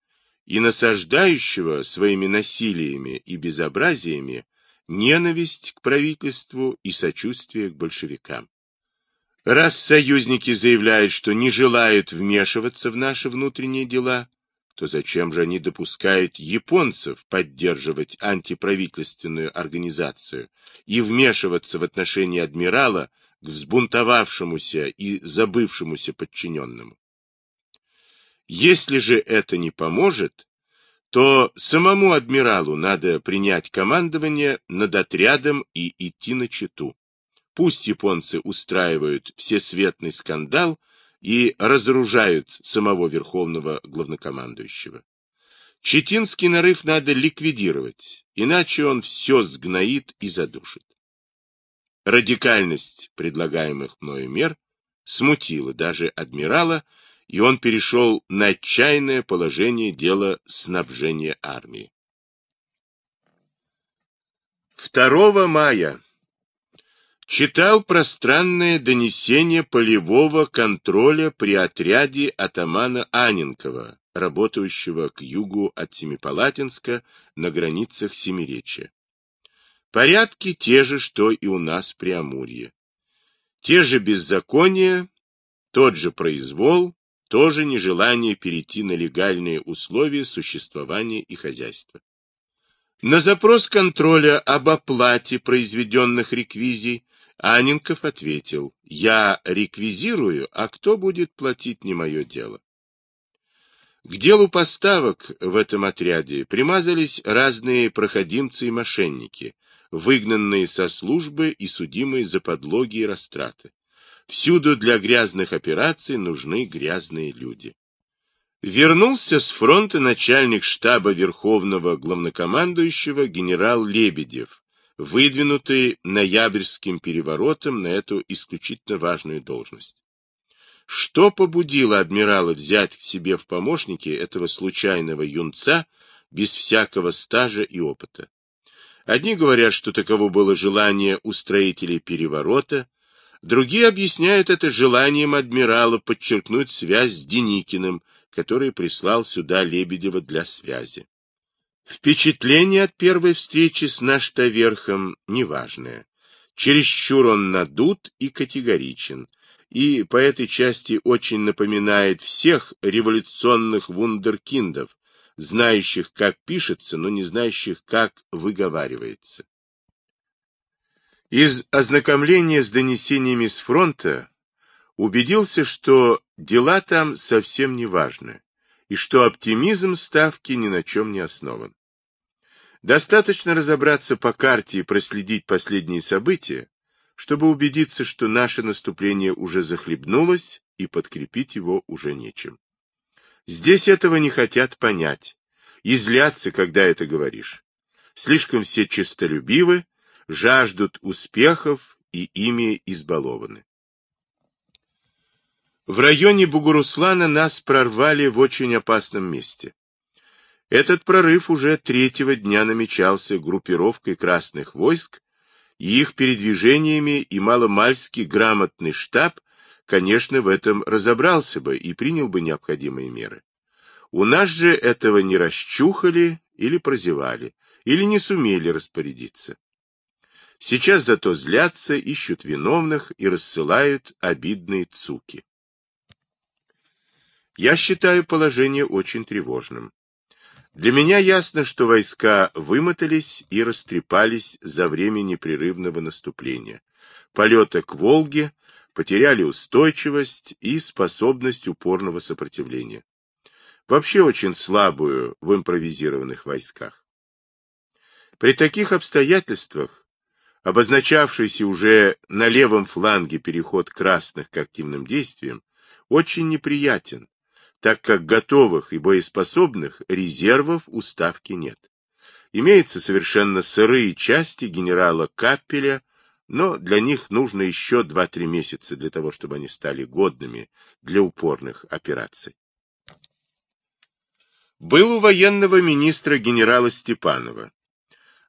A: и насаждающего своими насилиями и безобразиями ненависть к правительству и сочувствие к большевикам. Раз союзники заявляют, что не желают вмешиваться в наши внутренние дела, то зачем же они допускают японцев поддерживать антиправительственную организацию и вмешиваться в отношении адмирала к взбунтовавшемуся и забывшемуся подчиненному? Если же это не поможет, то самому адмиралу надо принять командование над отрядом и идти на читу. Пусть японцы устраивают всесветный скандал и разоружают самого верховного главнокомандующего. Четинский нарыв надо ликвидировать, иначе он все сгноит и задушит. Радикальность предлагаемых мною мер смутила даже адмирала, и он перешел на отчаянное положение дела снабжения армии. 2 мая читал пространное донесение полевого контроля при отряде атамана Аненкова, работающего к югу от Семипалатинска на границах Семиречья. Порядки те же, что и у нас при Амурье. Те же беззакония, тот же произвол, тоже нежелание перейти на легальные условия существования и хозяйства. На запрос контроля об оплате произведенных реквизий Анинков ответил, я реквизирую, а кто будет платить, не мое дело. К делу поставок в этом отряде примазались разные проходимцы и мошенники, выгнанные со службы и судимые за подлоги и растраты. Всюду для грязных операций нужны грязные люди. Вернулся с фронта начальник штаба Верховного Главнокомандующего генерал Лебедев, выдвинутый ноябрьским переворотом на эту исключительно важную должность. Что побудило адмирала взять к себе в помощники этого случайного юнца без всякого стажа и опыта? Одни говорят, что таково было желание устроителей переворота, другие объясняют это желанием адмирала подчеркнуть связь с Деникиным, который прислал сюда Лебедева для связи. Впечатление от первой встречи с Наштаверхом неважное. Чересчур он надут и категоричен, и по этой части очень напоминает всех революционных вундеркиндов, знающих, как пишется, но не знающих, как выговаривается. Из ознакомления с донесениями с фронта убедился, что дела там совсем не важны и что оптимизм ставки ни на чем не основан. Достаточно разобраться по карте и проследить последние события, чтобы убедиться, что наше наступление уже захлебнулось и подкрепить его уже нечем. Здесь этого не хотят понять, и когда это говоришь. Слишком все честолюбивы, жаждут успехов и ими избалованы. В районе Бугуруслана нас прорвали в очень опасном месте. Этот прорыв уже третьего дня намечался группировкой красных войск, и их передвижениями и маломальский грамотный штаб, конечно, в этом разобрался бы и принял бы необходимые меры. У нас же этого не расчухали или прозевали, или не сумели распорядиться. Сейчас зато злятся, ищут виновных и рассылают обидные цуки. Я считаю положение очень тревожным. Для меня ясно, что войска вымотались и растрепались за время непрерывного наступления, полета к Волге, потеряли устойчивость и способность упорного сопротивления. Вообще очень слабую в импровизированных войсках. При таких обстоятельствах, обозначавшийся уже на левом фланге переход красных к активным действиям, очень неприятен так как готовых и боеспособных резервов у Ставки нет. Имеются совершенно сырые части генерала Каппеля, но для них нужно еще 2-3 месяца для того, чтобы они стали годными для упорных операций. Был у военного министра генерала Степанова.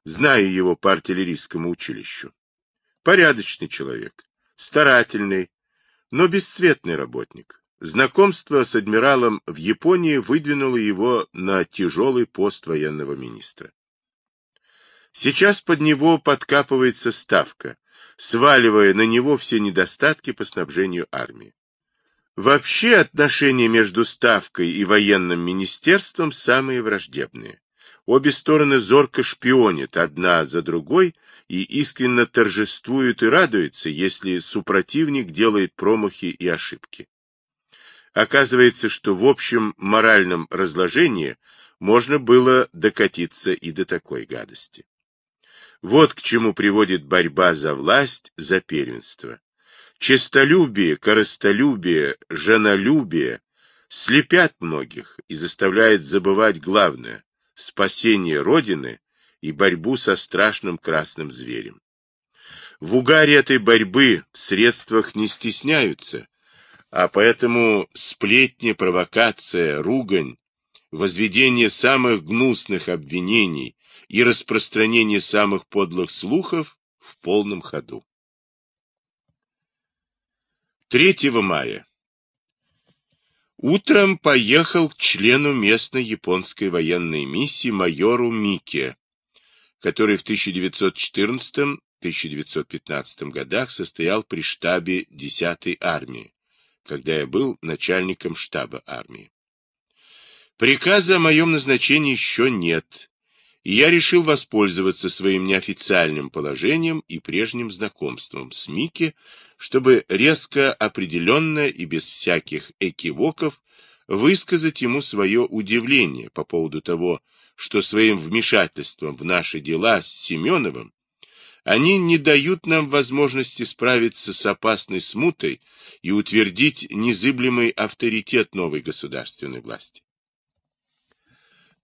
A: Знаю его по артиллерийскому училищу. Порядочный человек, старательный, но бесцветный работник. Знакомство с адмиралом в Японии выдвинуло его на тяжелый пост военного министра. Сейчас под него подкапывается ставка, сваливая на него все недостатки по снабжению армии. Вообще отношения между ставкой и военным министерством самые враждебные. Обе стороны зорко шпионят одна за другой и искренне торжествуют и радуются, если супротивник делает промахи и ошибки. Оказывается, что в общем моральном разложении можно было докатиться и до такой гадости. Вот к чему приводит борьба за власть, за первенство. Честолюбие, корыстолюбие, женолюбие слепят многих и заставляют забывать главное – спасение Родины и борьбу со страшным красным зверем. В угаре этой борьбы в средствах не стесняются, а поэтому сплетни, провокация, ругань, возведение самых гнусных обвинений и распространение самых подлых слухов в полном ходу. 3 мая. Утром поехал к члену местной японской военной миссии майору Мике, который в 1914-1915 годах состоял при штабе 10-й армии когда я был начальником штаба армии. Приказа о моем назначении еще нет, и я решил воспользоваться своим неофициальным положением и прежним знакомством с Мике, чтобы резко, определенно и без всяких экивоков высказать ему свое удивление по поводу того, что своим вмешательством в наши дела с Семеновым они не дают нам возможности справиться с опасной смутой и утвердить незыблемый авторитет новой государственной власти.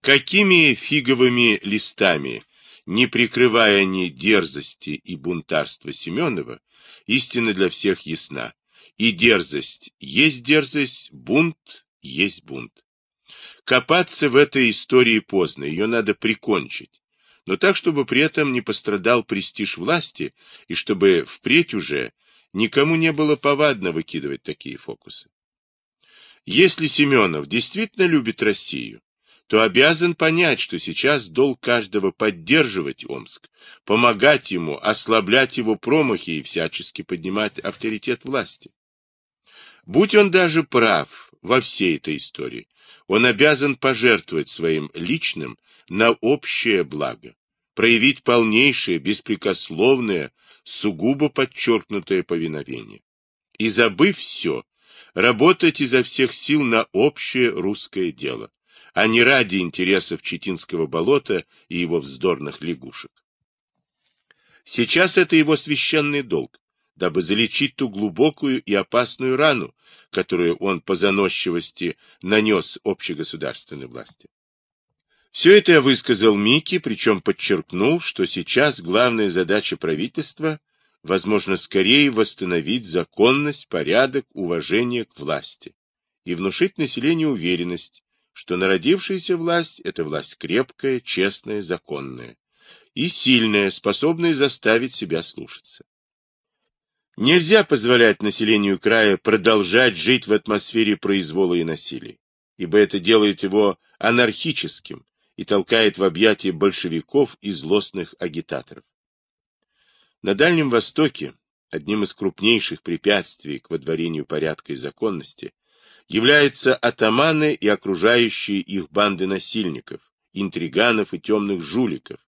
A: Какими фиговыми листами, не прикрывая ни дерзости и бунтарства Семенова, истина для всех ясна. И дерзость есть дерзость, бунт есть бунт. Копаться в этой истории поздно, ее надо прикончить но так, чтобы при этом не пострадал престиж власти и чтобы впредь уже никому не было повадно выкидывать такие фокусы. Если Семенов действительно любит Россию, то обязан понять, что сейчас долг каждого поддерживать Омск, помогать ему, ослаблять его промахи и всячески поднимать авторитет власти. Будь он даже прав во всей этой истории, он обязан пожертвовать своим личным на общее благо, проявить полнейшее, беспрекословное, сугубо подчеркнутое повиновение. И забыв все, работать изо всех сил на общее русское дело, а не ради интересов Читинского болота и его вздорных лягушек. Сейчас это его священный долг дабы залечить ту глубокую и опасную рану, которую он по заносчивости нанес общегосударственной власти. Все это я высказал Микки, причем подчеркнул, что сейчас главная задача правительства – возможно скорее восстановить законность, порядок, уважение к власти и внушить населению уверенность, что народившаяся власть – это власть крепкая, честная, законная и сильная, способная заставить себя слушаться. Нельзя позволять населению края продолжать жить в атмосфере произвола и насилия, ибо это делает его анархическим и толкает в объятия большевиков и злостных агитаторов. На Дальнем Востоке одним из крупнейших препятствий к водворению порядка и законности являются атаманы и окружающие их банды насильников, интриганов и темных жуликов,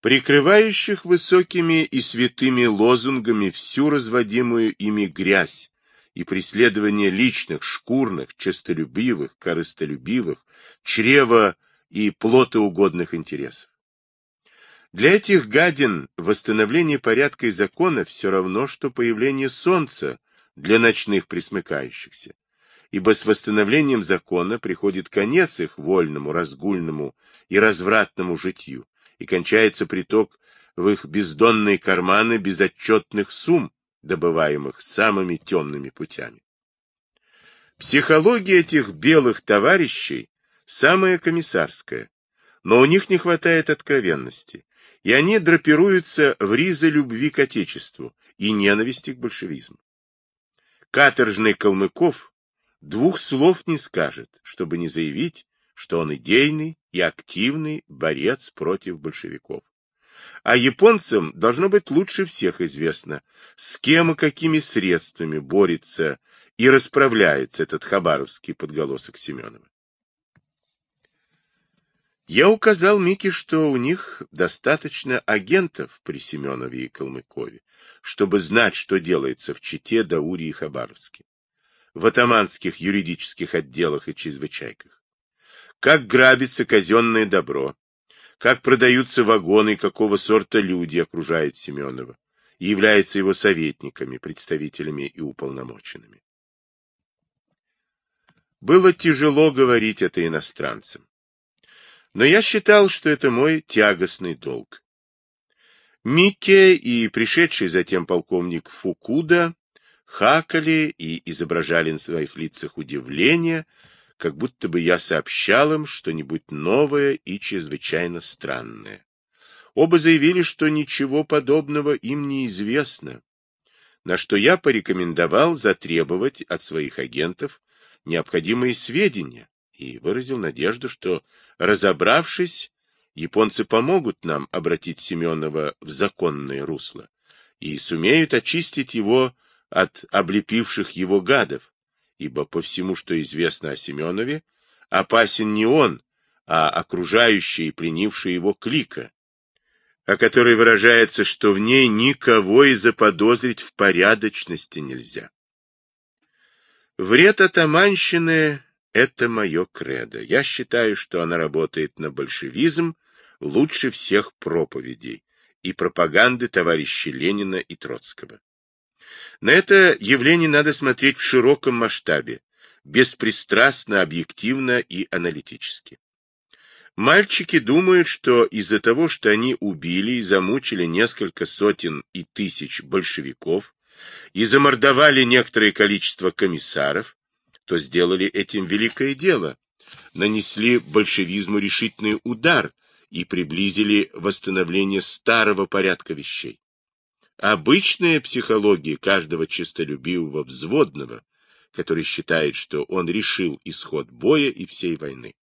A: прикрывающих высокими и святыми лозунгами всю разводимую ими грязь и преследование личных, шкурных, честолюбивых, корыстолюбивых, чрева и плотоугодных интересов. Для этих гадин восстановление порядка и закона все равно, что появление солнца для ночных присмыкающихся, ибо с восстановлением закона приходит конец их вольному, разгульному и развратному житью и кончается приток в их бездонные карманы безотчетных сумм, добываемых самыми темными путями. Психология этих белых товарищей самая комиссарская, но у них не хватает откровенности, и они драпируются в ризы любви к Отечеству и ненависти к большевизму. Каторжный Калмыков двух слов не скажет, чтобы не заявить, что он идейный, и активный борец против большевиков. А японцам должно быть лучше всех известно, с кем и какими средствами борется и расправляется этот хабаровский подголосок Семенова. Я указал Мике, что у них достаточно агентов при Семенове и Калмыкове, чтобы знать, что делается в Чите, Даурии и Хабаровске, в атаманских юридических отделах и чрезвычайках как грабится казенное добро, как продаются вагоны какого сорта люди окружают Семенова и являются его советниками, представителями и уполномоченными. Было тяжело говорить это иностранцам. Но я считал, что это мой тягостный долг. Микке и пришедший затем полковник Фукуда хакали и изображали на своих лицах удивление, как будто бы я сообщал им что-нибудь новое и чрезвычайно странное. Оба заявили, что ничего подобного им не известно, на что я порекомендовал затребовать от своих агентов необходимые сведения и выразил надежду, что, разобравшись, японцы помогут нам обратить Семенова в законное русло и сумеют очистить его от облепивших его гадов, ибо по всему, что известно о Семенове, опасен не он, а окружающая и пленившая его клика, о которой выражается, что в ней никого и заподозрить в порядочности нельзя. Вред атаманщины — это мое кредо. Я считаю, что она работает на большевизм лучше всех проповедей и пропаганды товарища Ленина и Троцкого. На это явление надо смотреть в широком масштабе, беспристрастно, объективно и аналитически. Мальчики думают, что из-за того, что они убили и замучили несколько сотен и тысяч большевиков и замордовали некоторое количество комиссаров, то сделали этим великое дело, нанесли большевизму решительный удар и приблизили восстановление старого порядка вещей. Обычная психология каждого честолюбивого взводного, который считает, что он решил исход боя и всей войны.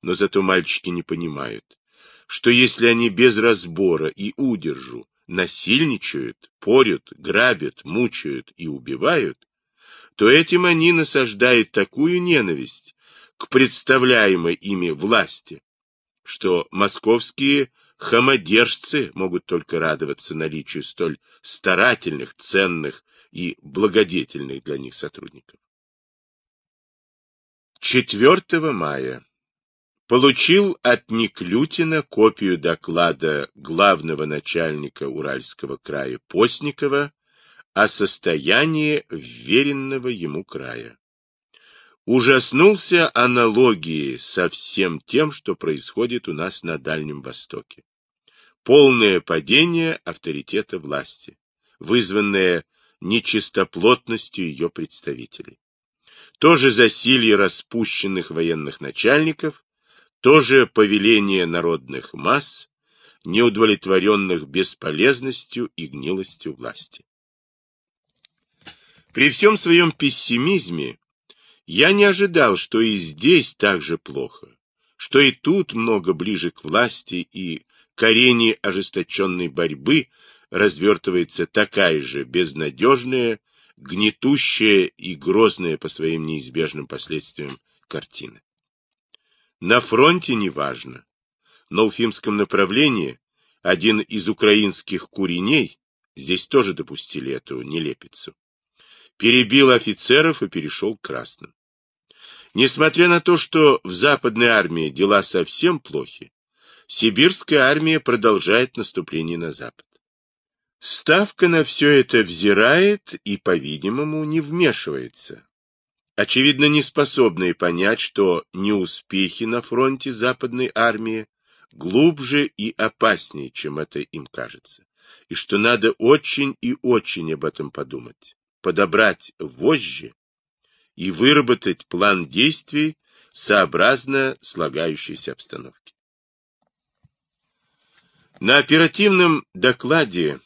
A: Но зато мальчики не понимают, что если они без разбора и удержу насильничают, порют, грабят, мучают и убивают, то этим они насаждают такую ненависть к представляемой ими власти, что московские Хамодержцы могут только радоваться наличию столь старательных, ценных и благодетельных для них сотрудников. 4 мая получил от Никлютина копию доклада главного начальника Уральского края Постникова о состоянии веренного ему края. Ужаснулся аналогии со всем тем, что происходит у нас на Дальнем Востоке полное падение авторитета власти, вызванное нечистоплотностью ее представителей. Тоже засилье распущенных военных начальников, тоже повеление народных масс, неудовлетворенных бесполезностью и гнилостью власти. При всем своем пессимизме я не ожидал, что и здесь так же плохо, что и тут много ближе к власти и к арене ожесточенной борьбы развертывается такая же безнадежная, гнетущая и грозная по своим неизбежным последствиям картина. На фронте неважно, но в фимском направлении один из украинских куреней, здесь тоже допустили эту нелепицу, перебил офицеров и перешел к красным. Несмотря на то, что в западной армии дела совсем плохи, сибирская армия продолжает наступление на запад. Ставка на все это взирает и, по-видимому, не вмешивается. Очевидно, не способные понять, что неуспехи на фронте западной армии глубже и опаснее, чем это им кажется, и что надо очень и очень об этом подумать, подобрать вожжи и выработать план действий сообразно слагающейся обстановке. На оперативном докладе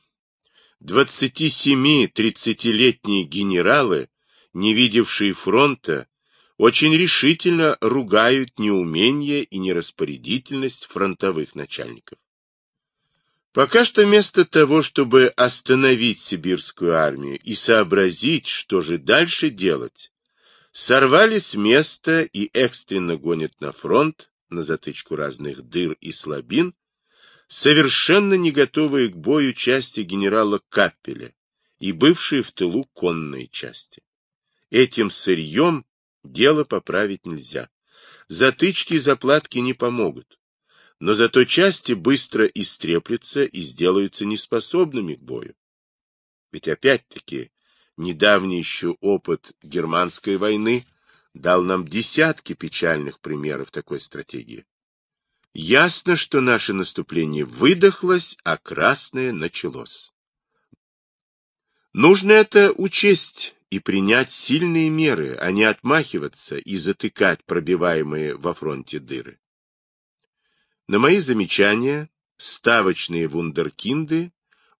A: 27-30-летние генералы, не видевшие фронта, очень решительно ругают неумение и нераспорядительность фронтовых начальников. Пока что вместо того, чтобы остановить сибирскую армию и сообразить, что же дальше делать, сорвали с места и экстренно гонят на фронт, на затычку разных дыр и слабин, совершенно не готовые к бою части генерала Каппеля и бывшие в тылу конные части. Этим сырьем дело поправить нельзя. Затычки и заплатки не помогут. Но зато части быстро истреплются и сделаются неспособными к бою. Ведь опять-таки недавний еще опыт германской войны дал нам десятки печальных примеров такой стратегии. Ясно, что наше наступление выдохлось, а красное началось. Нужно это учесть и принять сильные меры, а не отмахиваться и затыкать пробиваемые во фронте дыры. На мои замечания ставочные вундеркинды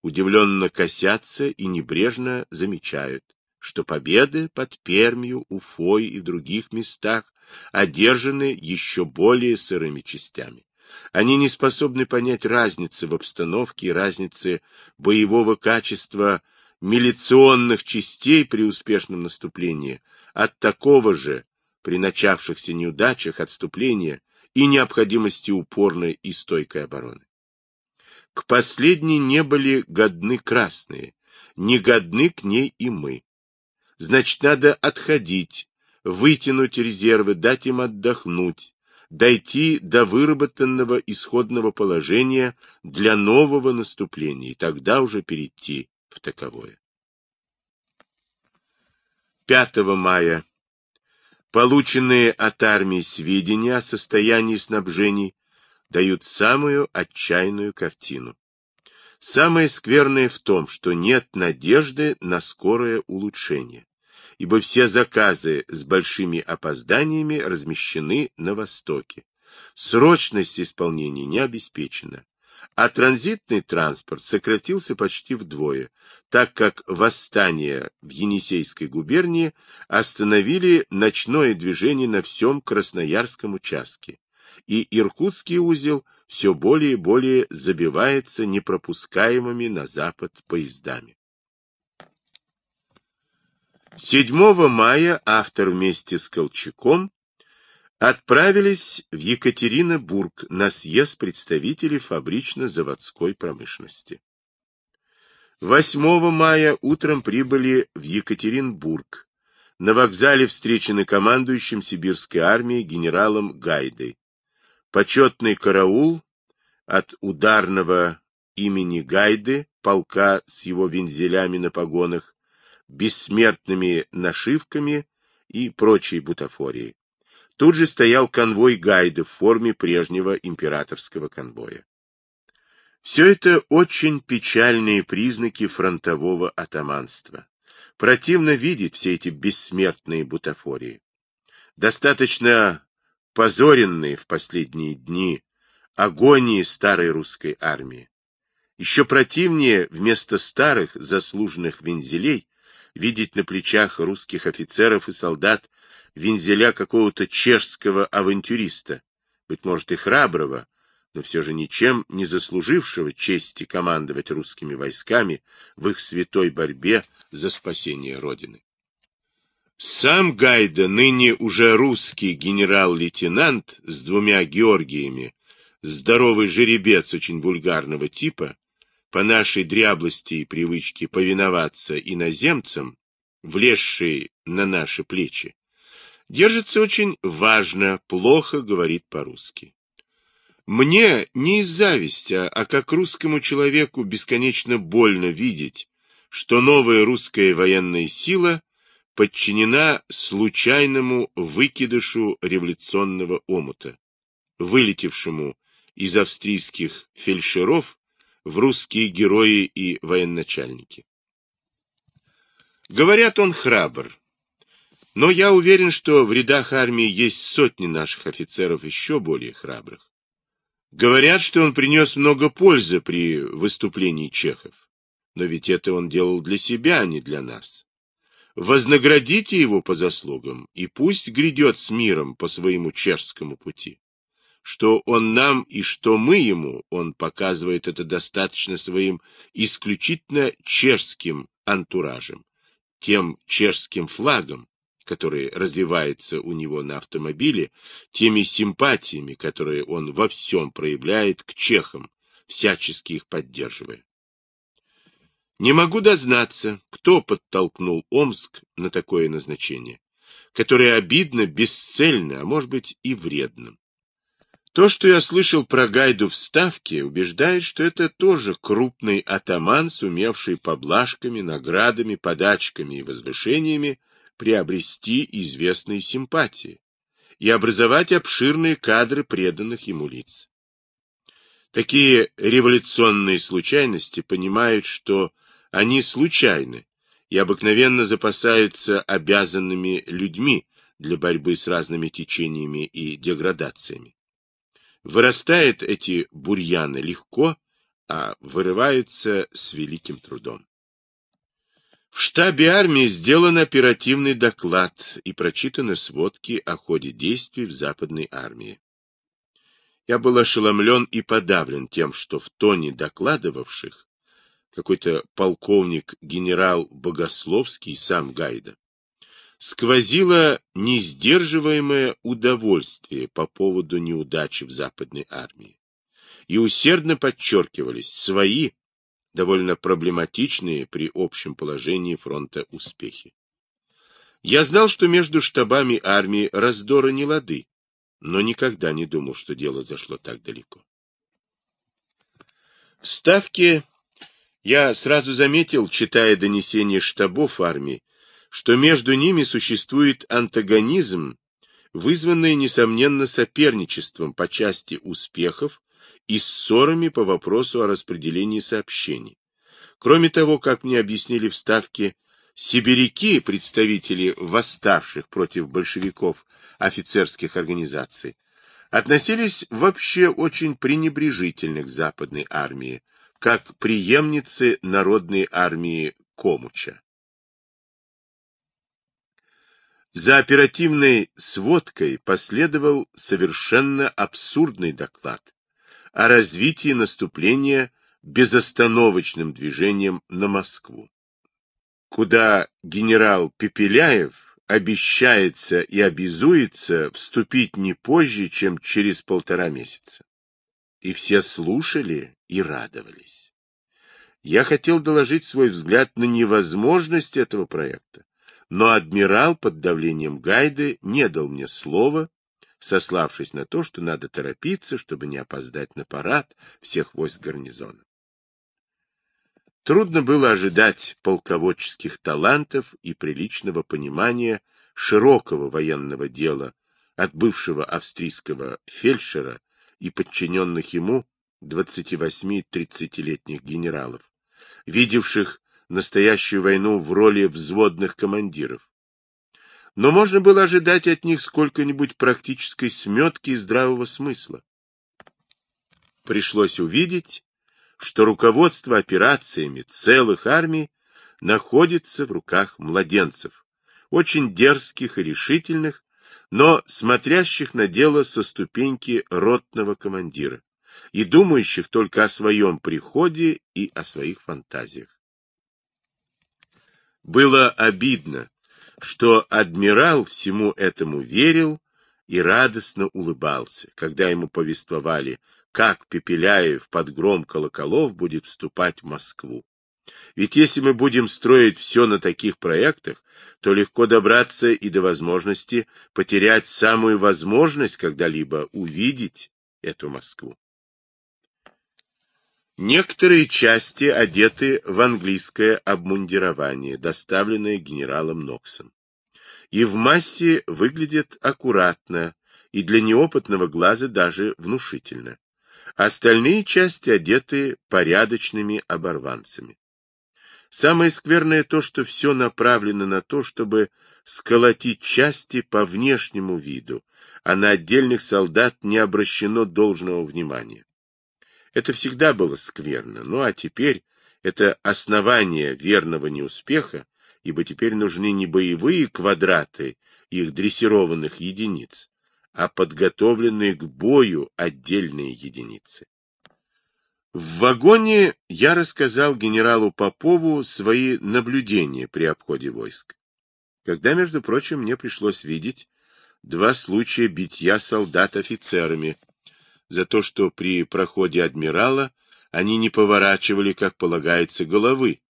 A: удивленно косятся и небрежно замечают что победы под Пермью, Уфой и других местах одержаны еще более сырыми частями. Они не способны понять разницы в обстановке и разницы боевого качества милиционных частей при успешном наступлении от такого же при начавшихся неудачах отступления и необходимости упорной и стойкой обороны. К последней не были годны красные, не годны к ней и мы. Значит, надо отходить, вытянуть резервы, дать им отдохнуть, дойти до выработанного исходного положения для нового наступления и тогда уже перейти в таковое. 5 мая Полученные от армии сведения о состоянии снабжений дают самую отчаянную картину. Самое скверное в том, что нет надежды на скорое улучшение ибо все заказы с большими опозданиями размещены на Востоке. Срочность исполнения не обеспечена. А транзитный транспорт сократился почти вдвое, так как восстание в Енисейской губернии остановили ночное движение на всем Красноярском участке, и Иркутский узел все более и более забивается непропускаемыми на запад поездами. 7 мая автор вместе с Колчаком отправились в Екатеринбург на съезд представителей фабрично-заводской промышленности. 8 мая утром прибыли в Екатеринбург. На вокзале встречены командующим сибирской армии генералом Гайдой. Почетный караул от ударного имени Гайды, полка с его вензелями на погонах, бессмертными нашивками и прочей бутафорией. Тут же стоял конвой гайда в форме прежнего императорского конвоя. Все это очень печальные признаки фронтового атаманства. Противно видеть все эти бессмертные бутафории. Достаточно позоренные в последние дни агонии старой русской армии. Еще противнее вместо старых заслуженных вензелей видеть на плечах русских офицеров и солдат вензеля какого-то чешского авантюриста, быть может и храброго, но все же ничем не заслужившего чести командовать русскими войсками в их святой борьбе за спасение Родины. Сам Гайда, ныне уже русский генерал-лейтенант с двумя Георгиями, здоровый жеребец очень вульгарного типа, по нашей дряблости и привычке повиноваться иноземцам, влезшие на наши плечи, держится очень важно, плохо говорит по-русски. Мне не из зависти, а, а как русскому человеку бесконечно больно видеть, что новая русская военная сила подчинена случайному выкидышу революционного омута, вылетевшему из австрийских фельдшеров в русские герои и военачальники. Говорят, он храбр. Но я уверен, что в рядах армии есть сотни наших офицеров еще более храбрых. Говорят, что он принес много пользы при выступлении чехов. Но ведь это он делал для себя, а не для нас. Вознаградите его по заслугам, и пусть грядет с миром по своему чешскому пути что он нам и что мы ему, он показывает это достаточно своим исключительно чешским антуражем, тем чешским флагом, который развивается у него на автомобиле, теми симпатиями, которые он во всем проявляет к чехам, всячески их поддерживая. Не могу дознаться, кто подтолкнул Омск на такое назначение, которое обидно, бесцельно, а может быть и вредно. То, что я слышал про Гайду в Ставке, убеждает, что это тоже крупный атаман, сумевший поблажками, наградами, подачками и возвышениями приобрести известные симпатии и образовать обширные кадры преданных ему лиц. Такие революционные случайности понимают, что они случайны и обыкновенно запасаются обязанными людьми для борьбы с разными течениями и деградациями. Вырастают эти бурьяны легко, а вырываются с великим трудом. В штабе армии сделан оперативный доклад и прочитаны сводки о ходе действий в Западной армии. Я был ошеломлен и подавлен тем, что в тоне докладывавших какой-то полковник-генерал Богословский, сам Гайда, сквозило несдерживаемое удовольствие по поводу неудачи в Западной армии. И усердно подчеркивались свои, довольно проблематичные при общем положении фронта успехи. Я знал, что между штабами армии раздоры не лады, но никогда не думал, что дело зашло так далеко. В Ставке я сразу заметил, читая донесения штабов армии, что между ними существует антагонизм, вызванный, несомненно, соперничеством по части успехов и ссорами по вопросу о распределении сообщений. Кроме того, как мне объяснили вставки, сибиряки, представители восставших против большевиков офицерских организаций, относились вообще очень пренебрежительно к западной армии, как преемнице народной армии Комуча. За оперативной сводкой последовал совершенно абсурдный доклад о развитии наступления безостановочным движением на Москву, куда генерал Пепеляев обещается и обязуется вступить не позже, чем через полтора месяца. И все слушали и радовались. Я хотел доложить свой взгляд на невозможность этого проекта но адмирал под давлением гайды не дал мне слова, сославшись на то, что надо торопиться, чтобы не опоздать на парад всех войск гарнизона. Трудно было ожидать полководческих талантов и приличного понимания широкого военного дела от бывшего австрийского фельдшера и подчиненных ему 28-30-летних генералов, видевших настоящую войну в роли взводных командиров. Но можно было ожидать от них сколько-нибудь практической сметки и здравого смысла. Пришлось увидеть, что руководство операциями целых армий находится в руках младенцев, очень дерзких и решительных, но смотрящих на дело со ступеньки ротного командира и думающих только о своем приходе и о своих фантазиях. Было обидно, что адмирал всему этому верил и радостно улыбался, когда ему повествовали, как Пепеляев под гром колоколов будет вступать в Москву. Ведь если мы будем строить все на таких проектах, то легко добраться и до возможности потерять самую возможность когда-либо увидеть эту Москву. Некоторые части одеты в английское обмундирование, доставленное генералом Ноксом. И в массе выглядят аккуратно, и для неопытного глаза даже внушительно. Остальные части одеты порядочными оборванцами. Самое скверное то, что все направлено на то, чтобы сколотить части по внешнему виду, а на отдельных солдат не обращено должного внимания. Это всегда было скверно. Ну а теперь это основание верного неуспеха, ибо теперь нужны не боевые квадраты их дрессированных единиц, а подготовленные к бою отдельные единицы. В вагоне я рассказал генералу Попову свои наблюдения при обходе войск, когда, между прочим, мне пришлось видеть два случая битья солдат офицерами, за то, что при проходе адмирала они не поворачивали, как полагается, головы.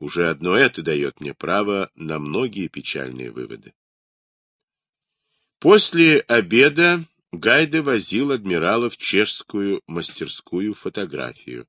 A: Уже одно это дает мне право на многие печальные выводы. После обеда Гайда возил адмирала в чешскую мастерскую фотографию,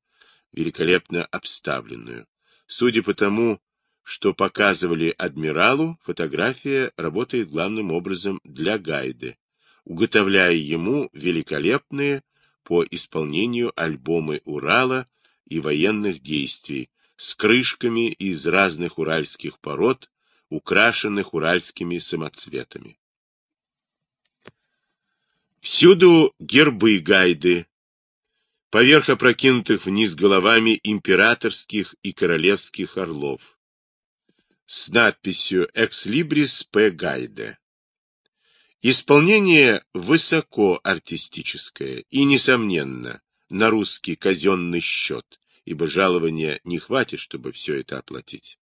A: великолепно обставленную. Судя по тому, что показывали адмиралу, фотография работает главным образом для Гайды, уготовляя ему великолепные по исполнению альбомы Урала и военных действий с крышками из разных уральских пород, украшенных уральскими самоцветами. Всюду гербы и гайды, поверх опрокинутых вниз головами императорских и королевских орлов, с надписью «Экслибрис П. Гайде». Исполнение высоко артистическое и, несомненно, на русский казенный счет, ибо жалования не хватит, чтобы все это оплатить.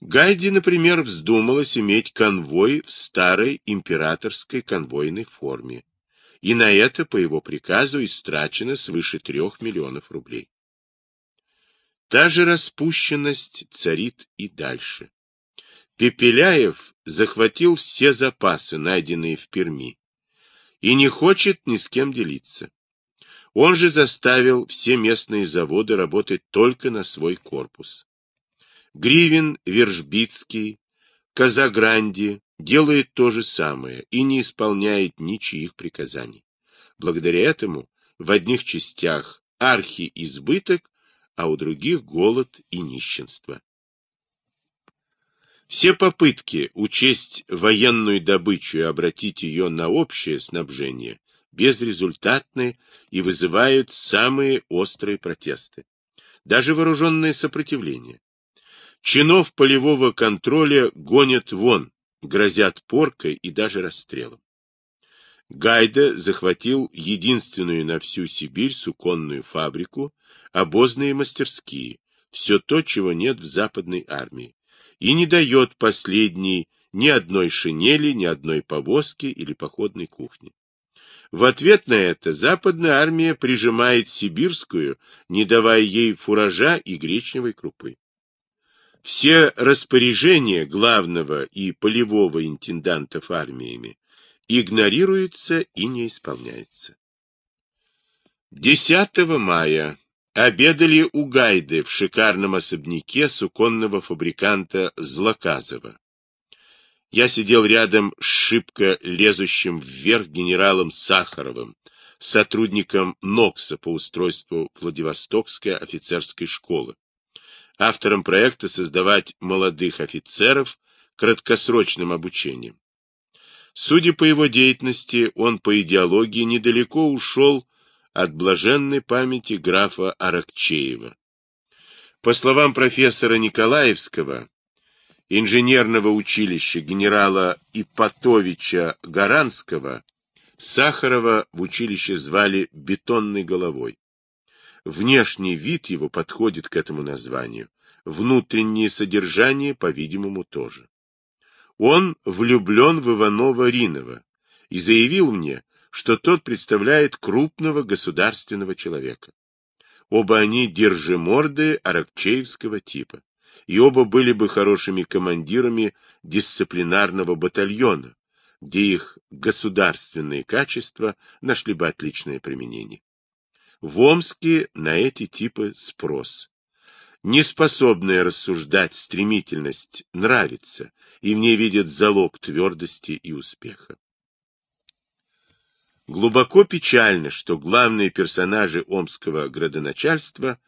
A: Гайди, например, вздумалось иметь конвой в старой императорской конвойной форме, и на это по его приказу истрачено свыше трех миллионов рублей. Та же распущенность царит и дальше. Пепеляев захватил все запасы, найденные в Перми, и не хочет ни с кем делиться. Он же заставил все местные заводы работать только на свой корпус. Гривен, Вержбицкий, Казагранди делает то же самое и не исполняет ничьих приказаний. Благодаря этому в одних частях архи-избыток, а у других голод и нищенство. Все попытки учесть военную добычу и обратить ее на общее снабжение безрезультатны и вызывают самые острые протесты, даже вооруженное сопротивление. Чинов полевого контроля гонят вон, грозят поркой и даже расстрелом. Гайда захватил единственную на всю Сибирь суконную фабрику, обозные мастерские, все то, чего нет в западной армии и не дает последней ни одной шинели, ни одной повозки или походной кухни. В ответ на это западная армия прижимает сибирскую, не давая ей фуража и гречневой крупы. Все распоряжения главного и полевого интендантов армиями игнорируются и не исполняются. 10 мая обедали у Гайды в шикарном особняке суконного фабриканта Злоказова. Я сидел рядом с шибко лезущим вверх генералом Сахаровым, сотрудником НОКСа по устройству Владивостокской офицерской школы, автором проекта создавать молодых офицеров краткосрочным обучением. Судя по его деятельности, он по идеологии недалеко ушел от блаженной памяти графа Аракчеева. По словам профессора Николаевского, инженерного училища генерала Ипатовича Гаранского, Сахарова в училище звали «бетонной головой». Внешний вид его подходит к этому названию, внутреннее содержание, по-видимому, тоже. Он влюблен в Иванова Ринова и заявил мне, что тот представляет крупного государственного человека. Оба они держиморды аракчеевского типа, и оба были бы хорошими командирами дисциплинарного батальона, где их государственные качества нашли бы отличное применение. В Омске на эти типы спрос. Неспособная рассуждать стремительность нравится, и в ней видят залог твердости и успеха. Глубоко печально, что главные персонажи омского градоначальства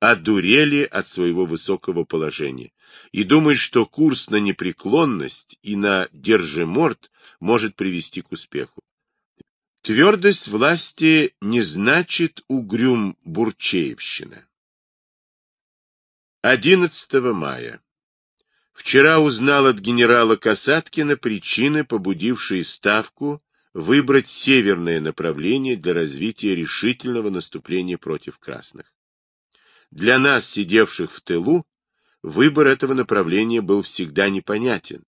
A: одурели от своего высокого положения и думают, что курс на непреклонность и на держиморт может привести к успеху. Твердость власти не значит угрюм бурчеевщина. 11 мая. Вчера узнал от генерала Касаткина причины, побудившие ставку выбрать северное направление для развития решительного наступления против красных. Для нас, сидевших в тылу, выбор этого направления был всегда непонятен,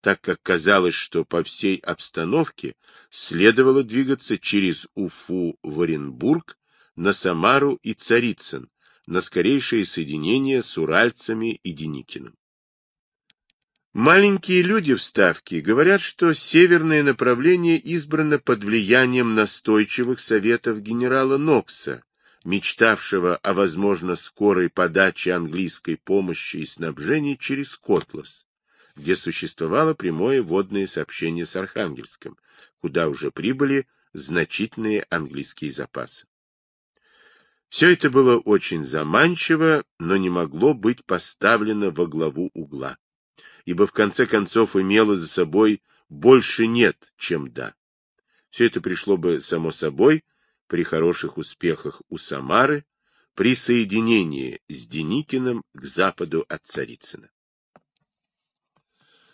A: так как казалось, что по всей обстановке следовало двигаться через Уфу в Оренбург, на Самару и Царицын, на скорейшее соединение с уральцами и Деникиным. Маленькие люди в Ставке говорят, что северное направление избрано под влиянием настойчивых советов генерала Нокса, мечтавшего о, возможно, скорой подаче английской помощи и снабжении через Котлас, где существовало прямое водное сообщение с Архангельском, куда уже прибыли значительные английские запасы. Все это было очень заманчиво, но не могло быть поставлено во главу угла ибо в конце концов имело за собой больше нет, чем да. Все это пришло бы само собой при хороших успехах у Самары, при соединении с Деникиным к западу от Царицына.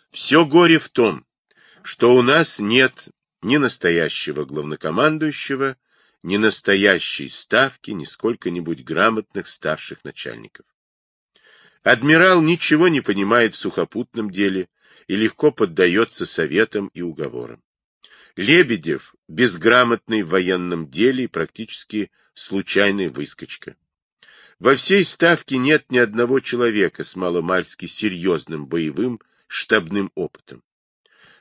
A: Все горе в том, что у нас нет ни настоящего главнокомандующего, ни настоящей ставки, ни сколько-нибудь грамотных старших начальников. Адмирал ничего не понимает в сухопутном деле и легко поддается советам и уговорам. Лебедев – безграмотный в военном деле и практически случайная выскочка. Во всей ставке нет ни одного человека с маломальски серьезным боевым штабным опытом.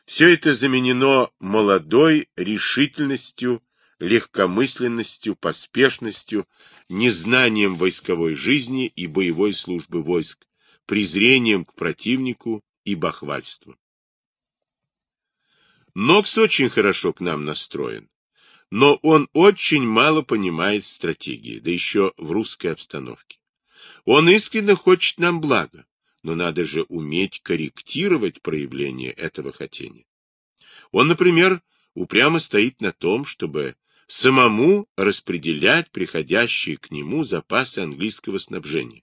A: Все это заменено молодой решительностью легкомысленностью, поспешностью, незнанием войсковой жизни и боевой службы войск, презрением к противнику и бахвальством. Нокс очень хорошо к нам настроен, но он очень мало понимает стратегии, да еще в русской обстановке. Он искренне хочет нам блага, но надо же уметь корректировать проявление этого хотения. Он, например, упрямо стоит на том, чтобы самому распределять приходящие к нему запасы английского снабжения.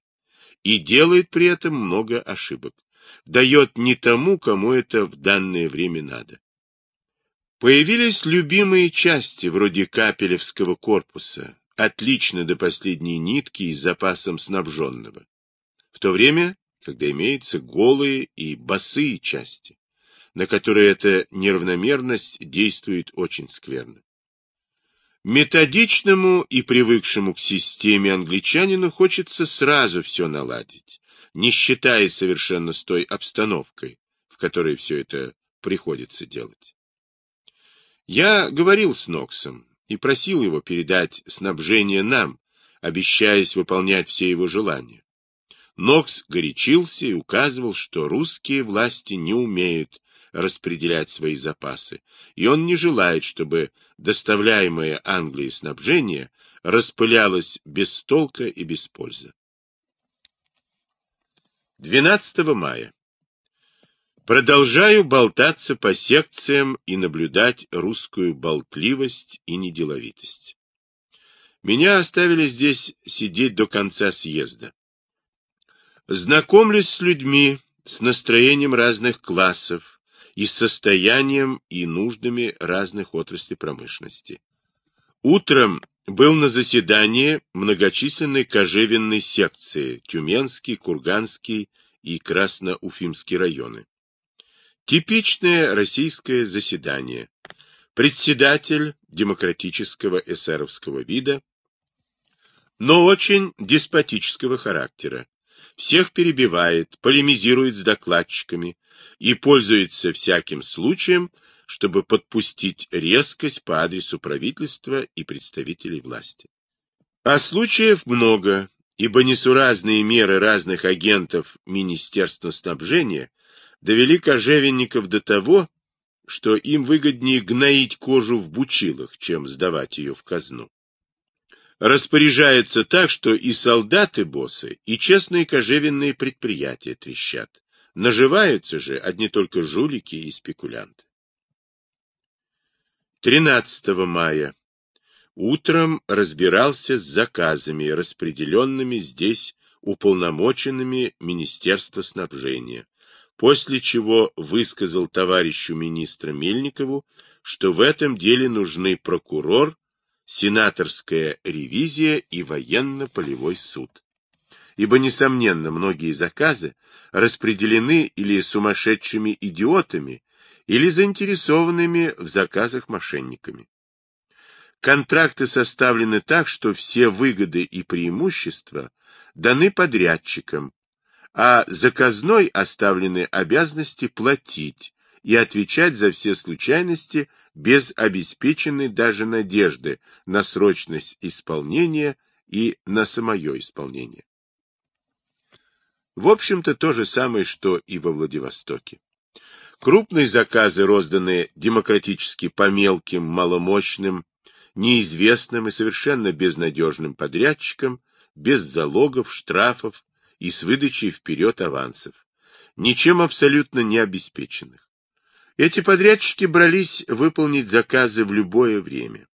A: И делает при этом много ошибок. Дает не тому, кому это в данное время надо. Появились любимые части, вроде Капелевского корпуса, отлично до последней нитки и с запасом снабженного. В то время, когда имеются голые и босые части, на которые эта неравномерность действует очень скверно. Методичному и привыкшему к системе англичанину хочется сразу все наладить, не считая совершенно с той обстановкой, в которой все это приходится делать. Я говорил с Ноксом и просил его передать снабжение нам, обещаясь выполнять все его желания. Нокс горячился и указывал, что русские власти не умеют распределять свои запасы, и он не желает, чтобы доставляемое Англией снабжение распылялось без толка и без пользы. 12 мая. Продолжаю болтаться по секциям и наблюдать русскую болтливость и неделовитость. Меня оставили здесь сидеть до конца съезда. Знакомлюсь с людьми, с настроением разных классов, и состоянием и нуждами разных отраслей промышленности. Утром был на заседании многочисленной кожевенной секции Тюменский, Курганский и Красноуфимский районы. Типичное российское заседание. Председатель демократического эсеровского вида, но очень деспотического характера, всех перебивает, полемизирует с докладчиками и пользуется всяким случаем, чтобы подпустить резкость по адресу правительства и представителей власти. А случаев много, ибо несуразные меры разных агентов Министерства снабжения довели кожевенников до того, что им выгоднее гноить кожу в бучилах, чем сдавать ее в казну распоряжается так, что и солдаты боссы, и честные кожевенные предприятия трещат. Наживаются же одни только жулики и спекулянты. 13 мая. Утром разбирался с заказами, распределенными здесь уполномоченными Министерства снабжения, после чего высказал товарищу министра Мельникову, что в этом деле нужны прокурор сенаторская ревизия и военно-полевой суд. Ибо, несомненно, многие заказы распределены или сумасшедшими идиотами, или заинтересованными в заказах мошенниками. Контракты составлены так, что все выгоды и преимущества даны подрядчикам, а заказной оставлены обязанности платить и отвечать за все случайности без обеспеченной даже надежды на срочность исполнения и на самое исполнение. В общем-то, то же самое, что и во Владивостоке. Крупные заказы розданы демократически по мелким, маломощным, неизвестным и совершенно безнадежным подрядчикам, без залогов, штрафов и с выдачей вперед авансов, ничем абсолютно не обеспеченных. Эти подрядчики брались выполнить заказы в любое время,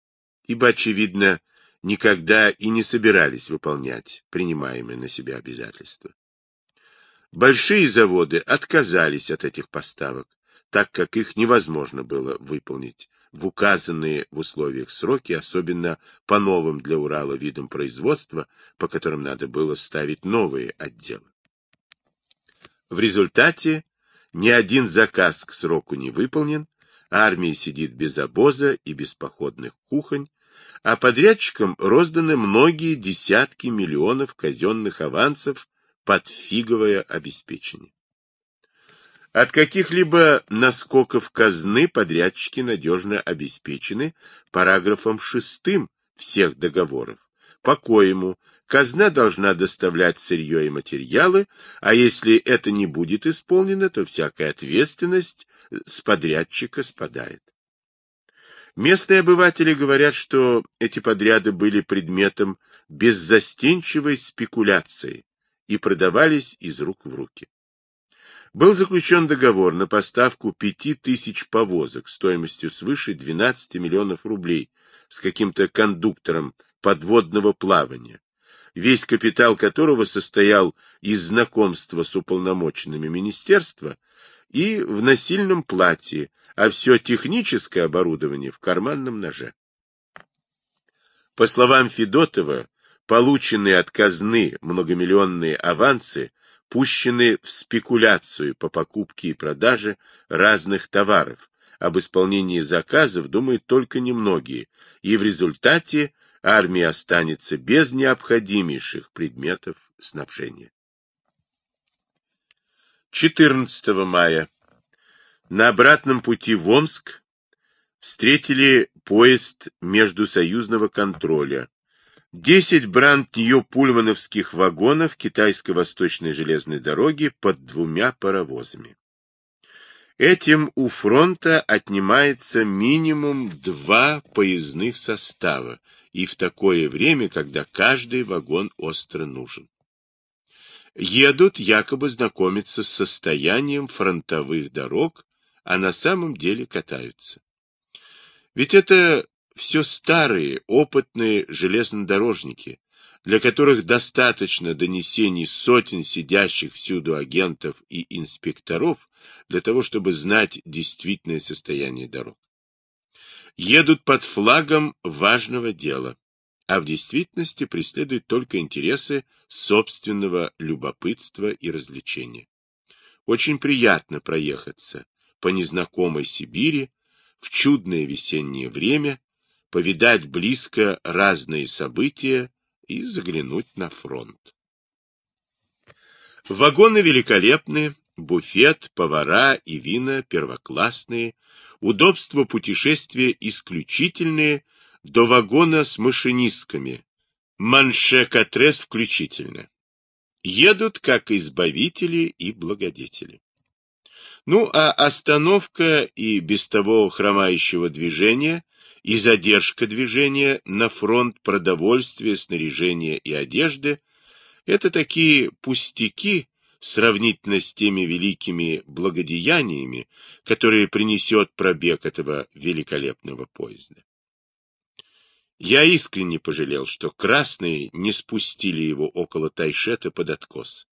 A: ибо, очевидно, никогда и не собирались выполнять принимаемые на себя обязательства. Большие заводы отказались от этих поставок, так как их невозможно было выполнить в указанные в условиях сроки, особенно по новым для Урала видам производства, по которым надо было ставить новые отделы. В результате ни один заказ к сроку не выполнен, армия сидит без обоза и без походных кухонь, а подрядчикам розданы многие десятки миллионов казенных авансов под фиговое обеспечение. От каких-либо наскоков казны подрядчики надежно обеспечены параграфом шестым всех договоров, по коему Казна должна доставлять сырье и материалы, а если это не будет исполнено, то всякая ответственность с подрядчика спадает. Местные обыватели говорят, что эти подряды были предметом беззастенчивой спекуляции и продавались из рук в руки. Был заключен договор на поставку 5000 повозок стоимостью свыше 12 миллионов рублей с каким-то кондуктором подводного плавания весь капитал которого состоял из знакомства с уполномоченными министерства и в насильном платье, а все техническое оборудование в карманном ноже. По словам Федотова, полученные от казны многомиллионные авансы пущены в спекуляцию по покупке и продаже разных товаров, об исполнении заказов думают только немногие, и в результате армия останется без необходимейших предметов снабжения. 14 мая на обратном пути в Омск встретили поезд междусоюзного контроля. 10 бранд-нью пульмановских вагонов китайско-восточной железной дороги под двумя паровозами. Этим у фронта отнимается минимум два поездных состава и в такое время, когда каждый вагон остро нужен. Едут якобы знакомиться с состоянием фронтовых дорог, а на самом деле катаются. Ведь это все старые, опытные железнодорожники, для которых достаточно донесений сотен сидящих всюду агентов и инспекторов для того, чтобы знать действительное состояние дорог едут под флагом важного дела, а в действительности преследуют только интересы собственного любопытства и развлечения. Очень приятно проехаться по незнакомой Сибири в чудное весеннее время, повидать близко разные события и заглянуть на фронт. Вагоны великолепны, Буфет, повара и вина первоклассные, удобство путешествия исключительные, до вагона с машинистками, манше-катрес включительно. Едут как избавители и благодетели. Ну а остановка и без того хромающего движения и задержка движения на фронт продовольствия, снаряжения и одежды – это такие пустяки, сравнительно с теми великими благодеяниями, которые принесет пробег этого великолепного поезда. Я искренне пожалел, что красные не спустили его около Тайшета под откос.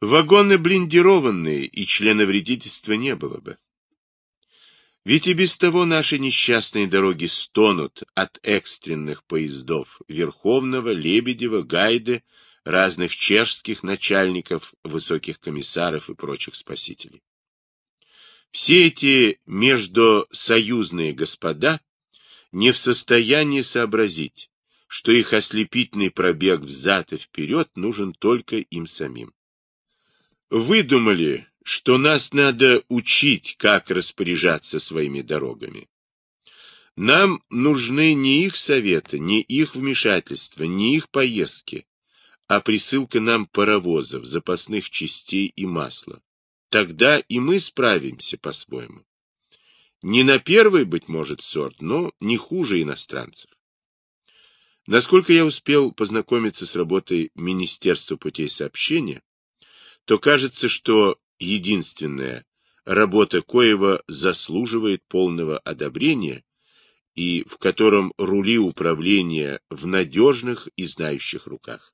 A: Вагоны блиндированные, и члена вредительства не было бы. Ведь и без того наши несчастные дороги стонут от экстренных поездов Верховного, Лебедева, Гайды, разных чешских начальников, высоких комиссаров и прочих спасителей. Все эти междусоюзные господа не в состоянии сообразить, что их ослепительный пробег взад и вперед нужен только им самим. Выдумали, что нас надо учить, как распоряжаться своими дорогами. Нам нужны не их советы, не их вмешательства, не их поездки, а присылка нам паровозов, запасных частей и масла. Тогда и мы справимся по-своему. Не на первый, быть может, сорт, но не хуже иностранцев. Насколько я успел познакомиться с работой Министерства путей сообщения, то кажется, что единственная работа Коева заслуживает полного одобрения и в котором рули управления в надежных и знающих руках.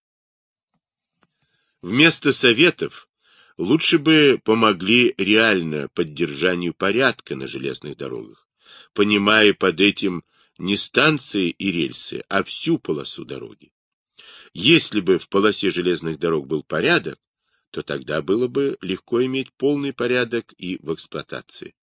A: Вместо советов лучше бы помогли реально поддержанию порядка на железных дорогах, понимая под этим не станции и рельсы, а всю полосу дороги. Если бы в полосе железных дорог был порядок, то тогда было бы легко иметь полный порядок и в эксплуатации.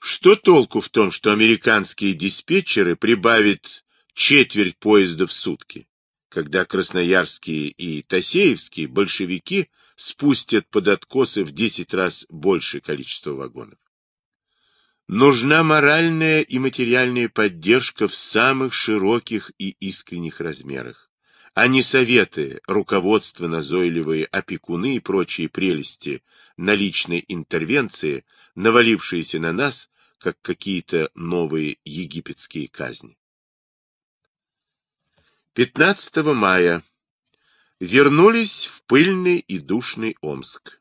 A: Что толку в том, что американские диспетчеры прибавят четверть поезда в сутки? когда красноярские и тосеевские большевики спустят под откосы в 10 раз большее количество вагонов. Нужна моральная и материальная поддержка в самых широких и искренних размерах, а не советы, руководство, назойливые опекуны и прочие прелести наличной интервенции, навалившиеся на нас, как какие-то новые египетские казни. 15 мая. Вернулись в пыльный и душный Омск.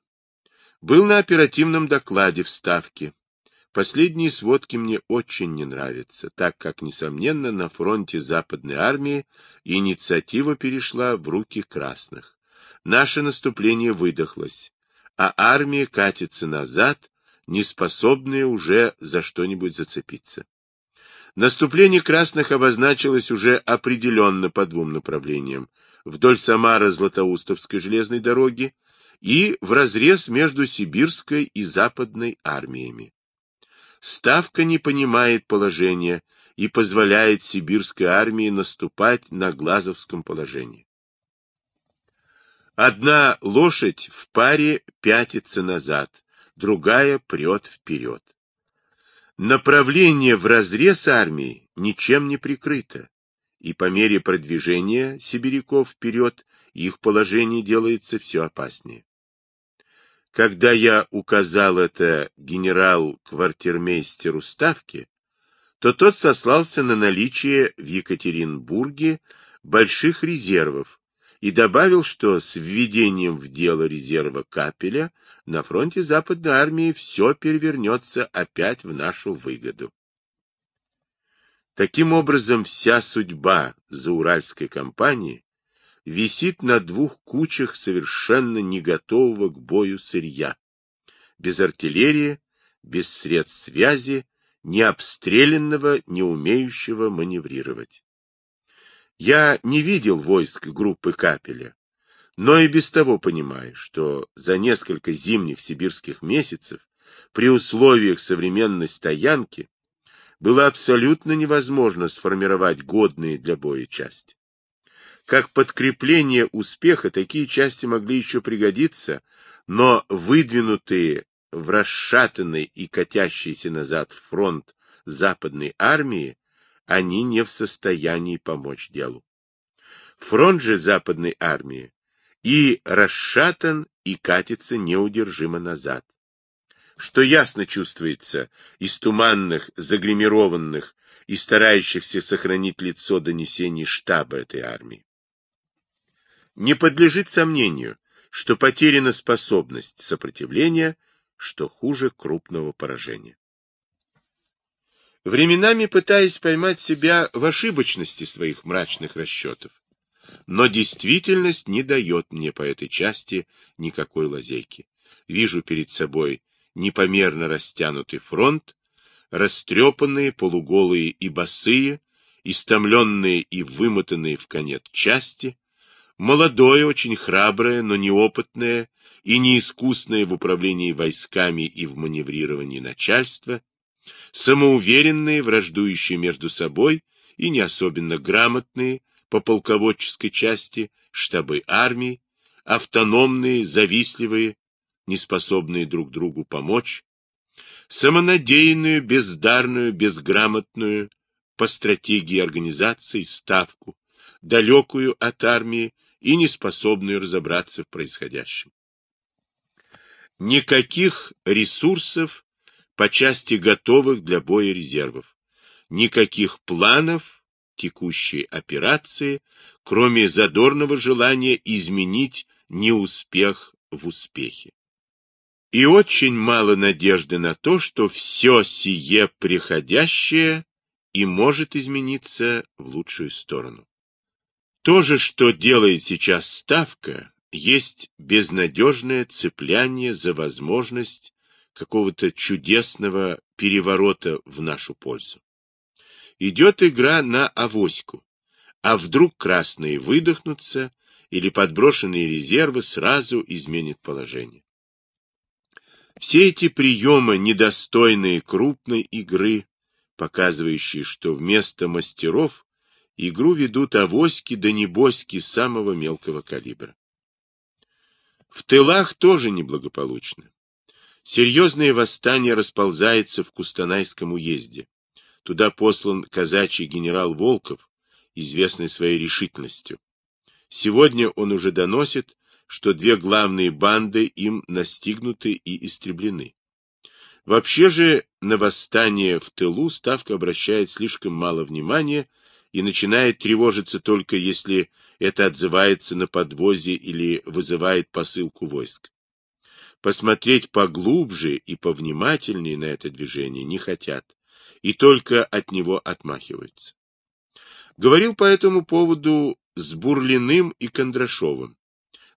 A: Был на оперативном докладе в Ставке. Последние сводки мне очень не нравятся, так как, несомненно, на фронте Западной армии инициатива перешла в руки красных. Наше наступление выдохлось, а армия катится назад, не способная уже за что-нибудь зацепиться. Наступление красных обозначилось уже определенно по двум направлениям. Вдоль Самара-Златоустовской железной дороги и в разрез между Сибирской и Западной армиями. Ставка не понимает положения и позволяет сибирской армии наступать на Глазовском положении. Одна лошадь в паре пятится назад, другая прет вперед. Направление в разрез армии ничем не прикрыто, и по мере продвижения сибиряков вперед их положение делается все опаснее. Когда я указал это генерал-квартирмейстеру Ставки, то тот сослался на наличие в Екатеринбурге больших резервов, и добавил, что с введением в дело резерва Капеля на фронте Западной армии все перевернется опять в нашу выгоду. Таким образом, вся судьба зауральской кампании висит на двух кучах совершенно не готового к бою сырья. Без артиллерии, без средств связи, не обстрелянного, не умеющего маневрировать. Я не видел войск группы Капеля, но и без того понимаю, что за несколько зимних сибирских месяцев при условиях современной стоянки было абсолютно невозможно сформировать годные для боя части. Как подкрепление успеха такие части могли еще пригодиться, но выдвинутые в расшатанный и катящийся назад фронт западной армии они не в состоянии помочь делу. Фронт же Западной армии и расшатан, и катится неудержимо назад. Что ясно чувствуется из туманных, загримированных и старающихся сохранить лицо донесений штаба этой армии. Не подлежит сомнению, что потеряна способность сопротивления, что хуже крупного поражения временами пытаясь поймать себя в ошибочности своих мрачных расчетов. Но действительность не дает мне по этой части никакой лазейки. Вижу перед собой непомерно растянутый фронт, растрепанные, полуголые и босые, истомленные и вымотанные в конец части, молодое, очень храброе, но неопытное и неискусное в управлении войсками и в маневрировании начальство, самоуверенные, враждующие между собой и не особенно грамотные по полководческой части штабы армии, автономные, завистливые, неспособные друг другу помочь, самонадеянную, бездарную, безграмотную по стратегии организации ставку, далекую от армии и неспособную разобраться в происходящем. Никаких ресурсов по части готовых для боя резервов. Никаких планов текущей операции, кроме задорного желания изменить неуспех в успехе. И очень мало надежды на то, что все сие приходящее и может измениться в лучшую сторону. То же, что делает сейчас Ставка, есть безнадежное цепляние за возможность какого-то чудесного переворота в нашу пользу. Идет игра на авоську, а вдруг красные выдохнутся или подброшенные резервы сразу изменят положение. Все эти приемы, недостойные крупной игры, показывающие, что вместо мастеров игру ведут авоськи да небоськи самого мелкого калибра. В тылах тоже неблагополучно. Серьезное восстание расползается в Кустанайском уезде. Туда послан казачий генерал Волков, известный своей решительностью. Сегодня он уже доносит, что две главные банды им настигнуты и истреблены. Вообще же на восстание в тылу Ставка обращает слишком мало внимания и начинает тревожиться только если это отзывается на подвозе или вызывает посылку войск. Посмотреть поглубже и повнимательнее на это движение не хотят и только от него отмахиваются. Говорил по этому поводу с Бурлиным и Кондрашовым,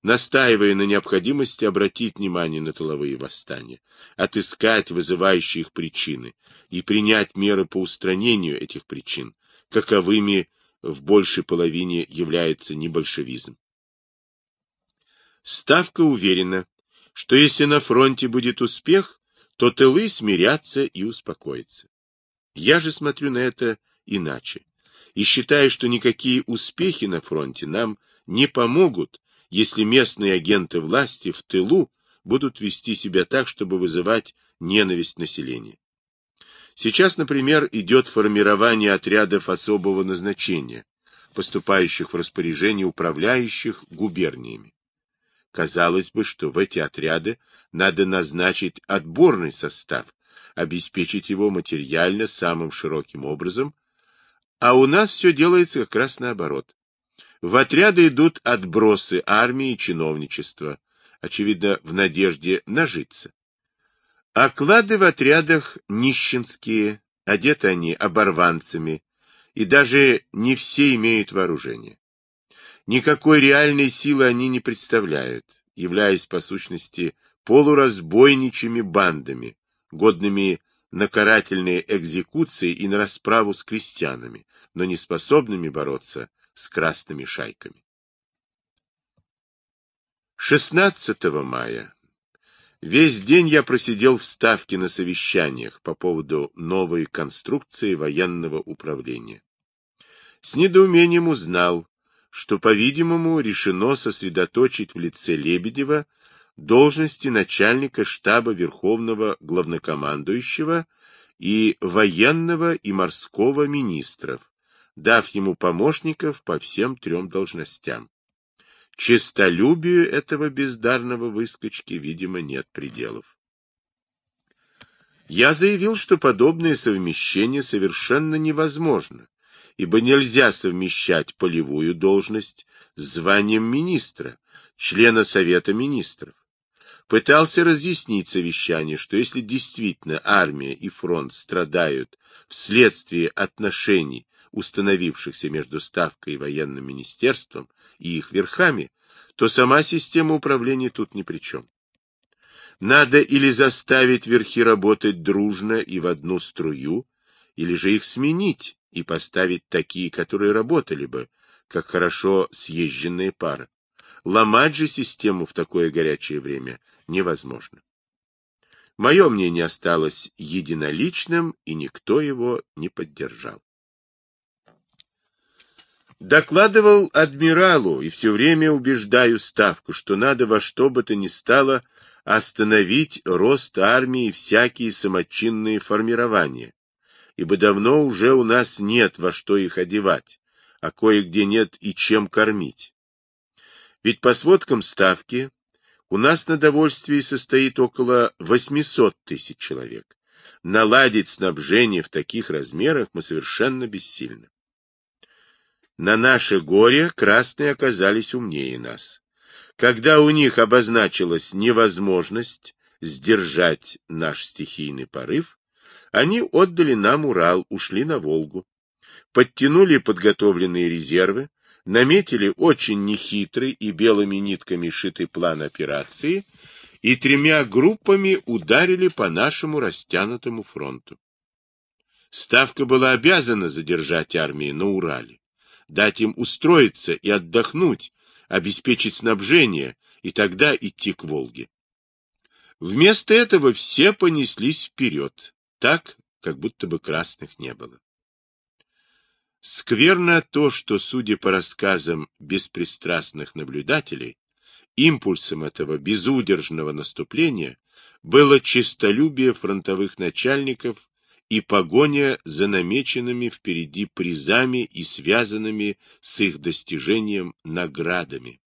A: настаивая на необходимости обратить внимание на тыловые восстания, отыскать вызывающие их причины и принять меры по устранению этих причин, каковыми в большей половине является небольшевизм. Ставка уверена, что если на фронте будет успех, то тылы смирятся и успокоятся. Я же смотрю на это иначе и считаю, что никакие успехи на фронте нам не помогут, если местные агенты власти в тылу будут вести себя так, чтобы вызывать ненависть населения. Сейчас, например, идет формирование отрядов особого назначения, поступающих в распоряжение управляющих губерниями. Казалось бы, что в эти отряды надо назначить отборный состав, обеспечить его материально самым широким образом, а у нас все делается как раз наоборот. В отряды идут отбросы армии и чиновничества, очевидно, в надежде нажиться. Оклады в отрядах нищенские, одеты они оборванцами, и даже не все имеют вооружение. Никакой реальной силы они не представляют, являясь по сущности полуразбойничьими бандами, годными на карательные экзекуции и на расправу с крестьянами, но не способными бороться с красными шайками. 16 мая. Весь день я просидел в Ставке на совещаниях по поводу новой конструкции военного управления. С недоумением узнал, что, по-видимому, решено сосредоточить в лице Лебедева должности начальника штаба Верховного Главнокомандующего и военного и морского министров, дав ему помощников по всем трем должностям. Честолюбию этого бездарного выскочки, видимо, нет пределов. Я заявил, что подобное совмещение совершенно невозможно, ибо нельзя совмещать полевую должность с званием министра, члена Совета министров. Пытался разъяснить совещание, что если действительно армия и фронт страдают вследствие отношений, установившихся между Ставкой и военным министерством и их верхами, то сама система управления тут ни при чем. Надо или заставить верхи работать дружно и в одну струю, или же их сменить, и поставить такие, которые работали бы, как хорошо съезженные пары. Ломать же систему в такое горячее время невозможно. Мое мнение осталось единоличным, и никто его не поддержал. Докладывал адмиралу и все время убеждаю Ставку, что надо во что бы то ни стало остановить рост армии и всякие самочинные формирования, ибо давно уже у нас нет во что их одевать, а кое-где нет и чем кормить. Ведь по сводкам ставки у нас на довольствии состоит около 800 тысяч человек. Наладить снабжение в таких размерах мы совершенно бессильны. На наше горе красные оказались умнее нас. Когда у них обозначилась невозможность сдержать наш стихийный порыв, они отдали нам Урал, ушли на Волгу. Подтянули подготовленные резервы, наметили очень нехитрый и белыми нитками шитый план операции и тремя группами ударили по нашему растянутому фронту. Ставка была обязана задержать армии на Урале, дать им устроиться и отдохнуть, обеспечить снабжение и тогда идти к Волге. Вместо этого все понеслись вперед, так, как будто бы красных не было. Скверно то, что, судя по рассказам беспристрастных наблюдателей, импульсом этого безудержного наступления было честолюбие фронтовых начальников и погоня за намеченными впереди призами и связанными с их достижением наградами.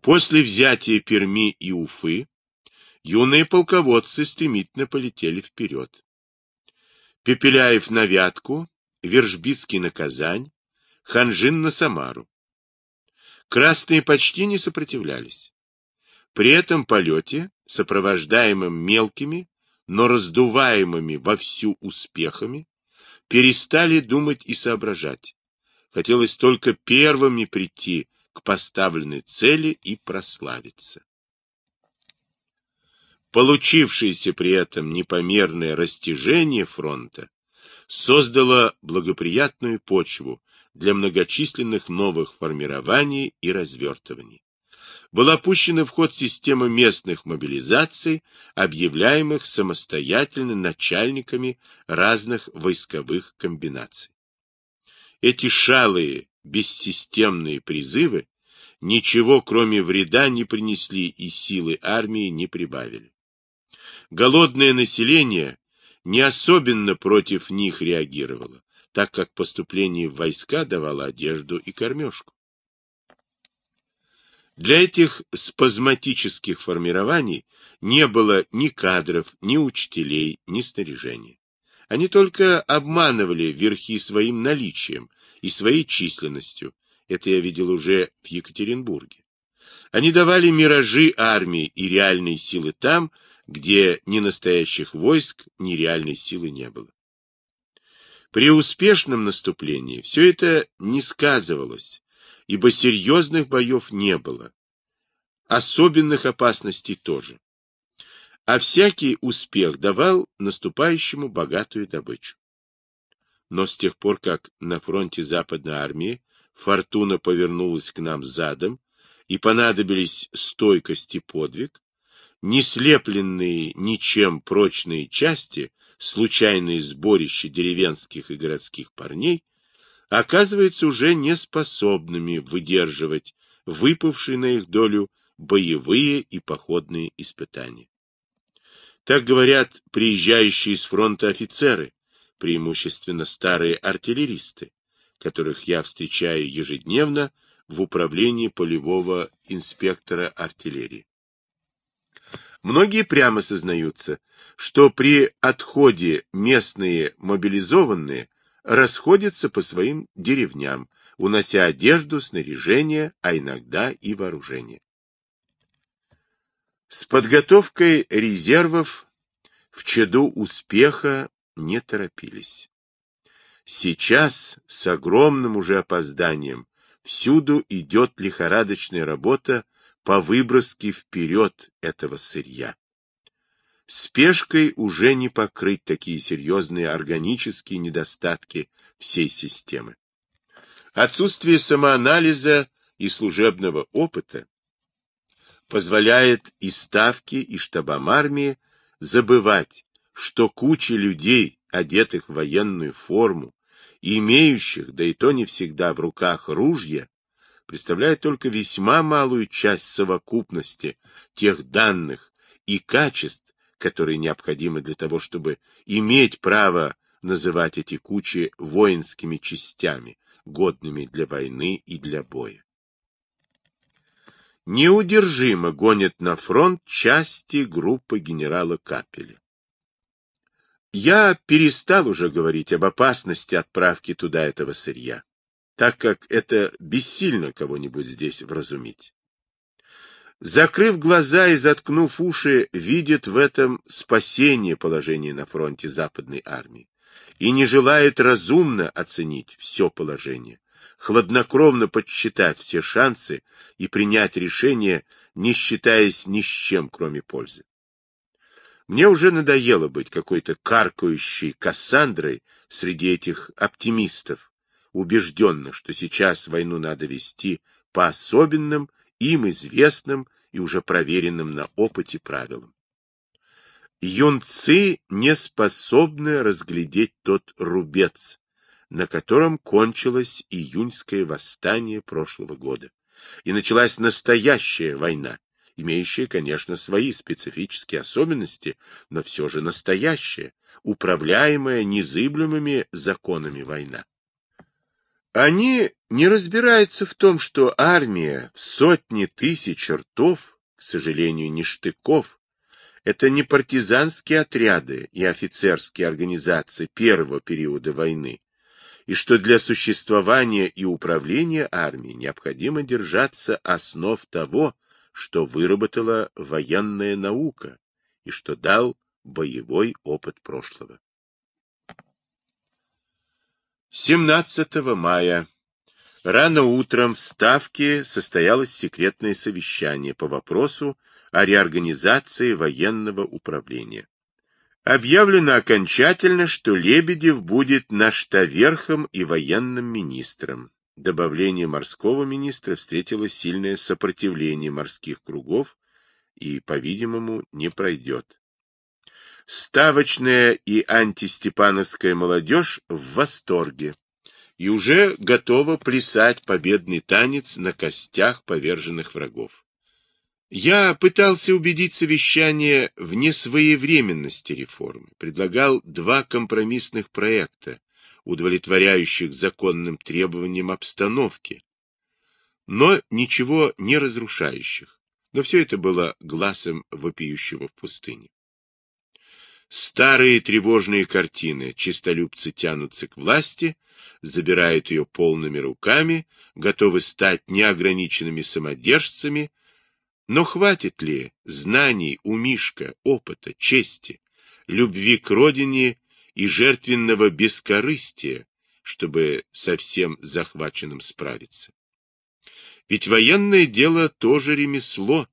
A: После взятия Перми и Уфы юные полководцы стремительно полетели вперед. Пепеляев на Вятку, Вержбицкий на Казань, Ханжин на Самару. Красные почти не сопротивлялись. При этом полете, сопровождаемым мелкими, но раздуваемыми вовсю успехами, перестали думать и соображать. Хотелось только первыми прийти к поставленной цели и прославиться получившееся при этом непомерное растяжение фронта, создало благоприятную почву для многочисленных новых формирований и развертываний. Была пущена в ход система местных мобилизаций, объявляемых самостоятельно начальниками разных войсковых комбинаций. Эти шалые, бессистемные призывы ничего, кроме вреда, не принесли и силы армии не прибавили голодное население не особенно против них реагировало, так как поступление в войска давало одежду и кормежку. Для этих спазматических формирований не было ни кадров, ни учителей, ни снаряжения. Они только обманывали верхи своим наличием и своей численностью. Это я видел уже в Екатеринбурге. Они давали миражи армии и реальные силы там, где ни настоящих войск, ни реальной силы не было. При успешном наступлении все это не сказывалось, ибо серьезных боев не было, особенных опасностей тоже. А всякий успех давал наступающему богатую добычу. Но с тех пор, как на фронте Западной армии фортуна повернулась к нам задом и понадобились стойкость и подвиг, не слепленные ничем прочные части, случайные сборища деревенских и городских парней, оказываются уже не способными выдерживать выпавшие на их долю боевые и походные испытания. Так говорят приезжающие с фронта офицеры, преимущественно старые артиллеристы, которых я встречаю ежедневно в управлении полевого инспектора артиллерии. Многие прямо сознаются, что при отходе местные мобилизованные расходятся по своим деревням, унося одежду, снаряжение, а иногда и вооружение. С подготовкой резервов в чаду успеха не торопились. Сейчас, с огромным уже опозданием, всюду идет лихорадочная работа по выброске вперед этого сырья. Спешкой уже не покрыть такие серьезные органические недостатки всей системы. Отсутствие самоанализа и служебного опыта позволяет и ставке, и штабам армии забывать, что куча людей, одетых в военную форму, имеющих, да и то не всегда в руках ружья, представляет только весьма малую часть совокупности тех данных и качеств, которые необходимы для того, чтобы иметь право называть эти кучи воинскими частями, годными для войны и для боя. Неудержимо гонят на фронт части группы генерала Капеля. Я перестал уже говорить об опасности отправки туда этого сырья так как это бессильно кого-нибудь здесь вразумить. Закрыв глаза и заткнув уши, видят в этом спасение положения на фронте Западной армии и не желают разумно оценить все положение, хладнокровно подсчитать все шансы и принять решение, не считаясь ни с чем, кроме пользы. Мне уже надоело быть какой-то каркающей Кассандрой среди этих оптимистов, Убежденно, что сейчас войну надо вести по особенным, им известным и уже проверенным на опыте правилам. Юнцы не способны разглядеть тот рубец, на котором кончилось июньское восстание прошлого года, и началась настоящая война, имеющая, конечно, свои специфические особенности, но все же настоящая, управляемая незыблемыми законами война. Они не разбираются в том, что армия в сотни тысяч ртов, к сожалению, не штыков, это не партизанские отряды и офицерские организации первого периода войны, и что для существования и управления армией необходимо держаться основ того, что выработала военная наука и что дал боевой опыт прошлого. 17 мая. Рано утром в Ставке состоялось секретное совещание по вопросу о реорганизации военного управления. Объявлено окончательно, что Лебедев будет наштаверхом и военным министром. Добавление морского министра встретило сильное сопротивление морских кругов и, по-видимому, не пройдет. Ставочная и антистепановская молодежь в восторге и уже готова плясать победный танец на костях поверженных врагов. Я пытался убедить совещание в несвоевременности реформы, предлагал два компромиссных проекта, удовлетворяющих законным требованиям обстановки, но ничего не разрушающих. Но все это было глазом вопиющего в пустыне. Старые тревожные картины. Чистолюбцы тянутся к власти, забирают ее полными руками, готовы стать неограниченными самодержцами. Но хватит ли знаний у Мишка, опыта, чести, любви к родине и жертвенного бескорыстия, чтобы со всем захваченным справиться? Ведь военное дело тоже ремесло,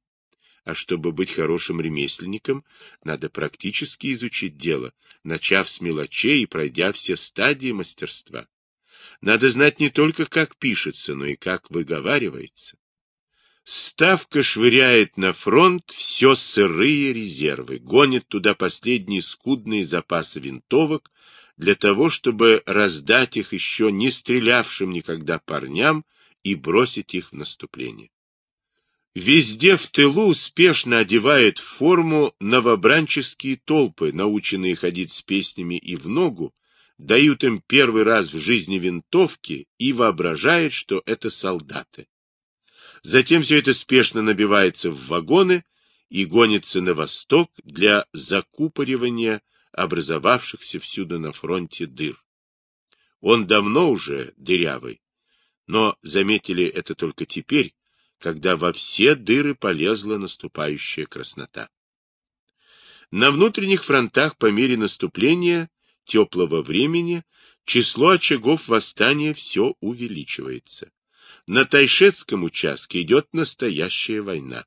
A: а чтобы быть хорошим ремесленником, надо практически изучить дело, начав с мелочей и пройдя все стадии мастерства. Надо знать не только, как пишется, но и как выговаривается. Ставка швыряет на фронт все сырые резервы, гонит туда последние скудные запасы винтовок для того, чтобы раздать их еще не стрелявшим никогда парням и бросить их в наступление. Везде в тылу спешно одевает в форму новобранческие толпы, наученные ходить с песнями и в ногу, дают им первый раз в жизни винтовки и воображает, что это солдаты. Затем все это спешно набивается в вагоны и гонится на восток для закупоривания образовавшихся всюду на фронте дыр. Он давно уже дырявый, но заметили это только теперь, когда во все дыры полезла наступающая краснота. На внутренних фронтах по мере наступления теплого времени число очагов восстания все увеличивается. На Тайшетском участке идет настоящая война.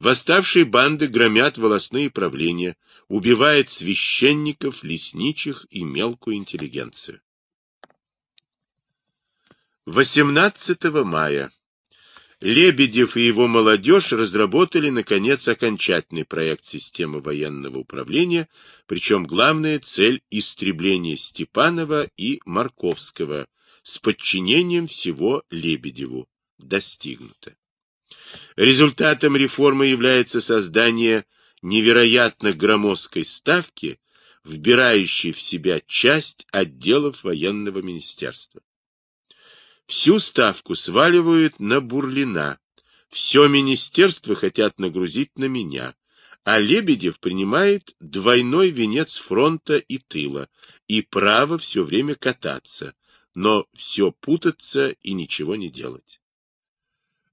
A: Восставшие банды громят волосные правления, убивают священников, лесничих и мелкую интеллигенцию. 18 мая Лебедев и его молодежь разработали, наконец, окончательный проект системы военного управления, причем главная цель – истребление Степанова и Марковского с подчинением всего Лебедеву достигнута. Результатом реформы является создание невероятно громоздкой ставки, вбирающей в себя часть отделов военного министерства. Всю ставку сваливают на Бурлина. Все министерство хотят нагрузить на меня. А Лебедев принимает двойной венец фронта и тыла и право все время кататься, но все путаться и ничего не делать.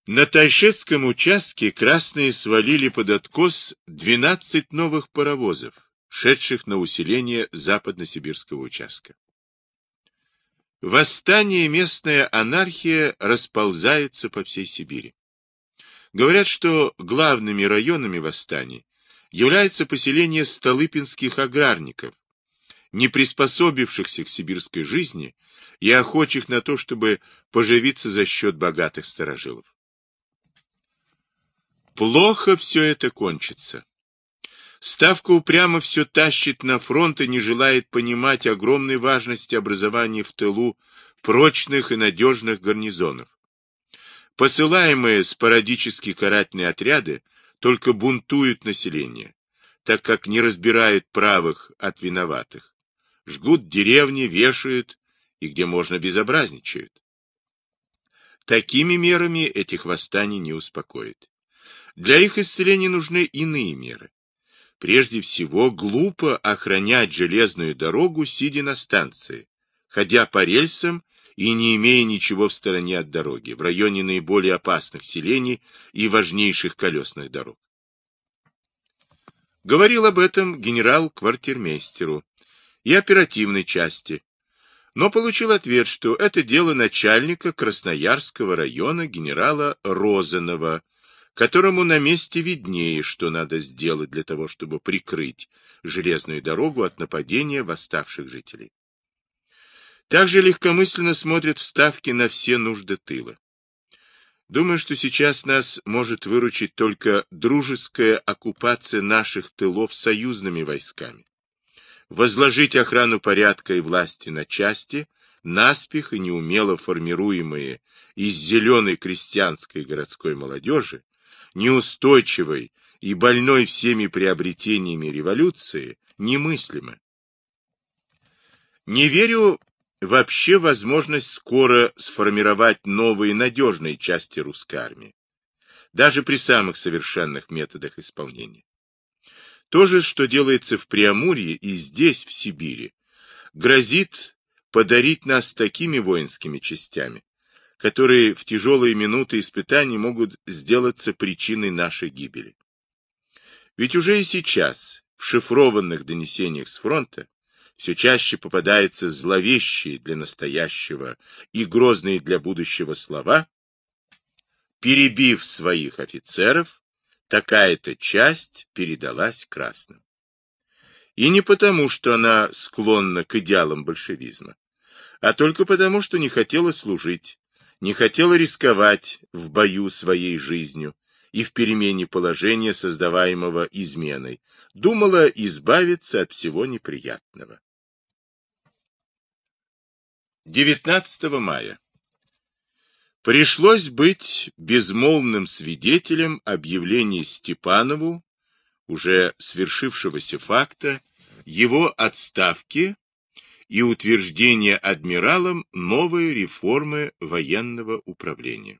A: На Тайшетском участке красные свалили под откос 12 новых паровозов, шедших на усиление западносибирского участка. Восстание и местная анархия расползаются по всей Сибири. Говорят, что главными районами восстаний является поселение столыпинских аграрников, не приспособившихся к сибирской жизни и охочих на то, чтобы поживиться за счет богатых старожилов. Плохо все это кончится. Ставка упрямо все тащит на фронт и не желает понимать огромной важности образования в тылу прочных и надежных гарнизонов. Посылаемые спорадически карательные отряды только бунтуют население, так как не разбирают правых от виноватых. Жгут деревни, вешают и где можно безобразничают. Такими мерами этих восстаний не успокоит. Для их исцеления нужны иные меры. Прежде всего, глупо охранять железную дорогу, сидя на станции, ходя по рельсам и не имея ничего в стороне от дороги, в районе наиболее опасных селений и важнейших колесных дорог. Говорил об этом генерал-квартирмейстеру и оперативной части, но получил ответ, что это дело начальника Красноярского района генерала Розанова, которому на месте виднее, что надо сделать для того, чтобы прикрыть железную дорогу от нападения восставших жителей. Также легкомысленно смотрят вставки на все нужды тыла. Думаю, что сейчас нас может выручить только дружеская оккупация наших тылов союзными войсками. Возложить охрану порядка и власти на части, наспех и неумело формируемые из зеленой крестьянской городской молодежи, неустойчивой и больной всеми приобретениями революции немыслимо. Не верю вообще возможность скоро сформировать новые надежные части русской армии, даже при самых совершенных методах исполнения. То же, что делается в Преамурье и здесь, в Сибири, грозит подарить нас такими воинскими частями, которые в тяжелые минуты испытаний могут сделаться причиной нашей гибели. Ведь уже и сейчас в шифрованных донесениях с фронта все чаще попадаются зловещие для настоящего и грозные для будущего слова, перебив своих офицеров, такая-то часть передалась красным. И не потому, что она склонна к идеалам большевизма, а только потому, что не хотела служить, не хотела рисковать в бою своей жизнью и в перемене положения, создаваемого изменой, думала избавиться от всего неприятного. 19 мая. Пришлось быть безмолвным свидетелем объявления Степанову, уже свершившегося факта, его отставки и утверждение адмиралом новой реформы военного управления.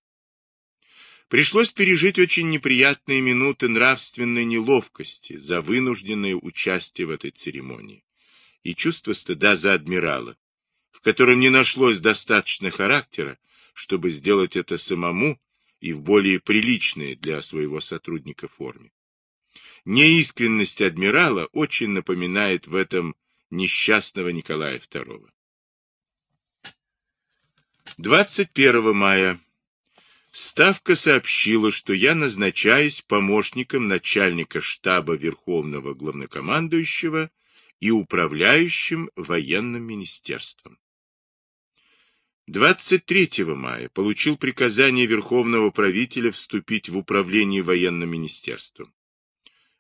A: Пришлось пережить очень неприятные минуты нравственной неловкости за вынужденное участие в этой церемонии и чувство стыда за адмирала, в котором не нашлось достаточно характера, чтобы сделать это самому и в более приличной для своего сотрудника форме. Неискренность адмирала очень напоминает в этом несчастного Николая II. 21 мая Ставка сообщила, что я назначаюсь помощником начальника штаба Верховного Главнокомандующего и управляющим военным министерством. 23 мая получил приказание Верховного правителя вступить в управление военным министерством.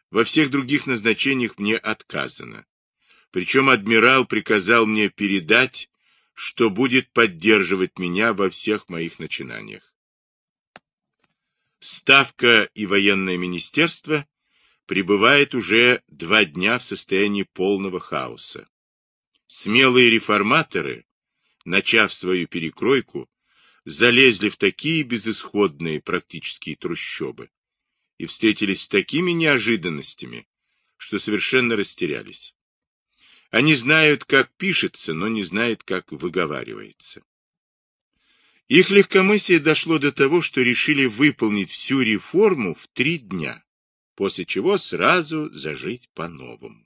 A: Во всех других назначениях мне отказано. Причем адмирал приказал мне передать, что будет поддерживать меня во всех моих начинаниях. Ставка и военное министерство пребывает уже два дня в состоянии полного хаоса. Смелые реформаторы, начав свою перекройку, залезли в такие безысходные практические трущобы и встретились с такими неожиданностями, что совершенно растерялись. Они знают, как пишется, но не знают, как выговаривается. Их легкомыслие дошло до того, что решили выполнить всю реформу в три дня, после чего сразу зажить по-новому.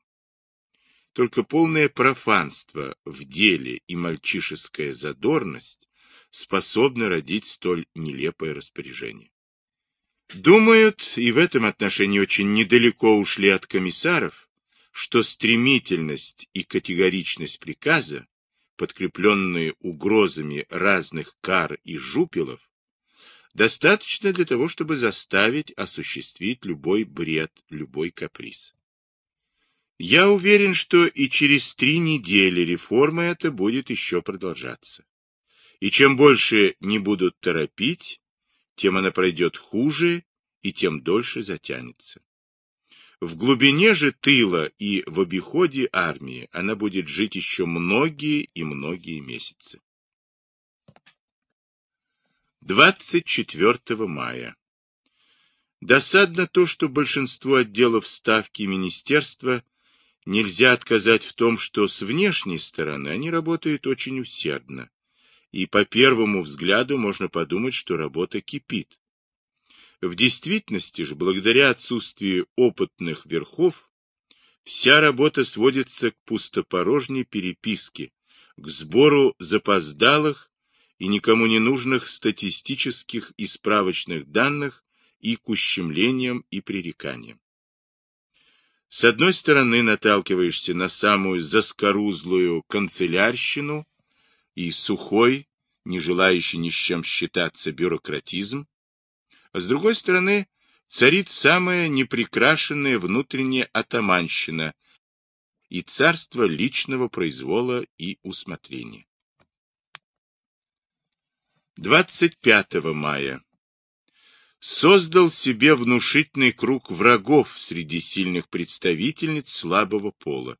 A: Только полное профанство в деле и мальчишеская задорность способны родить столь нелепое распоряжение. Думают, и в этом отношении очень недалеко ушли от комиссаров, что стремительность и категоричность приказа, подкрепленные угрозами разных кар и жупелов, достаточно для того, чтобы заставить осуществить любой бред, любой каприз. Я уверен, что и через три недели реформа эта будет еще продолжаться. И чем больше не будут торопить, тем она пройдет хуже и тем дольше затянется. В глубине же тыла и в обиходе армии она будет жить еще многие и многие месяцы. 24 мая. Досадно то, что большинство отделов Ставки Министерства нельзя отказать в том, что с внешней стороны они работают очень усердно. И по первому взгляду можно подумать, что работа кипит. В действительности же, благодаря отсутствию опытных верхов, вся работа сводится к пустопорожней переписке, к сбору запоздалых и никому не нужных статистических и справочных данных и к ущемлениям и пререканиям. С одной стороны наталкиваешься на самую заскорузлую канцелярщину и сухой, не желающий ни с чем считаться бюрократизм, а с другой стороны, царит самая неприкрашенная внутренняя атаманщина и царство личного произвола и усмотрения. 25 мая. Создал себе внушительный круг врагов среди сильных представительниц слабого пола,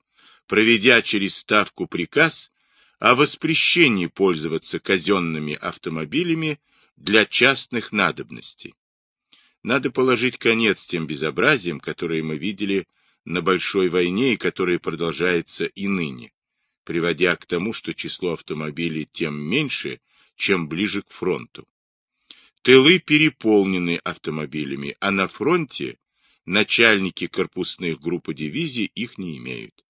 A: проведя через ставку приказ о воспрещении пользоваться казенными автомобилями для частных надобностей надо положить конец тем безобразиям, которые мы видели на Большой войне и которые продолжаются и ныне, приводя к тому, что число автомобилей тем меньше, чем ближе к фронту. Тылы переполнены автомобилями, а на фронте начальники корпусных групп и дивизий их не имеют.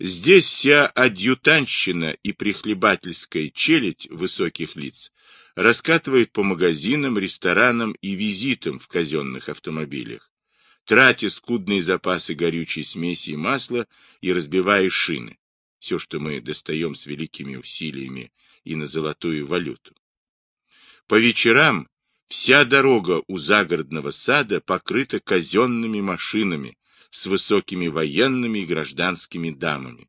A: Здесь вся адъютанщина и прихлебательская челядь высоких лиц раскатывает по магазинам, ресторанам и визитам в казенных автомобилях, тратя скудные запасы горючей смеси и масла и разбивая шины, все, что мы достаем с великими усилиями и на золотую валюту. По вечерам вся дорога у загородного сада покрыта казенными машинами, с высокими военными и гражданскими дамами,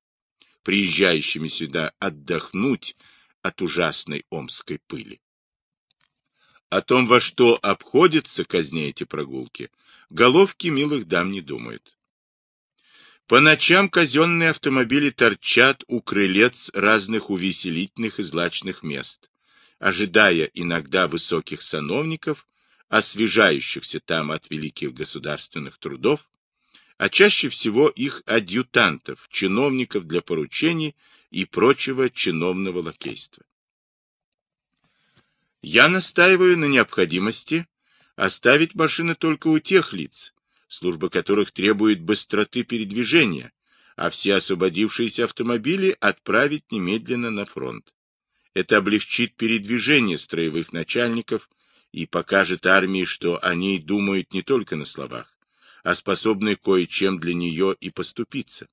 A: приезжающими сюда отдохнуть от ужасной омской пыли. О том, во что обходятся казне эти прогулки, головки милых дам не думают. По ночам казенные автомобили торчат у крылец разных увеселительных и злачных мест, ожидая иногда высоких сановников, освежающихся там от великих государственных трудов, а чаще всего их адъютантов, чиновников для поручений и прочего чиновного лакейства. Я настаиваю на необходимости оставить машины только у тех лиц, служба которых требует быстроты передвижения, а все освободившиеся автомобили отправить немедленно на фронт. Это облегчит передвижение строевых начальников и покажет армии, что они думают не только на словах, а способный кое-чем для нее и поступиться.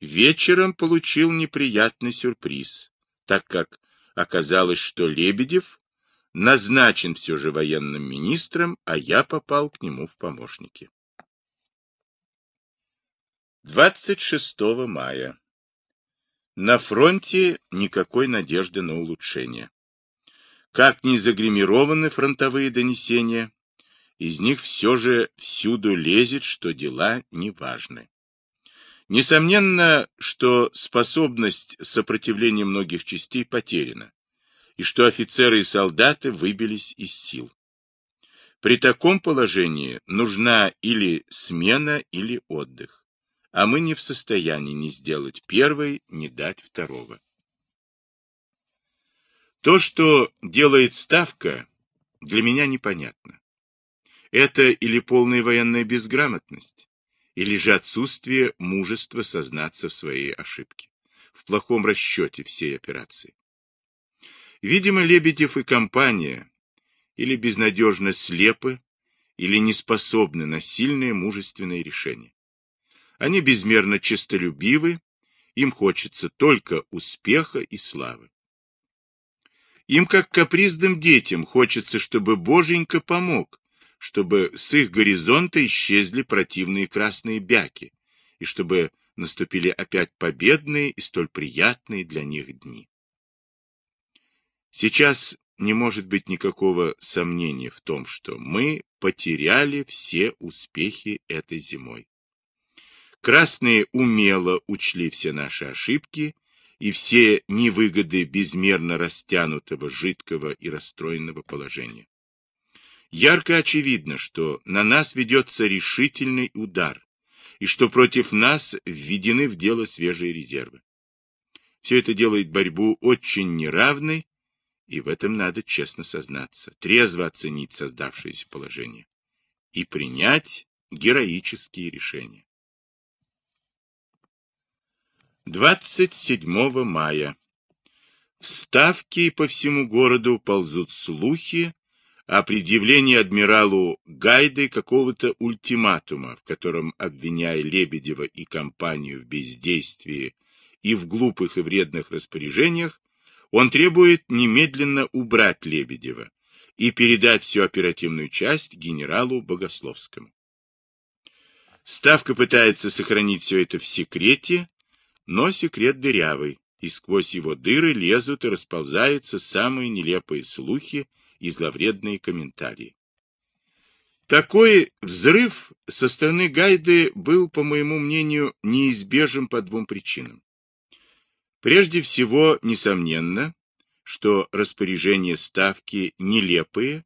A: Вечером получил неприятный сюрприз, так как оказалось, что Лебедев назначен все же военным министром, а я попал к нему в помощники. 26 мая. На фронте никакой надежды на улучшение. Как ни загримированы фронтовые донесения, из них все же всюду лезет, что дела неважны. Несомненно, что способность сопротивления многих частей потеряна, и что офицеры и солдаты выбились из сил. При таком положении нужна или смена, или отдых, а мы не в состоянии ни сделать первой, ни дать второго. То, что делает Ставка, для меня непонятно. Это или полная военная безграмотность, или же отсутствие мужества сознаться в своей ошибке, в плохом расчете всей операции. Видимо, Лебедев и компания или безнадежно слепы, или не способны на сильные мужественные решения. Они безмерно честолюбивы, им хочется только успеха и славы. Им, как капризным детям, хочется, чтобы Боженька помог, чтобы с их горизонта исчезли противные красные бяки, и чтобы наступили опять победные и столь приятные для них дни. Сейчас не может быть никакого сомнения в том, что мы потеряли все успехи этой зимой. Красные умело учли все наши ошибки и все невыгоды безмерно растянутого, жидкого и расстроенного положения. Ярко очевидно, что на нас ведется решительный удар, и что против нас введены в дело свежие резервы. Все это делает борьбу очень неравной, и в этом надо честно сознаться, трезво оценить создавшееся положение и принять героические решения. 27 мая. В ставке и по всему городу ползут слухи о предъявлении адмиралу Гайды какого-то ультиматума, в котором, обвиняя Лебедева и компанию в бездействии и в глупых и вредных распоряжениях, он требует немедленно убрать Лебедева и передать всю оперативную часть генералу Богословскому. Ставка пытается сохранить все это в секрете, но секрет дырявый, и сквозь его дыры лезут и расползаются самые нелепые слухи и зловредные комментарии. Такой взрыв со стороны Гайды был, по моему мнению, неизбежен по двум причинам. Прежде всего, несомненно, что распоряжения ставки нелепые,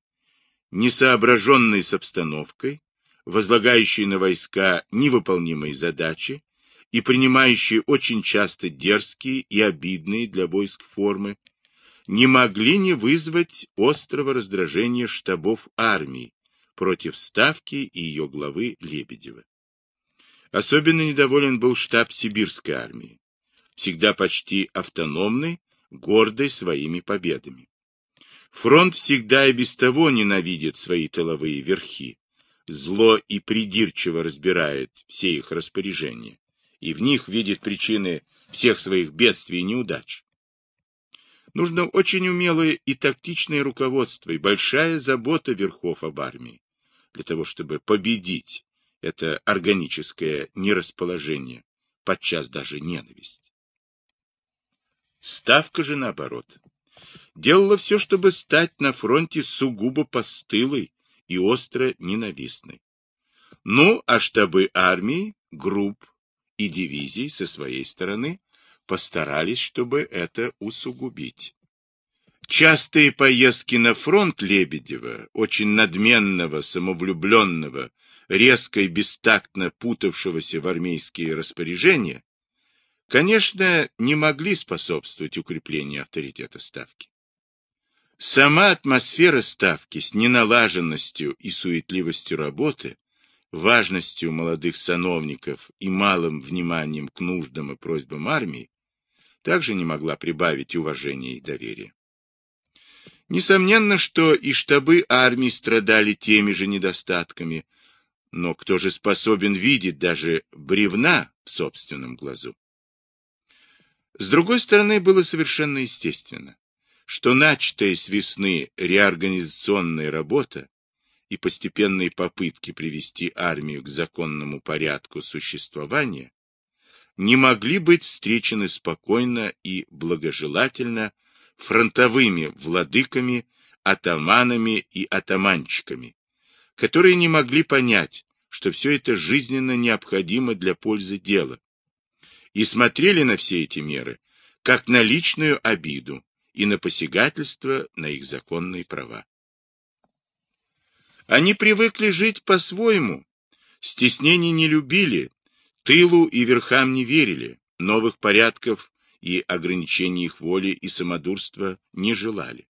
A: несоображенные с обстановкой, возлагающие на войска невыполнимые задачи и принимающие очень часто дерзкие и обидные для войск формы, не могли не вызвать острого раздражения штабов армии против Ставки и ее главы Лебедева. Особенно недоволен был штаб сибирской армии, всегда почти автономный, гордый своими победами. Фронт всегда и без того ненавидит свои тыловые верхи, зло и придирчиво разбирает все их распоряжения, и в них видит причины всех своих бедствий и неудач. Нужно очень умелое и тактичное руководство, и большая забота верхов об армии, для того, чтобы победить это органическое нерасположение, подчас даже ненависть. Ставка же наоборот. Делала все, чтобы стать на фронте сугубо постылой и остро ненавистной. Ну, а штабы армии, групп и дивизий со своей стороны постарались, чтобы это усугубить. Частые поездки на фронт Лебедева, очень надменного, самовлюбленного, резко и бестактно путавшегося в армейские распоряжения, конечно, не могли способствовать укреплению авторитета Ставки. Сама атмосфера Ставки с неналаженностью и суетливостью работы, важностью молодых сановников и малым вниманием к нуждам и просьбам армии также не могла прибавить уважения и доверия. Несомненно, что и штабы армии страдали теми же недостатками, но кто же способен видеть даже бревна в собственном глазу? С другой стороны, было совершенно естественно, что начатая с весны реорганизационная работа и постепенные попытки привести армию к законному порядку существования не могли быть встречены спокойно и благожелательно фронтовыми владыками, атаманами и атаманчиками, которые не могли понять, что все это жизненно необходимо для пользы дела, и смотрели на все эти меры как на личную обиду и на посягательство на их законные права. Они привыкли жить по-своему, стеснений не любили, Тылу и верхам не верили, новых порядков и ограничений их воли и самодурства не желали.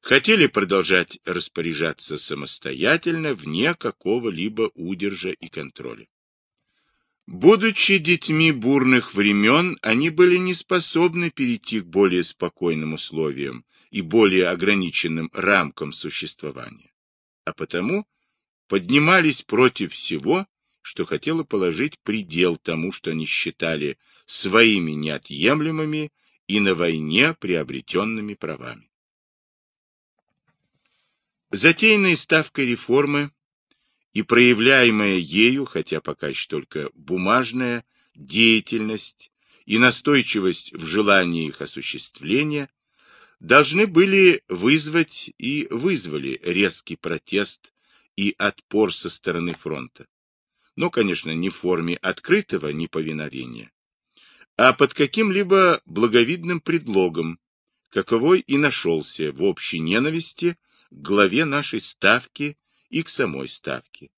A: Хотели продолжать распоряжаться самостоятельно, вне какого-либо удержа и контроля. Будучи детьми бурных времен, они были не способны перейти к более спокойным условиям и более ограниченным рамкам существования, а потому поднимались против всего, что хотела положить предел тому, что они считали своими неотъемлемыми и на войне приобретенными правами. Затеянная ставкой реформы и проявляемая ею, хотя пока еще только бумажная, деятельность и настойчивость в желании их осуществления должны были вызвать и вызвали резкий протест и отпор со стороны фронта но, конечно, не в форме открытого неповиновения, а под каким-либо благовидным предлогом, каковой и нашелся в общей ненависти к главе нашей ставки и к самой ставке,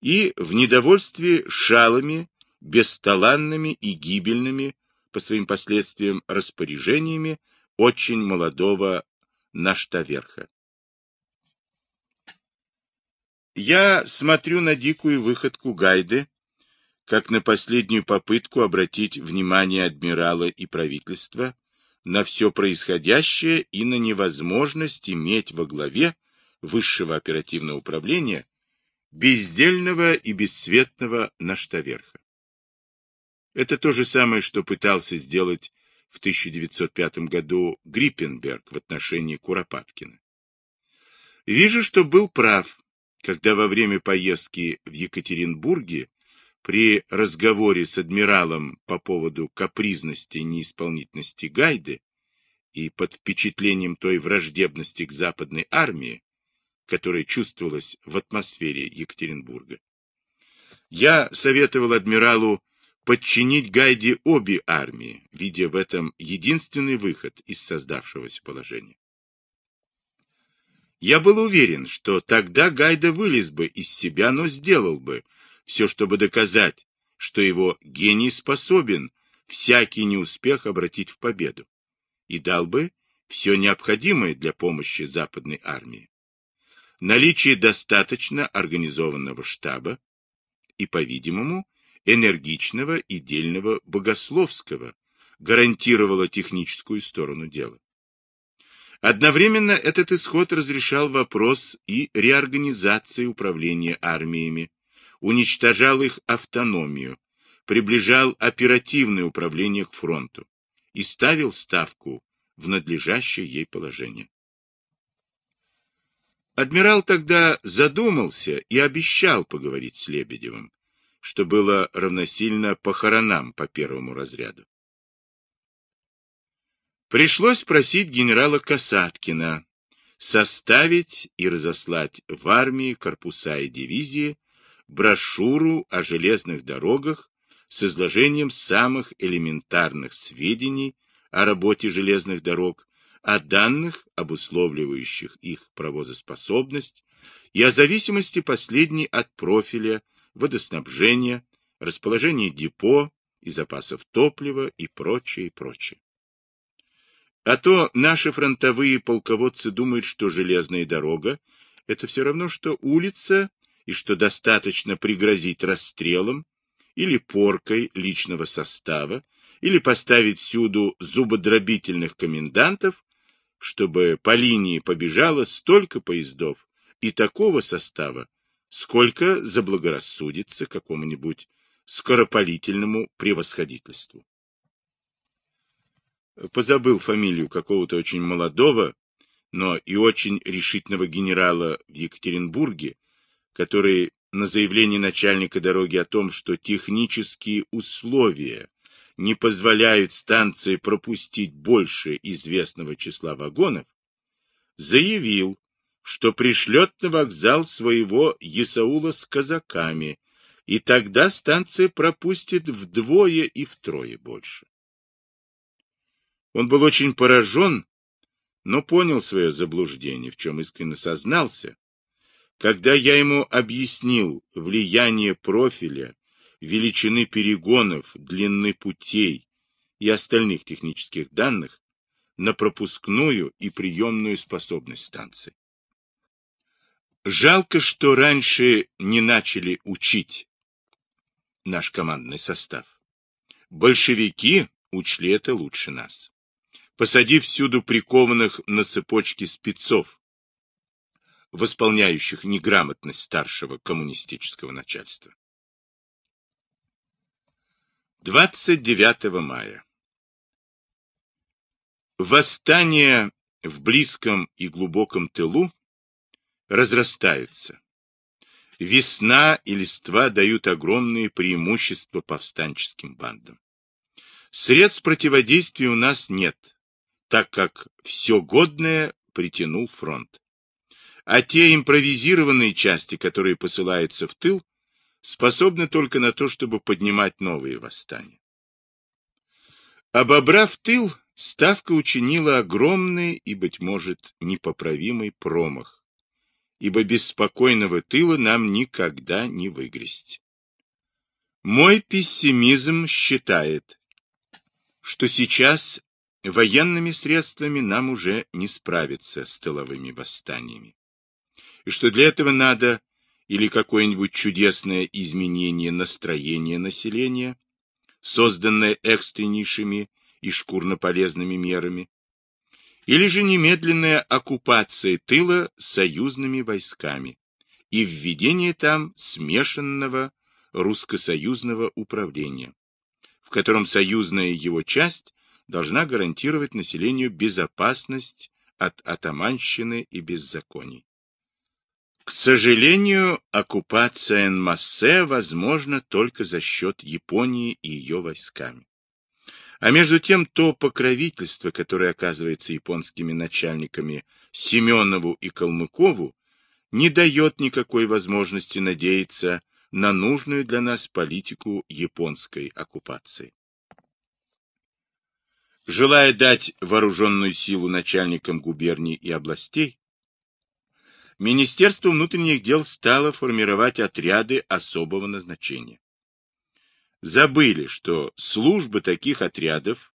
A: и в недовольстве шалами, бесталанными и гибельными по своим последствиям распоряжениями очень молодого наштаверха. Я смотрю на дикую выходку Гайды, как на последнюю попытку обратить внимание адмирала и правительства на все происходящее и на невозможность иметь во главе высшего оперативного управления бездельного и бесцветного наштаверха. Это то же самое, что пытался сделать в 1905 году Гриппенберг в отношении Куропаткина. Вижу, что был прав, когда во время поездки в Екатеринбурге при разговоре с адмиралом по поводу капризности и неисполнительности Гайды и под впечатлением той враждебности к западной армии, которая чувствовалась в атмосфере Екатеринбурга, я советовал адмиралу подчинить Гайде обе армии, видя в этом единственный выход из создавшегося положения. Я был уверен, что тогда Гайда вылез бы из себя, но сделал бы все, чтобы доказать, что его гений способен всякий неуспех обратить в победу, и дал бы все необходимое для помощи Западной армии. Наличие достаточно организованного штаба и, по-видимому, энергичного и дельного Богословского гарантировало техническую сторону дела. Одновременно этот исход разрешал вопрос и реорганизации управления армиями, уничтожал их автономию, приближал оперативное управление к фронту и ставил ставку в надлежащее ей положение. Адмирал тогда задумался и обещал поговорить с Лебедевым, что было равносильно похоронам по первому разряду. Пришлось просить генерала Касаткина составить и разослать в армии, корпуса и дивизии брошюру о железных дорогах с изложением самых элементарных сведений о работе железных дорог, о данных, обусловливающих их провозоспособность, и о зависимости последней от профиля, водоснабжения, расположения депо и запасов топлива и прочее, и прочее. А то наши фронтовые полководцы думают, что железная дорога — это все равно, что улица, и что достаточно пригрозить расстрелом или поркой личного состава, или поставить всюду зубодробительных комендантов, чтобы по линии побежало столько поездов и такого состава, сколько заблагорассудится какому-нибудь скоропалительному превосходительству позабыл фамилию какого-то очень молодого, но и очень решительного генерала в Екатеринбурге, который на заявление начальника дороги о том, что технические условия не позволяют станции пропустить больше известного числа вагонов, заявил, что пришлет на вокзал своего Ясаула с казаками, и тогда станция пропустит вдвое и втрое больше. Он был очень поражен, но понял свое заблуждение, в чем искренне сознался. Когда я ему объяснил влияние профиля, величины перегонов, длины путей и остальных технических данных на пропускную и приемную способность станции. Жалко, что раньше не начали учить наш командный состав. Большевики учли это лучше нас посадив всюду прикованных на цепочки спецов, восполняющих неграмотность старшего коммунистического начальства. 29 мая. Восстание в близком и глубоком тылу разрастаются. Весна и листва дают огромные преимущества повстанческим бандам. Средств противодействия у нас нет, так как все годное притянул фронт. А те импровизированные части, которые посылаются в тыл, способны только на то, чтобы поднимать новые восстания. Обобрав тыл, Ставка учинила огромный и, быть может, непоправимый промах, ибо без спокойного тыла нам никогда не выгрести. Мой пессимизм считает, что сейчас военными средствами нам уже не справиться с тыловыми восстаниями. И что для этого надо или какое-нибудь чудесное изменение настроения населения, созданное экстреннейшими и шкурно-полезными мерами, или же немедленная оккупация тыла союзными войсками и введение там смешанного русско-союзного управления, в котором союзная его часть должна гарантировать населению безопасность от атаманщины и беззаконий. К сожалению, оккупация эн возможна только за счет Японии и ее войсками. А между тем, то покровительство, которое оказывается японскими начальниками Семенову и Калмыкову, не дает никакой возможности надеяться на нужную для нас политику японской оккупации желая дать вооруженную силу начальникам губерний и областей, Министерство внутренних дел стало формировать отряды особого назначения. Забыли, что служба таких отрядов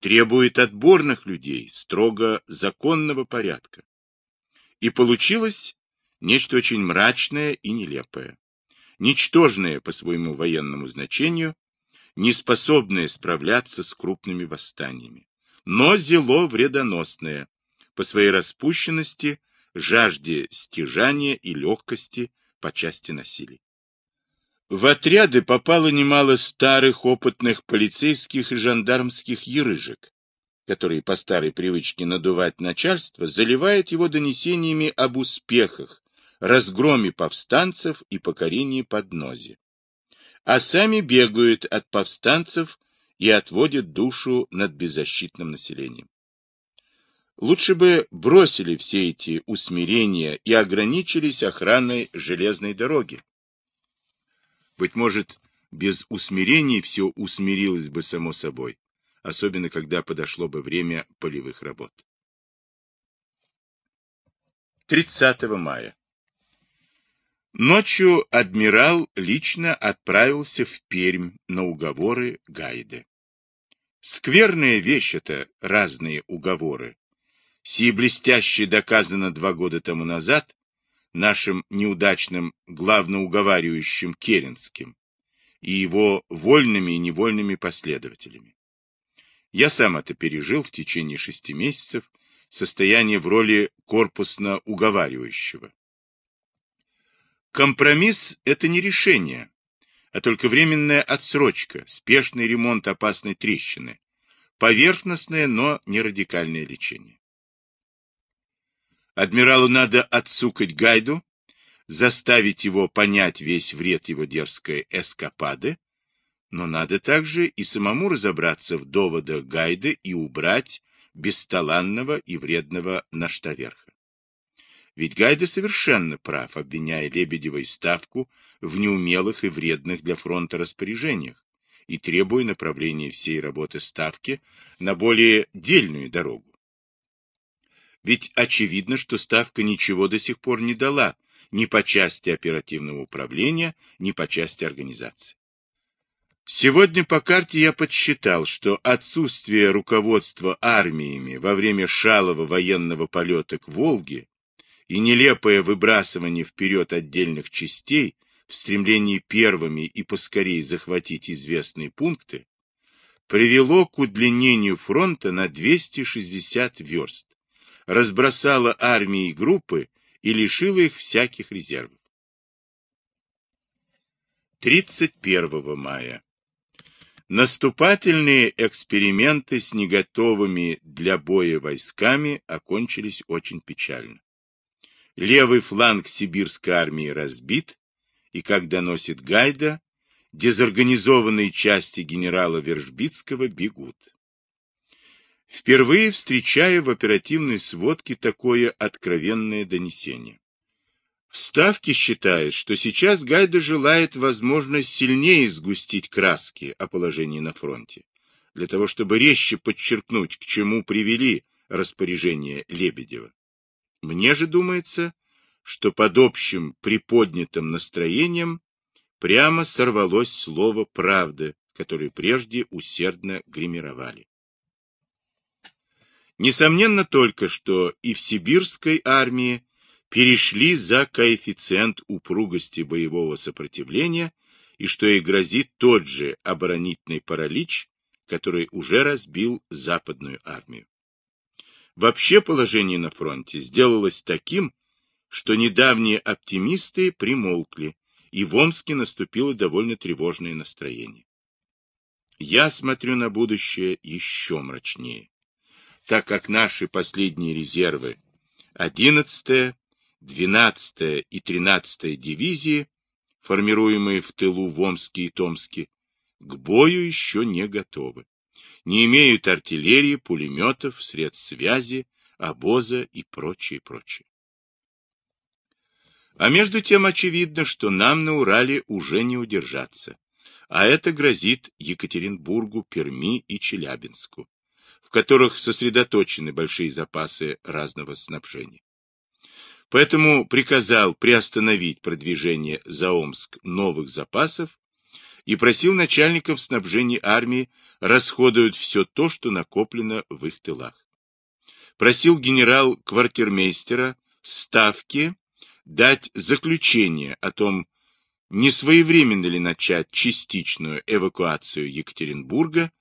A: требует отборных людей, строго законного порядка. И получилось нечто очень мрачное и нелепое, ничтожное по своему военному значению не способное справляться с крупными восстаниями. Но зело вредоносное, по своей распущенности, жажде стяжания и легкости по части насилия. В отряды попало немало старых опытных полицейских и жандармских ерыжек, которые по старой привычке надувать начальство, заливает его донесениями об успехах, разгроме повстанцев и покорении поднозе а сами бегают от повстанцев и отводят душу над беззащитным населением. Лучше бы бросили все эти усмирения и ограничились охраной железной дороги. Быть может, без усмирений все усмирилось бы само собой, особенно когда подошло бы время полевых работ. 30 мая. Ночью адмирал лично отправился в Пермь на уговоры Гайды. Скверная вещь это, разные уговоры. Сие блестящие доказано два года тому назад нашим неудачным главноуговаривающим Керенским и его вольными и невольными последователями. Я сам это пережил в течение шести месяцев, состояние в роли корпусно уговаривающего. Компромисс – это не решение, а только временная отсрочка, спешный ремонт опасной трещины, поверхностное, но не радикальное лечение. Адмиралу надо отсукать гайду, заставить его понять весь вред его дерзкой эскапады, но надо также и самому разобраться в доводах Гайды и убрать бесталанного и вредного наштаверха. Ведь Гайда совершенно прав, обвиняя Лебедева и Ставку в неумелых и вредных для фронта распоряжениях и требуя направления всей работы Ставки на более дельную дорогу. Ведь очевидно, что Ставка ничего до сих пор не дала ни по части оперативного управления, ни по части организации. Сегодня по карте я подсчитал, что отсутствие руководства армиями во время шалого военного полета к Волге и нелепое выбрасывание вперед отдельных частей в стремлении первыми и поскорее захватить известные пункты, привело к удлинению фронта на 260 верст, разбросало армии и группы и лишило их всяких резервов. 31 мая. Наступательные эксперименты с неготовыми для боя войсками окончились очень печально. Левый фланг сибирской армии разбит, и, как доносит Гайда, дезорганизованные части генерала Вержбицкого бегут. Впервые встречая в оперативной сводке такое откровенное донесение. Вставки считают, что сейчас Гайда желает, возможность сильнее сгустить краски о положении на фронте, для того чтобы резче подчеркнуть, к чему привели распоряжение Лебедева. Мне же думается, что под общим приподнятым настроением прямо сорвалось слово «правда», которое прежде усердно гримировали. Несомненно только, что и в сибирской армии перешли за коэффициент упругости боевого сопротивления и что и грозит тот же оборонительный паралич, который уже разбил западную армию. Вообще положение на фронте сделалось таким, что недавние оптимисты примолкли, и в Омске наступило довольно тревожное настроение. Я смотрю на будущее еще мрачнее, так как наши последние резервы 11-я, 12-я и 13-я дивизии, формируемые в тылу в Омске и Томске, к бою еще не готовы не имеют артиллерии, пулеметов, средств связи, обоза и прочее, прочее. А между тем очевидно, что нам на Урале уже не удержаться, а это грозит Екатеринбургу, Перми и Челябинску, в которых сосредоточены большие запасы разного снабжения. Поэтому приказал приостановить продвижение за Омск новых запасов и просил начальников снабжения армии расходовать все то, что накоплено в их тылах. Просил генерал-квартирмейстера ставки дать заключение о том, не своевременно ли начать частичную эвакуацию Екатеринбурга,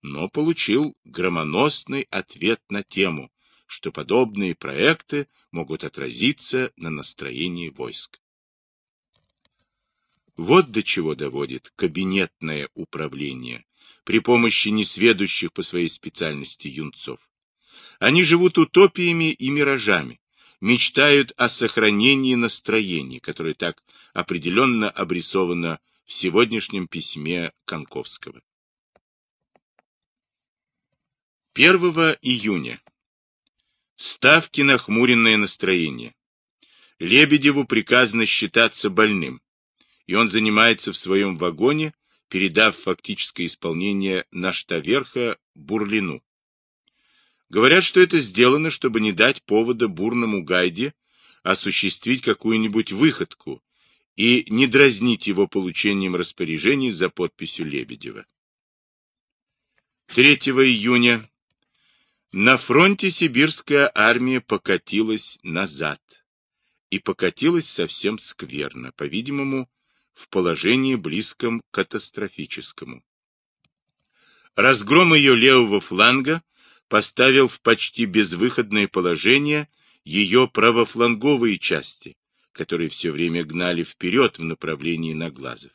A: но получил громоносный ответ на тему, что подобные проекты могут отразиться на настроении войск. Вот до чего доводит кабинетное управление при помощи несведущих по своей специальности юнцов. Они живут утопиями и миражами, мечтают о сохранении настроения, которое так определенно обрисовано в сегодняшнем письме Конковского. 1 июня. Ставки на хмуренное настроение. Лебедеву приказано считаться больным и он занимается в своем вагоне, передав фактическое исполнение Наштаверха Бурлину. Говорят, что это сделано, чтобы не дать повода бурному гайде осуществить какую-нибудь выходку и не дразнить его получением распоряжений за подписью Лебедева. 3 июня на фронте сибирская армия покатилась назад. И покатилась совсем скверно, по-видимому, в положении близком к катастрофическому. Разгром ее левого фланга поставил в почти безвыходное положение ее правофланговые части, которые все время гнали вперед в направлении Наглазов.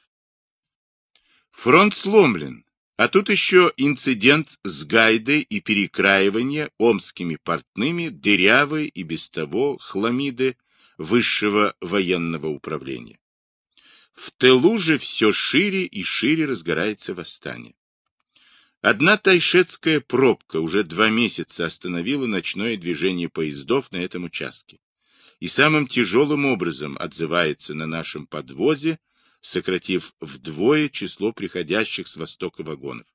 A: Фронт сломлен, а тут еще инцидент с Гайдой и перекраивание омскими портными дырявой и без того хламиды высшего военного управления. В тылу же все шире и шире разгорается восстание. Одна тайшетская пробка уже два месяца остановила ночное движение поездов на этом участке и самым тяжелым образом отзывается на нашем подвозе, сократив вдвое число приходящих с востока вагонов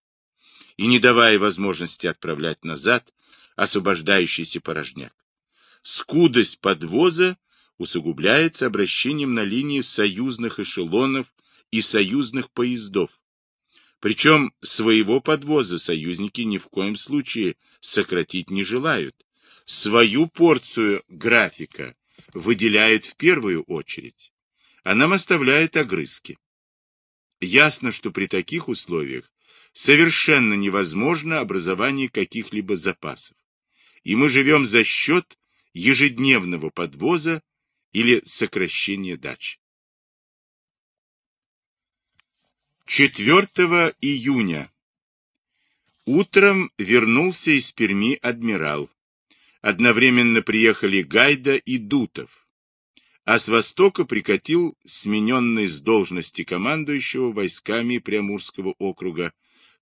A: и не давая возможности отправлять назад освобождающийся порожняк. Скудость подвоза усугубляется обращением на линии союзных эшелонов и союзных поездов. Причем своего подвоза союзники ни в коем случае сократить не желают. Свою порцию графика выделяет в первую очередь, а нам оставляют огрызки. Ясно, что при таких условиях совершенно невозможно образование каких-либо запасов. И мы живем за счет ежедневного подвоза или сокращение дач. 4 июня. Утром вернулся из Перми адмирал. Одновременно приехали Гайда и Дутов. А с востока прикатил смененный с должности командующего войсками Преамурского округа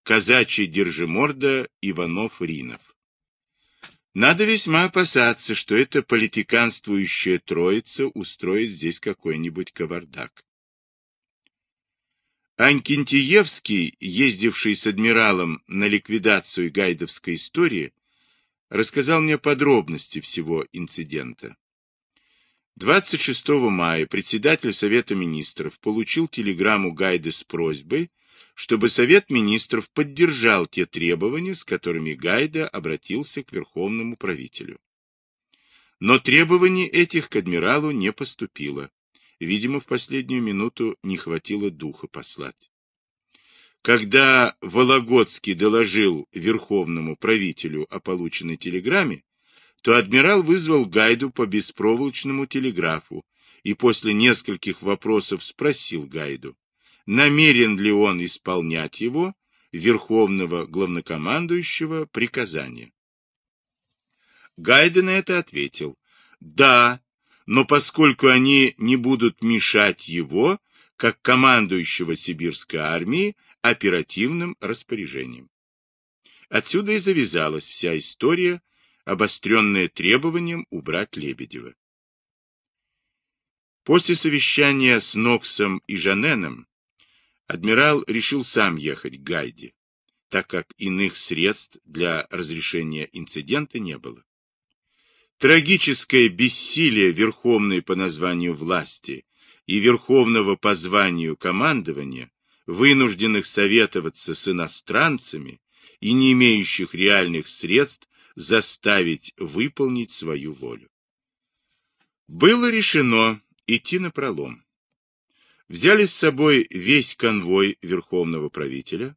A: казачий держиморда Иванов-Ринов. Надо весьма опасаться, что эта политиканствующая троица устроит здесь какой-нибудь кавардак. Анькентиевский, ездивший с адмиралом на ликвидацию гайдовской истории, рассказал мне подробности всего инцидента. 26 мая председатель Совета министров получил телеграмму Гайды с просьбой, чтобы Совет министров поддержал те требования, с которыми Гайда обратился к верховному правителю. Но требований этих к адмиралу не поступило. Видимо, в последнюю минуту не хватило духа послать. Когда Вологодский доложил верховному правителю о полученной телеграмме, то адмирал вызвал Гайду по беспроволочному телеграфу и после нескольких вопросов спросил Гайду, намерен ли он исполнять его, верховного главнокомандующего, приказание. Гайда на это ответил, да, но поскольку они не будут мешать его, как командующего сибирской армии, оперативным распоряжением. Отсюда и завязалась вся история обостренное требованием убрать Лебедева. После совещания с Ноксом и Жаненом адмирал решил сам ехать к Гайде, так как иных средств для разрешения инцидента не было. Трагическое бессилие верховной по названию власти и верховного по званию командования, вынужденных советоваться с иностранцами и не имеющих реальных средств заставить выполнить свою волю. Было решено идти на пролом. Взяли с собой весь конвой верховного правителя,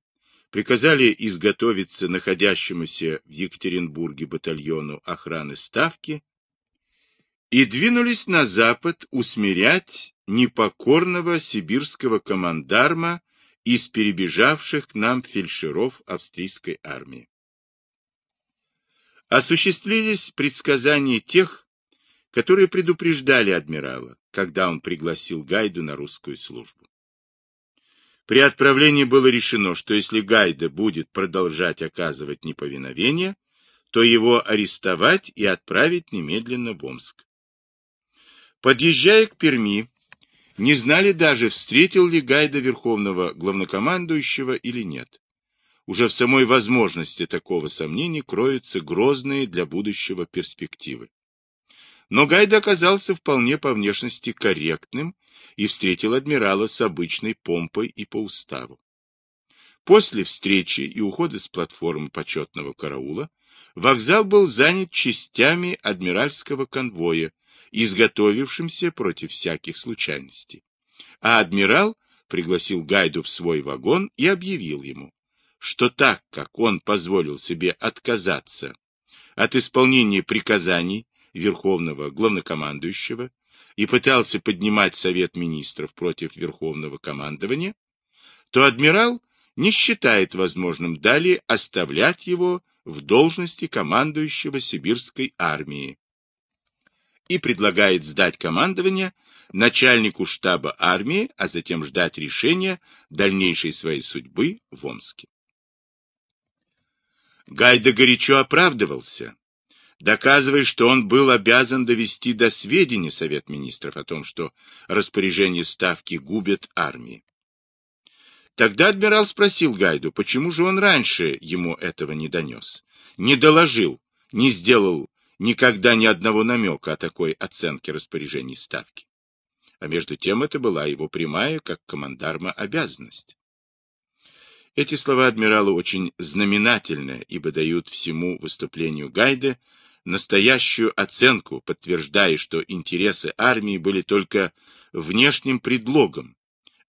A: приказали изготовиться находящемуся в Екатеринбурге батальону охраны Ставки и двинулись на запад усмирять непокорного сибирского командарма из перебежавших к нам фельдшеров австрийской армии осуществились предсказания тех, которые предупреждали адмирала, когда он пригласил Гайду на русскую службу. При отправлении было решено, что если Гайда будет продолжать оказывать неповиновение, то его арестовать и отправить немедленно в Омск. Подъезжая к Перми, не знали даже, встретил ли Гайда верховного главнокомандующего или нет. Уже в самой возможности такого сомнения кроются грозные для будущего перспективы. Но Гайда оказался вполне по внешности корректным и встретил адмирала с обычной помпой и по уставу. После встречи и ухода с платформы почетного караула вокзал был занят частями адмиральского конвоя, изготовившимся против всяких случайностей. А адмирал пригласил Гайду в свой вагон и объявил ему, что так как он позволил себе отказаться от исполнения приказаний Верховного Главнокомандующего и пытался поднимать Совет Министров против Верховного Командования, то адмирал не считает возможным далее оставлять его в должности командующего Сибирской армии и предлагает сдать командование начальнику штаба армии, а затем ждать решения дальнейшей своей судьбы в Омске. Гайда горячо оправдывался, доказывая, что он был обязан довести до сведения Совет Министров о том, что распоряжение Ставки губит армии. Тогда адмирал спросил Гайду, почему же он раньше ему этого не донес, не доложил, не сделал никогда ни одного намека о такой оценке распоряжений Ставки. А между тем это была его прямая, как командарма, обязанность. Эти слова адмирала очень знаменательны, ибо дают всему выступлению Гайда настоящую оценку, подтверждая, что интересы армии были только внешним предлогом,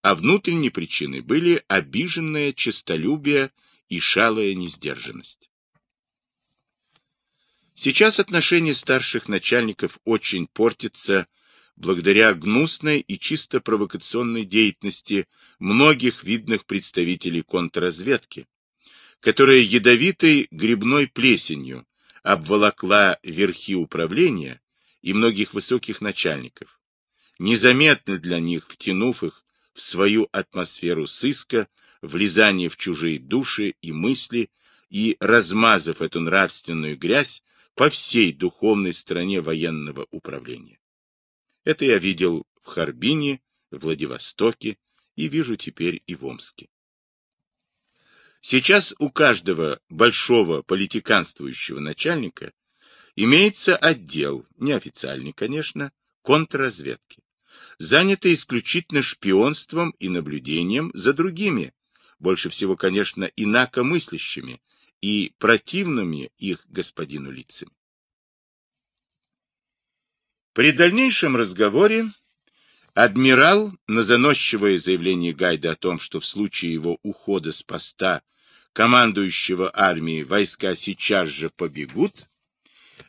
A: а внутренней причиной были обиженное честолюбие и шалая несдержанность. Сейчас отношения старших начальников очень портятся благодаря гнусной и чисто провокационной деятельности многих видных представителей контрразведки, которая ядовитой грибной плесенью обволокла верхи управления и многих высоких начальников, незаметно для них втянув их в свою атмосферу сыска, влезание в чужие души и мысли и размазав эту нравственную грязь по всей духовной стороне военного управления. Это я видел в Харбине, в Владивостоке и вижу теперь и в Омске. Сейчас у каждого большого политиканствующего начальника имеется отдел, неофициальный, конечно, контрразведки, занятый исключительно шпионством и наблюдением за другими, больше всего, конечно, инакомыслящими и противными их господину лицами. При дальнейшем разговоре адмирал на заносчивое заявление Гайда о том, что в случае его ухода с поста командующего армией войска сейчас же побегут,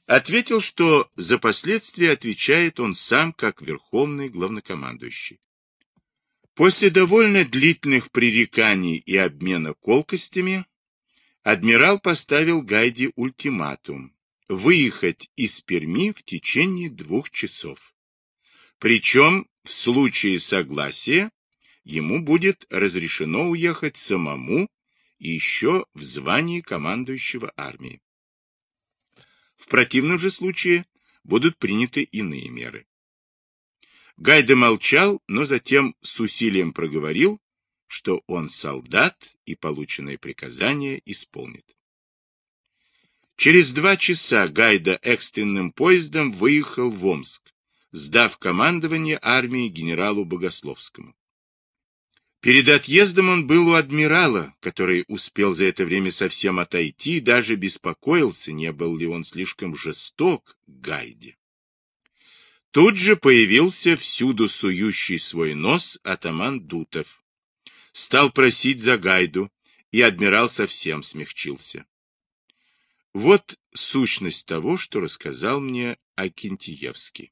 A: ответил, что за последствия отвечает он сам как верховный главнокомандующий. После довольно длительных пререканий и обмена колкостями адмирал поставил Гайде ультиматум выехать из Перми в течение двух часов. Причем в случае согласия ему будет разрешено уехать самому и еще в звании командующего армии. В противном же случае будут приняты иные меры. Гайда молчал, но затем с усилием проговорил, что он солдат и полученные приказания исполнит. Через два часа Гайда экстренным поездом выехал в Омск, сдав командование армии генералу Богословскому. Перед отъездом он был у адмирала, который успел за это время совсем отойти и даже беспокоился, не был ли он слишком жесток к Гайде. Тут же появился всюду сующий свой нос атаман Дутов. Стал просить за Гайду, и адмирал совсем смягчился. Вот сущность того, что рассказал мне Акинтиевский.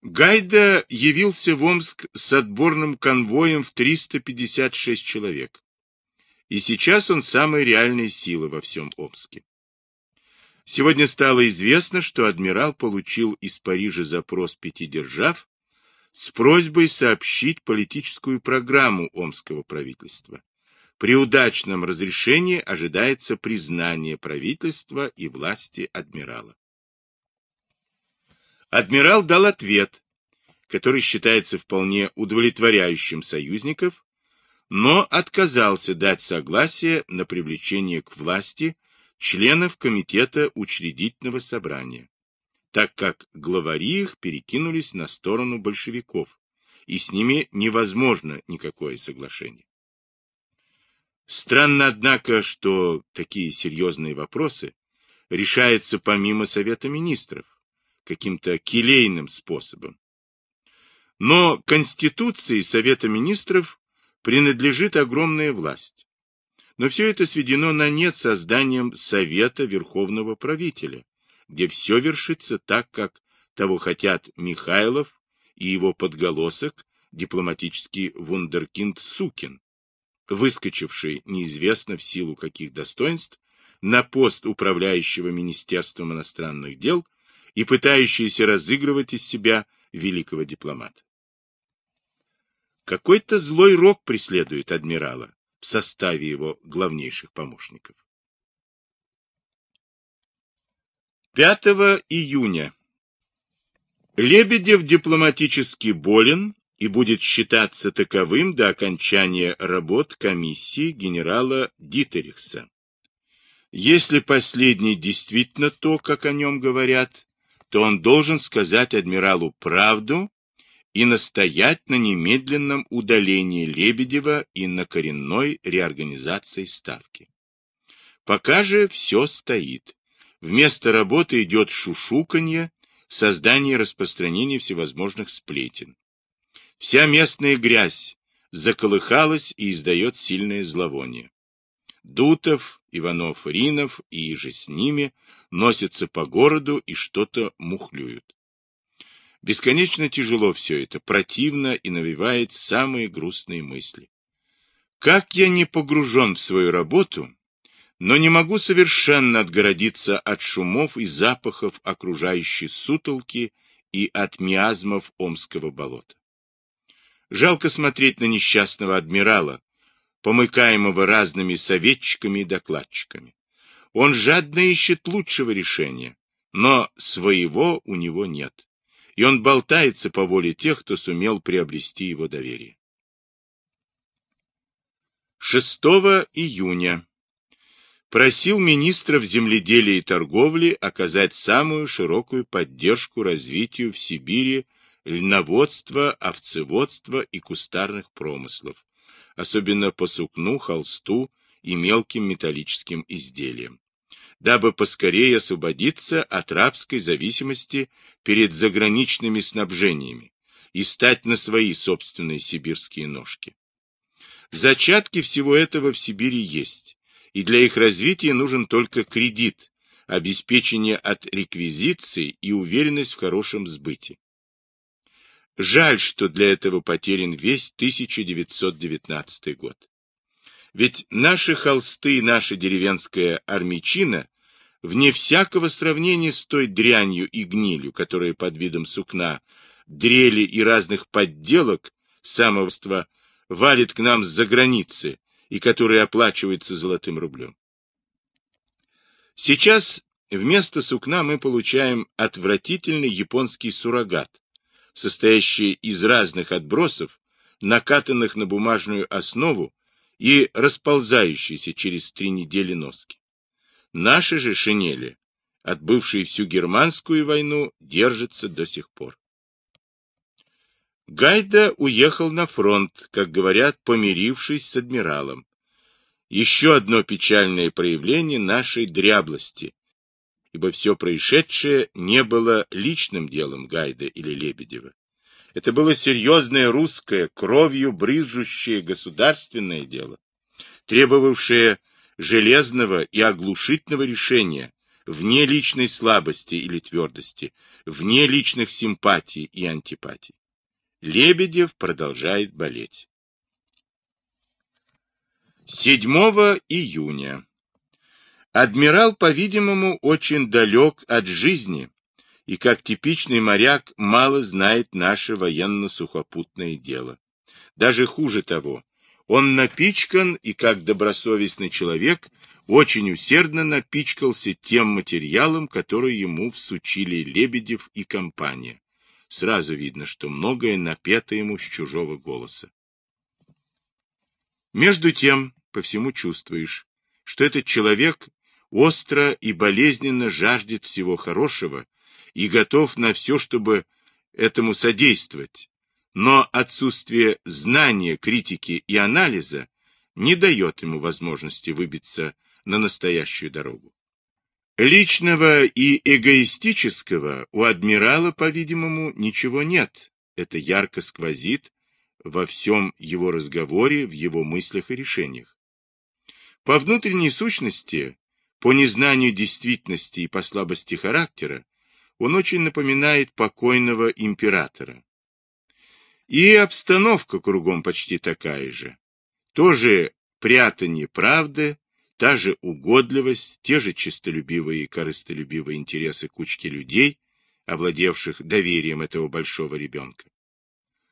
A: Гайда явился в Омск с отборным конвоем в 356 человек. И сейчас он самой реальной силы во всем Омске. Сегодня стало известно, что адмирал получил из Парижа запрос пяти держав с просьбой сообщить политическую программу омского правительства. При удачном разрешении ожидается признание правительства и власти адмирала. Адмирал дал ответ, который считается вполне удовлетворяющим союзников, но отказался дать согласие на привлечение к власти членов комитета учредительного собрания, так как главари их перекинулись на сторону большевиков, и с ними невозможно никакое соглашение. Странно, однако, что такие серьезные вопросы решаются помимо Совета Министров, каким-то келейным способом. Но Конституции Совета Министров принадлежит огромная власть. Но все это сведено на нет созданием Совета Верховного Правителя, где все вершится так, как того хотят Михайлов и его подголосок, дипломатический вундеркинд Сукин, выскочивший неизвестно в силу каких достоинств на пост управляющего Министерством иностранных дел и пытающийся разыгрывать из себя великого дипломата. Какой-то злой рок преследует адмирала в составе его главнейших помощников. 5 июня. Лебедев дипломатически болен и будет считаться таковым до окончания работ комиссии генерала Дитерихса. Если последний действительно то, как о нем говорят, то он должен сказать адмиралу правду и настоять на немедленном удалении Лебедева и на коренной реорганизации ставки. Пока же все стоит. Вместо работы идет шушуканье, создание и распространение всевозможных сплетен. Вся местная грязь заколыхалась и издает сильное зловоние. Дутов, Иванов, Ринов и же с ними носятся по городу и что-то мухлюют. Бесконечно тяжело все это, противно и навевает самые грустные мысли. Как я не погружен в свою работу, но не могу совершенно отгородиться от шумов и запахов окружающей сутолки и от миазмов Омского болота. Жалко смотреть на несчастного адмирала, помыкаемого разными советчиками и докладчиками. Он жадно ищет лучшего решения, но своего у него нет, и он болтается по воле тех, кто сумел приобрести его доверие. 6 июня просил министров земледелия и торговли оказать самую широкую поддержку развитию в Сибири льноводства, овцеводства и кустарных промыслов, особенно по сукну, холсту и мелким металлическим изделиям, дабы поскорее освободиться от рабской зависимости перед заграничными снабжениями и стать на свои собственные сибирские ножки. Зачатки всего этого в Сибири есть, и для их развития нужен только кредит, обеспечение от реквизиции и уверенность в хорошем сбыте. Жаль, что для этого потерян весь 1919 год. Ведь наши холсты и наша деревенская армячина вне всякого сравнения с той дрянью и гнилью, которые под видом сукна, дрели и разных подделок самовства валит к нам с-за границы и которые оплачиваются золотым рублем. Сейчас вместо сукна мы получаем отвратительный японский суррогат, состоящее из разных отбросов, накатанных на бумажную основу и расползающейся через три недели носки. Наши же шинели, отбывшие всю германскую войну, держатся до сих пор. Гайда уехал на фронт, как говорят, помирившись с адмиралом. Еще одно печальное проявление нашей дряблости, ибо все происшедшее не было личным делом Гайда или Лебедева. Это было серьезное русское, кровью брызжущее государственное дело, требовавшее железного и оглушительного решения, вне личной слабости или твердости, вне личных симпатий и антипатий. Лебедев продолжает болеть. 7 июня Адмирал, по-видимому, очень далек от жизни и, как типичный моряк, мало знает наше военно-сухопутное дело. Даже хуже того, он напичкан и, как добросовестный человек, очень усердно напичкался тем материалом, который ему всучили Лебедев и компания. Сразу видно, что многое напето ему с чужого голоса. Между тем, по всему чувствуешь, что этот человек остро и болезненно жаждет всего хорошего и готов на все, чтобы этому содействовать, но отсутствие знания, критики и анализа не дает ему возможности выбиться на настоящую дорогу. Личного и эгоистического у адмирала, по-видимому, ничего нет. Это ярко сквозит во всем его разговоре, в его мыслях и решениях. По внутренней сущности по незнанию действительности и по слабости характера он очень напоминает покойного императора. И обстановка кругом почти такая же. Тоже прятание правды, та же угодливость, те же честолюбивые и корыстолюбивые интересы кучки людей, овладевших доверием этого большого ребенка.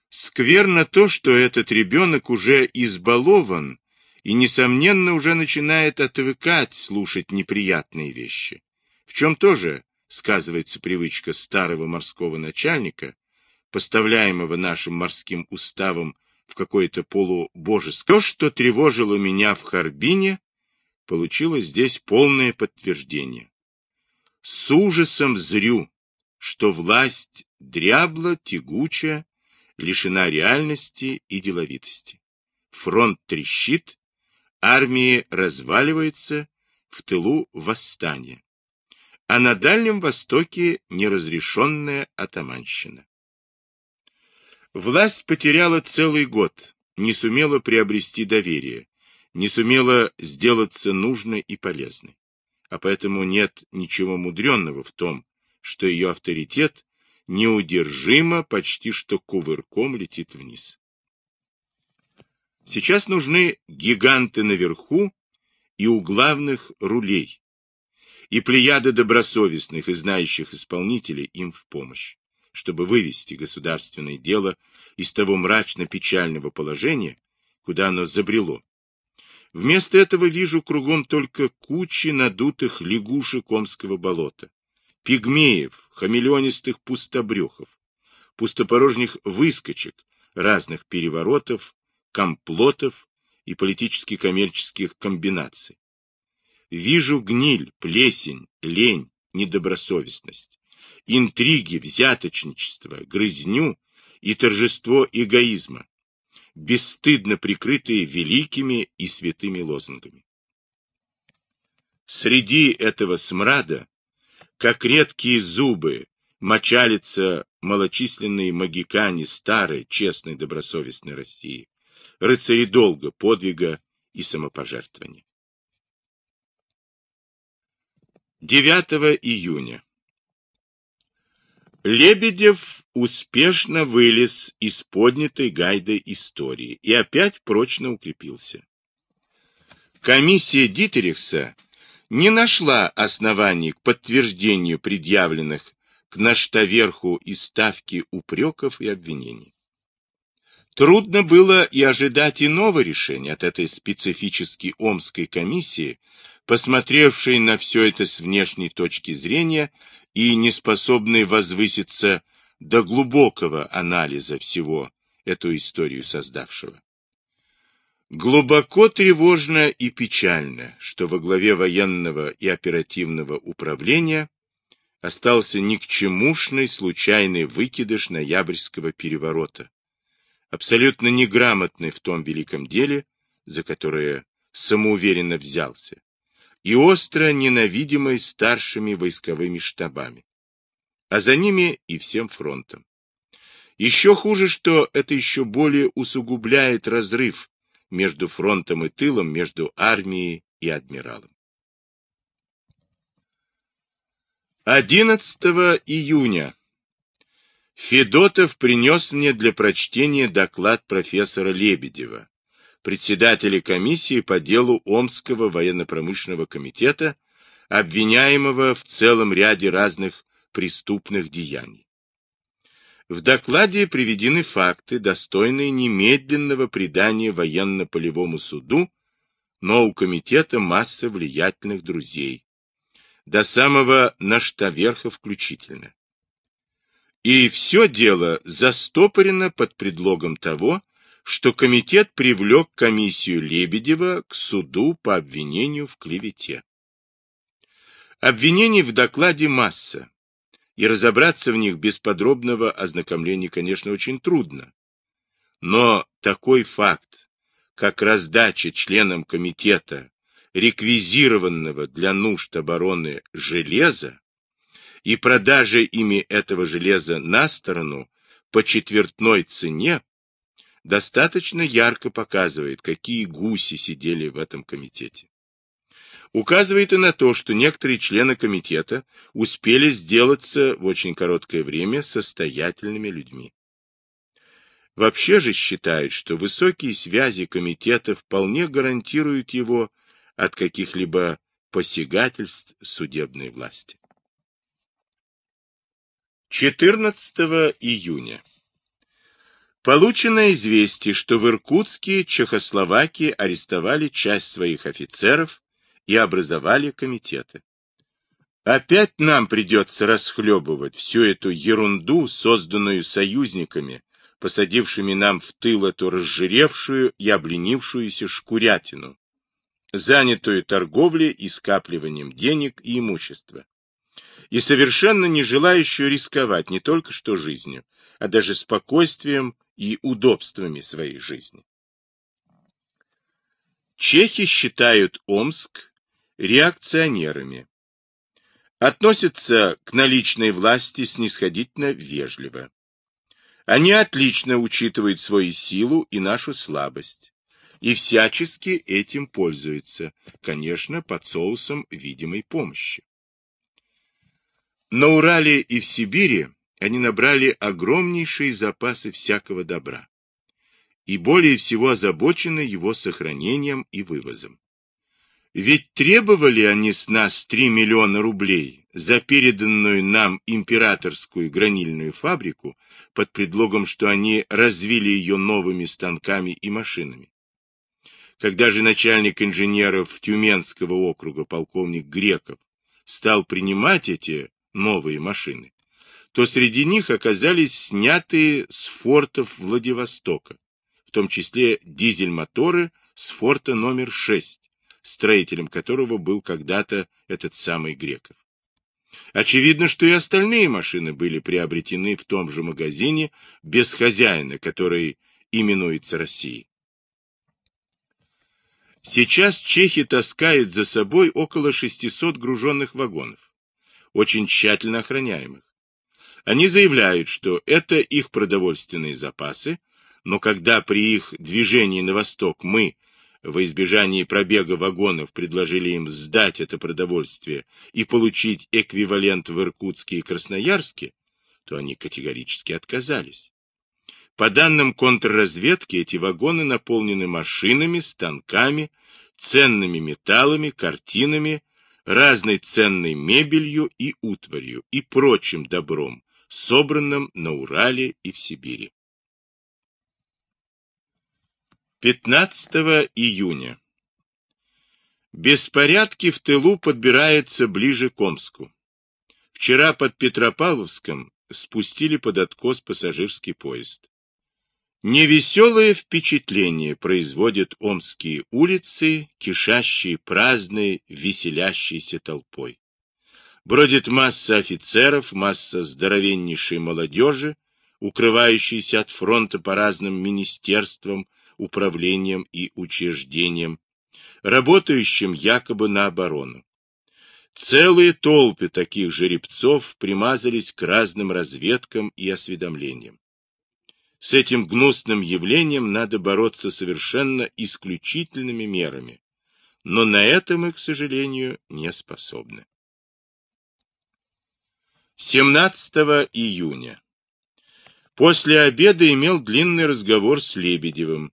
A: Скверно то, что этот ребенок уже избалован и, несомненно, уже начинает отвыкать слушать неприятные вещи, в чем тоже сказывается привычка старого морского начальника, поставляемого нашим морским уставом в какое-то полубожеское. То, что тревожило меня в Харбине, получило здесь полное подтверждение. С ужасом зрю, что власть дрябла, тягучая, лишена реальности и деловитости. Фронт трещит, армии разваливается, в тылу восстание. А на Дальнем Востоке неразрешенная атаманщина. Власть потеряла целый год, не сумела приобрести доверие, не сумела сделаться нужной и полезной. А поэтому нет ничего мудренного в том, что ее авторитет неудержимо почти что кувырком летит вниз. Сейчас нужны гиганты наверху и у главных рулей, и плеяды добросовестных и знающих исполнителей им в помощь, чтобы вывести государственное дело из того мрачно-печального положения, куда оно забрело. Вместо этого вижу кругом только кучи надутых лягушек Омского болота, пигмеев, хамелеонистых пустобрюхов, пустопорожних выскочек, разных переворотов комплотов и политически-коммерческих комбинаций. Вижу гниль, плесень, лень, недобросовестность, интриги, взяточничество, грызню и торжество эгоизма, бесстыдно прикрытые великими и святыми лозунгами. Среди этого смрада, как редкие зубы, мочалится малочисленные магикане старой, честной, добросовестной России, рыцари долга, подвига и самопожертвования. 9 июня. Лебедев успешно вылез из поднятой гайды истории и опять прочно укрепился. Комиссия Дитерихса не нашла оснований к подтверждению предъявленных к наштаверху и Ставке упреков и обвинений. Трудно было и ожидать иного решения от этой специфически Омской комиссии, посмотревшей на все это с внешней точки зрения и неспособной возвыситься до глубокого анализа всего эту историю создавшего. Глубоко тревожно и печально, что во главе военного и оперативного управления остался ни к чемушный случайный выкидыш ноябрьского переворота, абсолютно неграмотный в том великом деле, за которое самоуверенно взялся, и остро ненавидимый старшими войсковыми штабами, а за ними и всем фронтом. Еще хуже, что это еще более усугубляет разрыв между фронтом и тылом, между армией и адмиралом. 11 июня Федотов принес мне для прочтения доклад профессора Лебедева, председателя комиссии по делу Омского военно-промышленного комитета, обвиняемого в целом ряде разных преступных деяний. В докладе приведены факты, достойные немедленного предания военно-полевому суду, но у комитета масса влиятельных друзей, до самого Наштаверха включительно. И все дело застопорено под предлогом того, что комитет привлек комиссию Лебедева к суду по обвинению в клевете. Обвинений в докладе масса, и разобраться в них без подробного ознакомления, конечно, очень трудно. Но такой факт, как раздача членам комитета реквизированного для нужд обороны железа, и продажа ими этого железа на сторону по четвертной цене достаточно ярко показывает, какие гуси сидели в этом комитете. Указывает и на то, что некоторые члены комитета успели сделаться в очень короткое время состоятельными людьми. Вообще же считают, что высокие связи комитета вполне гарантируют его от каких-либо посягательств судебной власти. 14 июня. Получено известие, что в Иркутске чехословаки арестовали часть своих офицеров и образовали комитеты. Опять нам придется расхлебывать всю эту ерунду, созданную союзниками, посадившими нам в тыл эту разжиревшую и обленившуюся шкурятину, занятую торговлей и скапливанием денег и имущества и совершенно не желающую рисковать не только что жизнью, а даже спокойствием и удобствами своей жизни. Чехи считают Омск реакционерами. Относятся к наличной власти снисходительно вежливо. Они отлично учитывают свою силу и нашу слабость. И всячески этим пользуются, конечно, под соусом видимой помощи. На Урале и в Сибири они набрали огромнейшие запасы всякого добра и более всего озабочены его сохранением и вывозом. Ведь требовали они с нас 3 миллиона рублей за переданную нам императорскую гранильную фабрику под предлогом, что они развили ее новыми станками и машинами. Когда же начальник инженеров Тюменского округа, полковник Греков, стал принимать эти новые машины, то среди них оказались снятые с фортов Владивостока, в том числе дизель-моторы с форта номер 6, строителем которого был когда-то этот самый Греков. Очевидно, что и остальные машины были приобретены в том же магазине без хозяина, который именуется Россией. Сейчас чехи таскают за собой около 600 груженных вагонов очень тщательно охраняемых. Они заявляют, что это их продовольственные запасы, но когда при их движении на восток мы, во избежании пробега вагонов, предложили им сдать это продовольствие и получить эквивалент в Иркутске и Красноярске, то они категорически отказались. По данным контрразведки, эти вагоны наполнены машинами, станками, ценными металлами, картинами, разной ценной мебелью и утварью и прочим добром, собранным на Урале и в Сибири. 15 июня. Беспорядки в тылу подбираются ближе к Омску. Вчера под Петропавловском спустили под откос пассажирский поезд. Невеселое впечатление производят омские улицы, кишащие праздной, веселящейся толпой. Бродит масса офицеров, масса здоровеннейшей молодежи, укрывающейся от фронта по разным министерствам, управлениям и учреждениям, работающим якобы на оборону. Целые толпы таких жеребцов примазались к разным разведкам и осведомлениям. С этим гнусным явлением надо бороться совершенно исключительными мерами, но на это мы, к сожалению, не способны. 17 июня. После обеда имел длинный разговор с Лебедевым,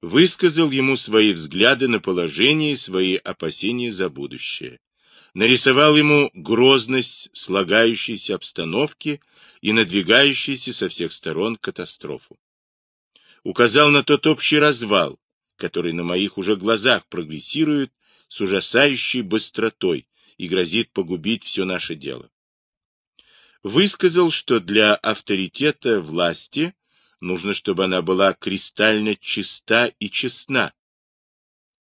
A: высказал ему свои взгляды на положение и свои опасения за будущее нарисовал ему грозность слагающейся обстановки и надвигающейся со всех сторон катастрофу. Указал на тот общий развал, который на моих уже глазах прогрессирует с ужасающей быстротой и грозит погубить все наше дело. Высказал, что для авторитета власти нужно, чтобы она была кристально чиста и честна.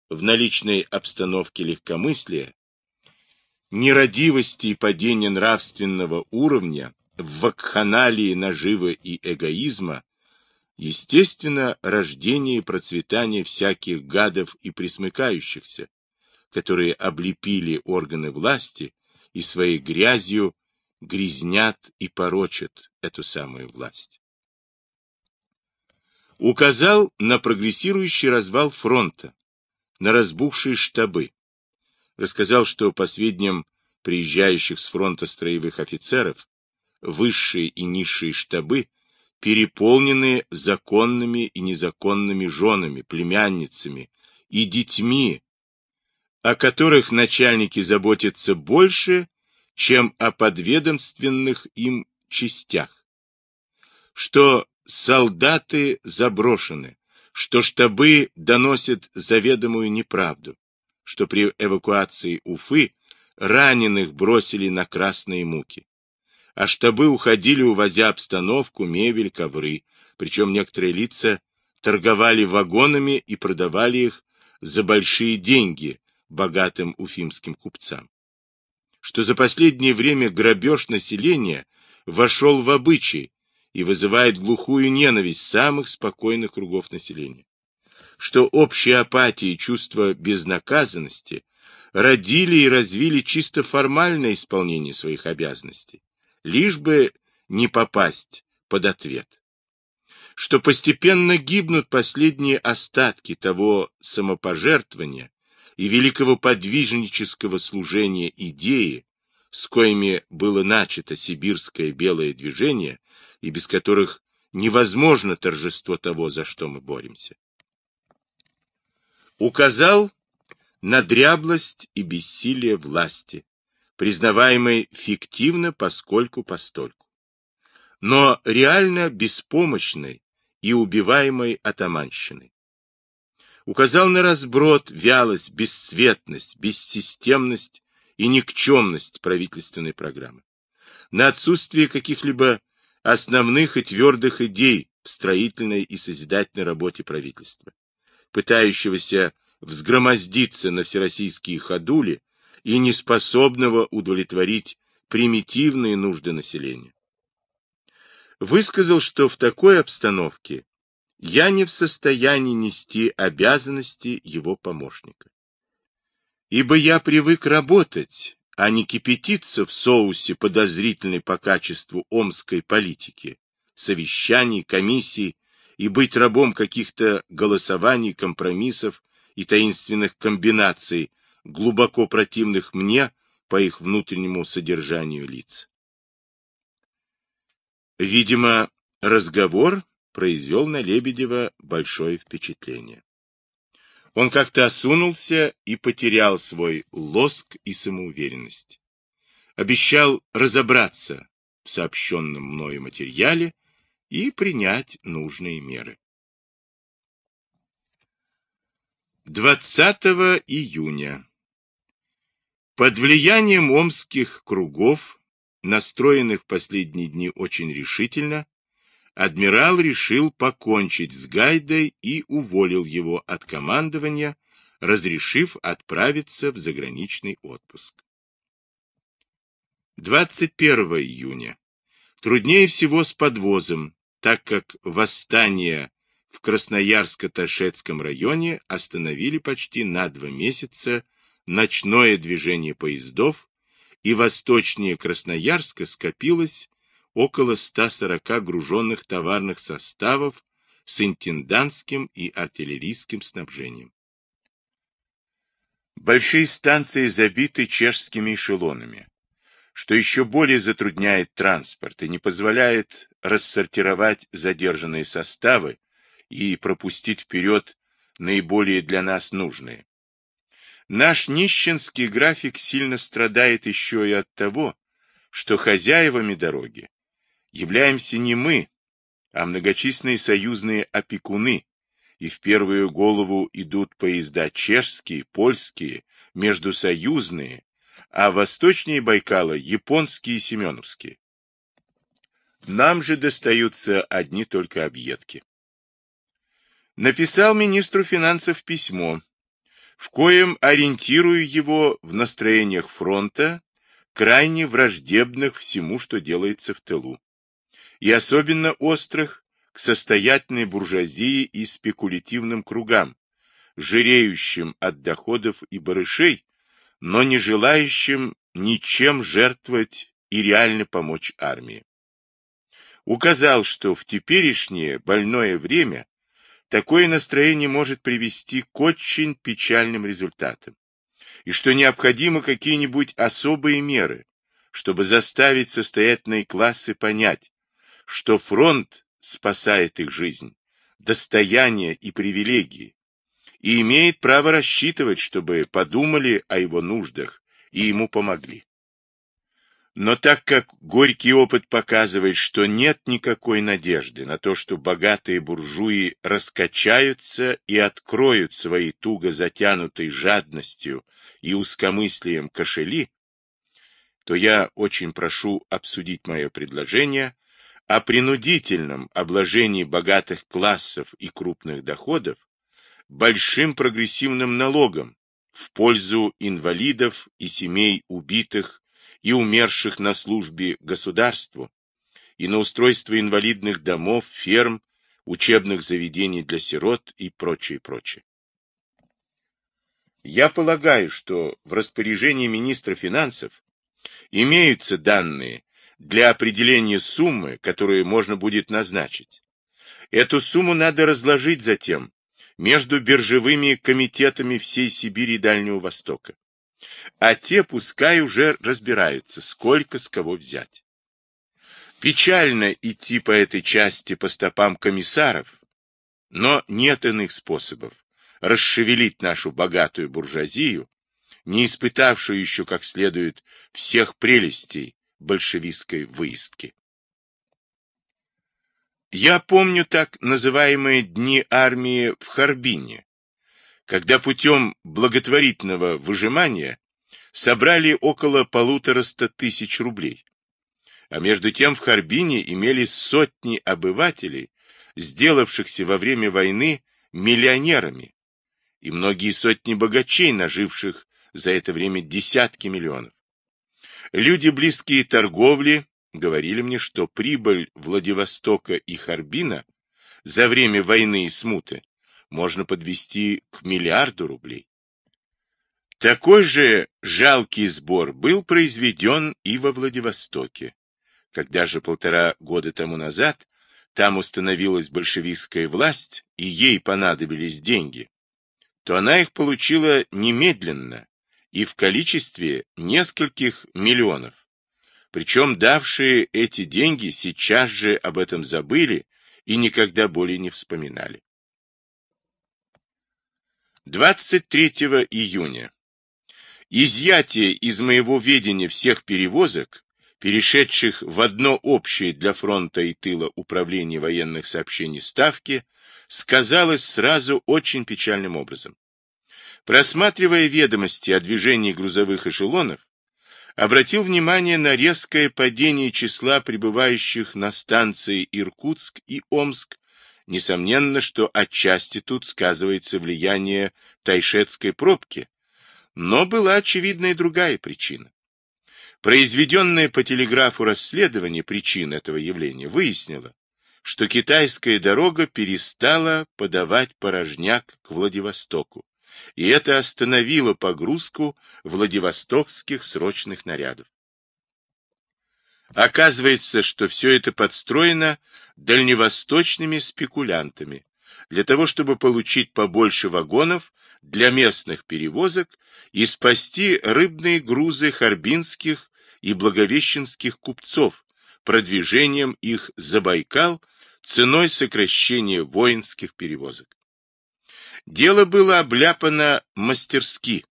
A: В наличной обстановке легкомыслия нерадивости и падения нравственного уровня в вакханалии наживы и эгоизма, естественно, рождение и процветание всяких гадов и присмыкающихся, которые облепили органы власти и своей грязью грязнят и порочат эту самую власть. Указал на прогрессирующий развал фронта, на разбухшие штабы, рассказал, что, по сведениям приезжающих с фронта строевых офицеров, высшие и низшие штабы переполнены законными и незаконными женами, племянницами и детьми, о которых начальники заботятся больше, чем о подведомственных им частях, что солдаты заброшены, что штабы доносят заведомую неправду, что при эвакуации Уфы раненых бросили на красные муки, а штабы уходили, увозя обстановку, мебель, ковры, причем некоторые лица торговали вагонами и продавали их за большие деньги богатым уфимским купцам. Что за последнее время грабеж населения вошел в обычай и вызывает глухую ненависть самых спокойных кругов населения что общая апатия и чувство безнаказанности родили и развили чисто формальное исполнение своих обязанностей, лишь бы не попасть под ответ. Что постепенно гибнут последние остатки того самопожертвования и великого подвижнического служения идеи, с коими было начато сибирское белое движение и без которых невозможно торжество того, за что мы боремся указал на дряблость и бессилие власти, признаваемой фиктивно поскольку-постольку, но реально беспомощной и убиваемой атаманщиной. Указал на разброд, вялость, бесцветность, бессистемность и никчемность правительственной программы, на отсутствие каких-либо основных и твердых идей в строительной и созидательной работе правительства, пытающегося взгромоздиться на всероссийские ходули и неспособного удовлетворить примитивные нужды населения. Высказал, что в такой обстановке я не в состоянии нести обязанности его помощника. Ибо я привык работать, а не кипятиться в соусе подозрительной по качеству омской политики, совещаний, комиссий и быть рабом каких-то голосований, компромиссов и таинственных комбинаций, глубоко противных мне по их внутреннему содержанию лиц. Видимо, разговор произвел на Лебедева большое впечатление. Он как-то осунулся и потерял свой лоск и самоуверенность. Обещал разобраться в сообщенном мною материале и принять нужные меры. 20 июня. Под влиянием омских кругов, настроенных в последние дни очень решительно, адмирал решил покончить с Гайдой и уволил его от командования, разрешив отправиться в заграничный отпуск. 21 июня. Труднее всего с подвозом, так как восстание в Красноярско-Ташетском районе остановили почти на два месяца ночное движение поездов, и восточнее Красноярска скопилось около 140 груженных товарных составов с интендантским и артиллерийским снабжением. Большие станции забиты чешскими эшелонами, что еще более затрудняет транспорт и не позволяет рассортировать задержанные составы и пропустить вперед наиболее для нас нужные. Наш нищенский график сильно страдает еще и от того, что хозяевами дороги являемся не мы, а многочисленные союзные опекуны, и в первую голову идут поезда чешские, польские, междусоюзные, а восточнее Байкала – японские и семеновские. Нам же достаются одни только объедки. Написал министру финансов письмо, в коем ориентирую его в настроениях фронта, крайне враждебных всему, что делается в тылу, и особенно острых к состоятельной буржуазии и спекулятивным кругам, жиреющим от доходов и барышей, но не желающим ничем жертвовать и реально помочь армии указал, что в теперешнее больное время такое настроение может привести к очень печальным результатам, и что необходимы какие-нибудь особые меры, чтобы заставить состоятельные классы понять, что фронт спасает их жизнь, достояние и привилегии, и имеет право рассчитывать, чтобы подумали о его нуждах и ему помогли. Но так как горький опыт показывает, что нет никакой надежды на то, что богатые буржуи раскачаются и откроют свои туго затянутые жадностью и узкомыслием кошели, то я очень прошу обсудить мое предложение о принудительном обложении богатых классов и крупных доходов большим прогрессивным налогом в пользу инвалидов и семей убитых и умерших на службе государству, и на устройство инвалидных домов, ферм, учебных заведений для сирот и прочее, прочее. Я полагаю, что в распоряжении министра финансов имеются данные для определения суммы, которую можно будет назначить. Эту сумму надо разложить затем между биржевыми комитетами всей Сибири и Дальнего Востока а те пускай уже разбираются, сколько с кого взять. Печально идти по этой части по стопам комиссаров, но нет иных способов расшевелить нашу богатую буржуазию, не испытавшую еще как следует всех прелестей большевистской выездки. Я помню так называемые дни армии в Харбине, когда путем благотворительного выжимания собрали около полутораста тысяч рублей. А между тем в Харбине имели сотни обывателей, сделавшихся во время войны миллионерами, и многие сотни богачей, наживших за это время десятки миллионов. Люди, близкие торговли, говорили мне, что прибыль Владивостока и Харбина за время войны и смуты можно подвести к миллиарду рублей. Такой же жалкий сбор был произведен и во Владивостоке. Когда же полтора года тому назад там установилась большевистская власть, и ей понадобились деньги, то она их получила немедленно и в количестве нескольких миллионов. Причем давшие эти деньги сейчас же об этом забыли и никогда более не вспоминали. 23 июня. Изъятие из моего ведения всех перевозок, перешедших в одно общее для фронта и тыла управление военных сообщений Ставки, сказалось сразу очень печальным образом. Просматривая ведомости о движении грузовых эшелонов, обратил внимание на резкое падение числа прибывающих на станции Иркутск и Омск Несомненно, что отчасти тут сказывается влияние тайшетской пробки, но была очевидна и другая причина. Произведенное по телеграфу расследование причин этого явления выяснило, что китайская дорога перестала подавать порожняк к Владивостоку, и это остановило погрузку владивостокских срочных нарядов. Оказывается, что все это подстроено дальневосточными спекулянтами для того, чтобы получить побольше вагонов для местных перевозок и спасти рыбные грузы харбинских и благовещенских купцов продвижением их за Байкал ценой сокращения воинских перевозок. Дело было обляпано мастерски.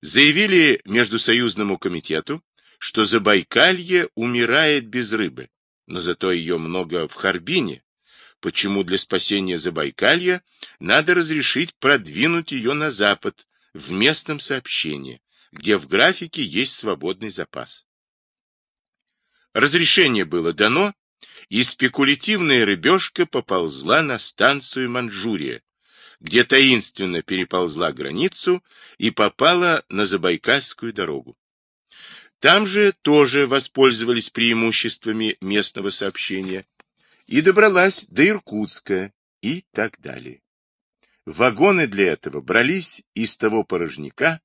A: Заявили Междусоюзному комитету, что Забайкалье умирает без рыбы, но зато ее много в Харбине, почему для спасения Забайкалья надо разрешить продвинуть ее на запад в местном сообщении, где в графике есть свободный запас. Разрешение было дано, и спекулятивная рыбешка поползла на станцию Манчжурия, где таинственно переползла границу и попала на Забайкальскую дорогу. Там же тоже воспользовались преимуществами местного сообщения и добралась до Иркутска и так далее. Вагоны для этого брались из того порожняка,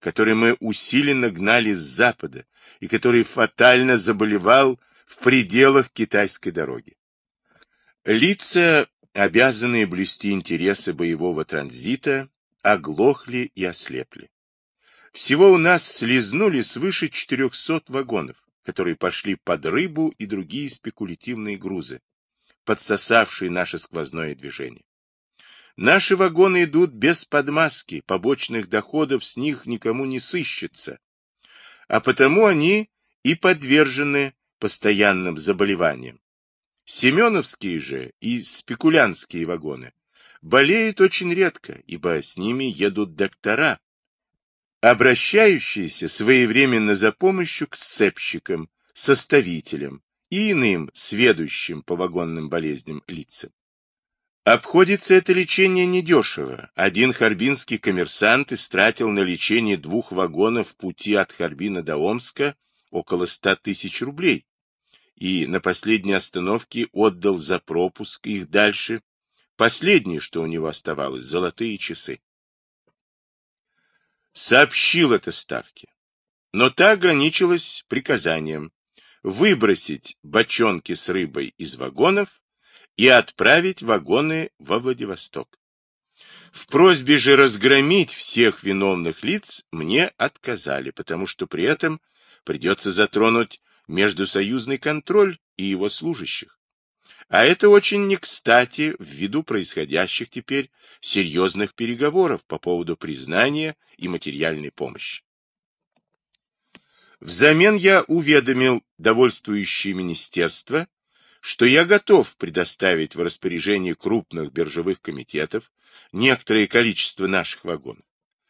A: который мы усиленно гнали с запада и который фатально заболевал в пределах китайской дороги. Лица, обязанные блюсти интересы боевого транзита, оглохли и ослепли. Всего у нас слезнули свыше 400 вагонов, которые пошли под рыбу и другие спекулятивные грузы, подсосавшие наше сквозное движение. Наши вагоны идут без подмазки, побочных доходов с них никому не сыщется. А потому они и подвержены постоянным заболеваниям. Семеновские же и спекулянские вагоны болеют очень редко, ибо с ними едут доктора, обращающиеся своевременно за помощью к сцепщикам, составителям и иным сведущим по вагонным болезням лицам. Обходится это лечение недешево. Один харбинский коммерсант истратил на лечение двух вагонов пути от Харбина до Омска около 100 тысяч рублей и на последней остановке отдал за пропуск их дальше. Последнее, что у него оставалось, золотые часы сообщил это Ставке, но та ограничилась приказанием выбросить бочонки с рыбой из вагонов и отправить вагоны во Владивосток. В просьбе же разгромить всех виновных лиц мне отказали, потому что при этом придется затронуть междусоюзный контроль и его служащих. А это очень не кстати ввиду происходящих теперь серьезных переговоров по поводу признания и материальной помощи. Взамен я уведомил довольствующее министерство, что я готов предоставить в распоряжение крупных биржевых комитетов некоторое количество наших вагонов,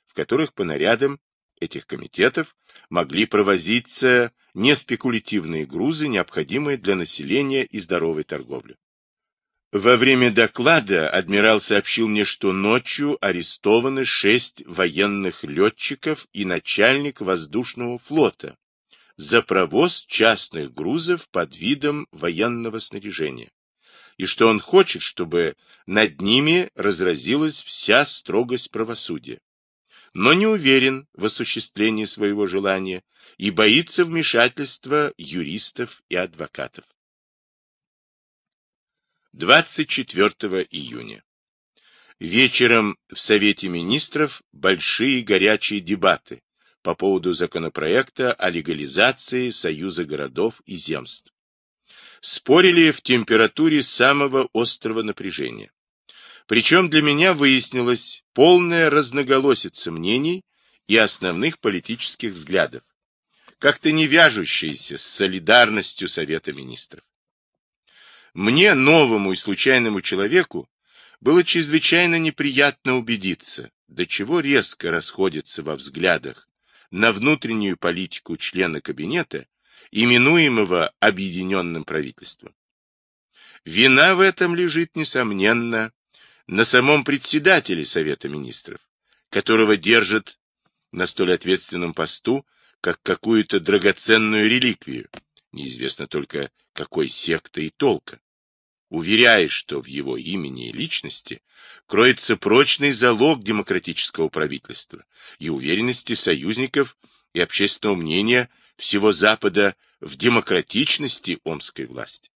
A: в которых по нарядам этих комитетов могли провозиться неспекулятивные грузы, необходимые для населения и здоровой торговли. Во время доклада адмирал сообщил мне, что ночью арестованы шесть военных летчиков и начальник воздушного флота за провоз частных грузов под видом военного снаряжения, и что он хочет, чтобы над ними разразилась вся строгость правосудия но не уверен в осуществлении своего желания и боится вмешательства юристов и адвокатов. 24 июня. Вечером в Совете министров большие горячие дебаты по поводу законопроекта о легализации Союза городов и земств. Спорили в температуре самого острого напряжения. Причем для меня выяснилось полная разноголосица мнений и основных политических взглядов, как-то не вяжущиеся с солидарностью Совета Министров. Мне, новому и случайному человеку, было чрезвычайно неприятно убедиться, до чего резко расходятся во взглядах на внутреннюю политику члена кабинета, именуемого объединенным правительством. Вина в этом лежит, несомненно, на самом председателе Совета Министров, которого держат на столь ответственном посту, как какую-то драгоценную реликвию, неизвестно только какой секта и толка, уверяя, что в его имени и личности кроется прочный залог демократического правительства и уверенности союзников и общественного мнения всего Запада в демократичности омской власти.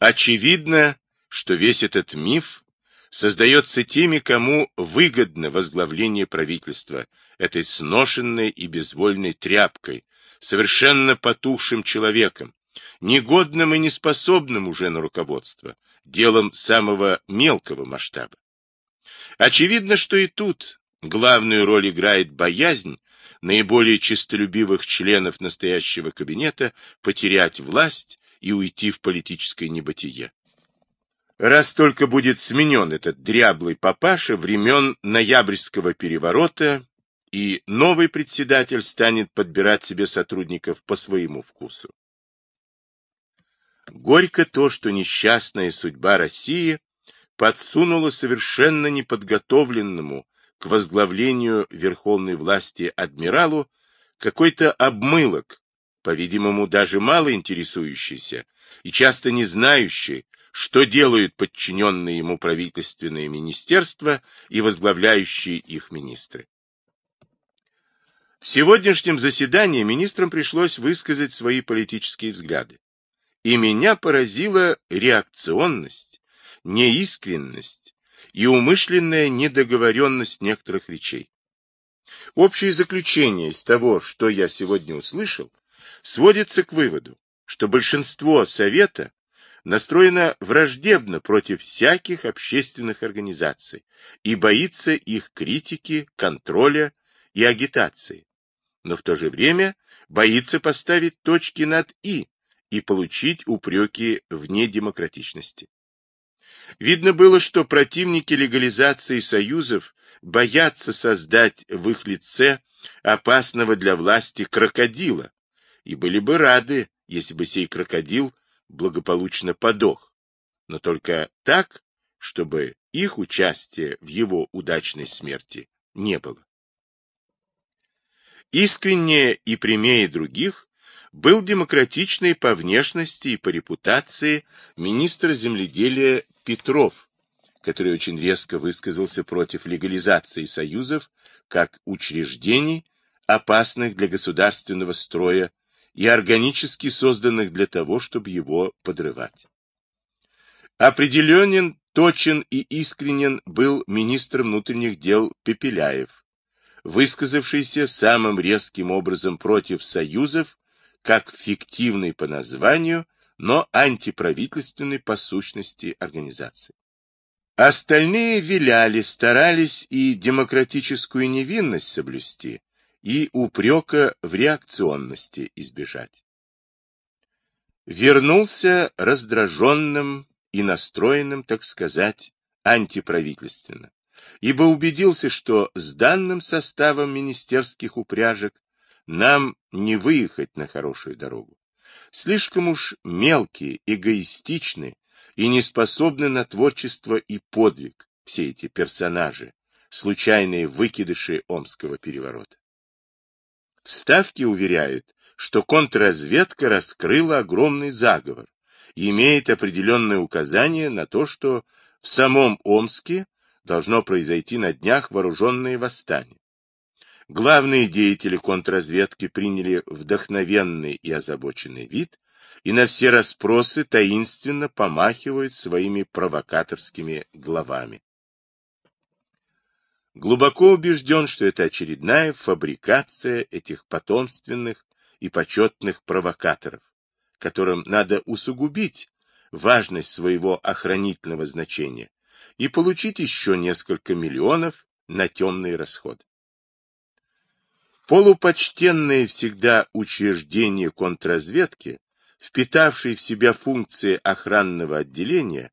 A: Очевидно, что весь этот миф создается теми, кому выгодно возглавление правительства этой сношенной и безвольной тряпкой, совершенно потухшим человеком, негодным и неспособным уже на руководство, делом самого мелкого масштаба. Очевидно, что и тут главную роль играет боязнь наиболее честолюбивых членов настоящего кабинета потерять власть и уйти в политическое небытие раз только будет сменен этот дряблый папаша времен ноябрьского переворота, и новый председатель станет подбирать себе сотрудников по своему вкусу. Горько то, что несчастная судьба России подсунула совершенно неподготовленному к возглавлению верховной власти адмиралу какой-то обмылок, по-видимому, даже мало интересующийся и часто не знающий, что делают подчиненные ему правительственные министерства и возглавляющие их министры. В сегодняшнем заседании министрам пришлось высказать свои политические взгляды. И меня поразила реакционность, неискренность и умышленная недоговоренность некоторых речей. Общее заключение из того, что я сегодня услышал, сводится к выводу, что большинство Совета настроена враждебно против всяких общественных организаций и боится их критики, контроля и агитации, но в то же время боится поставить точки над «и» и получить упреки вне демократичности. Видно было, что противники легализации союзов боятся создать в их лице опасного для власти крокодила и были бы рады, если бы сей крокодил благополучно подох, но только так, чтобы их участие в его удачной смерти не было. Искренне и прямее других был демократичный по внешности и по репутации министр земледелия Петров, который очень резко высказался против легализации союзов как учреждений, опасных для государственного строя и органически созданных для того, чтобы его подрывать. Определенен, точен и искренен был министр внутренних дел Пепеляев, высказавшийся самым резким образом против союзов, как фиктивной по названию, но антиправительственной по сущности организации. Остальные виляли, старались и демократическую невинность соблюсти, и упрека в реакционности избежать. Вернулся раздраженным и настроенным, так сказать, антиправительственно, ибо убедился, что с данным составом министерских упряжек нам не выехать на хорошую дорогу. Слишком уж мелкие, эгоистичны и не способны на творчество и подвиг все эти персонажи, случайные выкидыши Омского переворота. Вставки уверяют, что контрразведка раскрыла огромный заговор и имеет определенные указания на то, что в самом Омске должно произойти на днях вооруженное восстание. Главные деятели контрразведки приняли вдохновенный и озабоченный вид и на все расспросы таинственно помахивают своими провокаторскими главами глубоко убежден, что это очередная фабрикация этих потомственных и почетных провокаторов, которым надо усугубить важность своего охранительного значения и получить еще несколько миллионов на темные расходы. Полупочтенные всегда учреждение контрразведки, впитавшие в себя функции охранного отделения,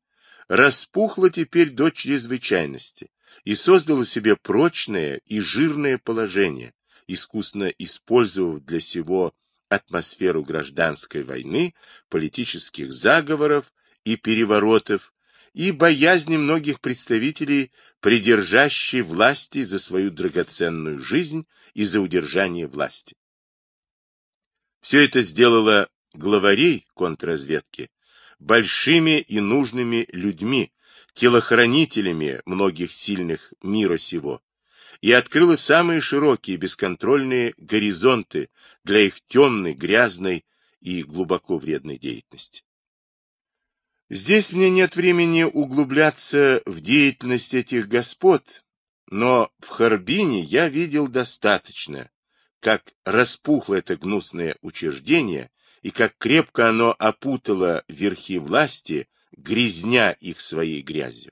A: распухло теперь до чрезвычайности и создала себе прочное и жирное положение, искусно использовав для сего атмосферу гражданской войны, политических заговоров и переворотов, и боязни многих представителей, придержащей власти за свою драгоценную жизнь и за удержание власти. Все это сделало главарей контрразведки большими и нужными людьми телохранителями многих сильных мира сего и открыла самые широкие бесконтрольные горизонты для их темной, грязной и глубоко вредной деятельности. Здесь мне нет времени углубляться в деятельность этих господ, но в Харбине я видел достаточно, как распухло это гнусное учреждение и как крепко оно опутало верхи власти грязня их своей грязью.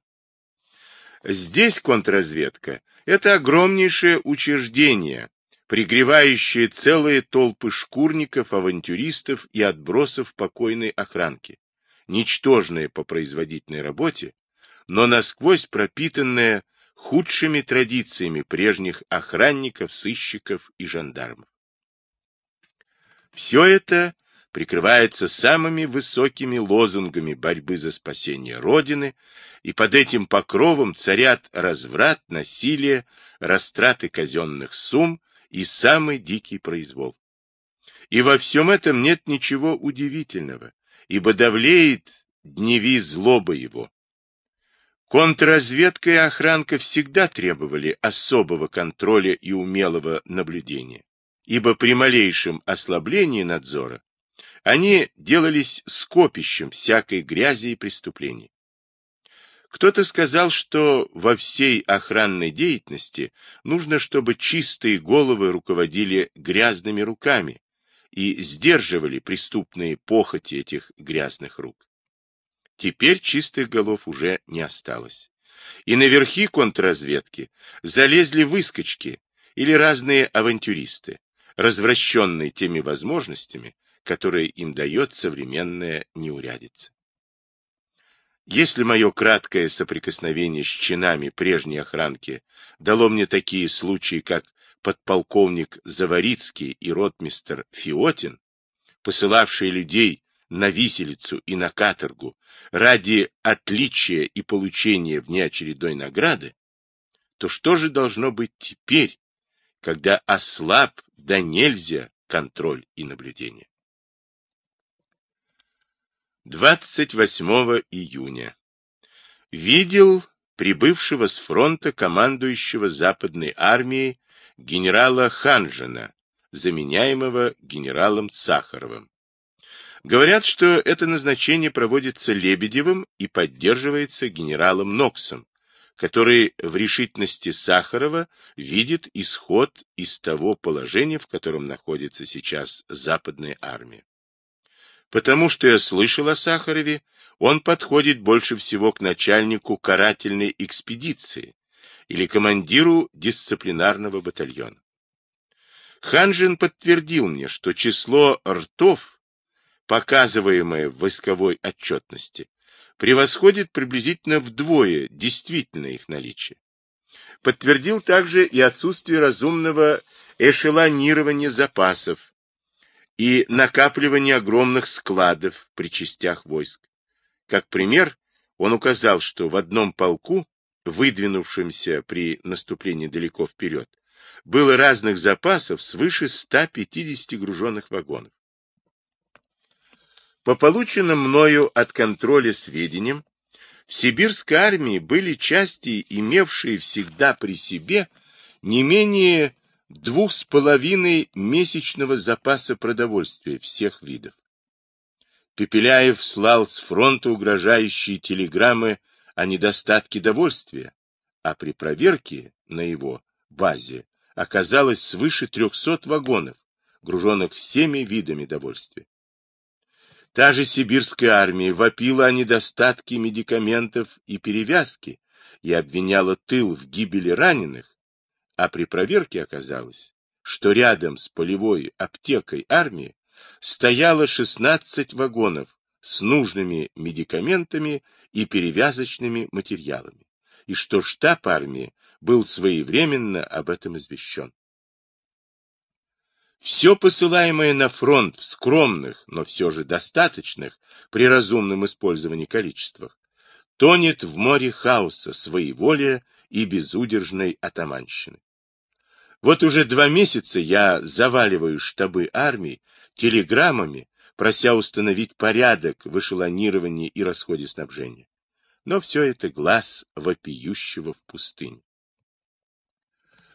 A: Здесь контрразведка – это огромнейшее учреждение, пригревающее целые толпы шкурников, авантюристов и отбросов покойной охранки, ничтожное по производительной работе, но насквозь пропитанное худшими традициями прежних охранников, сыщиков и жандармов. Все это прикрывается самыми высокими лозунгами борьбы за спасение Родины, и под этим покровом царят разврат, насилие, растраты казенных сумм и самый дикий произвол. И во всем этом нет ничего удивительного, ибо давлеет дневи злобы его. Контрразведка и охранка всегда требовали особого контроля и умелого наблюдения, ибо при малейшем ослаблении надзора они делались скопищем всякой грязи и преступлений. Кто-то сказал, что во всей охранной деятельности нужно, чтобы чистые головы руководили грязными руками и сдерживали преступные похоти этих грязных рук. Теперь чистых голов уже не осталось. И наверхи верхи контрразведки залезли выскочки или разные авантюристы, развращенные теми возможностями, которое им дает современная неурядица. Если мое краткое соприкосновение с чинами прежней охранки дало мне такие случаи, как подполковник Заварицкий и ротмистер Фиотин, посылавшие людей на виселицу и на каторгу ради отличия и получения внеочередной награды, то что же должно быть теперь, когда ослаб да нельзя контроль и наблюдение? 28 июня. Видел прибывшего с фронта командующего Западной армией генерала Ханжина, заменяемого генералом Сахаровым. Говорят, что это назначение проводится Лебедевым и поддерживается генералом Ноксом, который в решительности Сахарова видит исход из того положения, в котором находится сейчас Западная армия. Потому что я слышал о Сахарове, он подходит больше всего к начальнику карательной экспедиции или командиру дисциплинарного батальона. Ханжин подтвердил мне, что число ртов, показываемое в войсковой отчетности, превосходит приблизительно вдвое действительное их наличие. Подтвердил также и отсутствие разумного эшелонирования запасов, и накапливание огромных складов при частях войск. Как пример, он указал, что в одном полку, выдвинувшемся при наступлении далеко вперед, было разных запасов свыше 150 груженных вагонов. По полученным мною от контроля сведениям, в сибирской армии были части, имевшие всегда при себе не менее двух с половиной месячного запаса продовольствия всех видов. Пепеляев слал с фронта угрожающие телеграммы о недостатке довольствия, а при проверке на его базе оказалось свыше 300 вагонов, груженных всеми видами довольствия. Та же сибирская армия вопила о недостатке медикаментов и перевязки и обвиняла тыл в гибели раненых, а при проверке оказалось, что рядом с полевой аптекой армии стояло 16 вагонов с нужными медикаментами и перевязочными материалами, и что штаб армии был своевременно об этом извещен. Все посылаемое на фронт в скромных, но все же достаточных при разумном использовании количествах, тонет в море хаоса, своеволия и безудержной атаманщины. Вот уже два месяца я заваливаю штабы армии телеграммами, прося установить порядок в эшелонировании и расходе снабжения. Но все это глаз вопиющего в пустыне.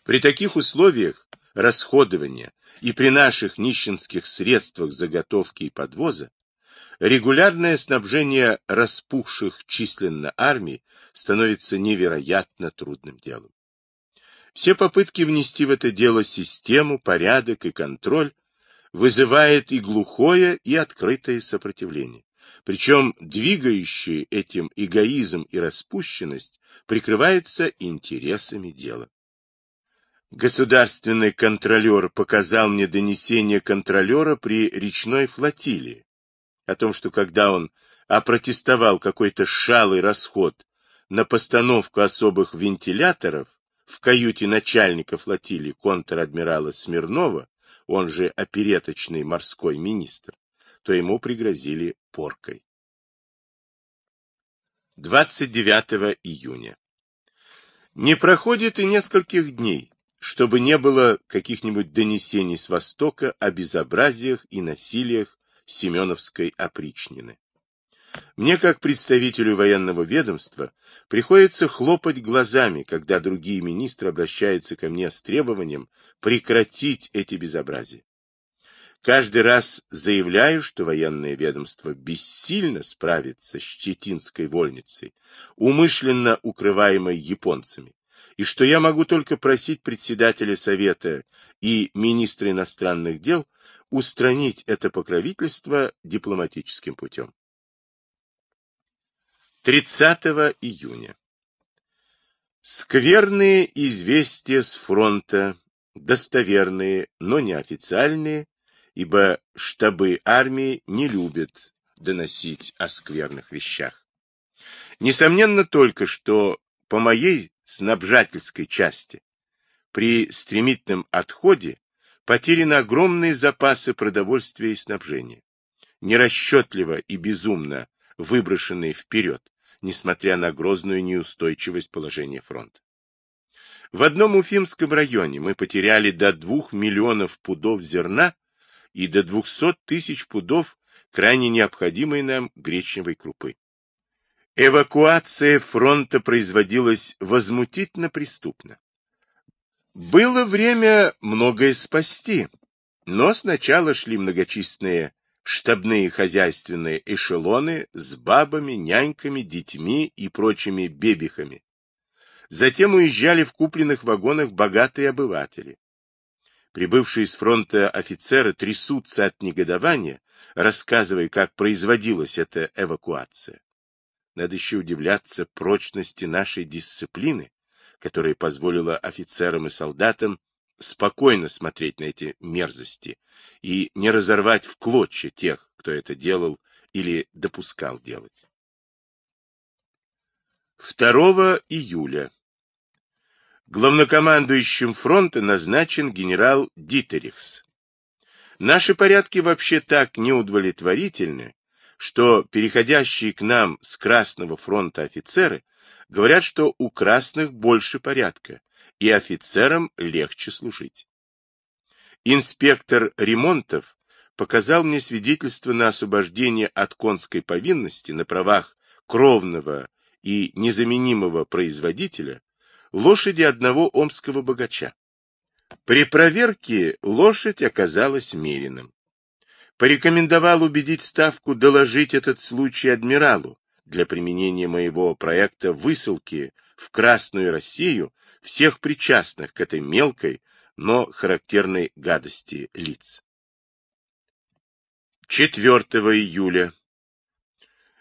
A: При таких условиях расходования и при наших нищенских средствах заготовки и подвоза регулярное снабжение распухших численно армий становится невероятно трудным делом. Все попытки внести в это дело систему, порядок и контроль вызывает и глухое, и открытое сопротивление. Причем двигающие этим эгоизм и распущенность прикрывается интересами дела. Государственный контролер показал мне донесение контролера при речной флотилии о том, что когда он опротестовал какой-то шалый расход на постановку особых вентиляторов, в каюте начальника флотилии контр-адмирала Смирнова, он же опереточный морской министр, то ему пригрозили поркой. 29 июня. Не проходит и нескольких дней, чтобы не было каких-нибудь донесений с Востока о безобразиях и насилиях Семеновской опричнины. Мне, как представителю военного ведомства, приходится хлопать глазами, когда другие министры обращаются ко мне с требованием прекратить эти безобразия. Каждый раз заявляю, что военное ведомство бессильно справится с Четинской вольницей, умышленно укрываемой японцами, и что я могу только просить председателя Совета и министра иностранных дел устранить это покровительство дипломатическим путем. 30 июня. Скверные известия с фронта, достоверные, но неофициальные, ибо штабы армии не любят доносить о скверных вещах. Несомненно только, что по моей снабжательской части при стремительном отходе потеряны огромные запасы продовольствия и снабжения, нерасчетливо и безумно выброшенные вперед, несмотря на грозную неустойчивость положения фронта. В одном Уфимском районе мы потеряли до 2 миллионов пудов зерна и до 200 тысяч пудов крайне необходимой нам гречневой крупы. Эвакуация фронта производилась возмутительно преступно. Было время многое спасти, но сначала шли многочисленные штабные хозяйственные эшелоны с бабами, няньками, детьми и прочими бебихами. Затем уезжали в купленных вагонах богатые обыватели. Прибывшие с фронта офицеры трясутся от негодования, рассказывая, как производилась эта эвакуация. Надо еще удивляться прочности нашей дисциплины, которая позволила офицерам и солдатам спокойно смотреть на эти мерзости и не разорвать в клочья тех, кто это делал или допускал делать. 2 июля. Главнокомандующим фронта назначен генерал Дитерихс. Наши порядки вообще так неудовлетворительны, что переходящие к нам с Красного фронта офицеры говорят, что у красных больше порядка, и офицерам легче служить. Инспектор Ремонтов показал мне свидетельство на освобождение от конской повинности на правах кровного и незаменимого производителя лошади одного омского богача. При проверке лошадь оказалась меренным. Порекомендовал убедить Ставку доложить этот случай адмиралу для применения моего проекта высылки в Красную Россию всех причастных к этой мелкой, но характерной гадости лиц. 4 июля.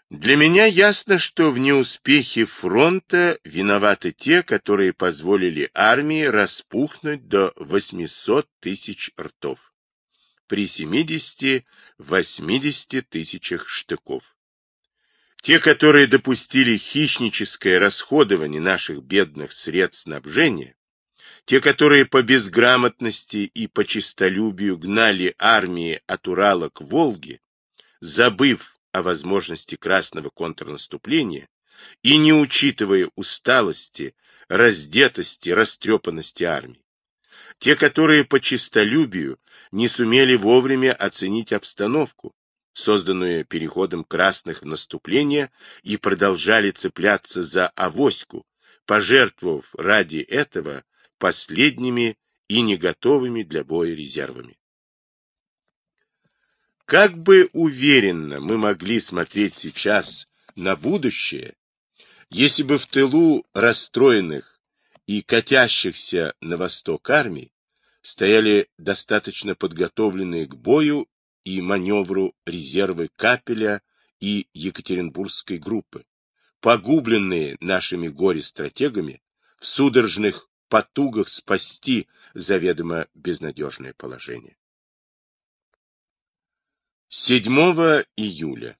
A: Для меня ясно, что в неуспехе фронта виноваты те, которые позволили армии распухнуть до 800 тысяч ртов при 70-80 тысячах штыков. Те, которые допустили хищническое расходование наших бедных средств снабжения, те, которые по безграмотности и по честолюбию гнали армии от Урала к Волге, забыв о возможности красного контрнаступления и не учитывая усталости, раздетости, растрепанности армии. Те, которые по честолюбию не сумели вовремя оценить обстановку, созданную переходом красных в наступление, и продолжали цепляться за авоську, пожертвовав ради этого последними и не готовыми для боя резервами. Как бы уверенно мы могли смотреть сейчас на будущее, если бы в тылу расстроенных и катящихся на восток армий стояли достаточно подготовленные к бою и маневру резервы Капеля и Екатеринбургской группы, погубленные нашими горе-стратегами в судорожных потугах спасти заведомо безнадежное положение. 7 июля.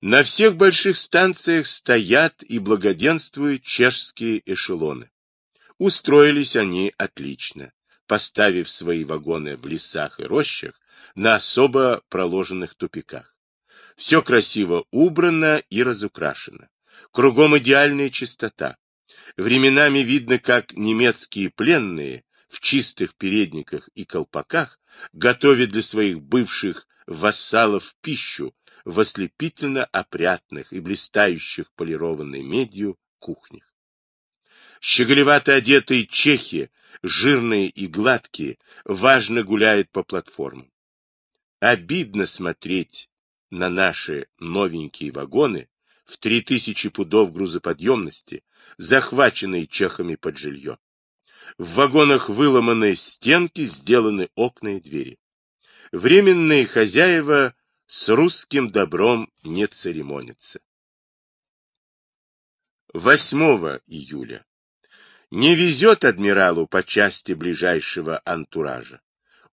A: На всех больших станциях стоят и благоденствуют чешские эшелоны. Устроились они отлично, поставив свои вагоны в лесах и рощах, на особо проложенных тупиках. Все красиво убрано и разукрашено. Кругом идеальная чистота. Временами видно, как немецкие пленные в чистых передниках и колпаках готовят для своих бывших вассалов пищу в ослепительно опрятных и блистающих полированной медью кухнях. Щеголевато одетые чехи, жирные и гладкие, важно гуляют по платформам. Обидно смотреть на наши новенькие вагоны в три тысячи пудов грузоподъемности, захваченные чехами под жилье. В вагонах выломаны стенки, сделаны окна и двери. Временные хозяева с русским добром не церемонятся. 8 июля. Не везет адмиралу по части ближайшего антуража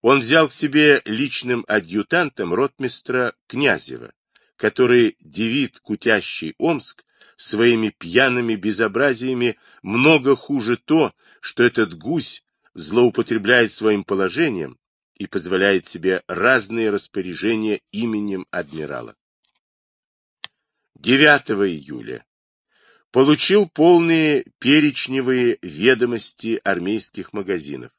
A: он взял к себе личным адъютантом ротмистра Князева, который девит кутящий Омск своими пьяными безобразиями много хуже то, что этот гусь злоупотребляет своим положением и позволяет себе разные распоряжения именем адмирала. 9 июля. Получил полные перечневые ведомости армейских магазинов.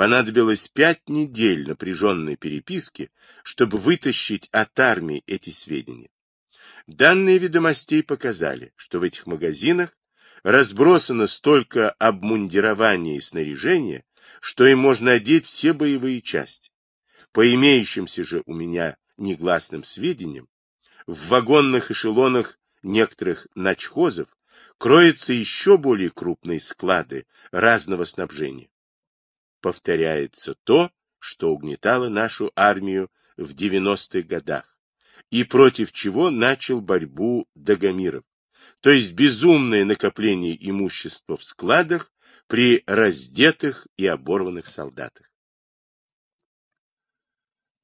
A: Понадобилось пять недель напряженной переписки, чтобы вытащить от армии эти сведения. Данные ведомостей показали, что в этих магазинах разбросано столько обмундирования и снаряжения, что им можно одеть все боевые части. По имеющимся же у меня негласным сведениям, в вагонных эшелонах некоторых начхозов кроются еще более крупные склады разного снабжения повторяется то, что угнетало нашу армию в 90-х годах и против чего начал борьбу Дагомиров, то есть безумное накопление имущества в складах при раздетых и оборванных солдатах.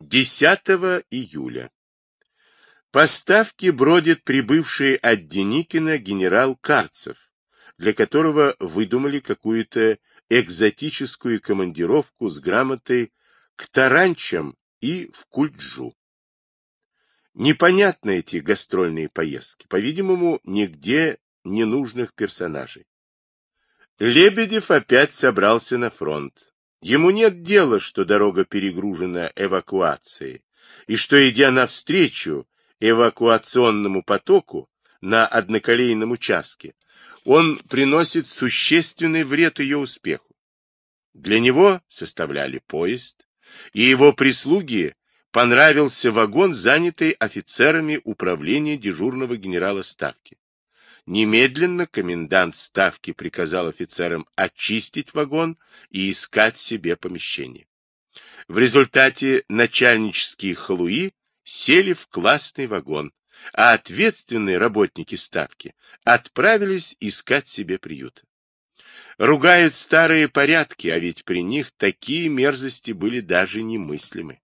A: 10 июля. поставки бродит прибывший от Деникина генерал Карцев, для которого выдумали какую-то экзотическую командировку с грамотой к Таранчам и в Кульджу. Непонятны эти гастрольные поездки, по-видимому, нигде ненужных персонажей. Лебедев опять собрался на фронт. Ему нет дела, что дорога перегружена эвакуацией, и что, идя навстречу эвакуационному потоку на одноколейном участке, он приносит существенный вред ее успеху. Для него составляли поезд, и его прислуги понравился вагон, занятый офицерами управления дежурного генерала Ставки. Немедленно комендант Ставки приказал офицерам очистить вагон и искать себе помещение. В результате начальнические халуи сели в классный вагон, а ответственные работники ставки отправились искать себе приют. Ругают старые порядки, а ведь при них такие мерзости были даже немыслимы.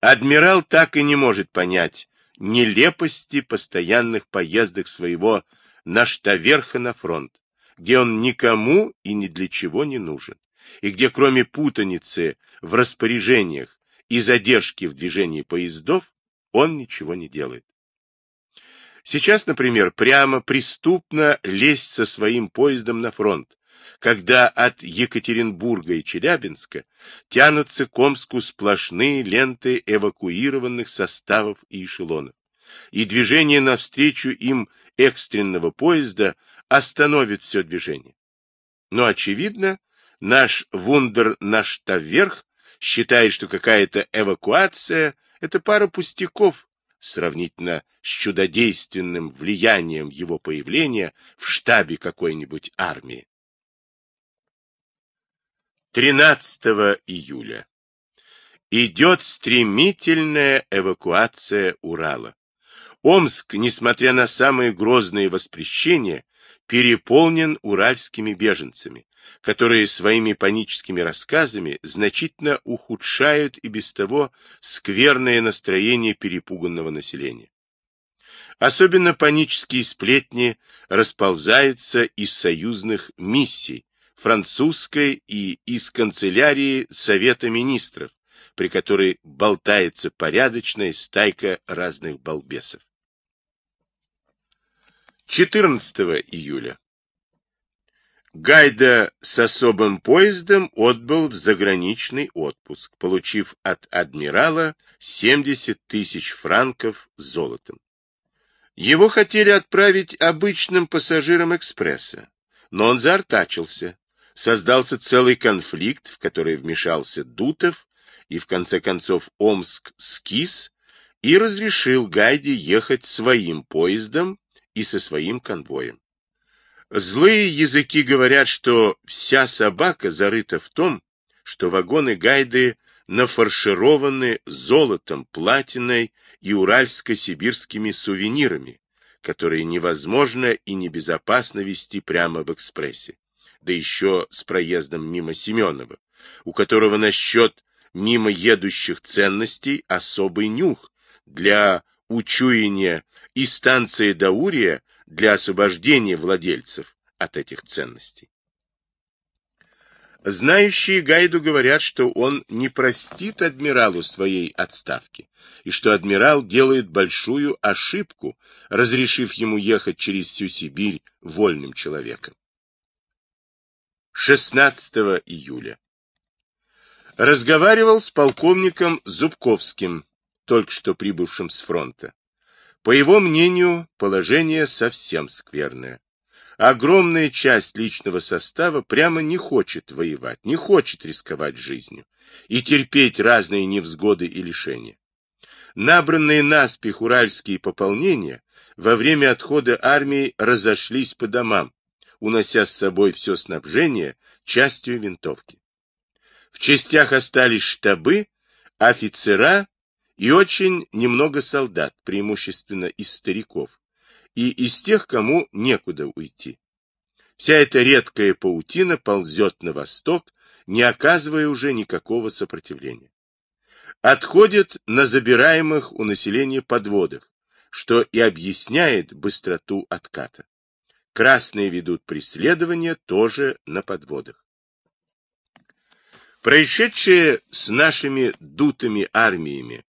A: Адмирал так и не может понять нелепости постоянных поездок своего на штаверха на фронт, где он никому и ни для чего не нужен, и где кроме путаницы в распоряжениях и задержки в движении поездов он ничего не делает. Сейчас, например, прямо преступно лезть со своим поездом на фронт, когда от Екатеринбурга и Челябинска тянутся к Омску сплошные ленты эвакуированных составов и эшелонов, и движение навстречу им экстренного поезда остановит все движение. Но, очевидно, наш вундер наш вверх считает, что какая-то эвакуация – это пара пустяков сравнительно с чудодейственным влиянием его появления в штабе какой-нибудь армии. 13 июля. Идет стремительная эвакуация Урала. Омск, несмотря на самые грозные воспрещения, переполнен уральскими беженцами которые своими паническими рассказами значительно ухудшают и без того скверное настроение перепуганного населения. Особенно панические сплетни расползаются из союзных миссий, французской и из канцелярии Совета Министров, при которой болтается порядочная стайка разных балбесов. 14 июля. Гайда с особым поездом отбыл в заграничный отпуск, получив от адмирала 70 тысяч франков золотом. Его хотели отправить обычным пассажирам экспресса, но он заортачился. Создался целый конфликт, в который вмешался Дутов и, в конце концов, Омск скис и разрешил Гайде ехать своим поездом и со своим конвоем. Злые языки говорят, что вся собака зарыта в том, что вагоны гайды нафаршированы золотом, платиной и уральско-сибирскими сувенирами, которые невозможно и небезопасно вести прямо в экспрессе, да еще с проездом мимо Семенова, у которого насчет мимо едущих ценностей особый нюх для учуяния и станции Даурия для освобождения владельцев от этих ценностей. Знающие Гайду говорят, что он не простит адмиралу своей отставки, и что адмирал делает большую ошибку, разрешив ему ехать через всю Сибирь вольным человеком. 16 июля. Разговаривал с полковником Зубковским, только что прибывшим с фронта. По его мнению, положение совсем скверное. Огромная часть личного состава прямо не хочет воевать, не хочет рисковать жизнью и терпеть разные невзгоды и лишения. Набранные наспех уральские пополнения во время отхода армии разошлись по домам, унося с собой все снабжение частью винтовки. В частях остались штабы, офицера и очень немного солдат, преимущественно из стариков, и из тех, кому некуда уйти. Вся эта редкая паутина ползет на восток, не оказывая уже никакого сопротивления. Отходит на забираемых у населения подводах, что и объясняет быстроту отката. Красные ведут преследование тоже на подводах. Происшедшее с нашими дутыми армиями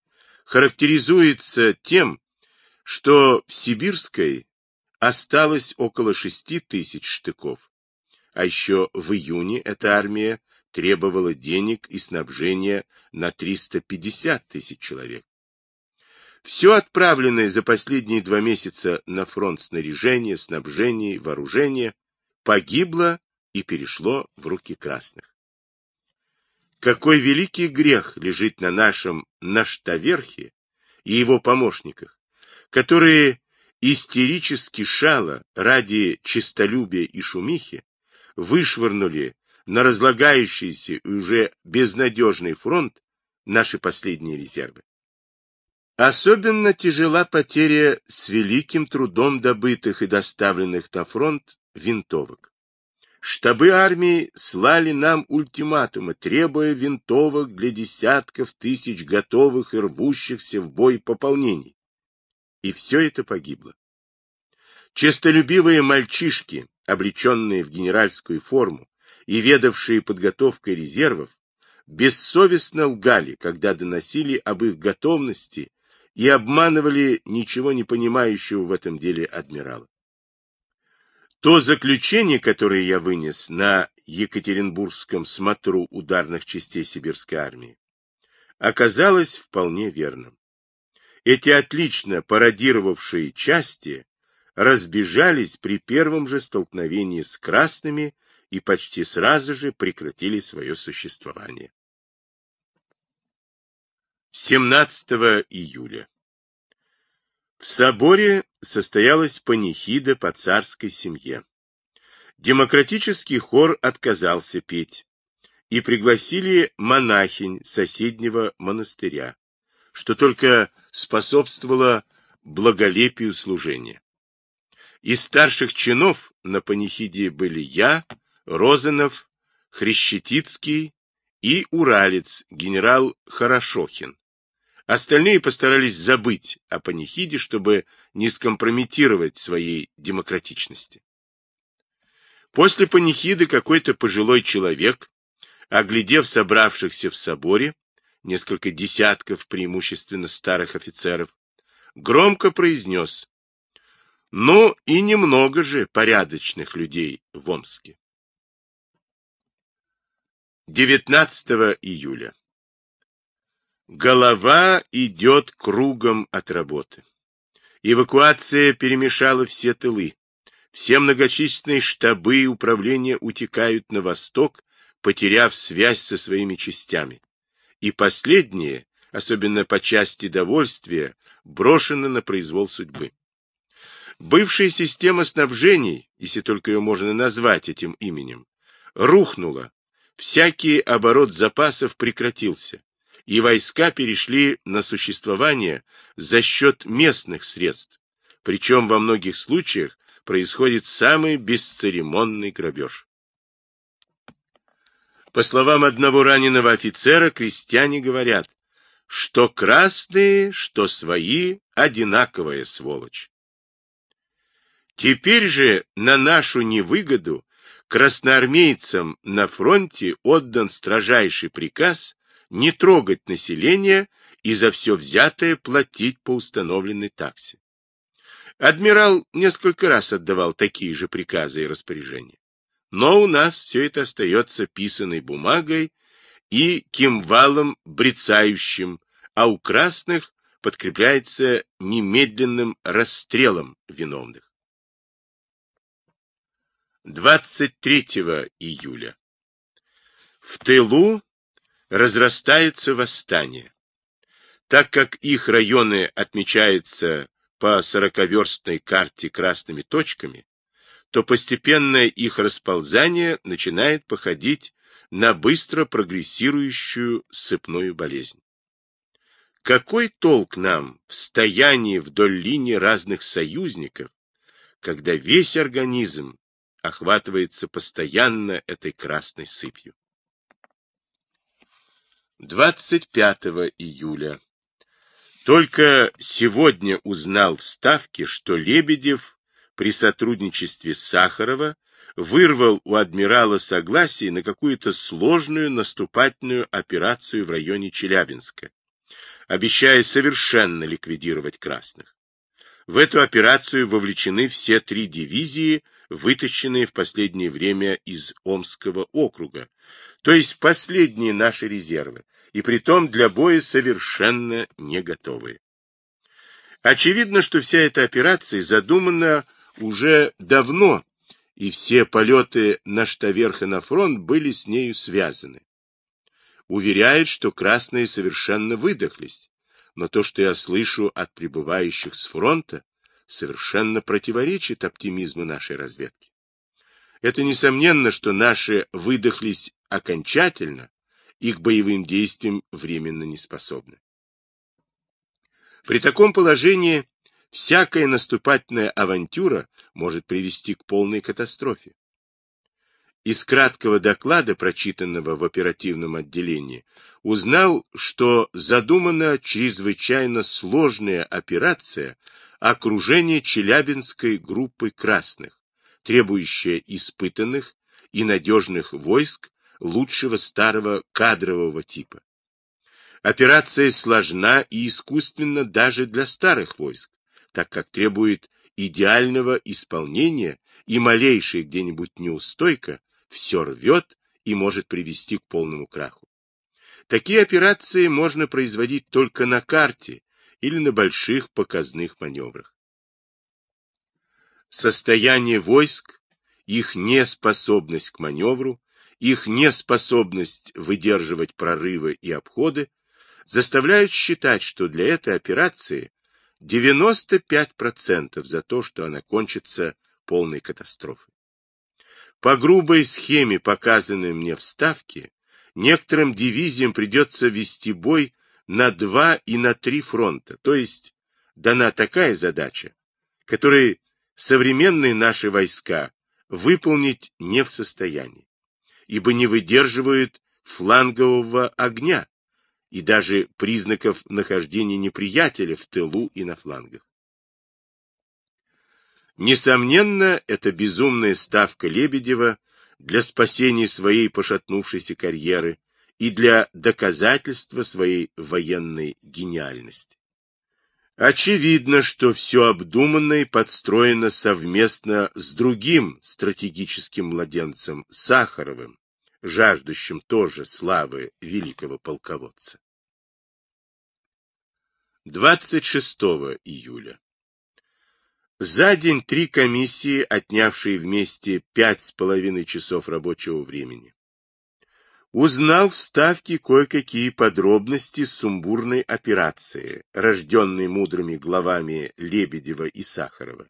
A: характеризуется тем, что в Сибирской осталось около 6 тысяч штыков, а еще в июне эта армия требовала денег и снабжения на 350 тысяч человек. Все отправленное за последние два месяца на фронт снаряжение, снабжение вооружение погибло и перешло в руки красных. Какой великий грех лежит на нашем наштаверхе и его помощниках, которые истерически шало ради честолюбия и шумихи вышвырнули на разлагающийся и уже безнадежный фронт наши последние резервы. Особенно тяжела потеря с великим трудом добытых и доставленных на фронт винтовок. Штабы армии слали нам ультиматумы, требуя винтовок для десятков тысяч готовых и рвущихся в бой пополнений. И все это погибло. Честолюбивые мальчишки, облеченные в генеральскую форму и ведавшие подготовкой резервов, бессовестно лгали, когда доносили об их готовности и обманывали ничего не понимающего в этом деле адмирала. То заключение, которое я вынес на Екатеринбургском смотру ударных частей сибирской армии, оказалось вполне верным. Эти отлично пародировавшие части разбежались при первом же столкновении с красными и почти сразу же прекратили свое существование. 17 июля. В соборе состоялась панихида по царской семье. Демократический хор отказался петь и пригласили монахинь соседнего монастыря, что только способствовало благолепию служения. Из старших чинов на панихиде были я, Розанов, Хрещетицкий и уралец генерал Хорошохин, Остальные постарались забыть о панихиде, чтобы не скомпрометировать своей демократичности. После панихиды какой-то пожилой человек, оглядев собравшихся в соборе, несколько десятков преимущественно старых офицеров, громко произнес «Ну и немного же порядочных людей в Омске». 19 июля Голова идет кругом от работы. Эвакуация перемешала все тылы. Все многочисленные штабы и управления утекают на восток, потеряв связь со своими частями. И последние, особенно по части довольствия, брошены на произвол судьбы. Бывшая система снабжений, если только ее можно назвать этим именем, рухнула. Всякий оборот запасов прекратился и войска перешли на существование за счет местных средств, причем во многих случаях происходит самый бесцеремонный грабеж. По словам одного раненого офицера, крестьяне говорят, что красные, что свои, одинаковая сволочь. Теперь же на нашу невыгоду красноармейцам на фронте отдан строжайший приказ не трогать население и за все взятое платить по установленной таксе. Адмирал несколько раз отдавал такие же приказы и распоряжения. Но у нас все это остается писаной бумагой и кимвалом брецающим, а у красных подкрепляется немедленным расстрелом виновных. 23 июля. В тылу разрастается восстание. Так как их районы отмечаются по сороковерстной карте красными точками, то постепенное их расползание начинает походить на быстро прогрессирующую сыпную болезнь. Какой толк нам в стоянии вдоль линии разных союзников, когда весь организм охватывается постоянно этой красной сыпью? 25 июля. Только сегодня узнал в Ставке, что Лебедев при сотрудничестве Сахарова вырвал у адмирала согласие на какую-то сложную наступательную операцию в районе Челябинска, обещая совершенно ликвидировать красных. В эту операцию вовлечены все три дивизии, вытащенные в последнее время из Омского округа, то есть последние наши резервы, и притом для боя совершенно не готовые. Очевидно, что вся эта операция задумана уже давно, и все полеты на штаверх и на фронт были с нею связаны. Уверяют, что красные совершенно выдохлись, но то, что я слышу от прибывающих с фронта, совершенно противоречит оптимизму нашей разведки. Это несомненно, что наши выдохлись окончательно и к боевым действиям временно не способны. При таком положении всякая наступательная авантюра может привести к полной катастрофе. Из краткого доклада, прочитанного в оперативном отделении, узнал, что задумана чрезвычайно сложная операция окружения Челябинской группы красных, требующая испытанных и надежных войск лучшего старого кадрового типа. Операция сложна и искусственна даже для старых войск, так как требует идеального исполнения и малейшая где-нибудь неустойка все рвет и может привести к полному краху. Такие операции можно производить только на карте или на больших показных маневрах состояние войск, их неспособность к маневру, их неспособность выдерживать прорывы и обходы, заставляют считать, что для этой операции 95% за то, что она кончится полной катастрофой. По грубой схеме, показанной мне в Ставке, некоторым дивизиям придется вести бой на два и на три фронта, то есть дана такая задача, которая современные наши войска выполнить не в состоянии, ибо не выдерживают флангового огня и даже признаков нахождения неприятеля в тылу и на флангах. Несомненно, это безумная ставка Лебедева для спасения своей пошатнувшейся карьеры и для доказательства своей военной гениальности. Очевидно, что все обдуманно и подстроено совместно с другим стратегическим младенцем Сахаровым, жаждущим тоже славы великого полководца. 26 июля. За день три комиссии, отнявшие вместе пять с половиной часов рабочего времени узнал в Ставке кое-какие подробности сумбурной операции, рожденной мудрыми главами Лебедева и Сахарова.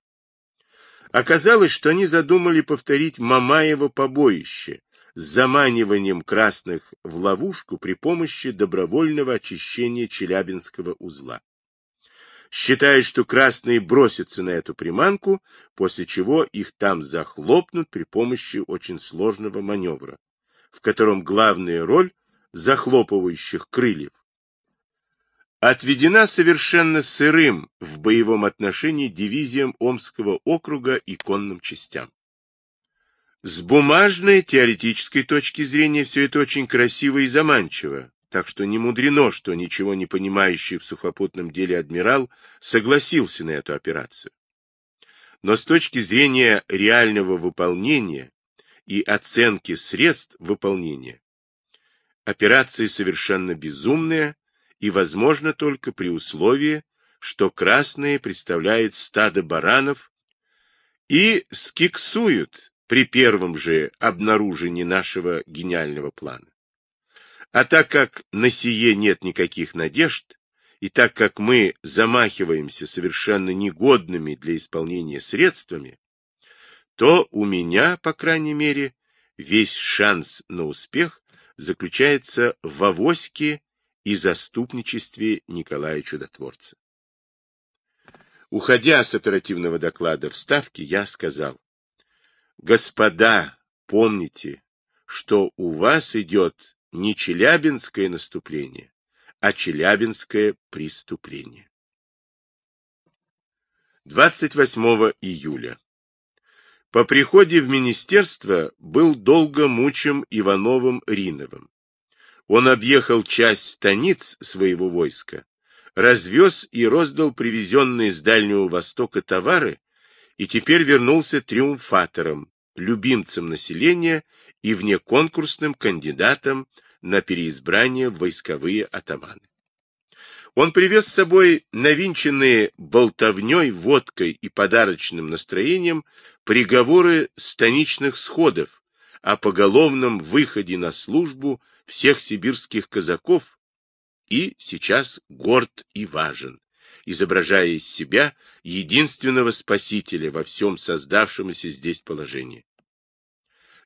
A: Оказалось, что они задумали повторить Мамаева побоище с заманиванием красных в ловушку при помощи добровольного очищения Челябинского узла. Считая, что красные бросятся на эту приманку, после чего их там захлопнут при помощи очень сложного маневра в котором главная роль захлопывающих крыльев, отведена совершенно сырым в боевом отношении дивизиям Омского округа и конным частям. С бумажной теоретической точки зрения все это очень красиво и заманчиво, так что не мудрено, что ничего не понимающий в сухопутном деле адмирал согласился на эту операцию. Но с точки зрения реального выполнения и оценки средств выполнения. Операция совершенно безумная и возможна только при условии, что красные представляют стадо баранов и скиксуют при первом же обнаружении нашего гениального плана. А так как на сие нет никаких надежд, и так как мы замахиваемся совершенно негодными для исполнения средствами, то у меня, по крайней мере, весь шанс на успех заключается в авоське и заступничестве Николая Чудотворца. Уходя с оперативного доклада в Ставке, я сказал, «Господа, помните, что у вас идет не Челябинское наступление, а Челябинское преступление». 28 июля по приходе в министерство был долго мучим Ивановым Риновым. Он объехал часть станиц своего войска, развез и роздал привезенные с Дальнего Востока товары и теперь вернулся триумфатором, любимцем населения и внеконкурсным кандидатом на переизбрание в войсковые атаманы. Он привез с собой навинченные болтовней, водкой и подарочным настроением приговоры станичных сходов о поголовном выходе на службу всех сибирских казаков и сейчас горд и важен, изображая из себя единственного спасителя во всем создавшемся здесь положении.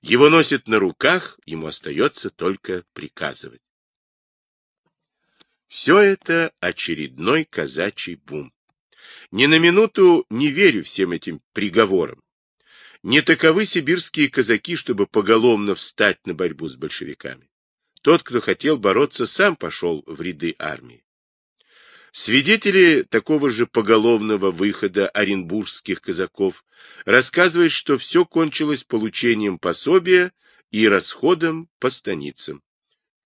A: Его носят на руках, ему остается только приказывать. Все это очередной казачий бум. Ни на минуту не верю всем этим приговорам. Не таковы сибирские казаки, чтобы поголовно встать на борьбу с большевиками. Тот, кто хотел бороться, сам пошел в ряды армии. Свидетели такого же поголовного выхода оренбургских казаков рассказывают, что все кончилось получением пособия и расходом по станицам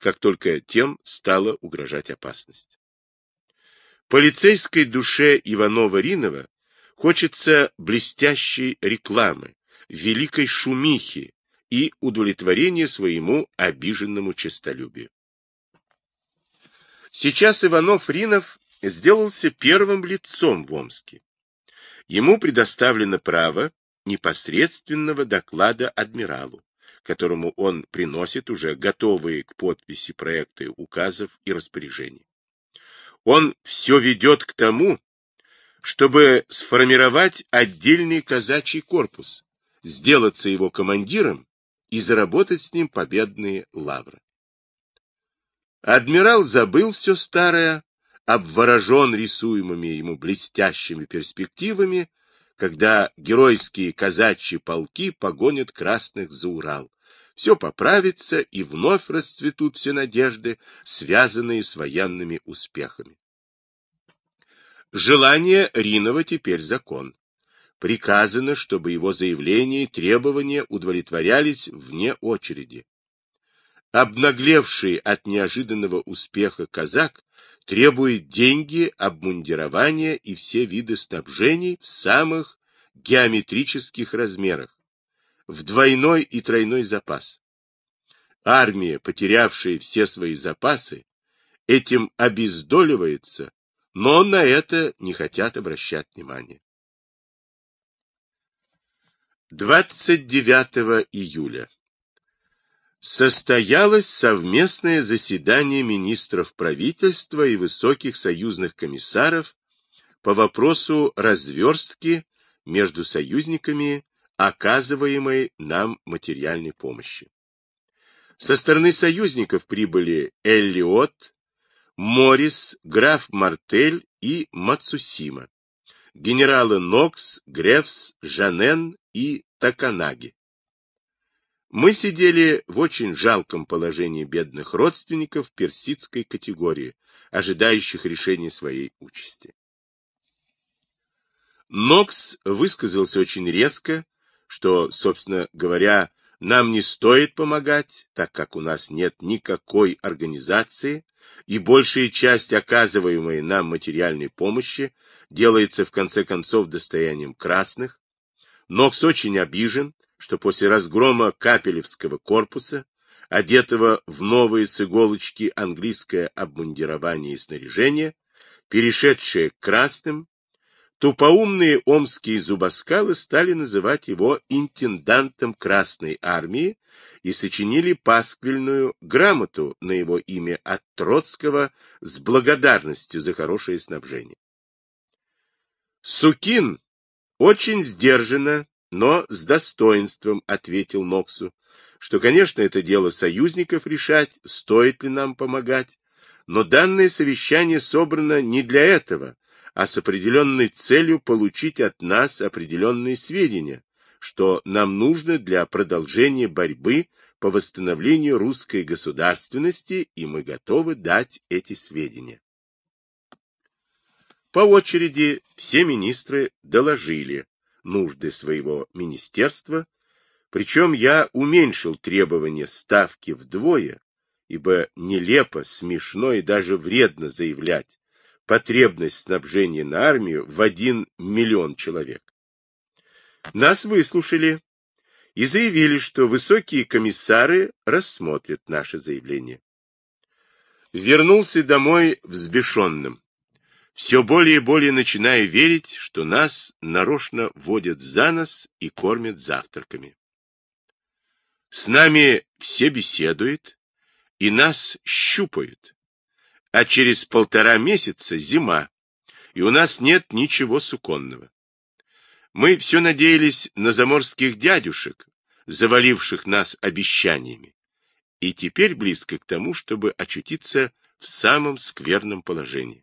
A: как только тем стала угрожать опасность. Полицейской душе Иванова-Ринова хочется блестящей рекламы, великой шумихи и удовлетворения своему обиженному честолюбию. Сейчас Иванов-Ринов сделался первым лицом в Омске. Ему предоставлено право непосредственного доклада адмиралу которому он приносит уже готовые к подписи проекты указов и распоряжений. Он все ведет к тому, чтобы сформировать отдельный казачий корпус, сделаться его командиром и заработать с ним победные лавры. Адмирал забыл все старое, обворожен рисуемыми ему блестящими перспективами когда геройские казачьи полки погонят красных за Урал. Все поправится и вновь расцветут все надежды, связанные с военными успехами. Желание Ринова теперь закон. Приказано, чтобы его заявления и требования удовлетворялись вне очереди. Обнаглевший от неожиданного успеха казак требует деньги, обмундирование и все виды снабжений в самых геометрических размерах, в двойной и тройной запас. Армия, потерявшая все свои запасы, этим обездоливается, но на это не хотят обращать внимания. 29 июля состоялось совместное заседание министров правительства и высоких союзных комиссаров по вопросу разверстки между союзниками оказываемой нам материальной помощи. Со стороны союзников прибыли Эллиот, Морис, граф Мартель и Мацусима, генералы Нокс, Грефс, Жанен и Таканаги. Мы сидели в очень жалком положении бедных родственников персидской категории, ожидающих решения своей участи. Нокс высказался очень резко, что, собственно говоря, нам не стоит помогать, так как у нас нет никакой организации, и большая часть оказываемой нам материальной помощи делается в конце концов достоянием красных. Нокс очень обижен, что после разгрома Капелевского корпуса, одетого в новые с иголочки английское обмундирование и снаряжение, перешедшее к красным, тупоумные омские зубоскалы стали называть его интендантом Красной Армии и сочинили пасквильную грамоту на его имя от Троцкого с благодарностью за хорошее снабжение. Сукин очень сдержанно но с достоинством ответил Ноксу, что, конечно, это дело союзников решать, стоит ли нам помогать, но данное совещание собрано не для этого, а с определенной целью получить от нас определенные сведения, что нам нужно для продолжения борьбы по восстановлению русской государственности, и мы готовы дать эти сведения. По очереди все министры доложили, нужды своего министерства, причем я уменьшил требования ставки вдвое, ибо нелепо, смешно и даже вредно заявлять потребность снабжения на армию в один миллион человек. Нас выслушали и заявили, что высокие комиссары рассмотрят наше заявление. Вернулся домой взбешенным все более и более начиная верить, что нас нарочно водят за нос и кормят завтраками. С нами все беседуют и нас щупают, а через полтора месяца зима, и у нас нет ничего суконного. Мы все надеялись на заморских дядюшек, заваливших нас обещаниями, и теперь близко к тому, чтобы очутиться в самом скверном положении.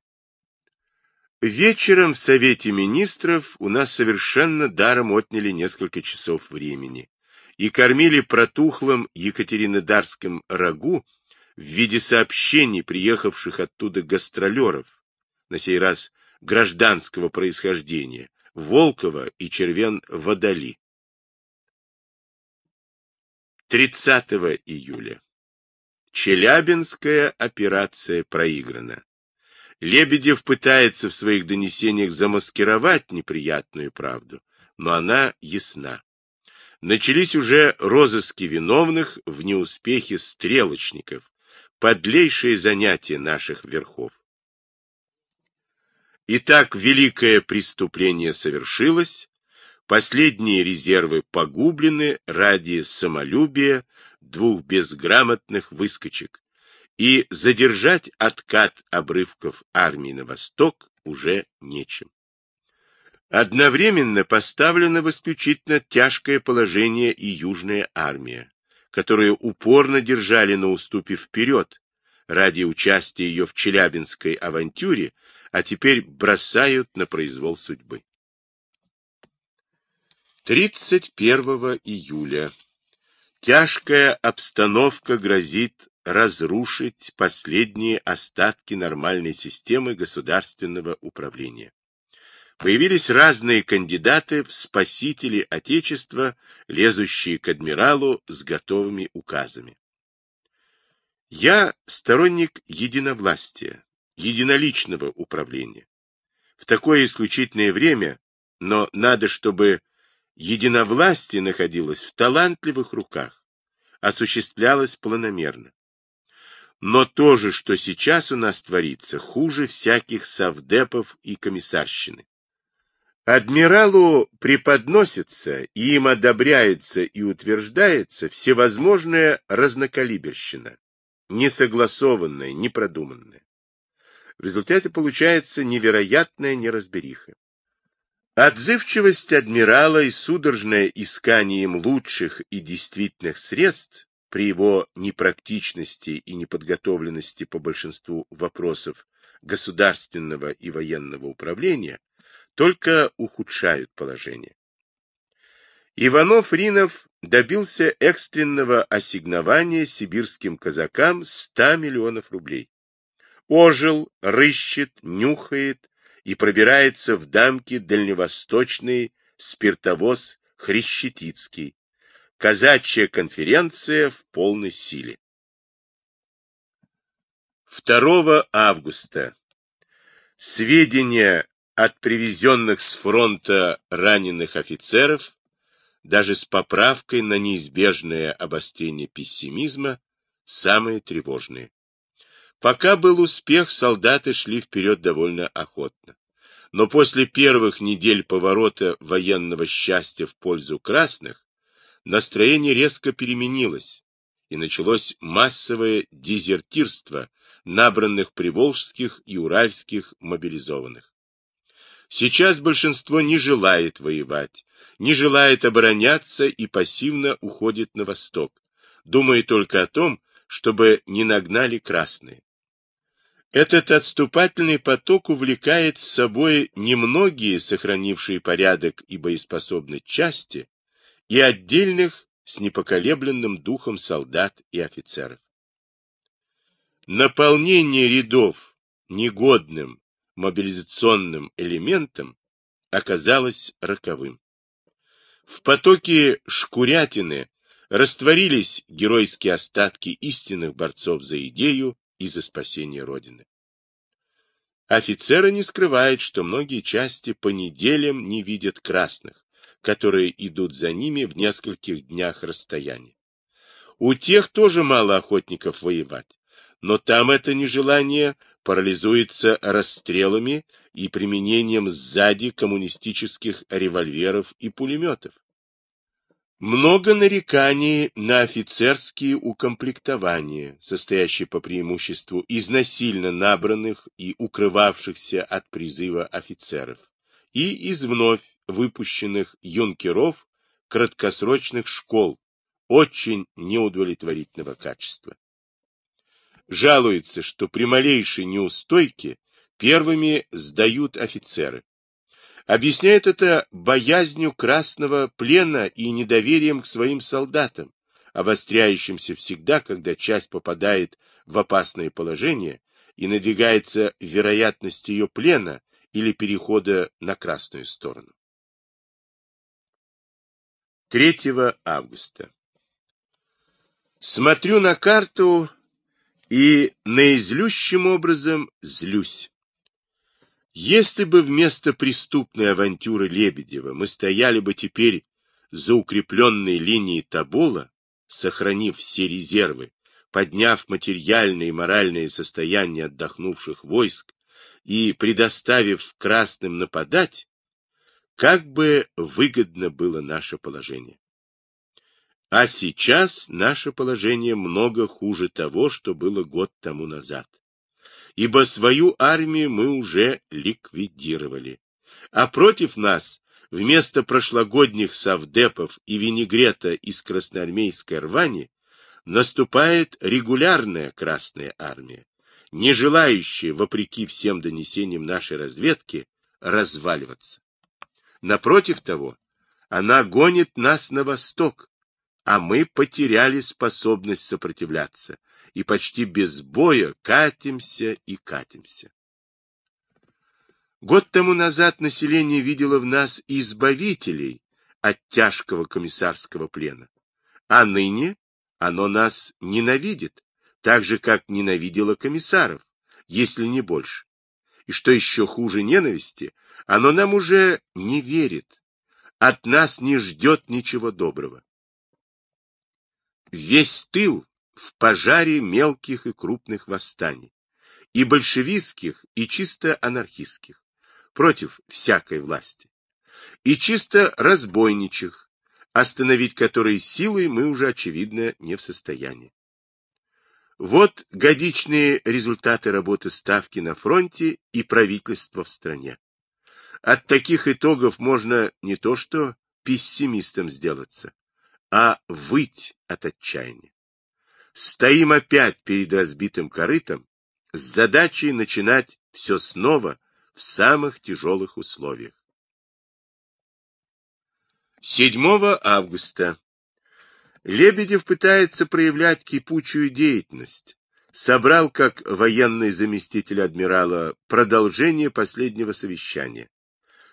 A: Вечером в Совете Министров у нас совершенно даром отняли несколько часов времени и кормили протухлым екатеринодарским рагу в виде сообщений, приехавших оттуда гастролеров, на сей раз гражданского происхождения, Волкова и Червен Водоли. 30 июля. Челябинская операция проиграна. Лебедев пытается в своих донесениях замаскировать неприятную правду, но она ясна. Начались уже розыски виновных в неуспехе стрелочников, подлейшие занятия наших верхов. Итак, великое преступление совершилось, последние резервы погублены ради самолюбия двух безграмотных выскочек, и задержать откат обрывков армии на восток уже нечем. Одновременно поставлено в исключительно тяжкое положение и Южная армия, которую упорно держали на уступе вперед ради участия ее в Челябинской авантюре, а теперь бросают на произвол судьбы. 31 июля. Тяжкая обстановка грозит разрушить последние остатки нормальной системы государственного управления. Появились разные кандидаты в спасители Отечества, лезущие к адмиралу с готовыми указами. Я сторонник единовластия, единоличного управления. В такое исключительное время, но надо, чтобы единовластие находилось в талантливых руках, осуществлялось планомерно. Но то же, что сейчас у нас творится, хуже всяких совдепов и комиссарщины. Адмиралу преподносится и им одобряется и утверждается всевозможная разнокалиберщина, несогласованная, непродуманная. В результате получается невероятная неразбериха. Отзывчивость адмирала и судорожное искание им лучших и действительных средств при его непрактичности и неподготовленности по большинству вопросов государственного и военного управления, только ухудшают положение. Иванов-Ринов добился экстренного ассигнования сибирским казакам 100 миллионов рублей. Ожил, рыщет, нюхает и пробирается в дамки дальневосточный спиртовоз Хрещетицкий, Казачья конференция в полной силе. 2 августа. Сведения от привезенных с фронта раненых офицеров, даже с поправкой на неизбежное обострение пессимизма, самые тревожные. Пока был успех, солдаты шли вперед довольно охотно. Но после первых недель поворота военного счастья в пользу красных, настроение резко переменилось, и началось массовое дезертирство набранных приволжских и уральских мобилизованных. Сейчас большинство не желает воевать, не желает обороняться и пассивно уходит на восток, думая только о том, чтобы не нагнали красные. Этот отступательный поток увлекает с собой немногие сохранившие порядок и боеспособность части, и отдельных с непоколебленным духом солдат и офицеров. Наполнение рядов негодным мобилизационным элементом оказалось роковым. В потоке шкурятины растворились геройские остатки истинных борцов за идею и за спасение Родины. Офицеры не скрывают, что многие части по неделям не видят красных, которые идут за ними в нескольких днях расстояния. У тех тоже мало охотников воевать, но там это нежелание парализуется расстрелами и применением сзади коммунистических револьверов и пулеметов. Много нареканий на офицерские укомплектования, состоящие по преимуществу из насильно набранных и укрывавшихся от призыва офицеров и из вновь выпущенных юнкеров краткосрочных школ очень неудовлетворительного качества. Жалуется, что при малейшей неустойке первыми сдают офицеры. Объясняют это боязнью красного плена и недоверием к своим солдатам, обостряющимся всегда, когда часть попадает в опасное положение и надвигается вероятность ее плена или перехода на красную сторону. 3 августа. Смотрю на карту и наизлющим образом злюсь. Если бы вместо преступной авантюры Лебедева мы стояли бы теперь за укрепленной линией Табола, сохранив все резервы, подняв материальное и моральное состояние отдохнувших войск, и предоставив красным нападать, как бы выгодно было наше положение. А сейчас наше положение много хуже того, что было год тому назад. Ибо свою армию мы уже ликвидировали. А против нас вместо прошлогодних совдепов и винегрета из красноармейской рвани наступает регулярная Красная Армия, не желающее, вопреки всем донесениям нашей разведки, разваливаться. Напротив того, она гонит нас на восток, а мы потеряли способность сопротивляться и почти без боя катимся и катимся. Год тому назад население видело в нас избавителей от тяжкого комиссарского плена, а ныне оно нас ненавидит, так же, как ненавидела комиссаров, если не больше. И что еще хуже ненависти, оно нам уже не верит, от нас не ждет ничего доброго. Весь тыл в пожаре мелких и крупных восстаний, и большевистских, и чисто анархистских, против всякой власти, и чисто разбойничьих, остановить которые силой мы уже, очевидно, не в состоянии. Вот годичные результаты работы ставки на фронте и правительства в стране. От таких итогов можно не то что пессимистом сделаться, а выть от отчаяния. Стоим опять перед разбитым корытом с задачей начинать все снова в самых тяжелых условиях. 7 августа Лебедев пытается проявлять кипучую деятельность. Собрал, как военный заместитель адмирала, продолжение последнего совещания.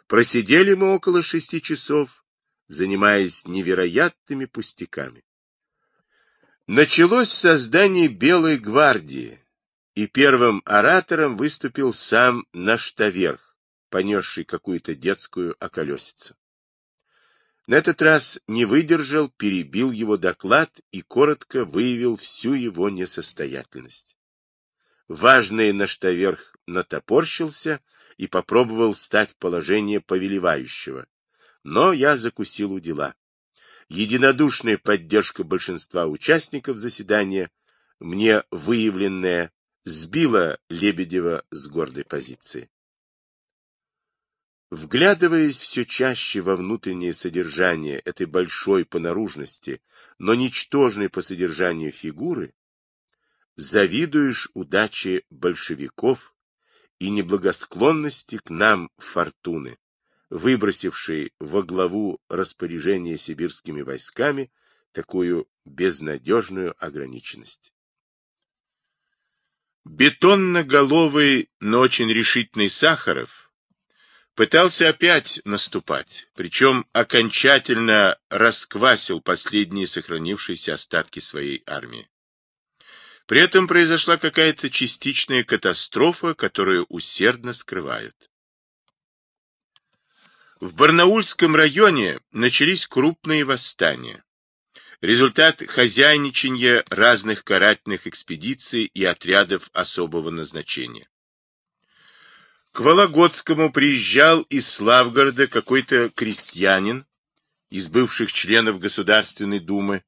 A: Просидели мы около шести часов, занимаясь невероятными пустяками. Началось создание Белой гвардии, и первым оратором выступил сам наш понесший какую-то детскую околесицу. На этот раз не выдержал, перебил его доклад и коротко выявил всю его несостоятельность. Важный наштаверх натопорщился и попробовал стать в положение повелевающего. Но я закусил у дела. Единодушная поддержка большинства участников заседания, мне выявленная, сбила Лебедева с гордой позиции. Вглядываясь все чаще во внутреннее содержание этой большой по наружности, но ничтожной по содержанию фигуры, завидуешь удаче большевиков и неблагосклонности к нам фортуны, выбросившей во главу распоряжения сибирскими войсками такую безнадежную ограниченность. Бетонноголовый, но очень решительный Сахаров – пытался опять наступать, причем окончательно расквасил последние сохранившиеся остатки своей армии. При этом произошла какая-то частичная катастрофа, которую усердно скрывают. В Барнаульском районе начались крупные восстания. Результат хозяйничания разных карательных экспедиций и отрядов особого назначения. К Вологодскому приезжал из Славгорода какой-то крестьянин из бывших членов Государственной Думы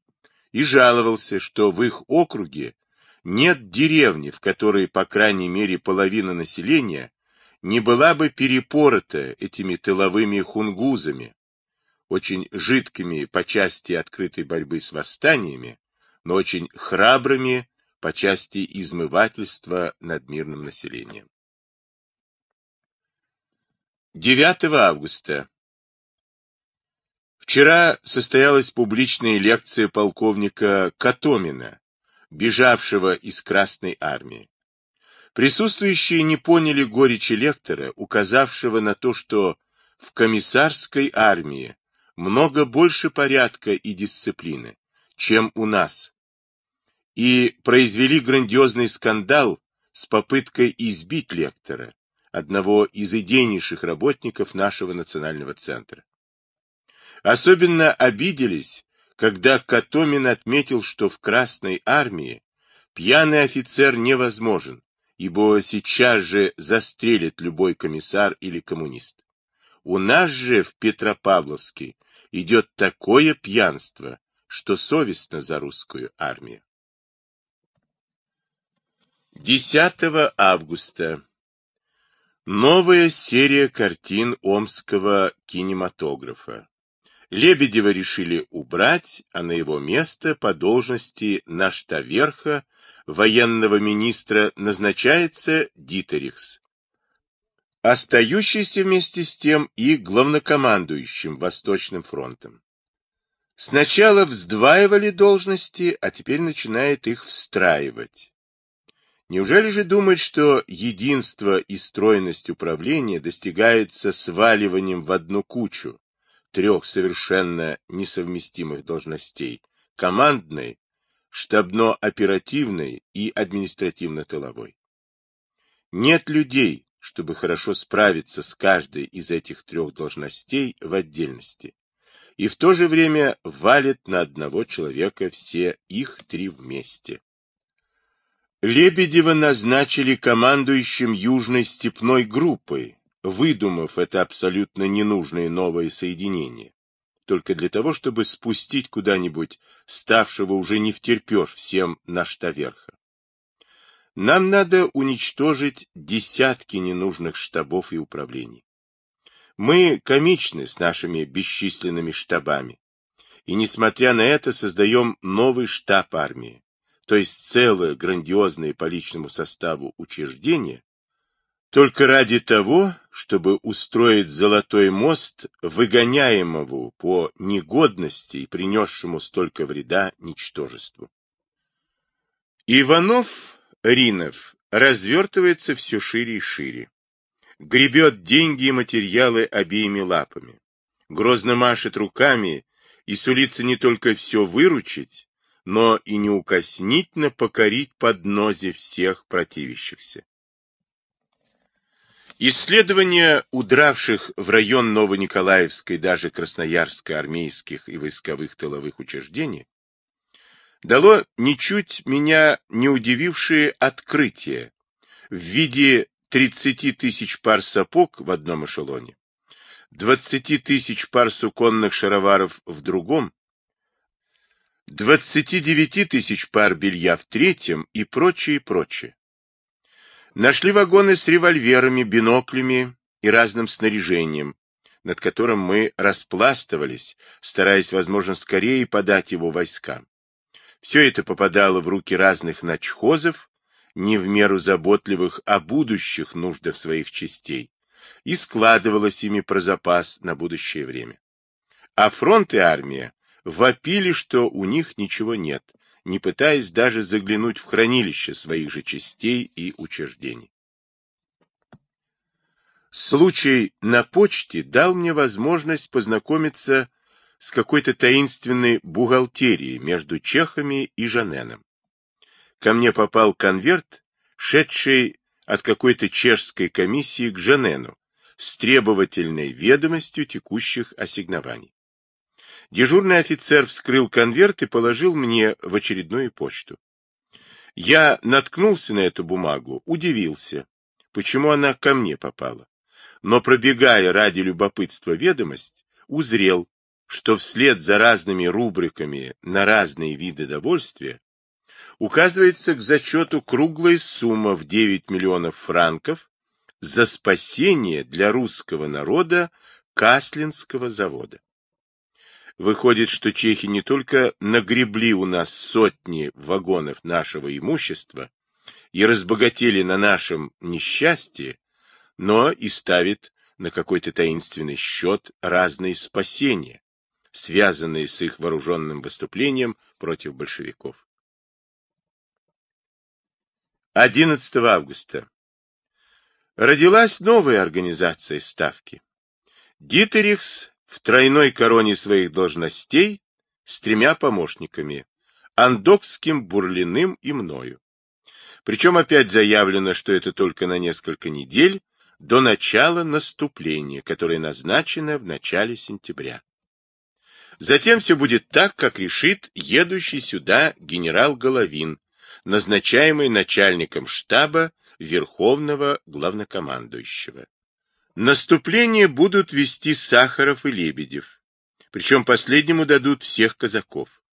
A: и жаловался, что в их округе нет деревни, в которой, по крайней мере, половина населения не была бы перепорота этими тыловыми хунгузами, очень жидкими по части открытой борьбы с восстаниями, но очень храбрыми по части измывательства над мирным населением. 9 августа. Вчера состоялась публичная лекция полковника Катомина, бежавшего из Красной Армии. Присутствующие не поняли горечи лектора, указавшего на то, что в комиссарской армии много больше порядка и дисциплины, чем у нас, и произвели грандиозный скандал с попыткой избить лектора, одного из идейнейших работников нашего национального центра. Особенно обиделись, когда Катомин отметил, что в Красной армии пьяный офицер невозможен, ибо сейчас же застрелит любой комиссар или коммунист. У нас же в Петропавловске идет такое пьянство, что совестно за русскую армию. 10 августа Новая серия картин омского кинематографа. Лебедева решили убрать, а на его место по должности наштаверха военного министра назначается Дитерихс, остающийся вместе с тем и главнокомандующим Восточным фронтом. Сначала вздваивали должности, а теперь начинает их встраивать. Неужели же думать, что единство и стройность управления достигается сваливанием в одну кучу трех совершенно несовместимых должностей – командной, штабно-оперативной и административно-тыловой? Нет людей, чтобы хорошо справиться с каждой из этих трех должностей в отдельности, и в то же время валит на одного человека все их три вместе. Лебедева назначили командующим Южной степной группой, выдумав это абсолютно ненужное новое соединение, только для того, чтобы спустить куда-нибудь ставшего уже не втерпешь всем на штаверха. Нам надо уничтожить десятки ненужных штабов и управлений. Мы комичны с нашими бесчисленными штабами, и, несмотря на это, создаем новый штаб армии то есть целое грандиозное по личному составу учреждение, только ради того, чтобы устроить золотой мост выгоняемому по негодности и принесшему столько вреда ничтожеству. Иванов Ринов развертывается все шире и шире. Гребет деньги и материалы обеими лапами. Грозно машет руками и сулится не только все выручить, но и неукоснительно покорить поднозе всех противящихся. Исследования удравших в район Новониколаевской, даже Красноярской армейских и войсковых тыловых учреждений дало ничуть меня не удивившие открытие в виде 30 тысяч пар сапог в одном эшелоне, 20 тысяч пар суконных шароваров в другом, 29 тысяч пар белья в третьем и прочее, прочее. Нашли вагоны с револьверами, биноклями и разным снаряжением, над которым мы распластывались, стараясь, возможно, скорее подать его войскам. Все это попадало в руки разных начхозов, не в меру заботливых о будущих нуждах своих частей, и складывалось ими про запас на будущее время. А фронт и армия вопили, что у них ничего нет, не пытаясь даже заглянуть в хранилище своих же частей и учреждений. Случай на почте дал мне возможность познакомиться с какой-то таинственной бухгалтерией между чехами и Жаненом. Ко мне попал конверт, шедший от какой-то чешской комиссии к Жанену с требовательной ведомостью текущих ассигнований. Дежурный офицер вскрыл конверт и положил мне в очередную почту. Я наткнулся на эту бумагу, удивился, почему она ко мне попала. Но, пробегая ради любопытства ведомость, узрел, что вслед за разными рубриками на разные виды довольствия указывается к зачету круглая сумма в 9 миллионов франков за спасение для русского народа Каслинского завода. Выходит, что чехи не только нагребли у нас сотни вагонов нашего имущества и разбогатели на нашем несчастье, но и ставят на какой-то таинственный счет разные спасения, связанные с их вооруженным выступлением против большевиков. 11 августа. Родилась новая организация Ставки. Дитерихс в тройной короне своих должностей с тремя помощниками – Андокским, Бурлиным и мною. Причем опять заявлено, что это только на несколько недель до начала наступления, которое назначено в начале сентября. Затем все будет так, как решит едущий сюда генерал Головин, назначаемый начальником штаба Верховного Главнокомандующего. Наступление будут вести Сахаров и Лебедев, причем последнему дадут всех казаков.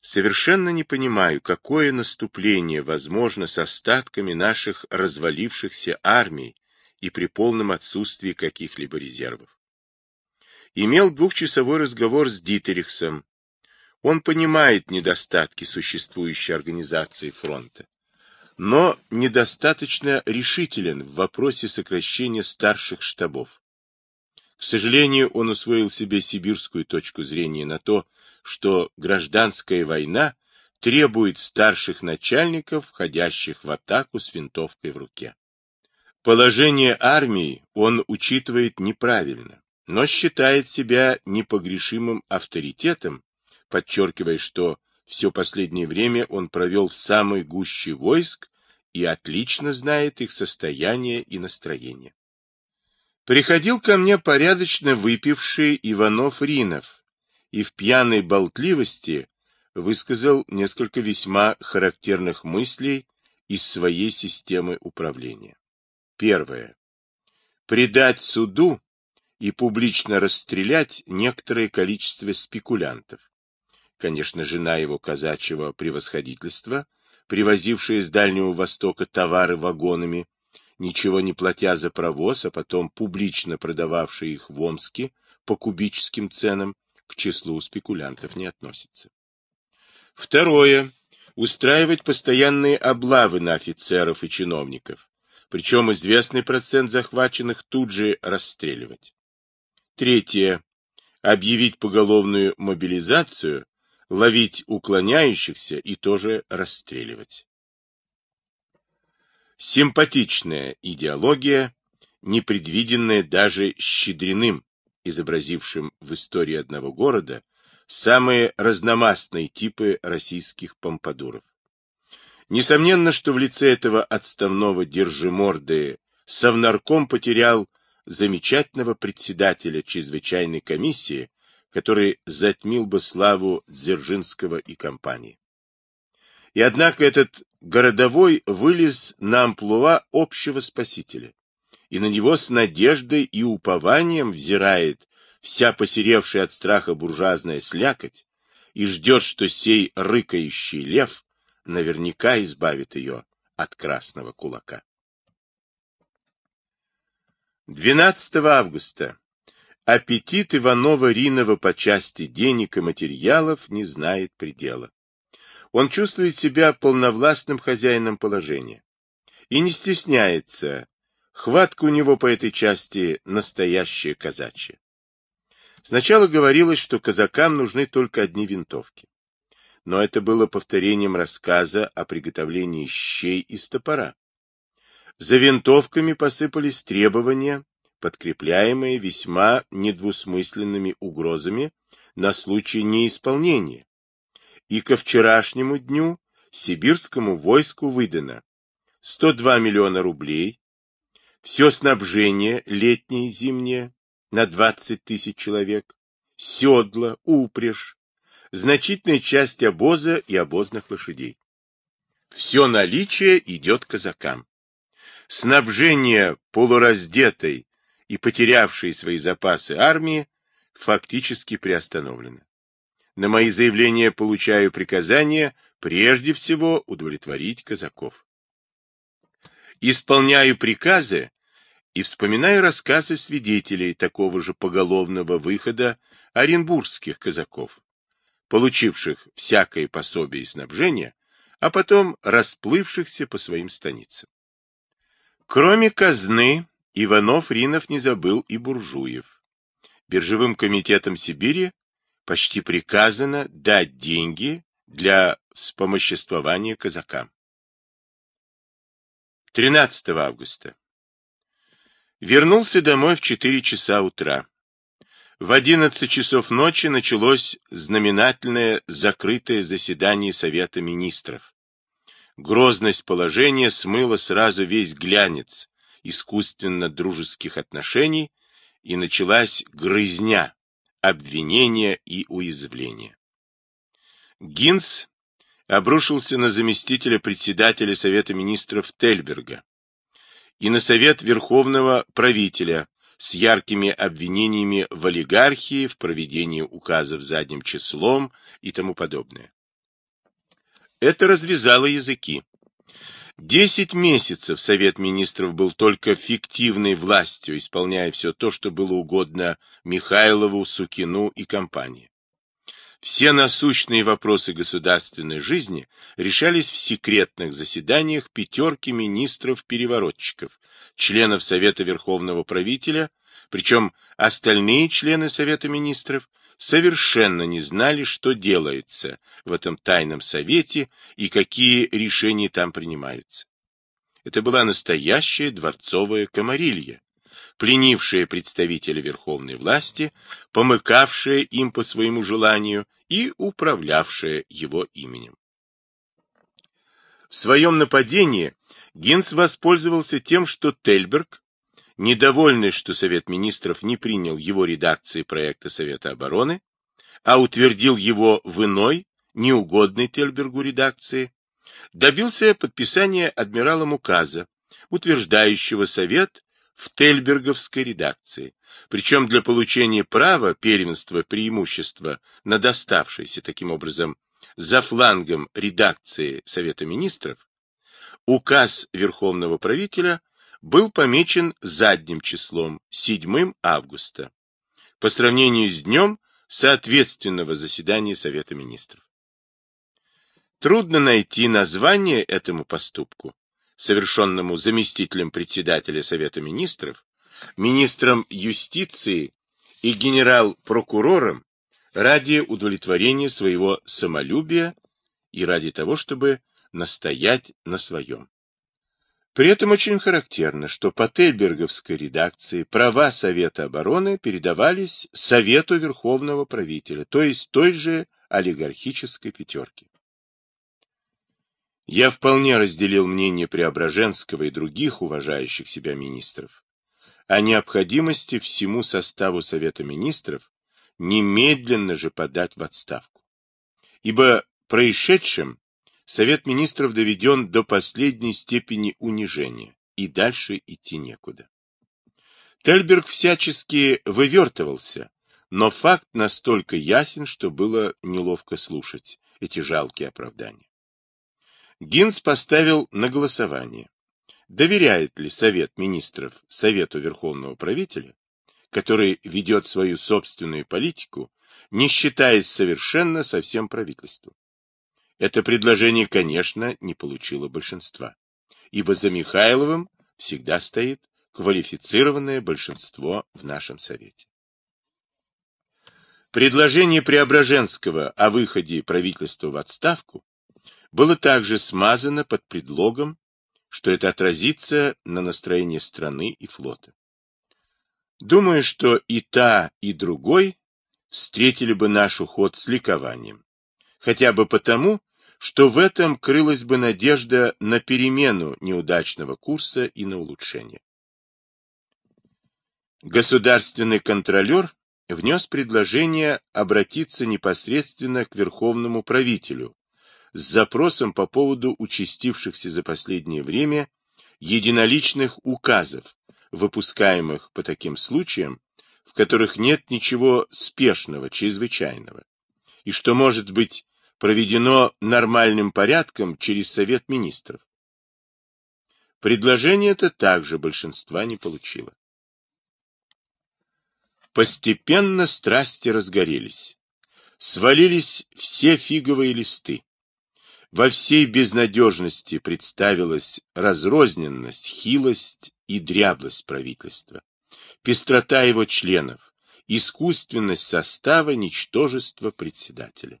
A: Совершенно не понимаю, какое наступление возможно с остатками наших развалившихся армий и при полном отсутствии каких-либо резервов. Имел двухчасовой разговор с Дитерихсом. Он понимает недостатки существующей организации фронта но недостаточно решителен в вопросе сокращения старших штабов. К сожалению, он усвоил себе сибирскую точку зрения на то, что гражданская война требует старших начальников, входящих в атаку с винтовкой в руке. Положение армии он учитывает неправильно, но считает себя непогрешимым авторитетом, подчеркивая, что все последнее время он провел в самой гуще войск и отлично знает их состояние и настроение. Приходил ко мне порядочно выпивший Иванов Ринов и в пьяной болтливости высказал несколько весьма характерных мыслей из своей системы управления. Первое. Предать суду и публично расстрелять некоторое количество спекулянтов. Конечно, жена его казачьего превосходительства – привозившие с Дальнего Востока товары вагонами, ничего не платя за провоз, а потом публично продававшие их в Омске по кубическим ценам, к числу спекулянтов не относится. Второе. Устраивать постоянные облавы на офицеров и чиновников, причем известный процент захваченных тут же расстреливать. Третье. Объявить поголовную мобилизацию ловить уклоняющихся и тоже расстреливать. Симпатичная идеология, непредвиденная даже Щедриным, изобразившим в истории одного города самые разномастные типы российских помпадуров. Несомненно, что в лице этого отставного держиморды совнарком потерял замечательного председателя чрезвычайной комиссии который затмил бы славу Дзержинского и компании. И однако этот городовой вылез на амплуа общего спасителя, и на него с надеждой и упованием взирает вся посеревшая от страха буржуазная слякоть и ждет, что сей рыкающий лев наверняка избавит ее от красного кулака. 12 августа Аппетит Иванова-Ринова по части денег и материалов не знает предела. Он чувствует себя полновластным хозяином положения и не стесняется. Хватка у него по этой части настоящая казачья. Сначала говорилось, что казакам нужны только одни винтовки. Но это было повторением рассказа о приготовлении щей из топора. За винтовками посыпались требования подкрепляемые весьма недвусмысленными угрозами на случай неисполнения. И ко вчерашнему дню сибирскому войску выдано 102 миллиона рублей, все снабжение летнее и зимнее на 20 тысяч человек, седла, упряжь, значительная часть обоза и обозных лошадей. Все наличие идет казакам. Снабжение полураздетой и потерявшие свои запасы армии фактически приостановлены. На мои заявления получаю приказание прежде всего удовлетворить казаков. Исполняю приказы и вспоминаю рассказы свидетелей такого же поголовного выхода оренбургских казаков, получивших всякое пособие и снабжение, а потом расплывшихся по своим станицам. Кроме казны, Иванов Ринов не забыл и буржуев. Биржевым комитетом Сибири почти приказано дать деньги для вспомоществования казакам. 13 августа. Вернулся домой в 4 часа утра. В 11 часов ночи началось знаменательное закрытое заседание Совета министров. Грозность положения смыла сразу весь глянец, искусственно-дружеских отношений и началась грызня, обвинения и уязвления. Гинс обрушился на заместителя председателя Совета министров Тельберга и на Совет Верховного правителя с яркими обвинениями в олигархии, в проведении указов задним числом и тому подобное. Это развязало языки. Десять месяцев Совет Министров был только фиктивной властью, исполняя все то, что было угодно Михайлову, Сукину и компании. Все насущные вопросы государственной жизни решались в секретных заседаниях пятерки министров-переворотчиков, членов Совета Верховного Правителя, причем остальные члены Совета Министров совершенно не знали, что делается в этом тайном совете и какие решения там принимаются. Это была настоящая дворцовая комарилья, пленившая представителя верховной власти, помыкавшая им по своему желанию и управлявшая его именем. В своем нападении Гинс воспользовался тем, что Тельберг недовольный, что Совет Министров не принял его редакции проекта Совета обороны, а утвердил его в иной, неугодной Тельбергу редакции, добился подписания адмиралом указа, утверждающего Совет в Тельберговской редакции, причем для получения права первенства преимущества на доставшееся таким образом за флангом редакции Совета Министров, указ Верховного правителя был помечен задним числом 7 августа по сравнению с днем соответственного заседания Совета Министров. Трудно найти название этому поступку, совершенному заместителем председателя Совета Министров, министром юстиции и генерал-прокурором ради удовлетворения своего самолюбия и ради того, чтобы настоять на своем. При этом очень характерно, что по Тельберговской редакции права Совета обороны передавались Совету Верховного правителя, то есть той же олигархической пятерке. Я вполне разделил мнение Преображенского и других уважающих себя министров о необходимости всему составу Совета министров немедленно же подать в отставку. Ибо происшедшим Совет министров доведен до последней степени унижения, и дальше идти некуда. Тельберг всячески вывертывался, но факт настолько ясен, что было неловко слушать эти жалкие оправдания. Гинс поставил на голосование, доверяет ли Совет министров Совету Верховного правителя, который ведет свою собственную политику, не считаясь совершенно со всем правительством. Это предложение, конечно, не получило большинства, ибо за Михайловым всегда стоит квалифицированное большинство в нашем Совете. Предложение Преображенского о выходе правительства в отставку было также смазано под предлогом, что это отразится на настроении страны и флота. Думаю, что и та, и другой встретили бы наш уход с ликованием, хотя бы потому, что в этом крылась бы надежда на перемену неудачного курса и на улучшение. Государственный контролер внес предложение обратиться непосредственно к верховному правителю с запросом по поводу участившихся за последнее время единоличных указов, выпускаемых по таким случаям, в которых нет ничего спешного, чрезвычайного, и что может быть проведено нормальным порядком через Совет Министров. Предложение это также большинства не получило. Постепенно страсти разгорелись. Свалились все фиговые листы. Во всей безнадежности представилась разрозненность, хилость и дряблость правительства, пестрота его членов, искусственность состава, ничтожество председателя.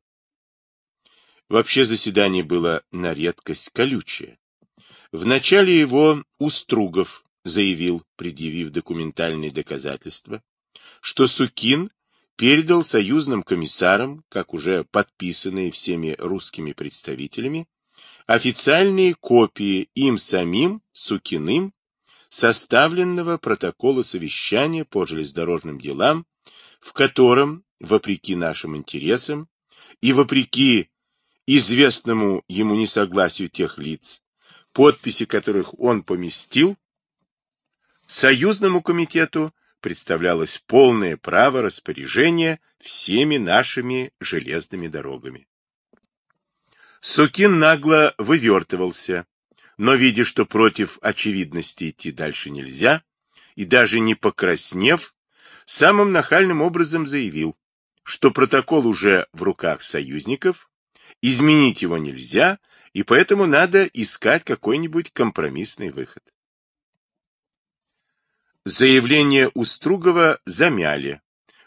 A: Вообще заседание было на редкость колючее. В начале его Устругов заявил, предъявив документальные доказательства, что Сукин передал союзным комиссарам, как уже подписанные всеми русскими представителями, официальные копии им самим, Сукиным, составленного протокола совещания по железнодорожным делам, в котором, вопреки нашим интересам и вопреки известному ему несогласию тех лиц, подписи которых он поместил, Союзному комитету представлялось полное право распоряжения всеми нашими железными дорогами. Сукин нагло вывертывался, но, видя, что против очевидности идти дальше нельзя, и даже не покраснев, самым нахальным образом заявил, что протокол уже в руках союзников, Изменить его нельзя, и поэтому надо искать какой-нибудь компромиссный выход. Заявление Устругова замяли,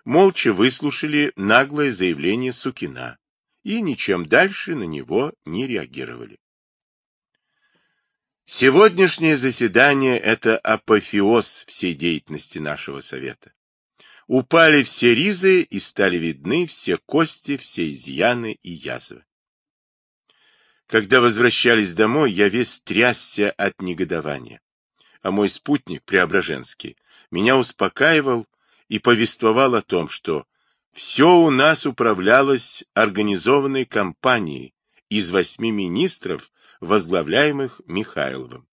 A: молча выслушали наглое заявление Сукина и ничем дальше на него не реагировали. Сегодняшнее заседание – это апофеоз всей деятельности нашего совета. Упали все ризы и стали видны все кости, все изъяны и язвы. Когда возвращались домой, я весь трясся от негодования. А мой спутник, Преображенский, меня успокаивал и повествовал о том, что все у нас управлялось организованной компанией из восьми министров, возглавляемых Михайловым,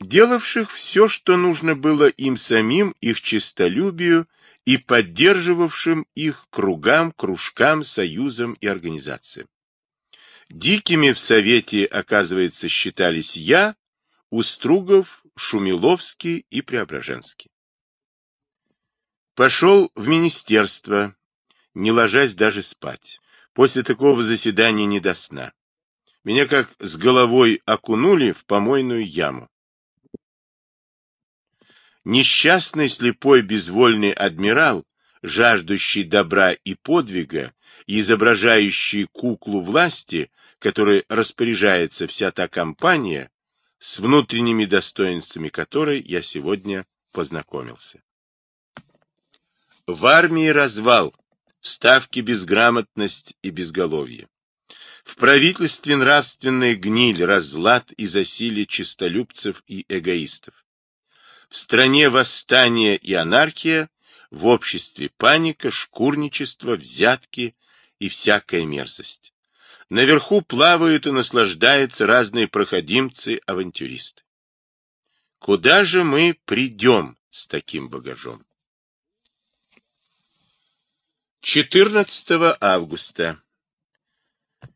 A: делавших все, что нужно было им самим, их честолюбию и поддерживавшим их кругам, кружкам, союзам и организациям. Дикими в Совете, оказывается, считались я, Устругов, Шумиловский и Преображенский. Пошел в министерство, не ложась даже спать. После такого заседания не до сна. Меня как с головой окунули в помойную яму. Несчастный, слепой, безвольный адмирал, жаждущий добра и подвига, изображающий куклу власти, которой распоряжается вся та компания, с внутренними достоинствами которой я сегодня познакомился. В армии развал, в ставке безграмотность и безголовье. В правительстве нравственная гниль, разлад и засилие честолюбцев и эгоистов. В стране восстание и анархия, в обществе паника, шкурничество, взятки, и всякая мерзость. Наверху плавают и наслаждаются разные проходимцы-авантюристы. Куда же мы придем с таким багажом? 14 августа.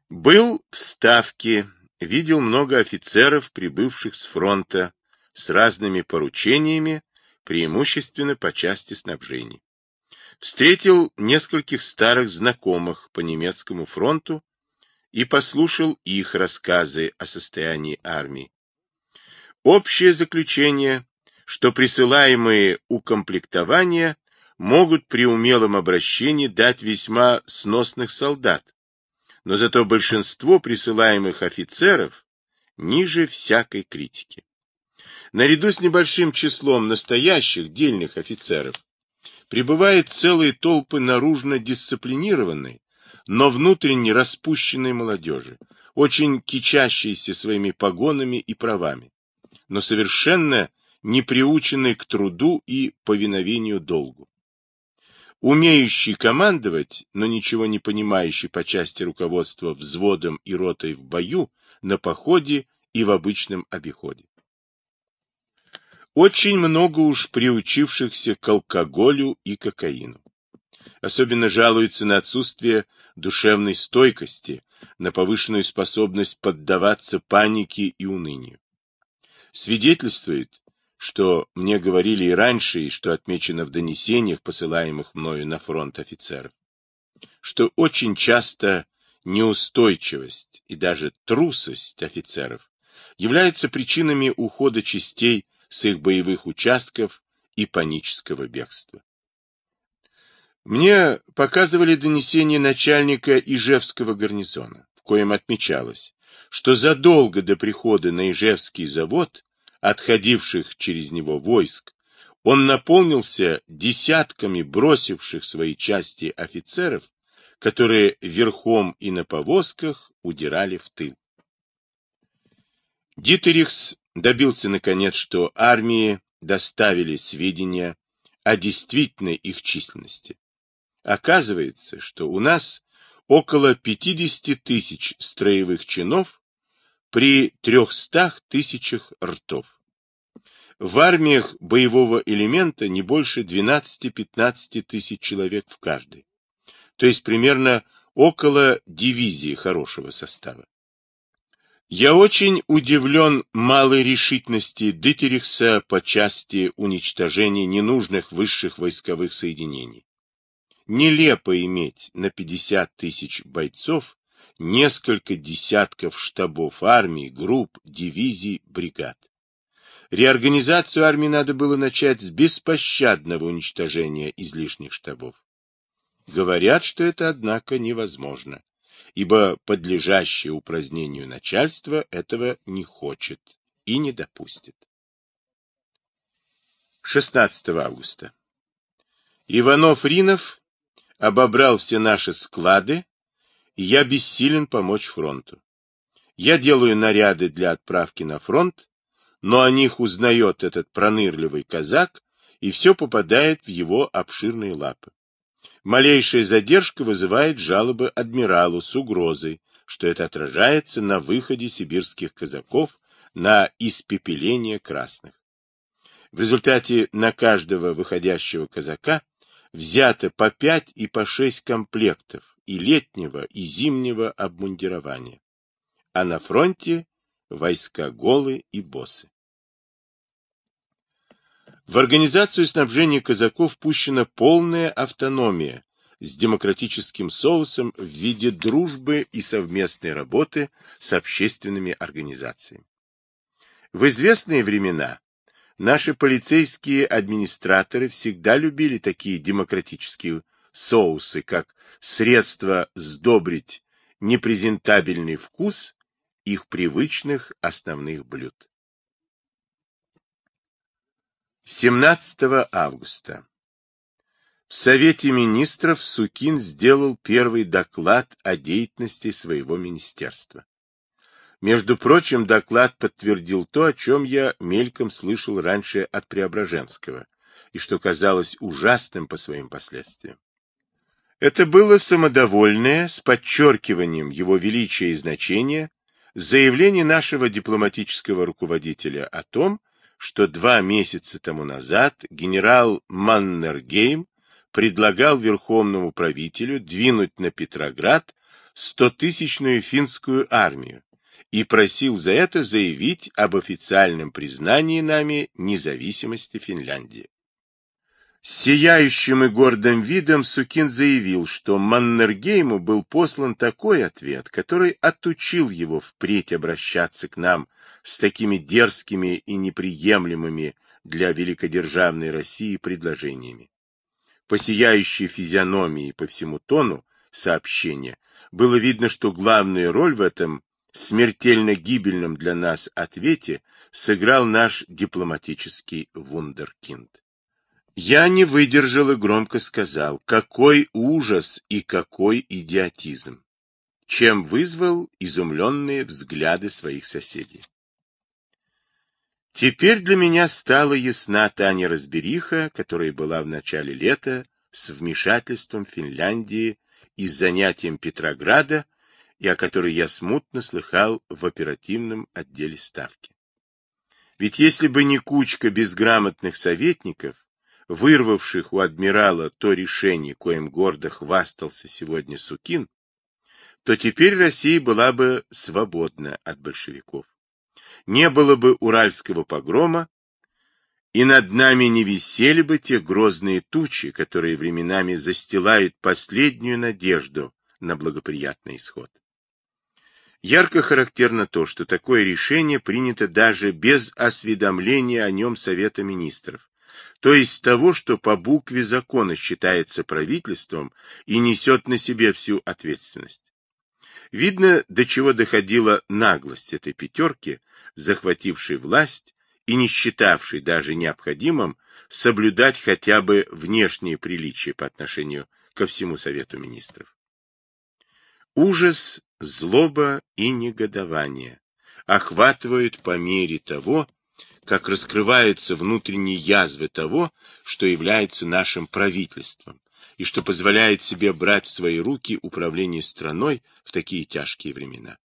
A: Был в Ставке, видел много офицеров, прибывших с фронта, с разными поручениями, преимущественно по части снабжений встретил нескольких старых знакомых по немецкому фронту и послушал их рассказы о состоянии армии. Общее заключение, что присылаемые укомплектования могут при умелом обращении дать весьма сносных солдат, но зато большинство присылаемых офицеров ниже всякой критики. Наряду с небольшим числом настоящих дельных офицеров Прибывает целые толпы наружно дисциплинированной, но внутренне распущенной молодежи, очень кичащейся своими погонами и правами, но совершенно не приученной к труду и повиновению долгу. Умеющий командовать, но ничего не понимающий по части руководства взводом и ротой в бою, на походе и в обычном обиходе. Очень много уж приучившихся к алкоголю и кокаину. Особенно жалуются на отсутствие душевной стойкости, на повышенную способность поддаваться панике и унынию. Свидетельствует, что мне говорили и раньше, и что отмечено в донесениях, посылаемых мною на фронт офицеров, что очень часто неустойчивость и даже трусость офицеров являются причинами ухода частей с их боевых участков и панического бегства. Мне показывали донесение начальника Ижевского гарнизона, в коем отмечалось, что задолго до прихода на Ижевский завод, отходивших через него войск, он наполнился десятками бросивших свои части офицеров, которые верхом и на повозках удирали в тыл. Дитерихс добился, наконец, что армии доставили сведения о действительной их численности. Оказывается, что у нас около 50 тысяч строевых чинов при 300 тысячах ртов. В армиях боевого элемента не больше 12-15 тысяч человек в каждой, то есть примерно около дивизии хорошего состава. Я очень удивлен малой решительности Дитерихса по части уничтожения ненужных высших войсковых соединений. Нелепо иметь на 50 тысяч бойцов несколько десятков штабов армии, групп, дивизий, бригад. Реорганизацию армии надо было начать с беспощадного уничтожения излишних штабов. Говорят, что это, однако, невозможно ибо подлежащее упразднению начальство этого не хочет и не допустит. 16 августа. Иванов-Ринов обобрал все наши склады, и я бессилен помочь фронту. Я делаю наряды для отправки на фронт, но о них узнает этот пронырливый казак, и все попадает в его обширные лапы. Малейшая задержка вызывает жалобы адмиралу с угрозой, что это отражается на выходе сибирских казаков на испепеление красных. В результате на каждого выходящего казака взято по пять и по шесть комплектов и летнего, и зимнего обмундирования. А на фронте войска голы и босы. В организацию снабжения казаков пущена полная автономия с демократическим соусом в виде дружбы и совместной работы с общественными организациями. В известные времена наши полицейские администраторы всегда любили такие демократические соусы, как средство сдобрить непрезентабельный вкус их привычных основных блюд. 17 августа. В Совете министров Сукин сделал первый доклад о деятельности своего министерства. Между прочим, доклад подтвердил то, о чем я мельком слышал раньше от Преображенского, и что казалось ужасным по своим последствиям. Это было самодовольное, с подчеркиванием его величия и значения, заявление нашего дипломатического руководителя о том, что что два месяца тому назад генерал Маннергейм предлагал верховному правителю двинуть на Петроград стотысячную финскую армию и просил за это заявить об официальном признании нами независимости Финляндии сияющим и гордым видом Сукин заявил, что Маннергейму был послан такой ответ, который отучил его впредь обращаться к нам с такими дерзкими и неприемлемыми для великодержавной России предложениями. По сияющей физиономии и по всему тону сообщения было видно, что главную роль в этом смертельно гибельном для нас ответе сыграл наш дипломатический вундеркинд. Я не выдержал и громко сказал, какой ужас и какой идиотизм, чем вызвал изумленные взгляды своих соседей. Теперь для меня стала ясна та неразбериха, которая была в начале лета с вмешательством Финляндии и с занятием Петрограда, и о которой я смутно слыхал в оперативном отделе Ставки. Ведь если бы не кучка безграмотных советников, вырвавших у адмирала то решение, коим гордо хвастался сегодня Сукин, то теперь Россия была бы свободна от большевиков. Не было бы уральского погрома, и над нами не висели бы те грозные тучи, которые временами застилают последнюю надежду на благоприятный исход. Ярко характерно то, что такое решение принято даже без осведомления о нем Совета министров, то есть того, что по букве закона считается правительством и несет на себе всю ответственность. Видно, до чего доходила наглость этой пятерки, захватившей власть и не считавшей даже необходимым соблюдать хотя бы внешние приличия по отношению ко всему Совету Министров. Ужас, злоба и негодование охватывают по мере того, как раскрываются внутренние язвы того, что является нашим правительством, и что позволяет себе брать в свои руки управление страной в такие тяжкие времена.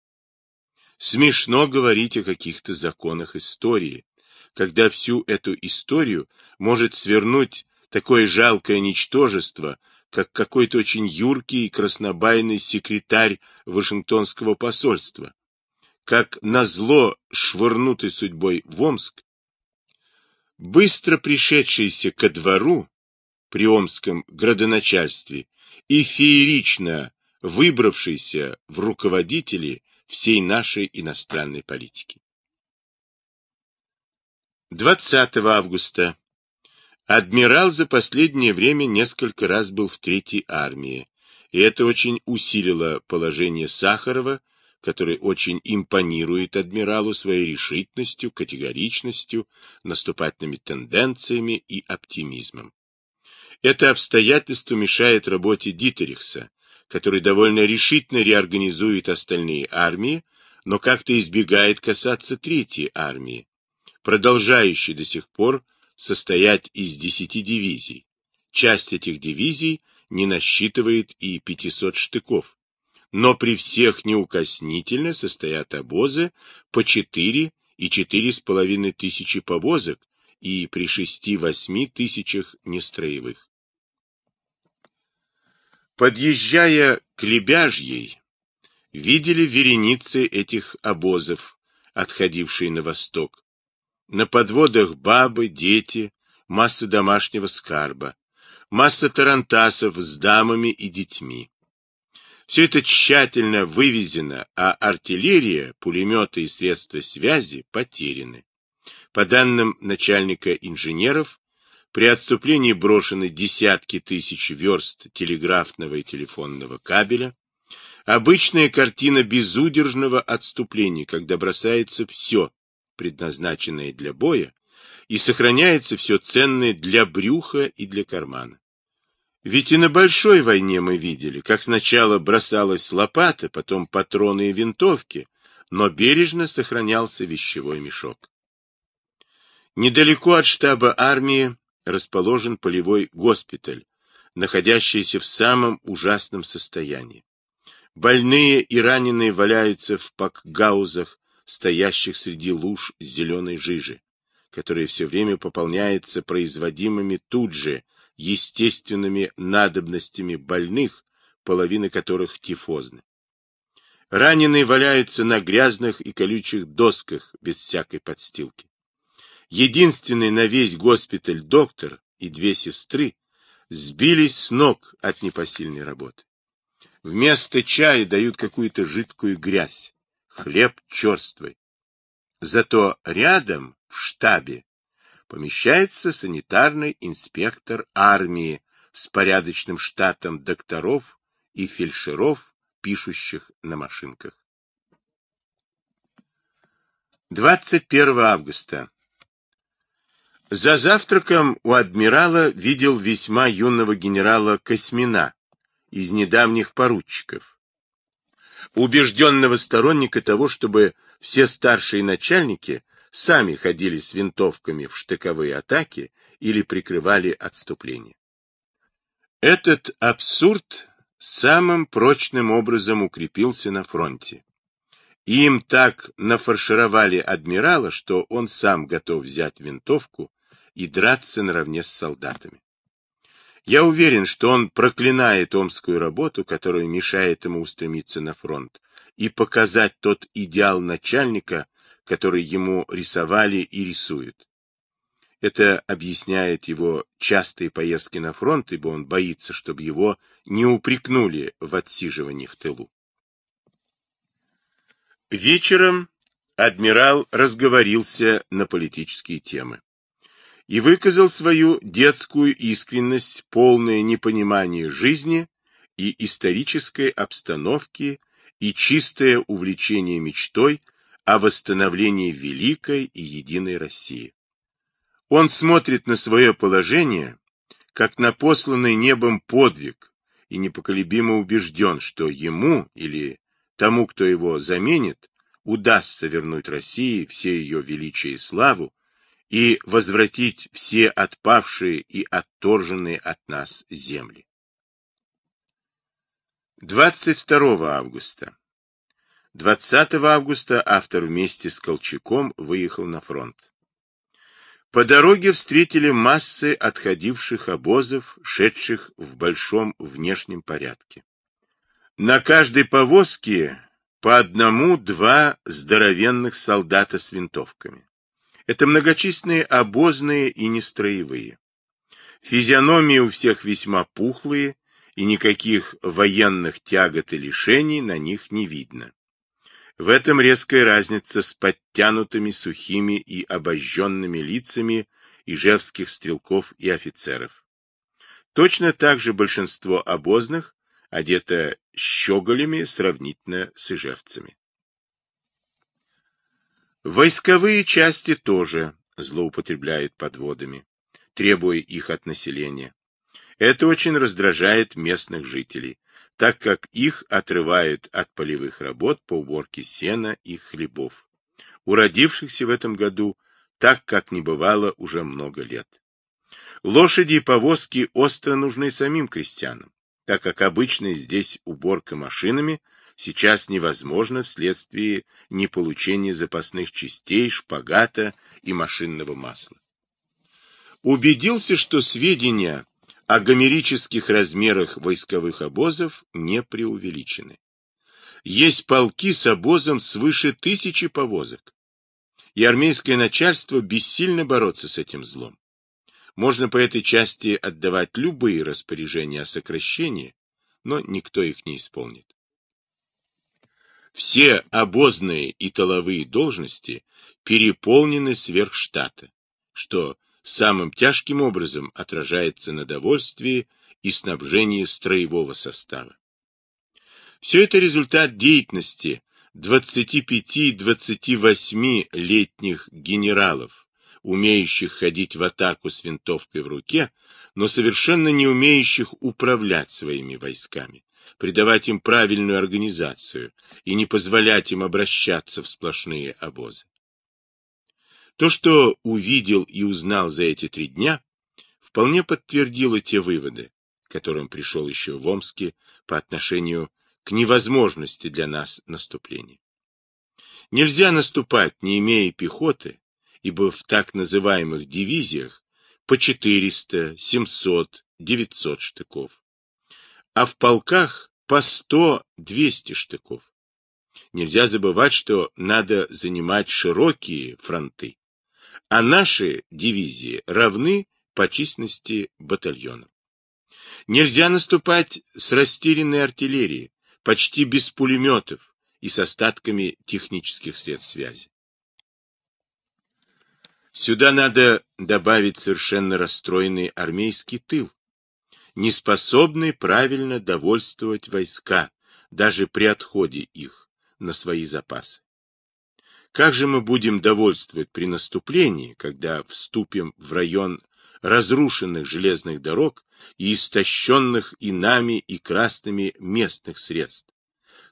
A: Смешно говорить о каких-то законах истории, когда всю эту историю может свернуть такое жалкое ничтожество, как какой-то очень юркий и краснобайный секретарь Вашингтонского посольства, как назло швырнутый судьбой в Омск быстро пришедшийся ко двору при Омском градоначальстве и феерично выбравшийся в руководители всей нашей иностранной политики. 20 августа. Адмирал за последнее время несколько раз был в Третьей армии, и это очень усилило положение Сахарова который очень импонирует адмиралу своей решительностью, категоричностью, наступательными тенденциями и оптимизмом. Это обстоятельство мешает работе Дитерихса, который довольно решительно реорганизует остальные армии, но как-то избегает касаться третьей армии, продолжающей до сих пор состоять из десяти дивизий. Часть этих дивизий не насчитывает и 500 штыков, но при всех неукоснительно состоят обозы по 4 и 4,5 тысячи повозок и при 6-8 тысячах нестроевых. Подъезжая к Лебяжьей, видели вереницы этих обозов, отходившие на восток. На подводах бабы, дети, масса домашнего скарба, масса тарантасов с дамами и детьми. Все это тщательно вывезено, а артиллерия, пулеметы и средства связи потеряны. По данным начальника инженеров, при отступлении брошены десятки тысяч верст телеграфного и телефонного кабеля. Обычная картина безудержного отступления, когда бросается все, предназначенное для боя, и сохраняется все ценное для брюха и для кармана. Ведь и на большой войне мы видели, как сначала бросалась лопата, потом патроны и винтовки, но бережно сохранялся вещевой мешок. Недалеко от штаба армии расположен полевой госпиталь, находящийся в самом ужасном состоянии. Больные и раненые валяются в пакгаузах, стоящих среди луж зеленой жижи, которая все время пополняется производимыми тут же естественными надобностями больных, половина которых тифозны. Раненые валяются на грязных и колючих досках без всякой подстилки. Единственный на весь госпиталь доктор и две сестры сбились с ног от непосильной работы. Вместо чая дают какую-то жидкую грязь, хлеб черствый. Зато рядом, в штабе, помещается санитарный инспектор армии с порядочным штатом докторов и фельдшеров, пишущих на машинках. 21 августа. За завтраком у адмирала видел весьма юного генерала Косьмина из недавних поручиков, убежденного сторонника того, чтобы все старшие начальники сами ходили с винтовками в штыковые атаки или прикрывали отступление. Этот абсурд самым прочным образом укрепился на фронте. Им так нафаршировали адмирала, что он сам готов взять винтовку и драться наравне с солдатами. Я уверен, что он проклинает омскую работу, которая мешает ему устремиться на фронт, и показать тот идеал начальника, которые ему рисовали и рисуют. Это объясняет его частые поездки на фронт, ибо он боится, чтобы его не упрекнули в отсиживании в тылу. Вечером адмирал разговорился на политические темы и выказал свою детскую искренность, полное непонимание жизни и исторической обстановки и чистое увлечение мечтой о восстановлении великой и единой России. Он смотрит на свое положение, как на посланный небом подвиг, и непоколебимо убежден, что ему или тому, кто его заменит, удастся вернуть России все ее величие и славу и возвратить все отпавшие и отторженные от нас земли. 22 августа 20 августа автор вместе с Колчаком выехал на фронт. По дороге встретили массы отходивших обозов, шедших в большом внешнем порядке. На каждой повозке по одному-два здоровенных солдата с винтовками. Это многочисленные обозные и нестроевые. Физиономии у всех весьма пухлые, и никаких военных тягот и лишений на них не видно. В этом резкая разница с подтянутыми, сухими и обожженными лицами ижевских стрелков и офицеров. Точно так же большинство обозных одето щеголями сравнительно с ижевцами. Войсковые части тоже злоупотребляют подводами, требуя их от населения. Это очень раздражает местных жителей, так как их отрывает от полевых работ по уборке сена и хлебов, уродившихся в этом году так, как не бывало уже много лет. Лошади и повозки остро нужны самим крестьянам, так как обычная здесь уборка машинами сейчас невозможна вследствие неполучения запасных частей, шпагата и машинного масла. Убедился, что сведения о гомерических размерах войсковых обозов не преувеличены. Есть полки с обозом свыше тысячи повозок. И армейское начальство бессильно бороться с этим злом. Можно по этой части отдавать любые распоряжения о сокращении, но никто их не исполнит. Все обозные и толовые должности переполнены сверх штата, что самым тяжким образом отражается на довольствии и снабжении строевого состава. Все это результат деятельности 25-28-летних генералов, умеющих ходить в атаку с винтовкой в руке, но совершенно не умеющих управлять своими войсками, придавать им правильную организацию и не позволять им обращаться в сплошные обозы. То, что увидел и узнал за эти три дня, вполне подтвердило те выводы, к которым пришел еще в Омске по отношению к невозможности для нас наступления. Нельзя наступать, не имея пехоты, ибо в так называемых дивизиях по 400, 700, 900 штыков, а в полках по 100-200 штыков. Нельзя забывать, что надо занимать широкие фронты а наши дивизии равны по численности батальона. Нельзя наступать с растерянной артиллерией, почти без пулеметов и с остатками технических средств связи. Сюда надо добавить совершенно расстроенный армейский тыл, не способный правильно довольствовать войска, даже при отходе их на свои запасы. Как же мы будем довольствовать при наступлении, когда вступим в район разрушенных железных дорог и истощенных и нами, и красными местных средств?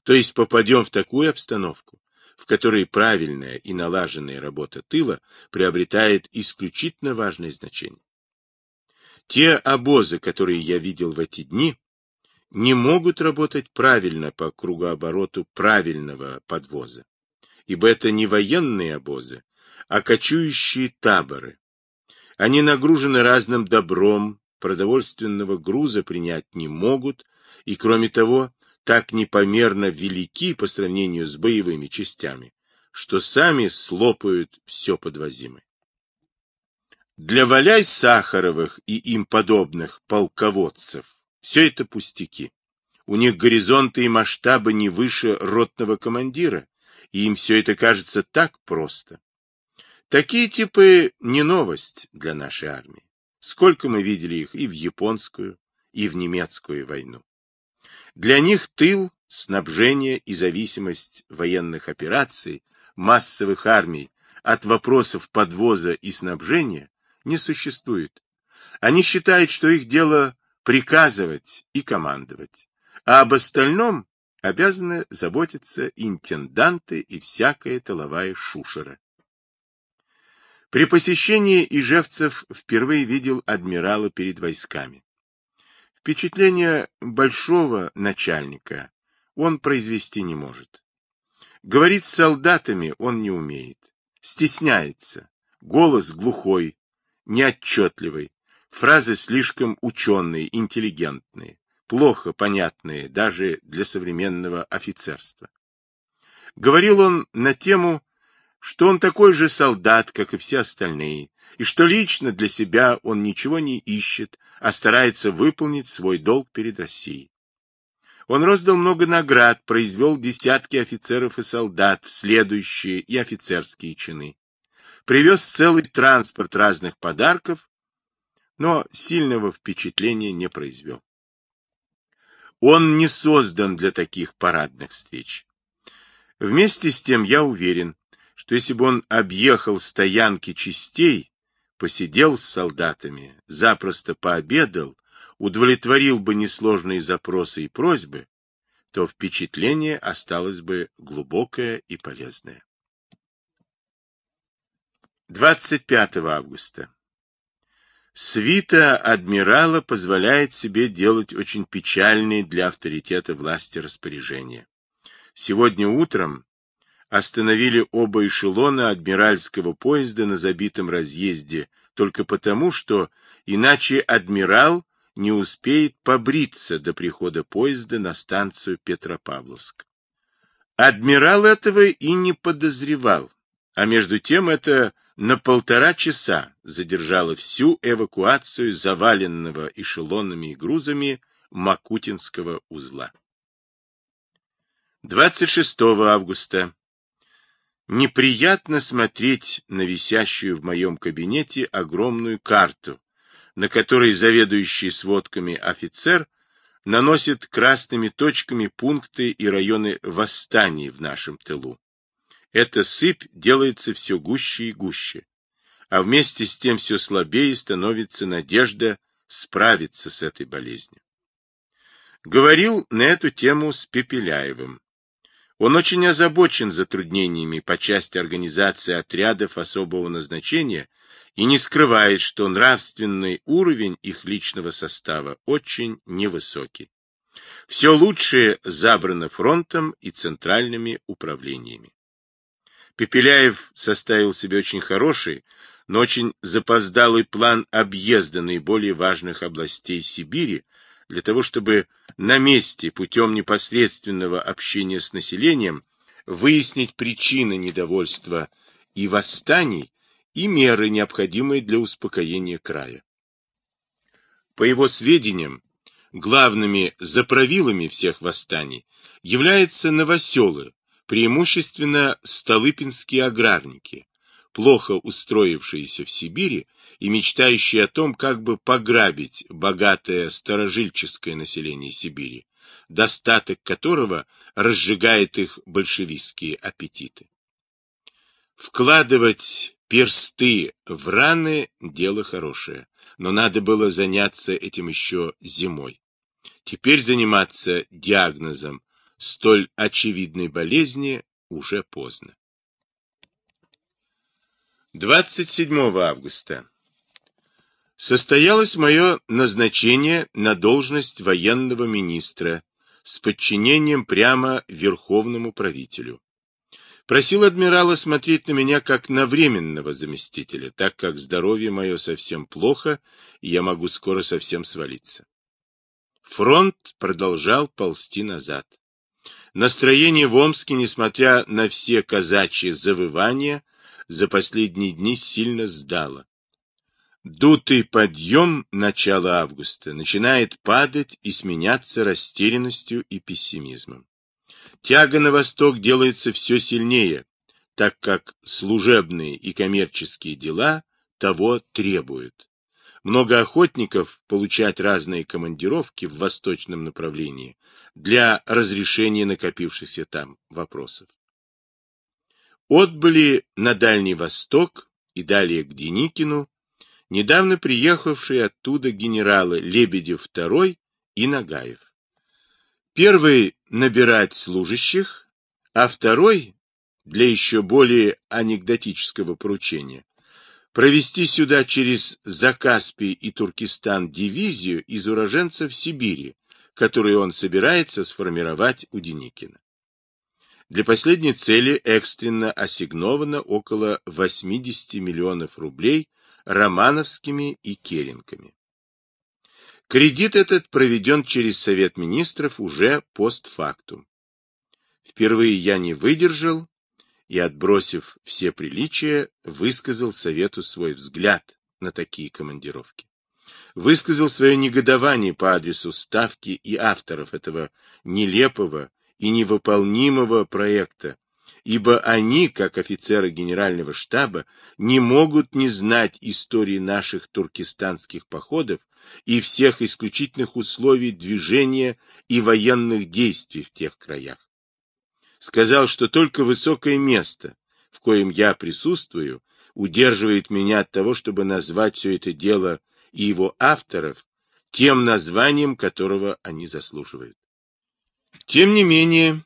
A: То есть попадем в такую обстановку, в которой правильная и налаженная работа тыла приобретает исключительно важное значение. Те обозы, которые я видел в эти дни, не могут работать правильно по кругообороту правильного подвоза ибо это не военные обозы, а кочующие таборы. Они нагружены разным добром, продовольственного груза принять не могут, и, кроме того, так непомерно велики по сравнению с боевыми частями, что сами слопают все подвозимое. Для валяй Сахаровых и им подобных полководцев все это пустяки. У них горизонты и масштабы не выше ротного командира, и им все это кажется так просто. Такие типы не новость для нашей армии. Сколько мы видели их и в японскую, и в немецкую войну. Для них тыл, снабжение и зависимость военных операций, массовых армий от вопросов подвоза и снабжения не существует. Они считают, что их дело приказывать и командовать, а об остальном обязаны заботиться интенданты и всякая толовая шушера. При посещении Ижевцев впервые видел адмирала перед войсками. Впечатление большого начальника он произвести не может. Говорить с солдатами он не умеет, стесняется, голос глухой, неотчетливый, фразы слишком ученые, интеллигентные плохо понятные даже для современного офицерства. Говорил он на тему, что он такой же солдат, как и все остальные, и что лично для себя он ничего не ищет, а старается выполнить свой долг перед Россией. Он раздал много наград, произвел десятки офицеров и солдат в следующие и офицерские чины. Привез целый транспорт разных подарков, но сильного впечатления не произвел. Он не создан для таких парадных встреч. Вместе с тем я уверен, что если бы он объехал стоянки частей, посидел с солдатами, запросто пообедал, удовлетворил бы несложные запросы и просьбы, то впечатление осталось бы глубокое и полезное. 25 августа. Свита адмирала позволяет себе делать очень печальные для авторитета власти распоряжения. Сегодня утром остановили оба эшелона адмиральского поезда на забитом разъезде только потому, что иначе адмирал не успеет побриться до прихода поезда на станцию Петропавловск. Адмирал этого и не подозревал, а между тем это на полтора часа задержала всю эвакуацию заваленного эшелонами и грузами Макутинского узла. 26 августа. Неприятно смотреть на висящую в моем кабинете огромную карту, на которой заведующий сводками офицер наносит красными точками пункты и районы восстаний в нашем тылу, эта сыпь делается все гуще и гуще, а вместе с тем все слабее становится надежда справиться с этой болезнью. Говорил на эту тему с Пепеляевым. Он очень озабочен затруднениями по части организации отрядов особого назначения и не скрывает, что нравственный уровень их личного состава очень невысокий. Все лучшее забрано фронтом и центральными управлениями. Пепеляев составил себе очень хороший, но очень запоздалый план объезда наиболее важных областей Сибири для того, чтобы на месте путем непосредственного общения с населением выяснить причины недовольства и восстаний и меры, необходимые для успокоения края. По его сведениям, главными заправилами всех восстаний являются новоселы, преимущественно столыпинские аграрники, плохо устроившиеся в Сибири и мечтающие о том, как бы пограбить богатое старожильческое население Сибири, достаток которого разжигает их большевистские аппетиты. Вкладывать персты в раны – дело хорошее, но надо было заняться этим еще зимой. Теперь заниматься диагнозом столь очевидной болезни уже поздно. 27 августа. Состоялось мое назначение на должность военного министра с подчинением прямо верховному правителю. Просил адмирала смотреть на меня как на временного заместителя, так как здоровье мое совсем плохо, и я могу скоро совсем свалиться. Фронт продолжал ползти назад. Настроение в Омске, несмотря на все казачьи завывания, за последние дни сильно сдало. Дутый подъем начала августа начинает падать и сменяться растерянностью и пессимизмом. Тяга на восток делается все сильнее, так как служебные и коммерческие дела того требуют много охотников получать разные командировки в восточном направлении для разрешения накопившихся там вопросов. Отбыли на Дальний Восток и далее к Деникину недавно приехавшие оттуда генералы Лебедев II и Нагаев. Первый набирать служащих, а второй, для еще более анекдотического поручения, провести сюда через Закаспий и Туркестан дивизию из уроженцев Сибири, которую он собирается сформировать у Деникина. Для последней цели экстренно ассигновано около 80 миллионов рублей романовскими и керенками. Кредит этот проведен через Совет Министров уже постфактум. Впервые я не выдержал и, отбросив все приличия, высказал совету свой взгляд на такие командировки. Высказал свое негодование по адресу ставки и авторов этого нелепого и невыполнимого проекта, ибо они, как офицеры генерального штаба, не могут не знать истории наших туркестанских походов и всех исключительных условий движения и военных действий в тех краях сказал, что только высокое место, в коем я присутствую, удерживает меня от того, чтобы назвать все это дело и его авторов тем названием, которого они заслуживают. Тем не менее,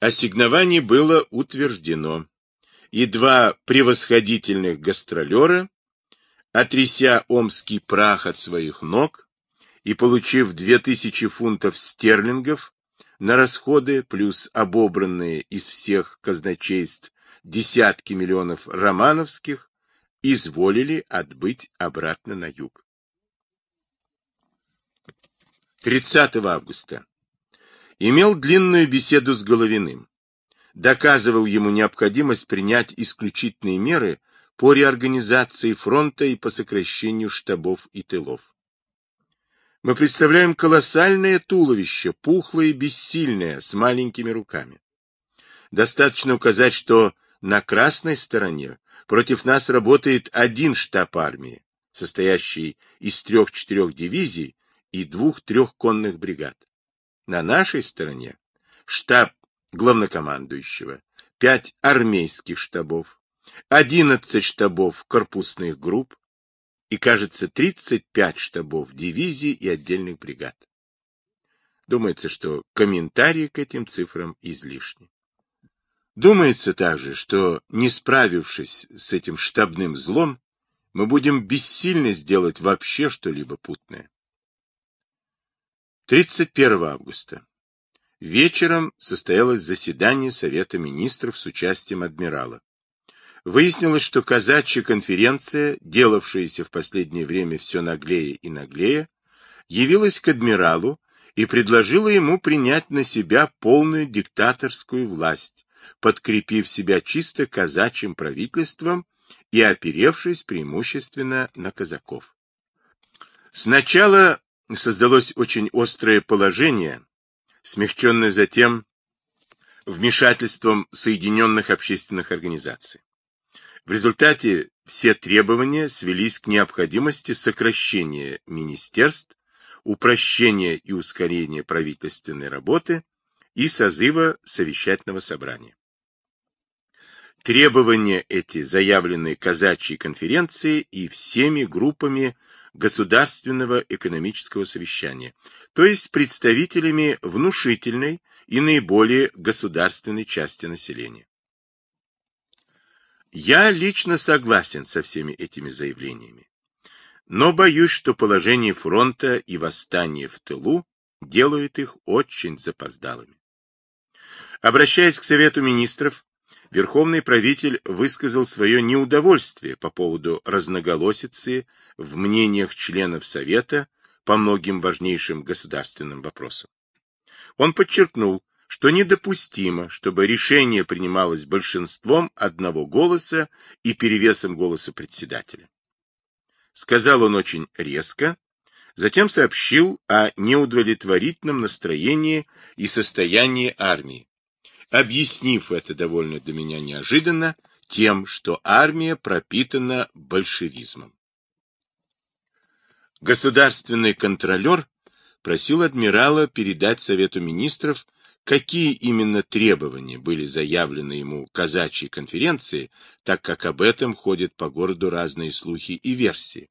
A: ассигнование было утверждено, и два превосходительных гастролера, отряся омский прах от своих ног и получив 2000 фунтов стерлингов на расходы плюс обобранные из всех казначейств десятки миллионов романовских изволили отбыть обратно на юг. 30 августа. Имел длинную беседу с Головиным. Доказывал ему необходимость принять исключительные меры по реорганизации фронта и по сокращению штабов и тылов мы представляем колоссальное туловище, пухлое и бессильное, с маленькими руками. Достаточно указать, что на красной стороне против нас работает один штаб армии, состоящий из трех-четырех дивизий и двух-трех конных бригад. На нашей стороне штаб главнокомандующего, пять армейских штабов, одиннадцать штабов корпусных групп, и, кажется, 35 штабов дивизии и отдельных бригад. Думается, что комментарии к этим цифрам излишни. Думается также, что, не справившись с этим штабным злом, мы будем бессильно сделать вообще что-либо путное. 31 августа. Вечером состоялось заседание Совета министров с участием адмирала. Выяснилось, что казачья конференция, делавшаяся в последнее время все наглее и наглее, явилась к адмиралу и предложила ему принять на себя полную диктаторскую власть, подкрепив себя чисто казачьим правительством и оперевшись преимущественно на казаков. Сначала создалось очень острое положение, смягченное затем вмешательством Соединенных общественных организаций. В результате все требования свелись к необходимости сокращения министерств, упрощения и ускорения правительственной работы и созыва совещательного собрания. Требования эти заявлены казачьей конференцией и всеми группами Государственного экономического совещания, то есть представителями внушительной и наиболее государственной части населения. Я лично согласен со всеми этими заявлениями. Но боюсь, что положение фронта и восстание в тылу делают их очень запоздалыми. Обращаясь к Совету министров, верховный правитель высказал свое неудовольствие по поводу разноголосицы в мнениях членов Совета по многим важнейшим государственным вопросам. Он подчеркнул, что недопустимо, чтобы решение принималось большинством одного голоса и перевесом голоса председателя. Сказал он очень резко, затем сообщил о неудовлетворительном настроении и состоянии армии, объяснив это довольно до меня неожиданно тем, что армия пропитана большевизмом. Государственный контролер просил адмирала передать Совету министров какие именно требования были заявлены ему казачьей конференции, так как об этом ходят по городу разные слухи и версии.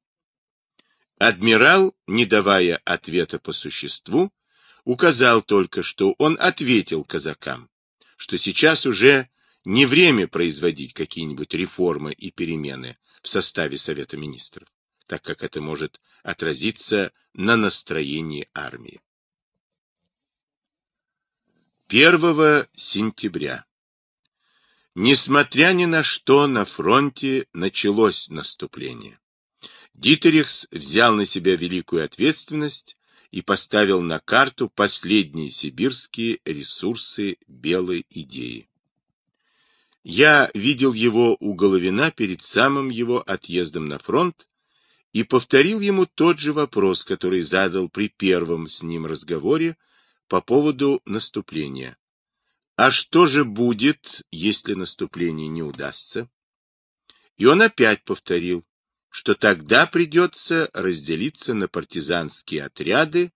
A: Адмирал, не давая ответа по существу, указал только, что он ответил казакам, что сейчас уже не время производить какие-нибудь реформы и перемены в составе Совета Министров, так как это может отразиться на настроении армии. 1 сентября. Несмотря ни на что, на фронте началось наступление. Дитерихс взял на себя великую ответственность и поставил на карту последние сибирские ресурсы белой идеи. Я видел его у Головина перед самым его отъездом на фронт и повторил ему тот же вопрос, который задал при первом с ним разговоре по поводу наступления. А что же будет, если наступление не удастся? И он опять повторил, что тогда придется разделиться на партизанские отряды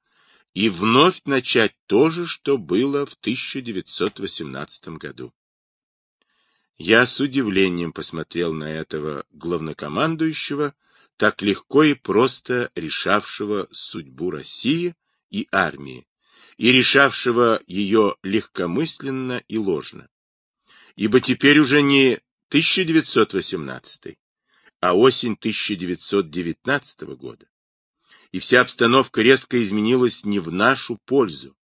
A: и вновь начать то же, что было в 1918 году. Я с удивлением посмотрел на этого главнокомандующего, так легко и просто решавшего судьбу России и армии, и решавшего ее легкомысленно и ложно. Ибо теперь уже не 1918, а осень 1919 года. И вся обстановка резко изменилась не в нашу пользу.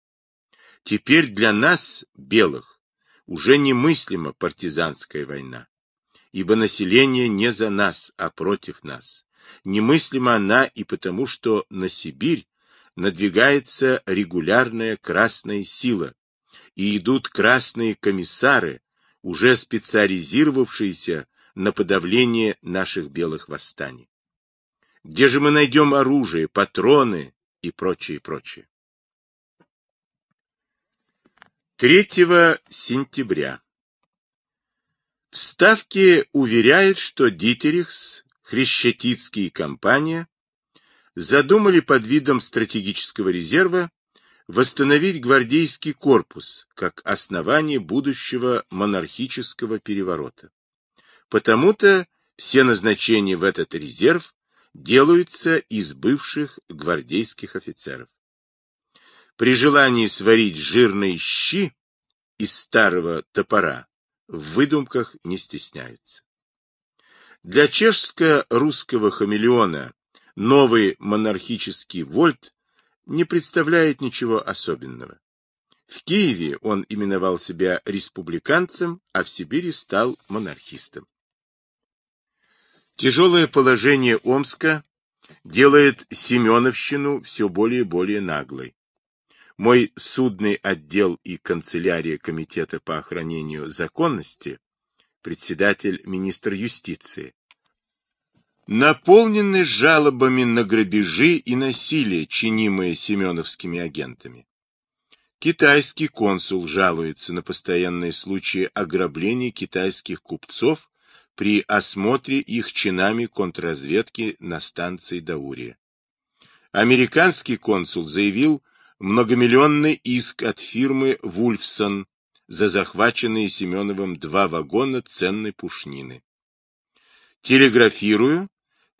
A: Теперь для нас, белых, уже немыслима партизанская война, ибо население не за нас, а против нас. Немыслима она и потому, что на Сибирь надвигается регулярная красная сила, и идут красные комиссары, уже специализировавшиеся на подавлении наших белых восстаний. Где же мы найдем оружие, патроны и прочее, прочее? 3 сентября. В Ставке уверяет, что Дитерихс, Хрещетицкие компания задумали под видом стратегического резерва восстановить гвардейский корпус как основание будущего монархического переворота. Потому-то все назначения в этот резерв делаются из бывших гвардейских офицеров. При желании сварить жирные щи из старого топора в выдумках не стесняются. Для чешско-русского хамелеона новый монархический вольт не представляет ничего особенного. В Киеве он именовал себя республиканцем, а в Сибири стал монархистом. Тяжелое положение Омска делает Семеновщину все более и более наглой. Мой судный отдел и канцелярия Комитета по охранению законности, председатель министр юстиции, наполнены жалобами на грабежи и насилие, чинимые семеновскими агентами. Китайский консул жалуется на постоянные случаи ограбления китайских купцов при осмотре их чинами контрразведки на станции Даурия. Американский консул заявил многомиллионный иск от фирмы «Вульфсон» за захваченные Семеновым два вагона ценной пушнины. Телеграфирую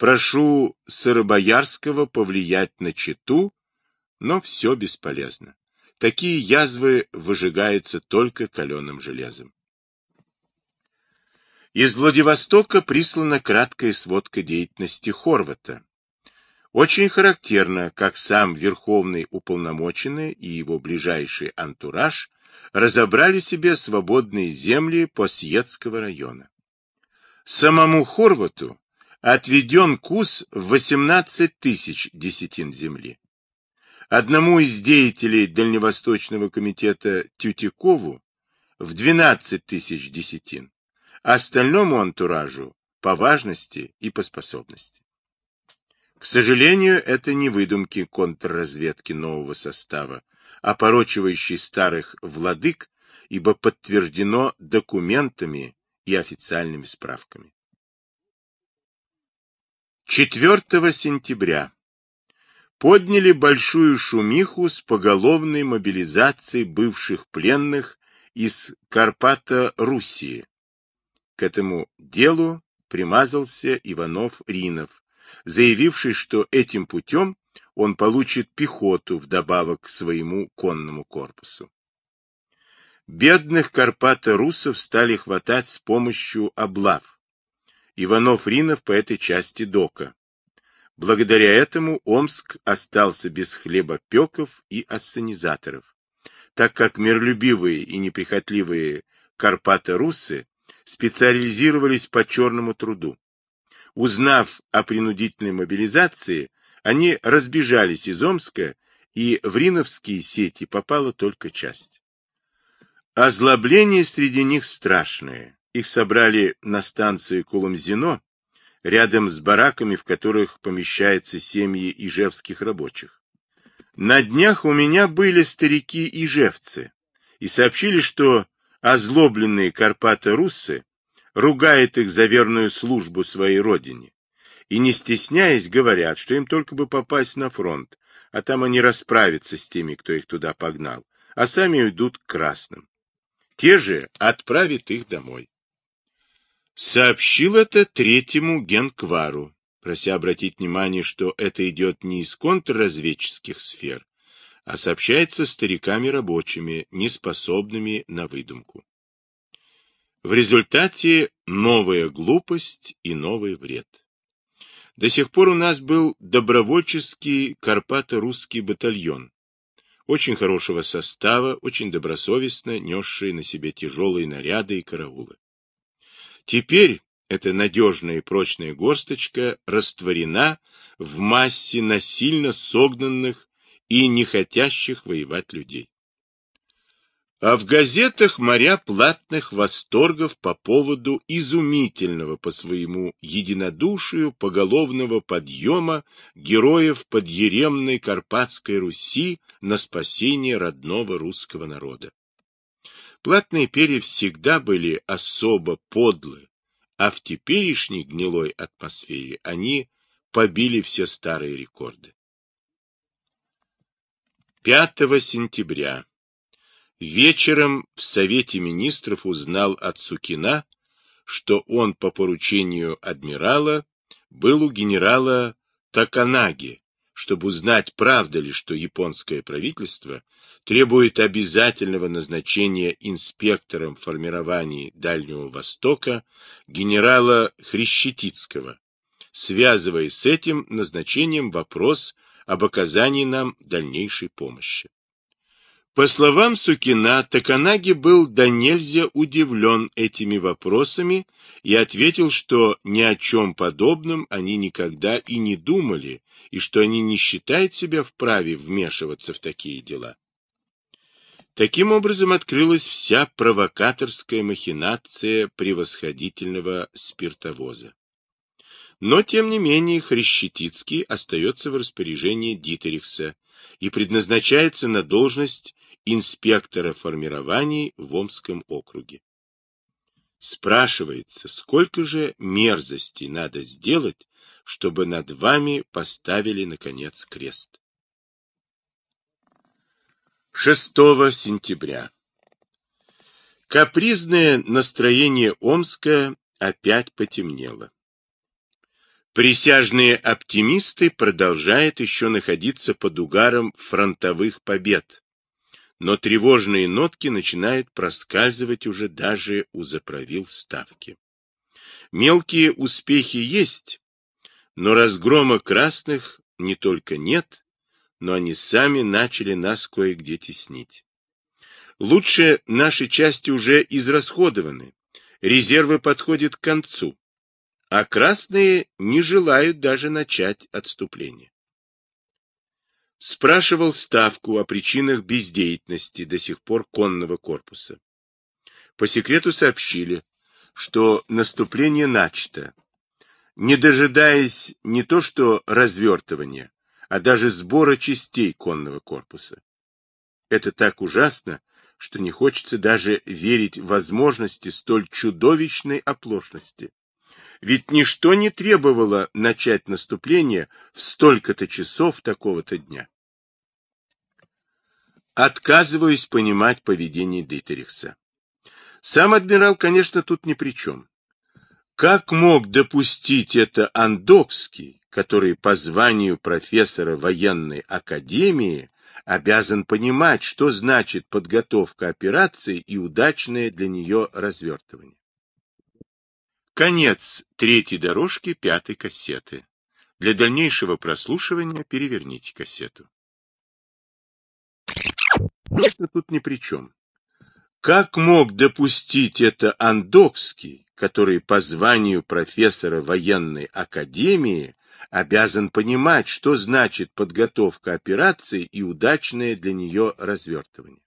A: Прошу Сыробоярского повлиять на Читу, но все бесполезно. Такие язвы выжигаются только каленым железом. Из Владивостока прислана краткая сводка деятельности Хорвата. Очень характерно, как сам верховный уполномоченный и его ближайший антураж разобрали себе свободные земли Посьетского района. Самому Хорвату отведен кус в 18 тысяч десятин земли. Одному из деятелей Дальневосточного комитета Тютикову в 12 тысяч десятин, остальному антуражу по важности и по способности. К сожалению, это не выдумки контрразведки нового состава, опорочивающей старых владык, ибо подтверждено документами и официальными справками. 4 сентября подняли большую шумиху с поголовной мобилизацией бывших пленных из Карпата-Руссии. К этому делу примазался Иванов Ринов, заявивший, что этим путем он получит пехоту вдобавок к своему конному корпусу. Бедных Карпата-русов стали хватать с помощью облав, Иванов-Ринов по этой части дока. Благодаря этому Омск остался без хлебопеков и ассенизаторов, так как миролюбивые и неприхотливые карпато-русы специализировались по черному труду. Узнав о принудительной мобилизации, они разбежались из Омска, и в риновские сети попала только часть. Озлобление среди них страшное. Их собрали на станции Кулумзино, рядом с бараками, в которых помещаются семьи ижевских рабочих. На днях у меня были старики-ижевцы и сообщили, что озлобленные Карпата-руссы ругают их за верную службу своей родине и, не стесняясь, говорят, что им только бы попасть на фронт, а там они расправятся с теми, кто их туда погнал, а сами уйдут к красным. Те же отправят их домой сообщил это третьему генквару, прося обратить внимание, что это идет не из контрразведческих сфер, а сообщается стариками-рабочими, неспособными на выдумку. В результате новая глупость и новый вред. До сих пор у нас был добровольческий карпато-русский батальон, очень хорошего состава, очень добросовестно несший на себе тяжелые наряды и караулы. Теперь эта надежная и прочная горсточка растворена в массе насильно согнанных и не хотящих воевать людей. А в газетах моря платных восторгов по поводу изумительного по своему единодушию поголовного подъема героев подъеремной Карпатской Руси на спасение родного русского народа. Платные перья всегда были особо подлы, а в теперешней гнилой атмосфере они побили все старые рекорды. 5 сентября. Вечером в Совете Министров узнал от Сукина, что он по поручению адмирала был у генерала Таканаги чтобы узнать, правда ли, что японское правительство требует обязательного назначения инспектором формирований Дальнего Востока генерала Хрещетицкого, связывая с этим назначением вопрос об оказании нам дальнейшей помощи. По словам Сукина, Таканаги был до нельзя удивлен этими вопросами и ответил, что ни о чем подобном они никогда и не думали, и что они не считают себя вправе вмешиваться в такие дела. Таким образом открылась вся провокаторская махинация превосходительного спиртовоза. Но, тем не менее, Хрещетицкий остается в распоряжении Дитерихса и предназначается на должность инспектора формирований в Омском округе. Спрашивается, сколько же мерзостей надо сделать, чтобы над вами поставили, наконец, крест. 6 сентября. Капризное настроение Омска опять потемнело. Присяжные оптимисты продолжают еще находиться под угаром фронтовых побед, но тревожные нотки начинают проскальзывать уже даже у заправил ставки. Мелкие успехи есть, но разгрома красных не только нет, но они сами начали нас кое-где теснить. Лучше наши части уже израсходованы, резервы подходят к концу а красные не желают даже начать отступление. Спрашивал Ставку о причинах бездеятельности до сих пор конного корпуса. По секрету сообщили, что наступление начато, не дожидаясь не то что развертывания, а даже сбора частей конного корпуса. Это так ужасно, что не хочется даже верить в возможности столь чудовищной оплошности. Ведь ничто не требовало начать наступление в столько-то часов такого-то дня. Отказываюсь понимать поведение Дитерихса. Сам адмирал, конечно, тут ни при чем. Как мог допустить это Андокский, который по званию профессора военной академии обязан понимать, что значит подготовка операции и удачное для нее развертывание? Конец третьей дорожки пятой кассеты. Для дальнейшего прослушивания переверните кассету. Конечно, тут ни при чем. Как мог допустить это Андокский, который по званию профессора военной академии обязан понимать, что значит подготовка операции и удачное для нее развертывание?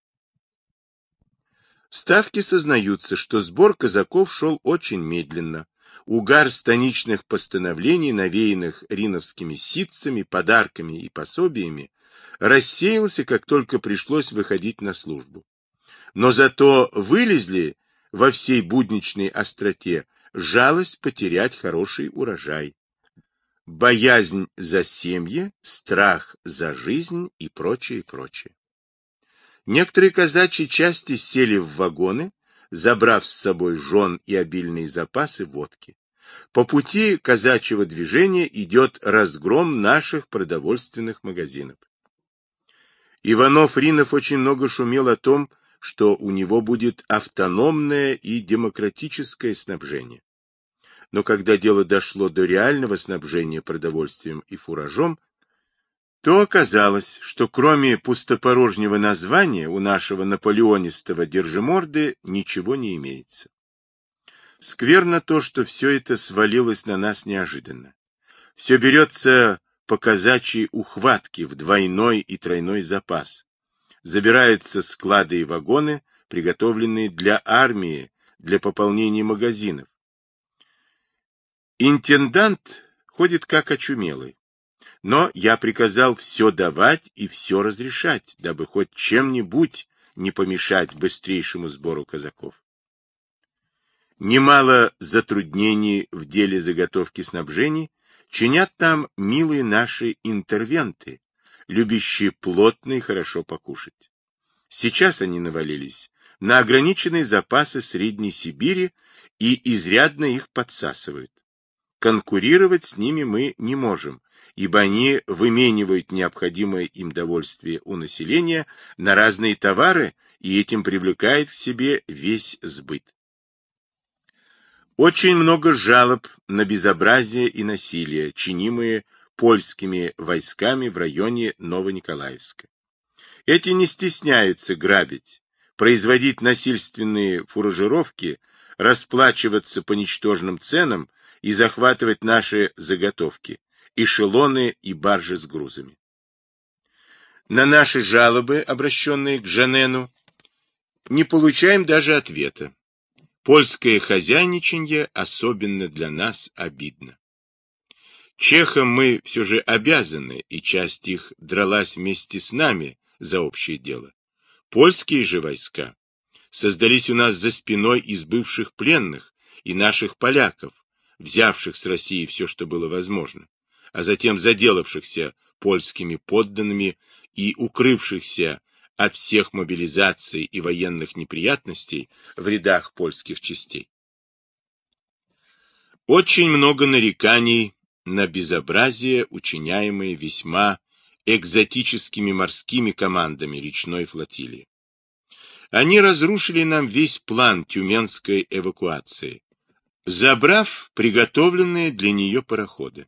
A: Ставки сознаются, что сбор казаков шел очень медленно. Угар станичных постановлений, навеянных риновскими ситцами, подарками и пособиями, рассеялся, как только пришлось выходить на службу. Но зато вылезли во всей будничной остроте жалость потерять хороший урожай, боязнь за семьи, страх за жизнь и прочее, прочее. Некоторые казачьи части сели в вагоны, забрав с собой жен и обильные запасы водки. По пути казачьего движения идет разгром наших продовольственных магазинов. Иванов Ринов очень много шумел о том, что у него будет автономное и демократическое снабжение. Но когда дело дошло до реального снабжения продовольствием и фуражом, то оказалось, что кроме пустопорожнего названия у нашего наполеонистого держиморды ничего не имеется. Скверно то, что все это свалилось на нас неожиданно. Все берется по казачьей ухватке в двойной и тройной запас. Забираются склады и вагоны, приготовленные для армии, для пополнения магазинов. Интендант ходит как очумелый. Но я приказал все давать и все разрешать, дабы хоть чем-нибудь не помешать быстрейшему сбору казаков. Немало затруднений в деле заготовки снабжений чинят там милые наши интервенты, любящие плотно и хорошо покушать. Сейчас они навалились на ограниченные запасы Средней Сибири и изрядно их подсасывают. Конкурировать с ними мы не можем, ибо они выменивают необходимое им довольствие у населения на разные товары и этим привлекает к себе весь сбыт. Очень много жалоб на безобразие и насилие, чинимые польскими войсками в районе Новониколаевска. Эти не стесняются грабить, производить насильственные фуражировки, расплачиваться по ничтожным ценам и захватывать наши заготовки, эшелоны и баржи с грузами. На наши жалобы, обращенные к Жанену, не получаем даже ответа. Польское хозяйничанье особенно для нас обидно. Чехам мы все же обязаны, и часть их дралась вместе с нами за общее дело. Польские же войска создались у нас за спиной из бывших пленных и наших поляков, взявших с России все, что было возможно а затем заделавшихся польскими подданными и укрывшихся от всех мобилизаций и военных неприятностей в рядах польских частей. Очень много нареканий на безобразие, учиняемые весьма экзотическими морскими командами речной флотилии. Они разрушили нам весь план тюменской эвакуации, забрав приготовленные для нее пароходы.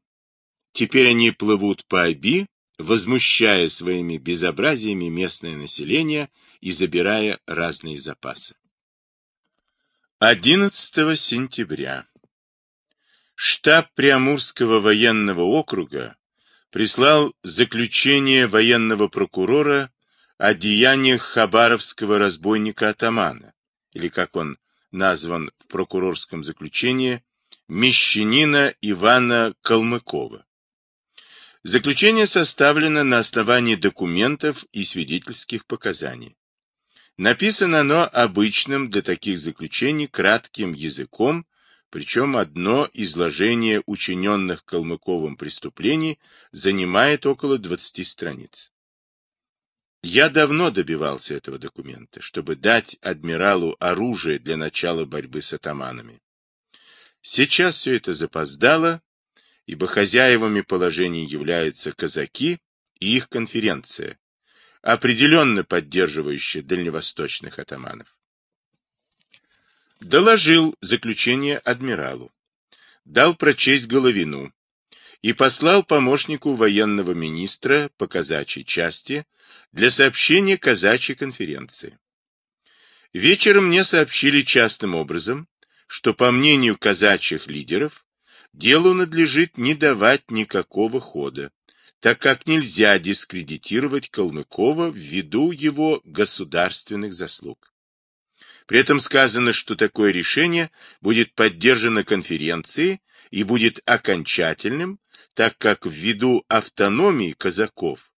A: Теперь они плывут по Аби, возмущая своими безобразиями местное население и забирая разные запасы. 11 сентября. Штаб Приамурского военного округа прислал заключение военного прокурора о деяниях хабаровского разбойника-атамана, или как он назван в прокурорском заключении, мещанина Ивана Калмыкова. Заключение составлено на основании документов и свидетельских показаний. Написано оно обычным для таких заключений кратким языком, причем одно изложение учиненных Калмыковым преступлений занимает около 20 страниц. Я давно добивался этого документа, чтобы дать адмиралу оружие для начала борьбы с атаманами. Сейчас все это запоздало, ибо хозяевами положений являются казаки и их конференция, определенно поддерживающая дальневосточных атаманов. Доложил заключение адмиралу, дал прочесть Головину и послал помощнику военного министра по казачьей части для сообщения казачьей конференции. Вечером мне сообщили частным образом, что, по мнению казачьих лидеров, Делу надлежит не давать никакого хода, так как нельзя дискредитировать Калмыкова ввиду его государственных заслуг. При этом сказано, что такое решение будет поддержано конференцией и будет окончательным, так как ввиду автономии казаков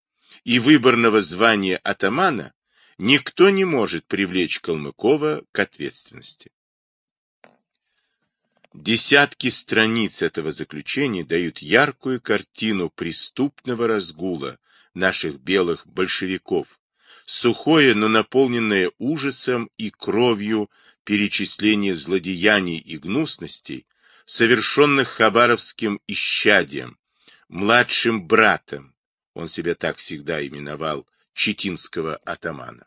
A: и выборного звания атамана никто не может привлечь Калмыкова к ответственности. Десятки страниц этого заключения дают яркую картину преступного разгула наших белых большевиков, сухое, но наполненное ужасом и кровью перечисление злодеяний и гнусностей, совершенных хабаровским исчадием, младшим братом, он себя так всегда именовал, читинского атамана.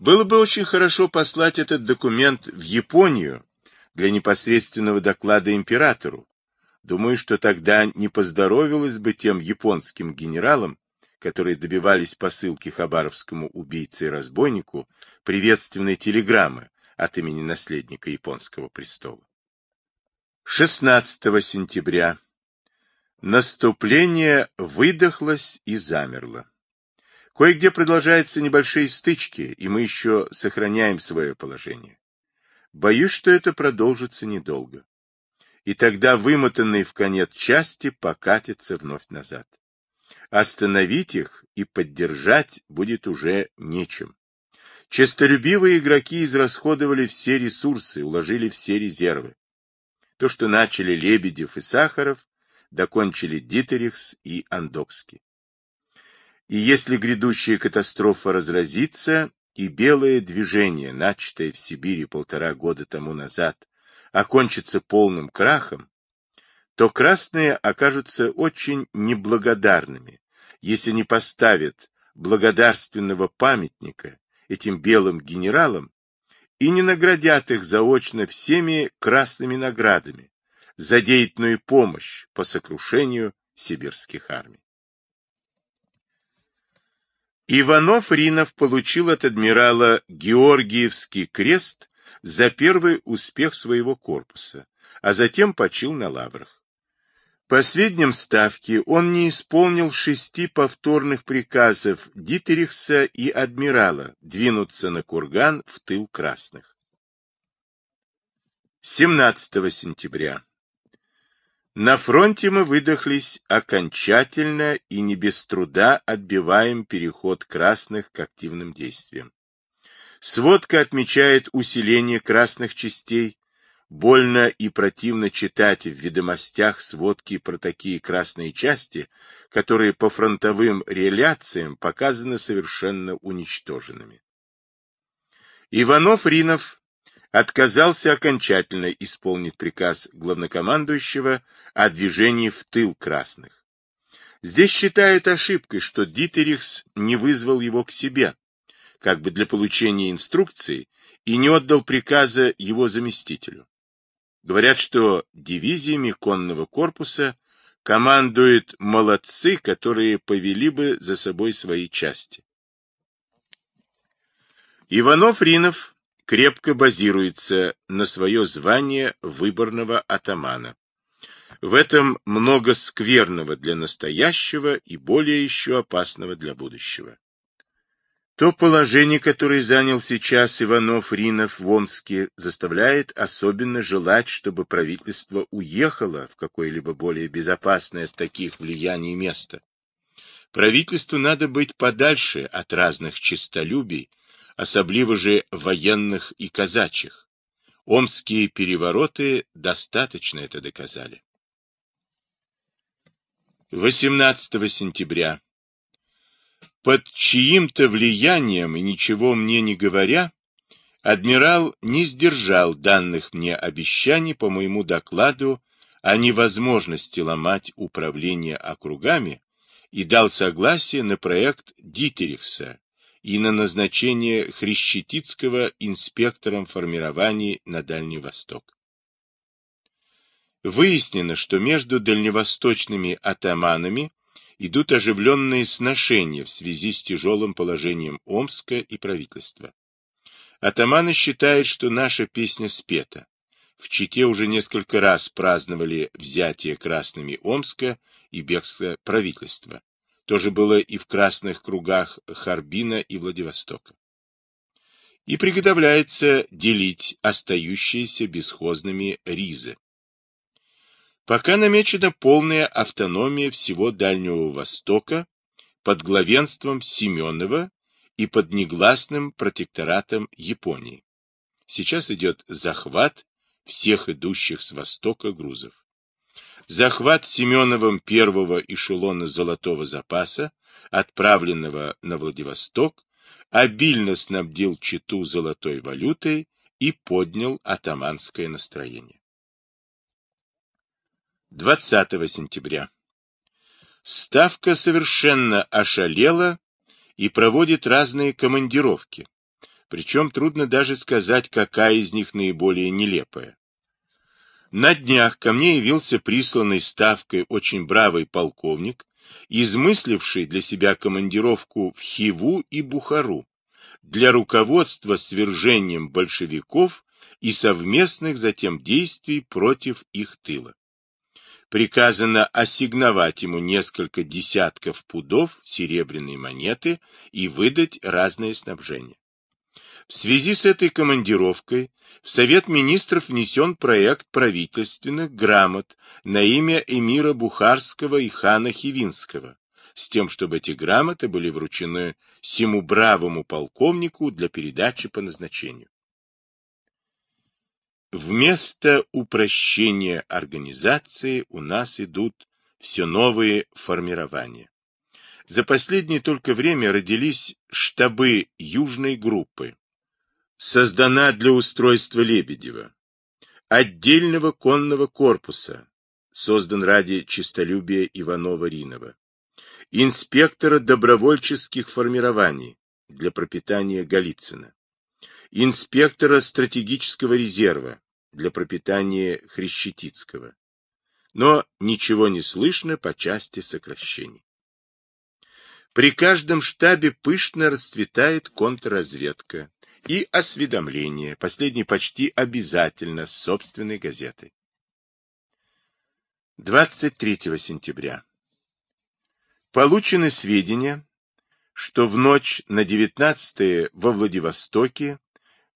A: Было бы очень хорошо послать этот документ в Японию для непосредственного доклада императору. Думаю, что тогда не поздоровилось бы тем японским генералам, которые добивались посылки хабаровскому убийце и разбойнику приветственной телеграммы от имени наследника японского престола. 16 сентября. Наступление выдохлось и замерло. Кое-где продолжаются небольшие стычки, и мы еще сохраняем свое положение. Боюсь, что это продолжится недолго. И тогда вымотанные в конец части покатятся вновь назад. Остановить их и поддержать будет уже нечем. Честолюбивые игроки израсходовали все ресурсы, уложили все резервы. То, что начали Лебедев и Сахаров, докончили Дитерихс и Андокский. И если грядущая катастрофа разразится, и белое движение, начатое в Сибири полтора года тому назад, окончится полным крахом, то красные окажутся очень неблагодарными, если не поставят благодарственного памятника этим белым генералам и не наградят их заочно всеми красными наградами за деятельную помощь по сокрушению сибирских армий. Иванов Ринов получил от адмирала Георгиевский крест за первый успех своего корпуса, а затем почил на лаврах. По сведениям Ставки, он не исполнил шести повторных приказов Дитерихса и адмирала двинуться на курган в тыл красных. 17 сентября на фронте мы выдохлись окончательно и не без труда отбиваем переход красных к активным действиям. Сводка отмечает усиление красных частей. Больно и противно читать в ведомостях сводки про такие красные части, которые по фронтовым реляциям показаны совершенно уничтоженными. Иванов-Ринов отказался окончательно исполнить приказ главнокомандующего о движении в тыл красных. Здесь считают ошибкой, что Дитерихс не вызвал его к себе, как бы для получения инструкций, и не отдал приказа его заместителю. Говорят, что дивизиями конного корпуса командуют молодцы, которые повели бы за собой свои части. Иванов-Ринов крепко базируется на свое звание выборного атамана. В этом много скверного для настоящего и более еще опасного для будущего. То положение, которое занял сейчас Иванов Ринов в Омске, заставляет особенно желать, чтобы правительство уехало в какое-либо более безопасное от таких влияний место. Правительству надо быть подальше от разных честолюбий, особливо же военных и казачьих. Омские перевороты достаточно это доказали. 18 сентября. Под чьим-то влиянием и ничего мне не говоря, адмирал не сдержал данных мне обещаний по моему докладу о невозможности ломать управление округами и дал согласие на проект Дитерихса и на назначение Хрещетицкого инспектором формирований на Дальний Восток. Выяснено, что между дальневосточными атаманами идут оживленные сношения в связи с тяжелым положением Омска и правительства. Атаманы считают, что наша песня спета. В Чите уже несколько раз праздновали взятие красными Омска и бегство правительства. То же было и в красных кругах Харбина и Владивостока. И приготовляется делить остающиеся бесхозными ризы. Пока намечена полная автономия всего Дальнего Востока под главенством Семенова и под негласным протекторатом Японии. Сейчас идет захват всех идущих с востока грузов захват Семеновым первого эшелона золотого запаса, отправленного на Владивосток, обильно снабдил Читу золотой валютой и поднял атаманское настроение. 20 сентября. Ставка совершенно ошалела и проводит разные командировки, причем трудно даже сказать, какая из них наиболее нелепая. На днях ко мне явился присланный ставкой очень бравый полковник, измысливший для себя командировку в Хиву и Бухару для руководства свержением большевиков и совместных затем действий против их тыла. Приказано ассигновать ему несколько десятков пудов серебряной монеты и выдать разное снабжение. В связи с этой командировкой в Совет министров внесен проект правительственных грамот на имя эмира Бухарского и хана Хивинского, с тем, чтобы эти грамоты были вручены всему бравому полковнику для передачи по назначению. Вместо упрощения организации у нас идут все новые формирования. За последнее только время родились штабы южной группы, создана для устройства Лебедева, отдельного конного корпуса, создан ради честолюбия Иванова-Ринова, инспектора добровольческих формирований для пропитания Голицына, инспектора стратегического резерва для пропитания Хрещетицкого. Но ничего не слышно по части сокращений. При каждом штабе пышно расцветает контрразведка, и осведомление, последний почти обязательно, с собственной газетой. 23 сентября. Получены сведения, что в ночь на 19 во Владивостоке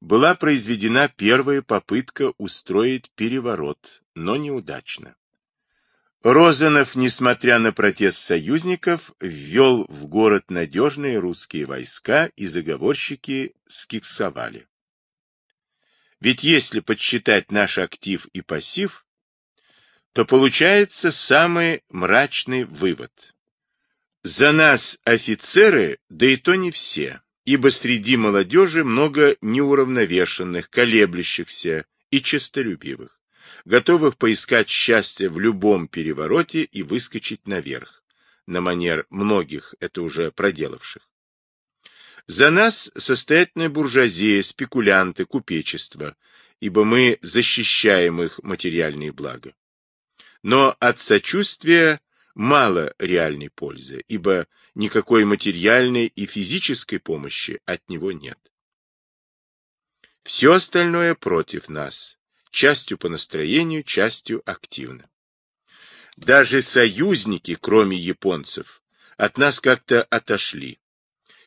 A: была произведена первая попытка устроить переворот, но неудачно. Розанов, несмотря на протест союзников, ввел в город надежные русские войска, и заговорщики скиксовали. Ведь если подсчитать наш актив и пассив, то получается самый мрачный вывод. За нас офицеры, да и то не все, ибо среди молодежи много неуравновешенных, колеблющихся и честолюбивых готовых поискать счастье в любом перевороте и выскочить наверх, на манер многих это уже проделавших. За нас состоятельная буржуазия, спекулянты, купечество, ибо мы защищаем их материальные блага. Но от сочувствия мало реальной пользы, ибо никакой материальной и физической помощи от него нет. Все остальное против нас, частью по настроению, частью активно. Даже союзники, кроме японцев, от нас как-то отошли.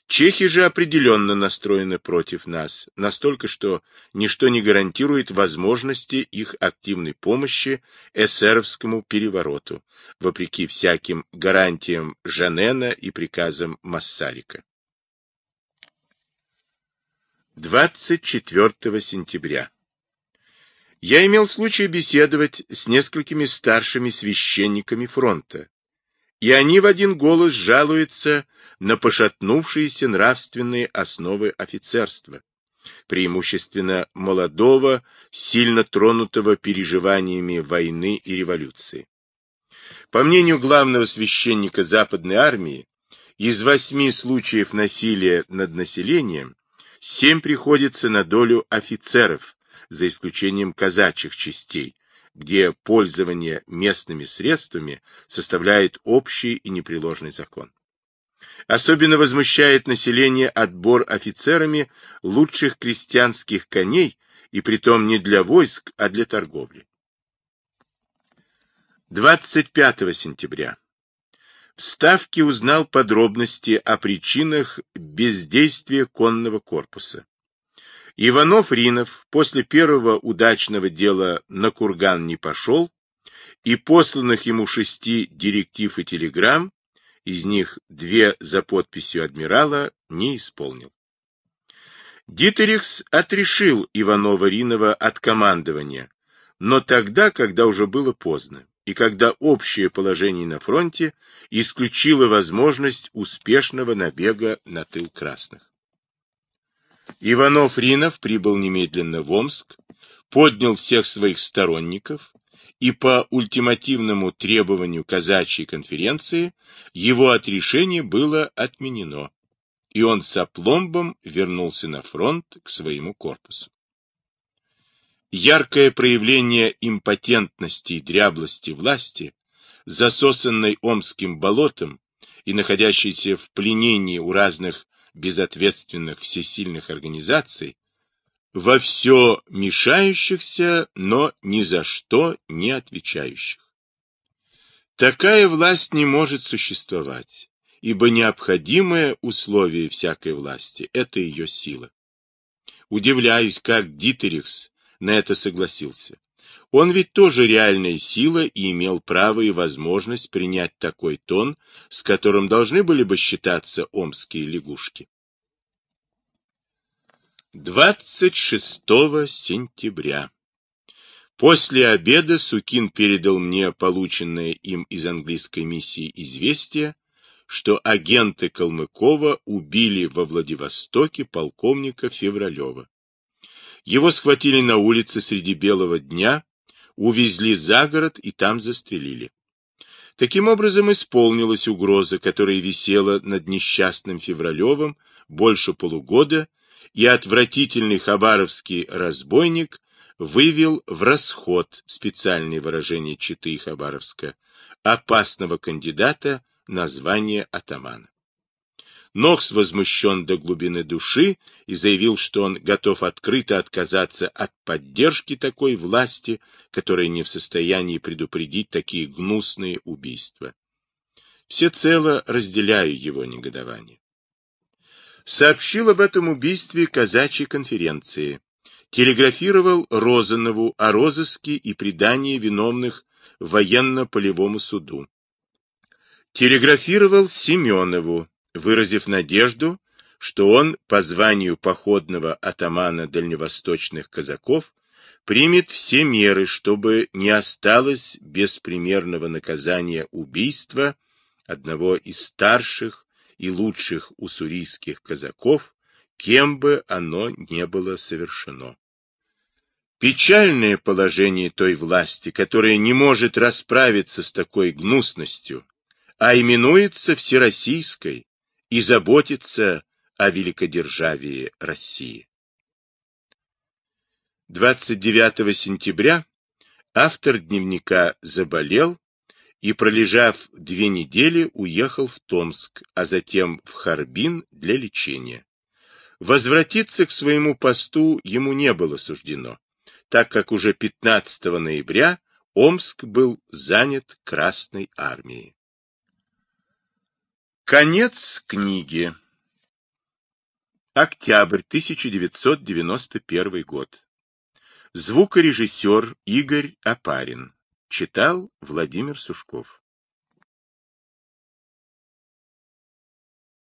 A: Чехи же определенно настроены против нас, настолько, что ничто не гарантирует возможности их активной помощи эсеровскому перевороту, вопреки всяким гарантиям Жанена и приказам Массарика. 24 сентября я имел случай беседовать с несколькими старшими священниками фронта, и они в один голос жалуются на пошатнувшиеся нравственные основы офицерства, преимущественно молодого, сильно тронутого переживаниями войны и революции. По мнению главного священника Западной армии, из восьми случаев насилия над населением, семь приходится на долю офицеров, за исключением казачьих частей, где пользование местными средствами составляет общий и непреложный закон. Особенно возмущает население отбор офицерами лучших крестьянских коней, и притом не для войск, а для торговли. 25 сентября. В Ставке узнал подробности о причинах бездействия конного корпуса. Иванов Ринов после первого удачного дела на курган не пошел, и посланных ему шести директив и телеграмм, из них две за подписью адмирала, не исполнил. Дитерихс отрешил Иванова Ринова от командования, но тогда, когда уже было поздно, и когда общее положение на фронте исключило возможность успешного набега на тыл красных. Иванов Ринов прибыл немедленно в Омск, поднял всех своих сторонников, и по ультимативному требованию казачьей конференции его отрешение было отменено, и он с опломбом вернулся на фронт к своему корпусу. Яркое проявление импотентности и дряблости власти, засосанной омским болотом и находящейся в пленении у разных безответственных всесильных организаций, во все мешающихся, но ни за что не отвечающих. Такая власть не может существовать, ибо необходимое условие всякой власти – это ее сила. Удивляюсь, как Дитерикс на это согласился. Он ведь тоже реальная сила и имел право и возможность принять такой тон, с которым должны были бы считаться омские лягушки. 26 сентября. После обеда Сукин передал мне полученное им из английской миссии известие, что агенты Калмыкова убили во Владивостоке полковника Февралева. Его схватили на улице среди белого дня увезли за город и там застрелили. Таким образом исполнилась угроза, которая висела над несчастным Февралевым больше полугода, и отвратительный хабаровский разбойник вывел в расход специальное выражение читы Хабаровска опасного кандидата на звание атамана. Нокс возмущен до глубины души и заявил, что он готов открыто отказаться от поддержки такой власти, которая не в состоянии предупредить такие гнусные убийства. Всецело разделяю его негодование. Сообщил об этом убийстве казачьей конференции. Телеграфировал Розанову о розыске и предании виновных военно-полевому суду. Телеграфировал Семенову выразив надежду, что он по званию походного атамана дальневосточных казаков примет все меры, чтобы не осталось без примерного наказания убийства одного из старших и лучших уссурийских казаков, кем бы оно не было совершено. Печальное положение той власти, которая не может расправиться с такой гнусностью, а именуется всероссийской, и заботиться о великодержавии России. 29 сентября автор дневника заболел и, пролежав две недели, уехал в Томск, а затем в Харбин для лечения. Возвратиться к своему посту ему не было суждено, так как уже 15 ноября Омск был занят Красной Армией. Конец книги. Октябрь 1991 год. Звукорежиссер Игорь Апарин. Читал Владимир Сушков.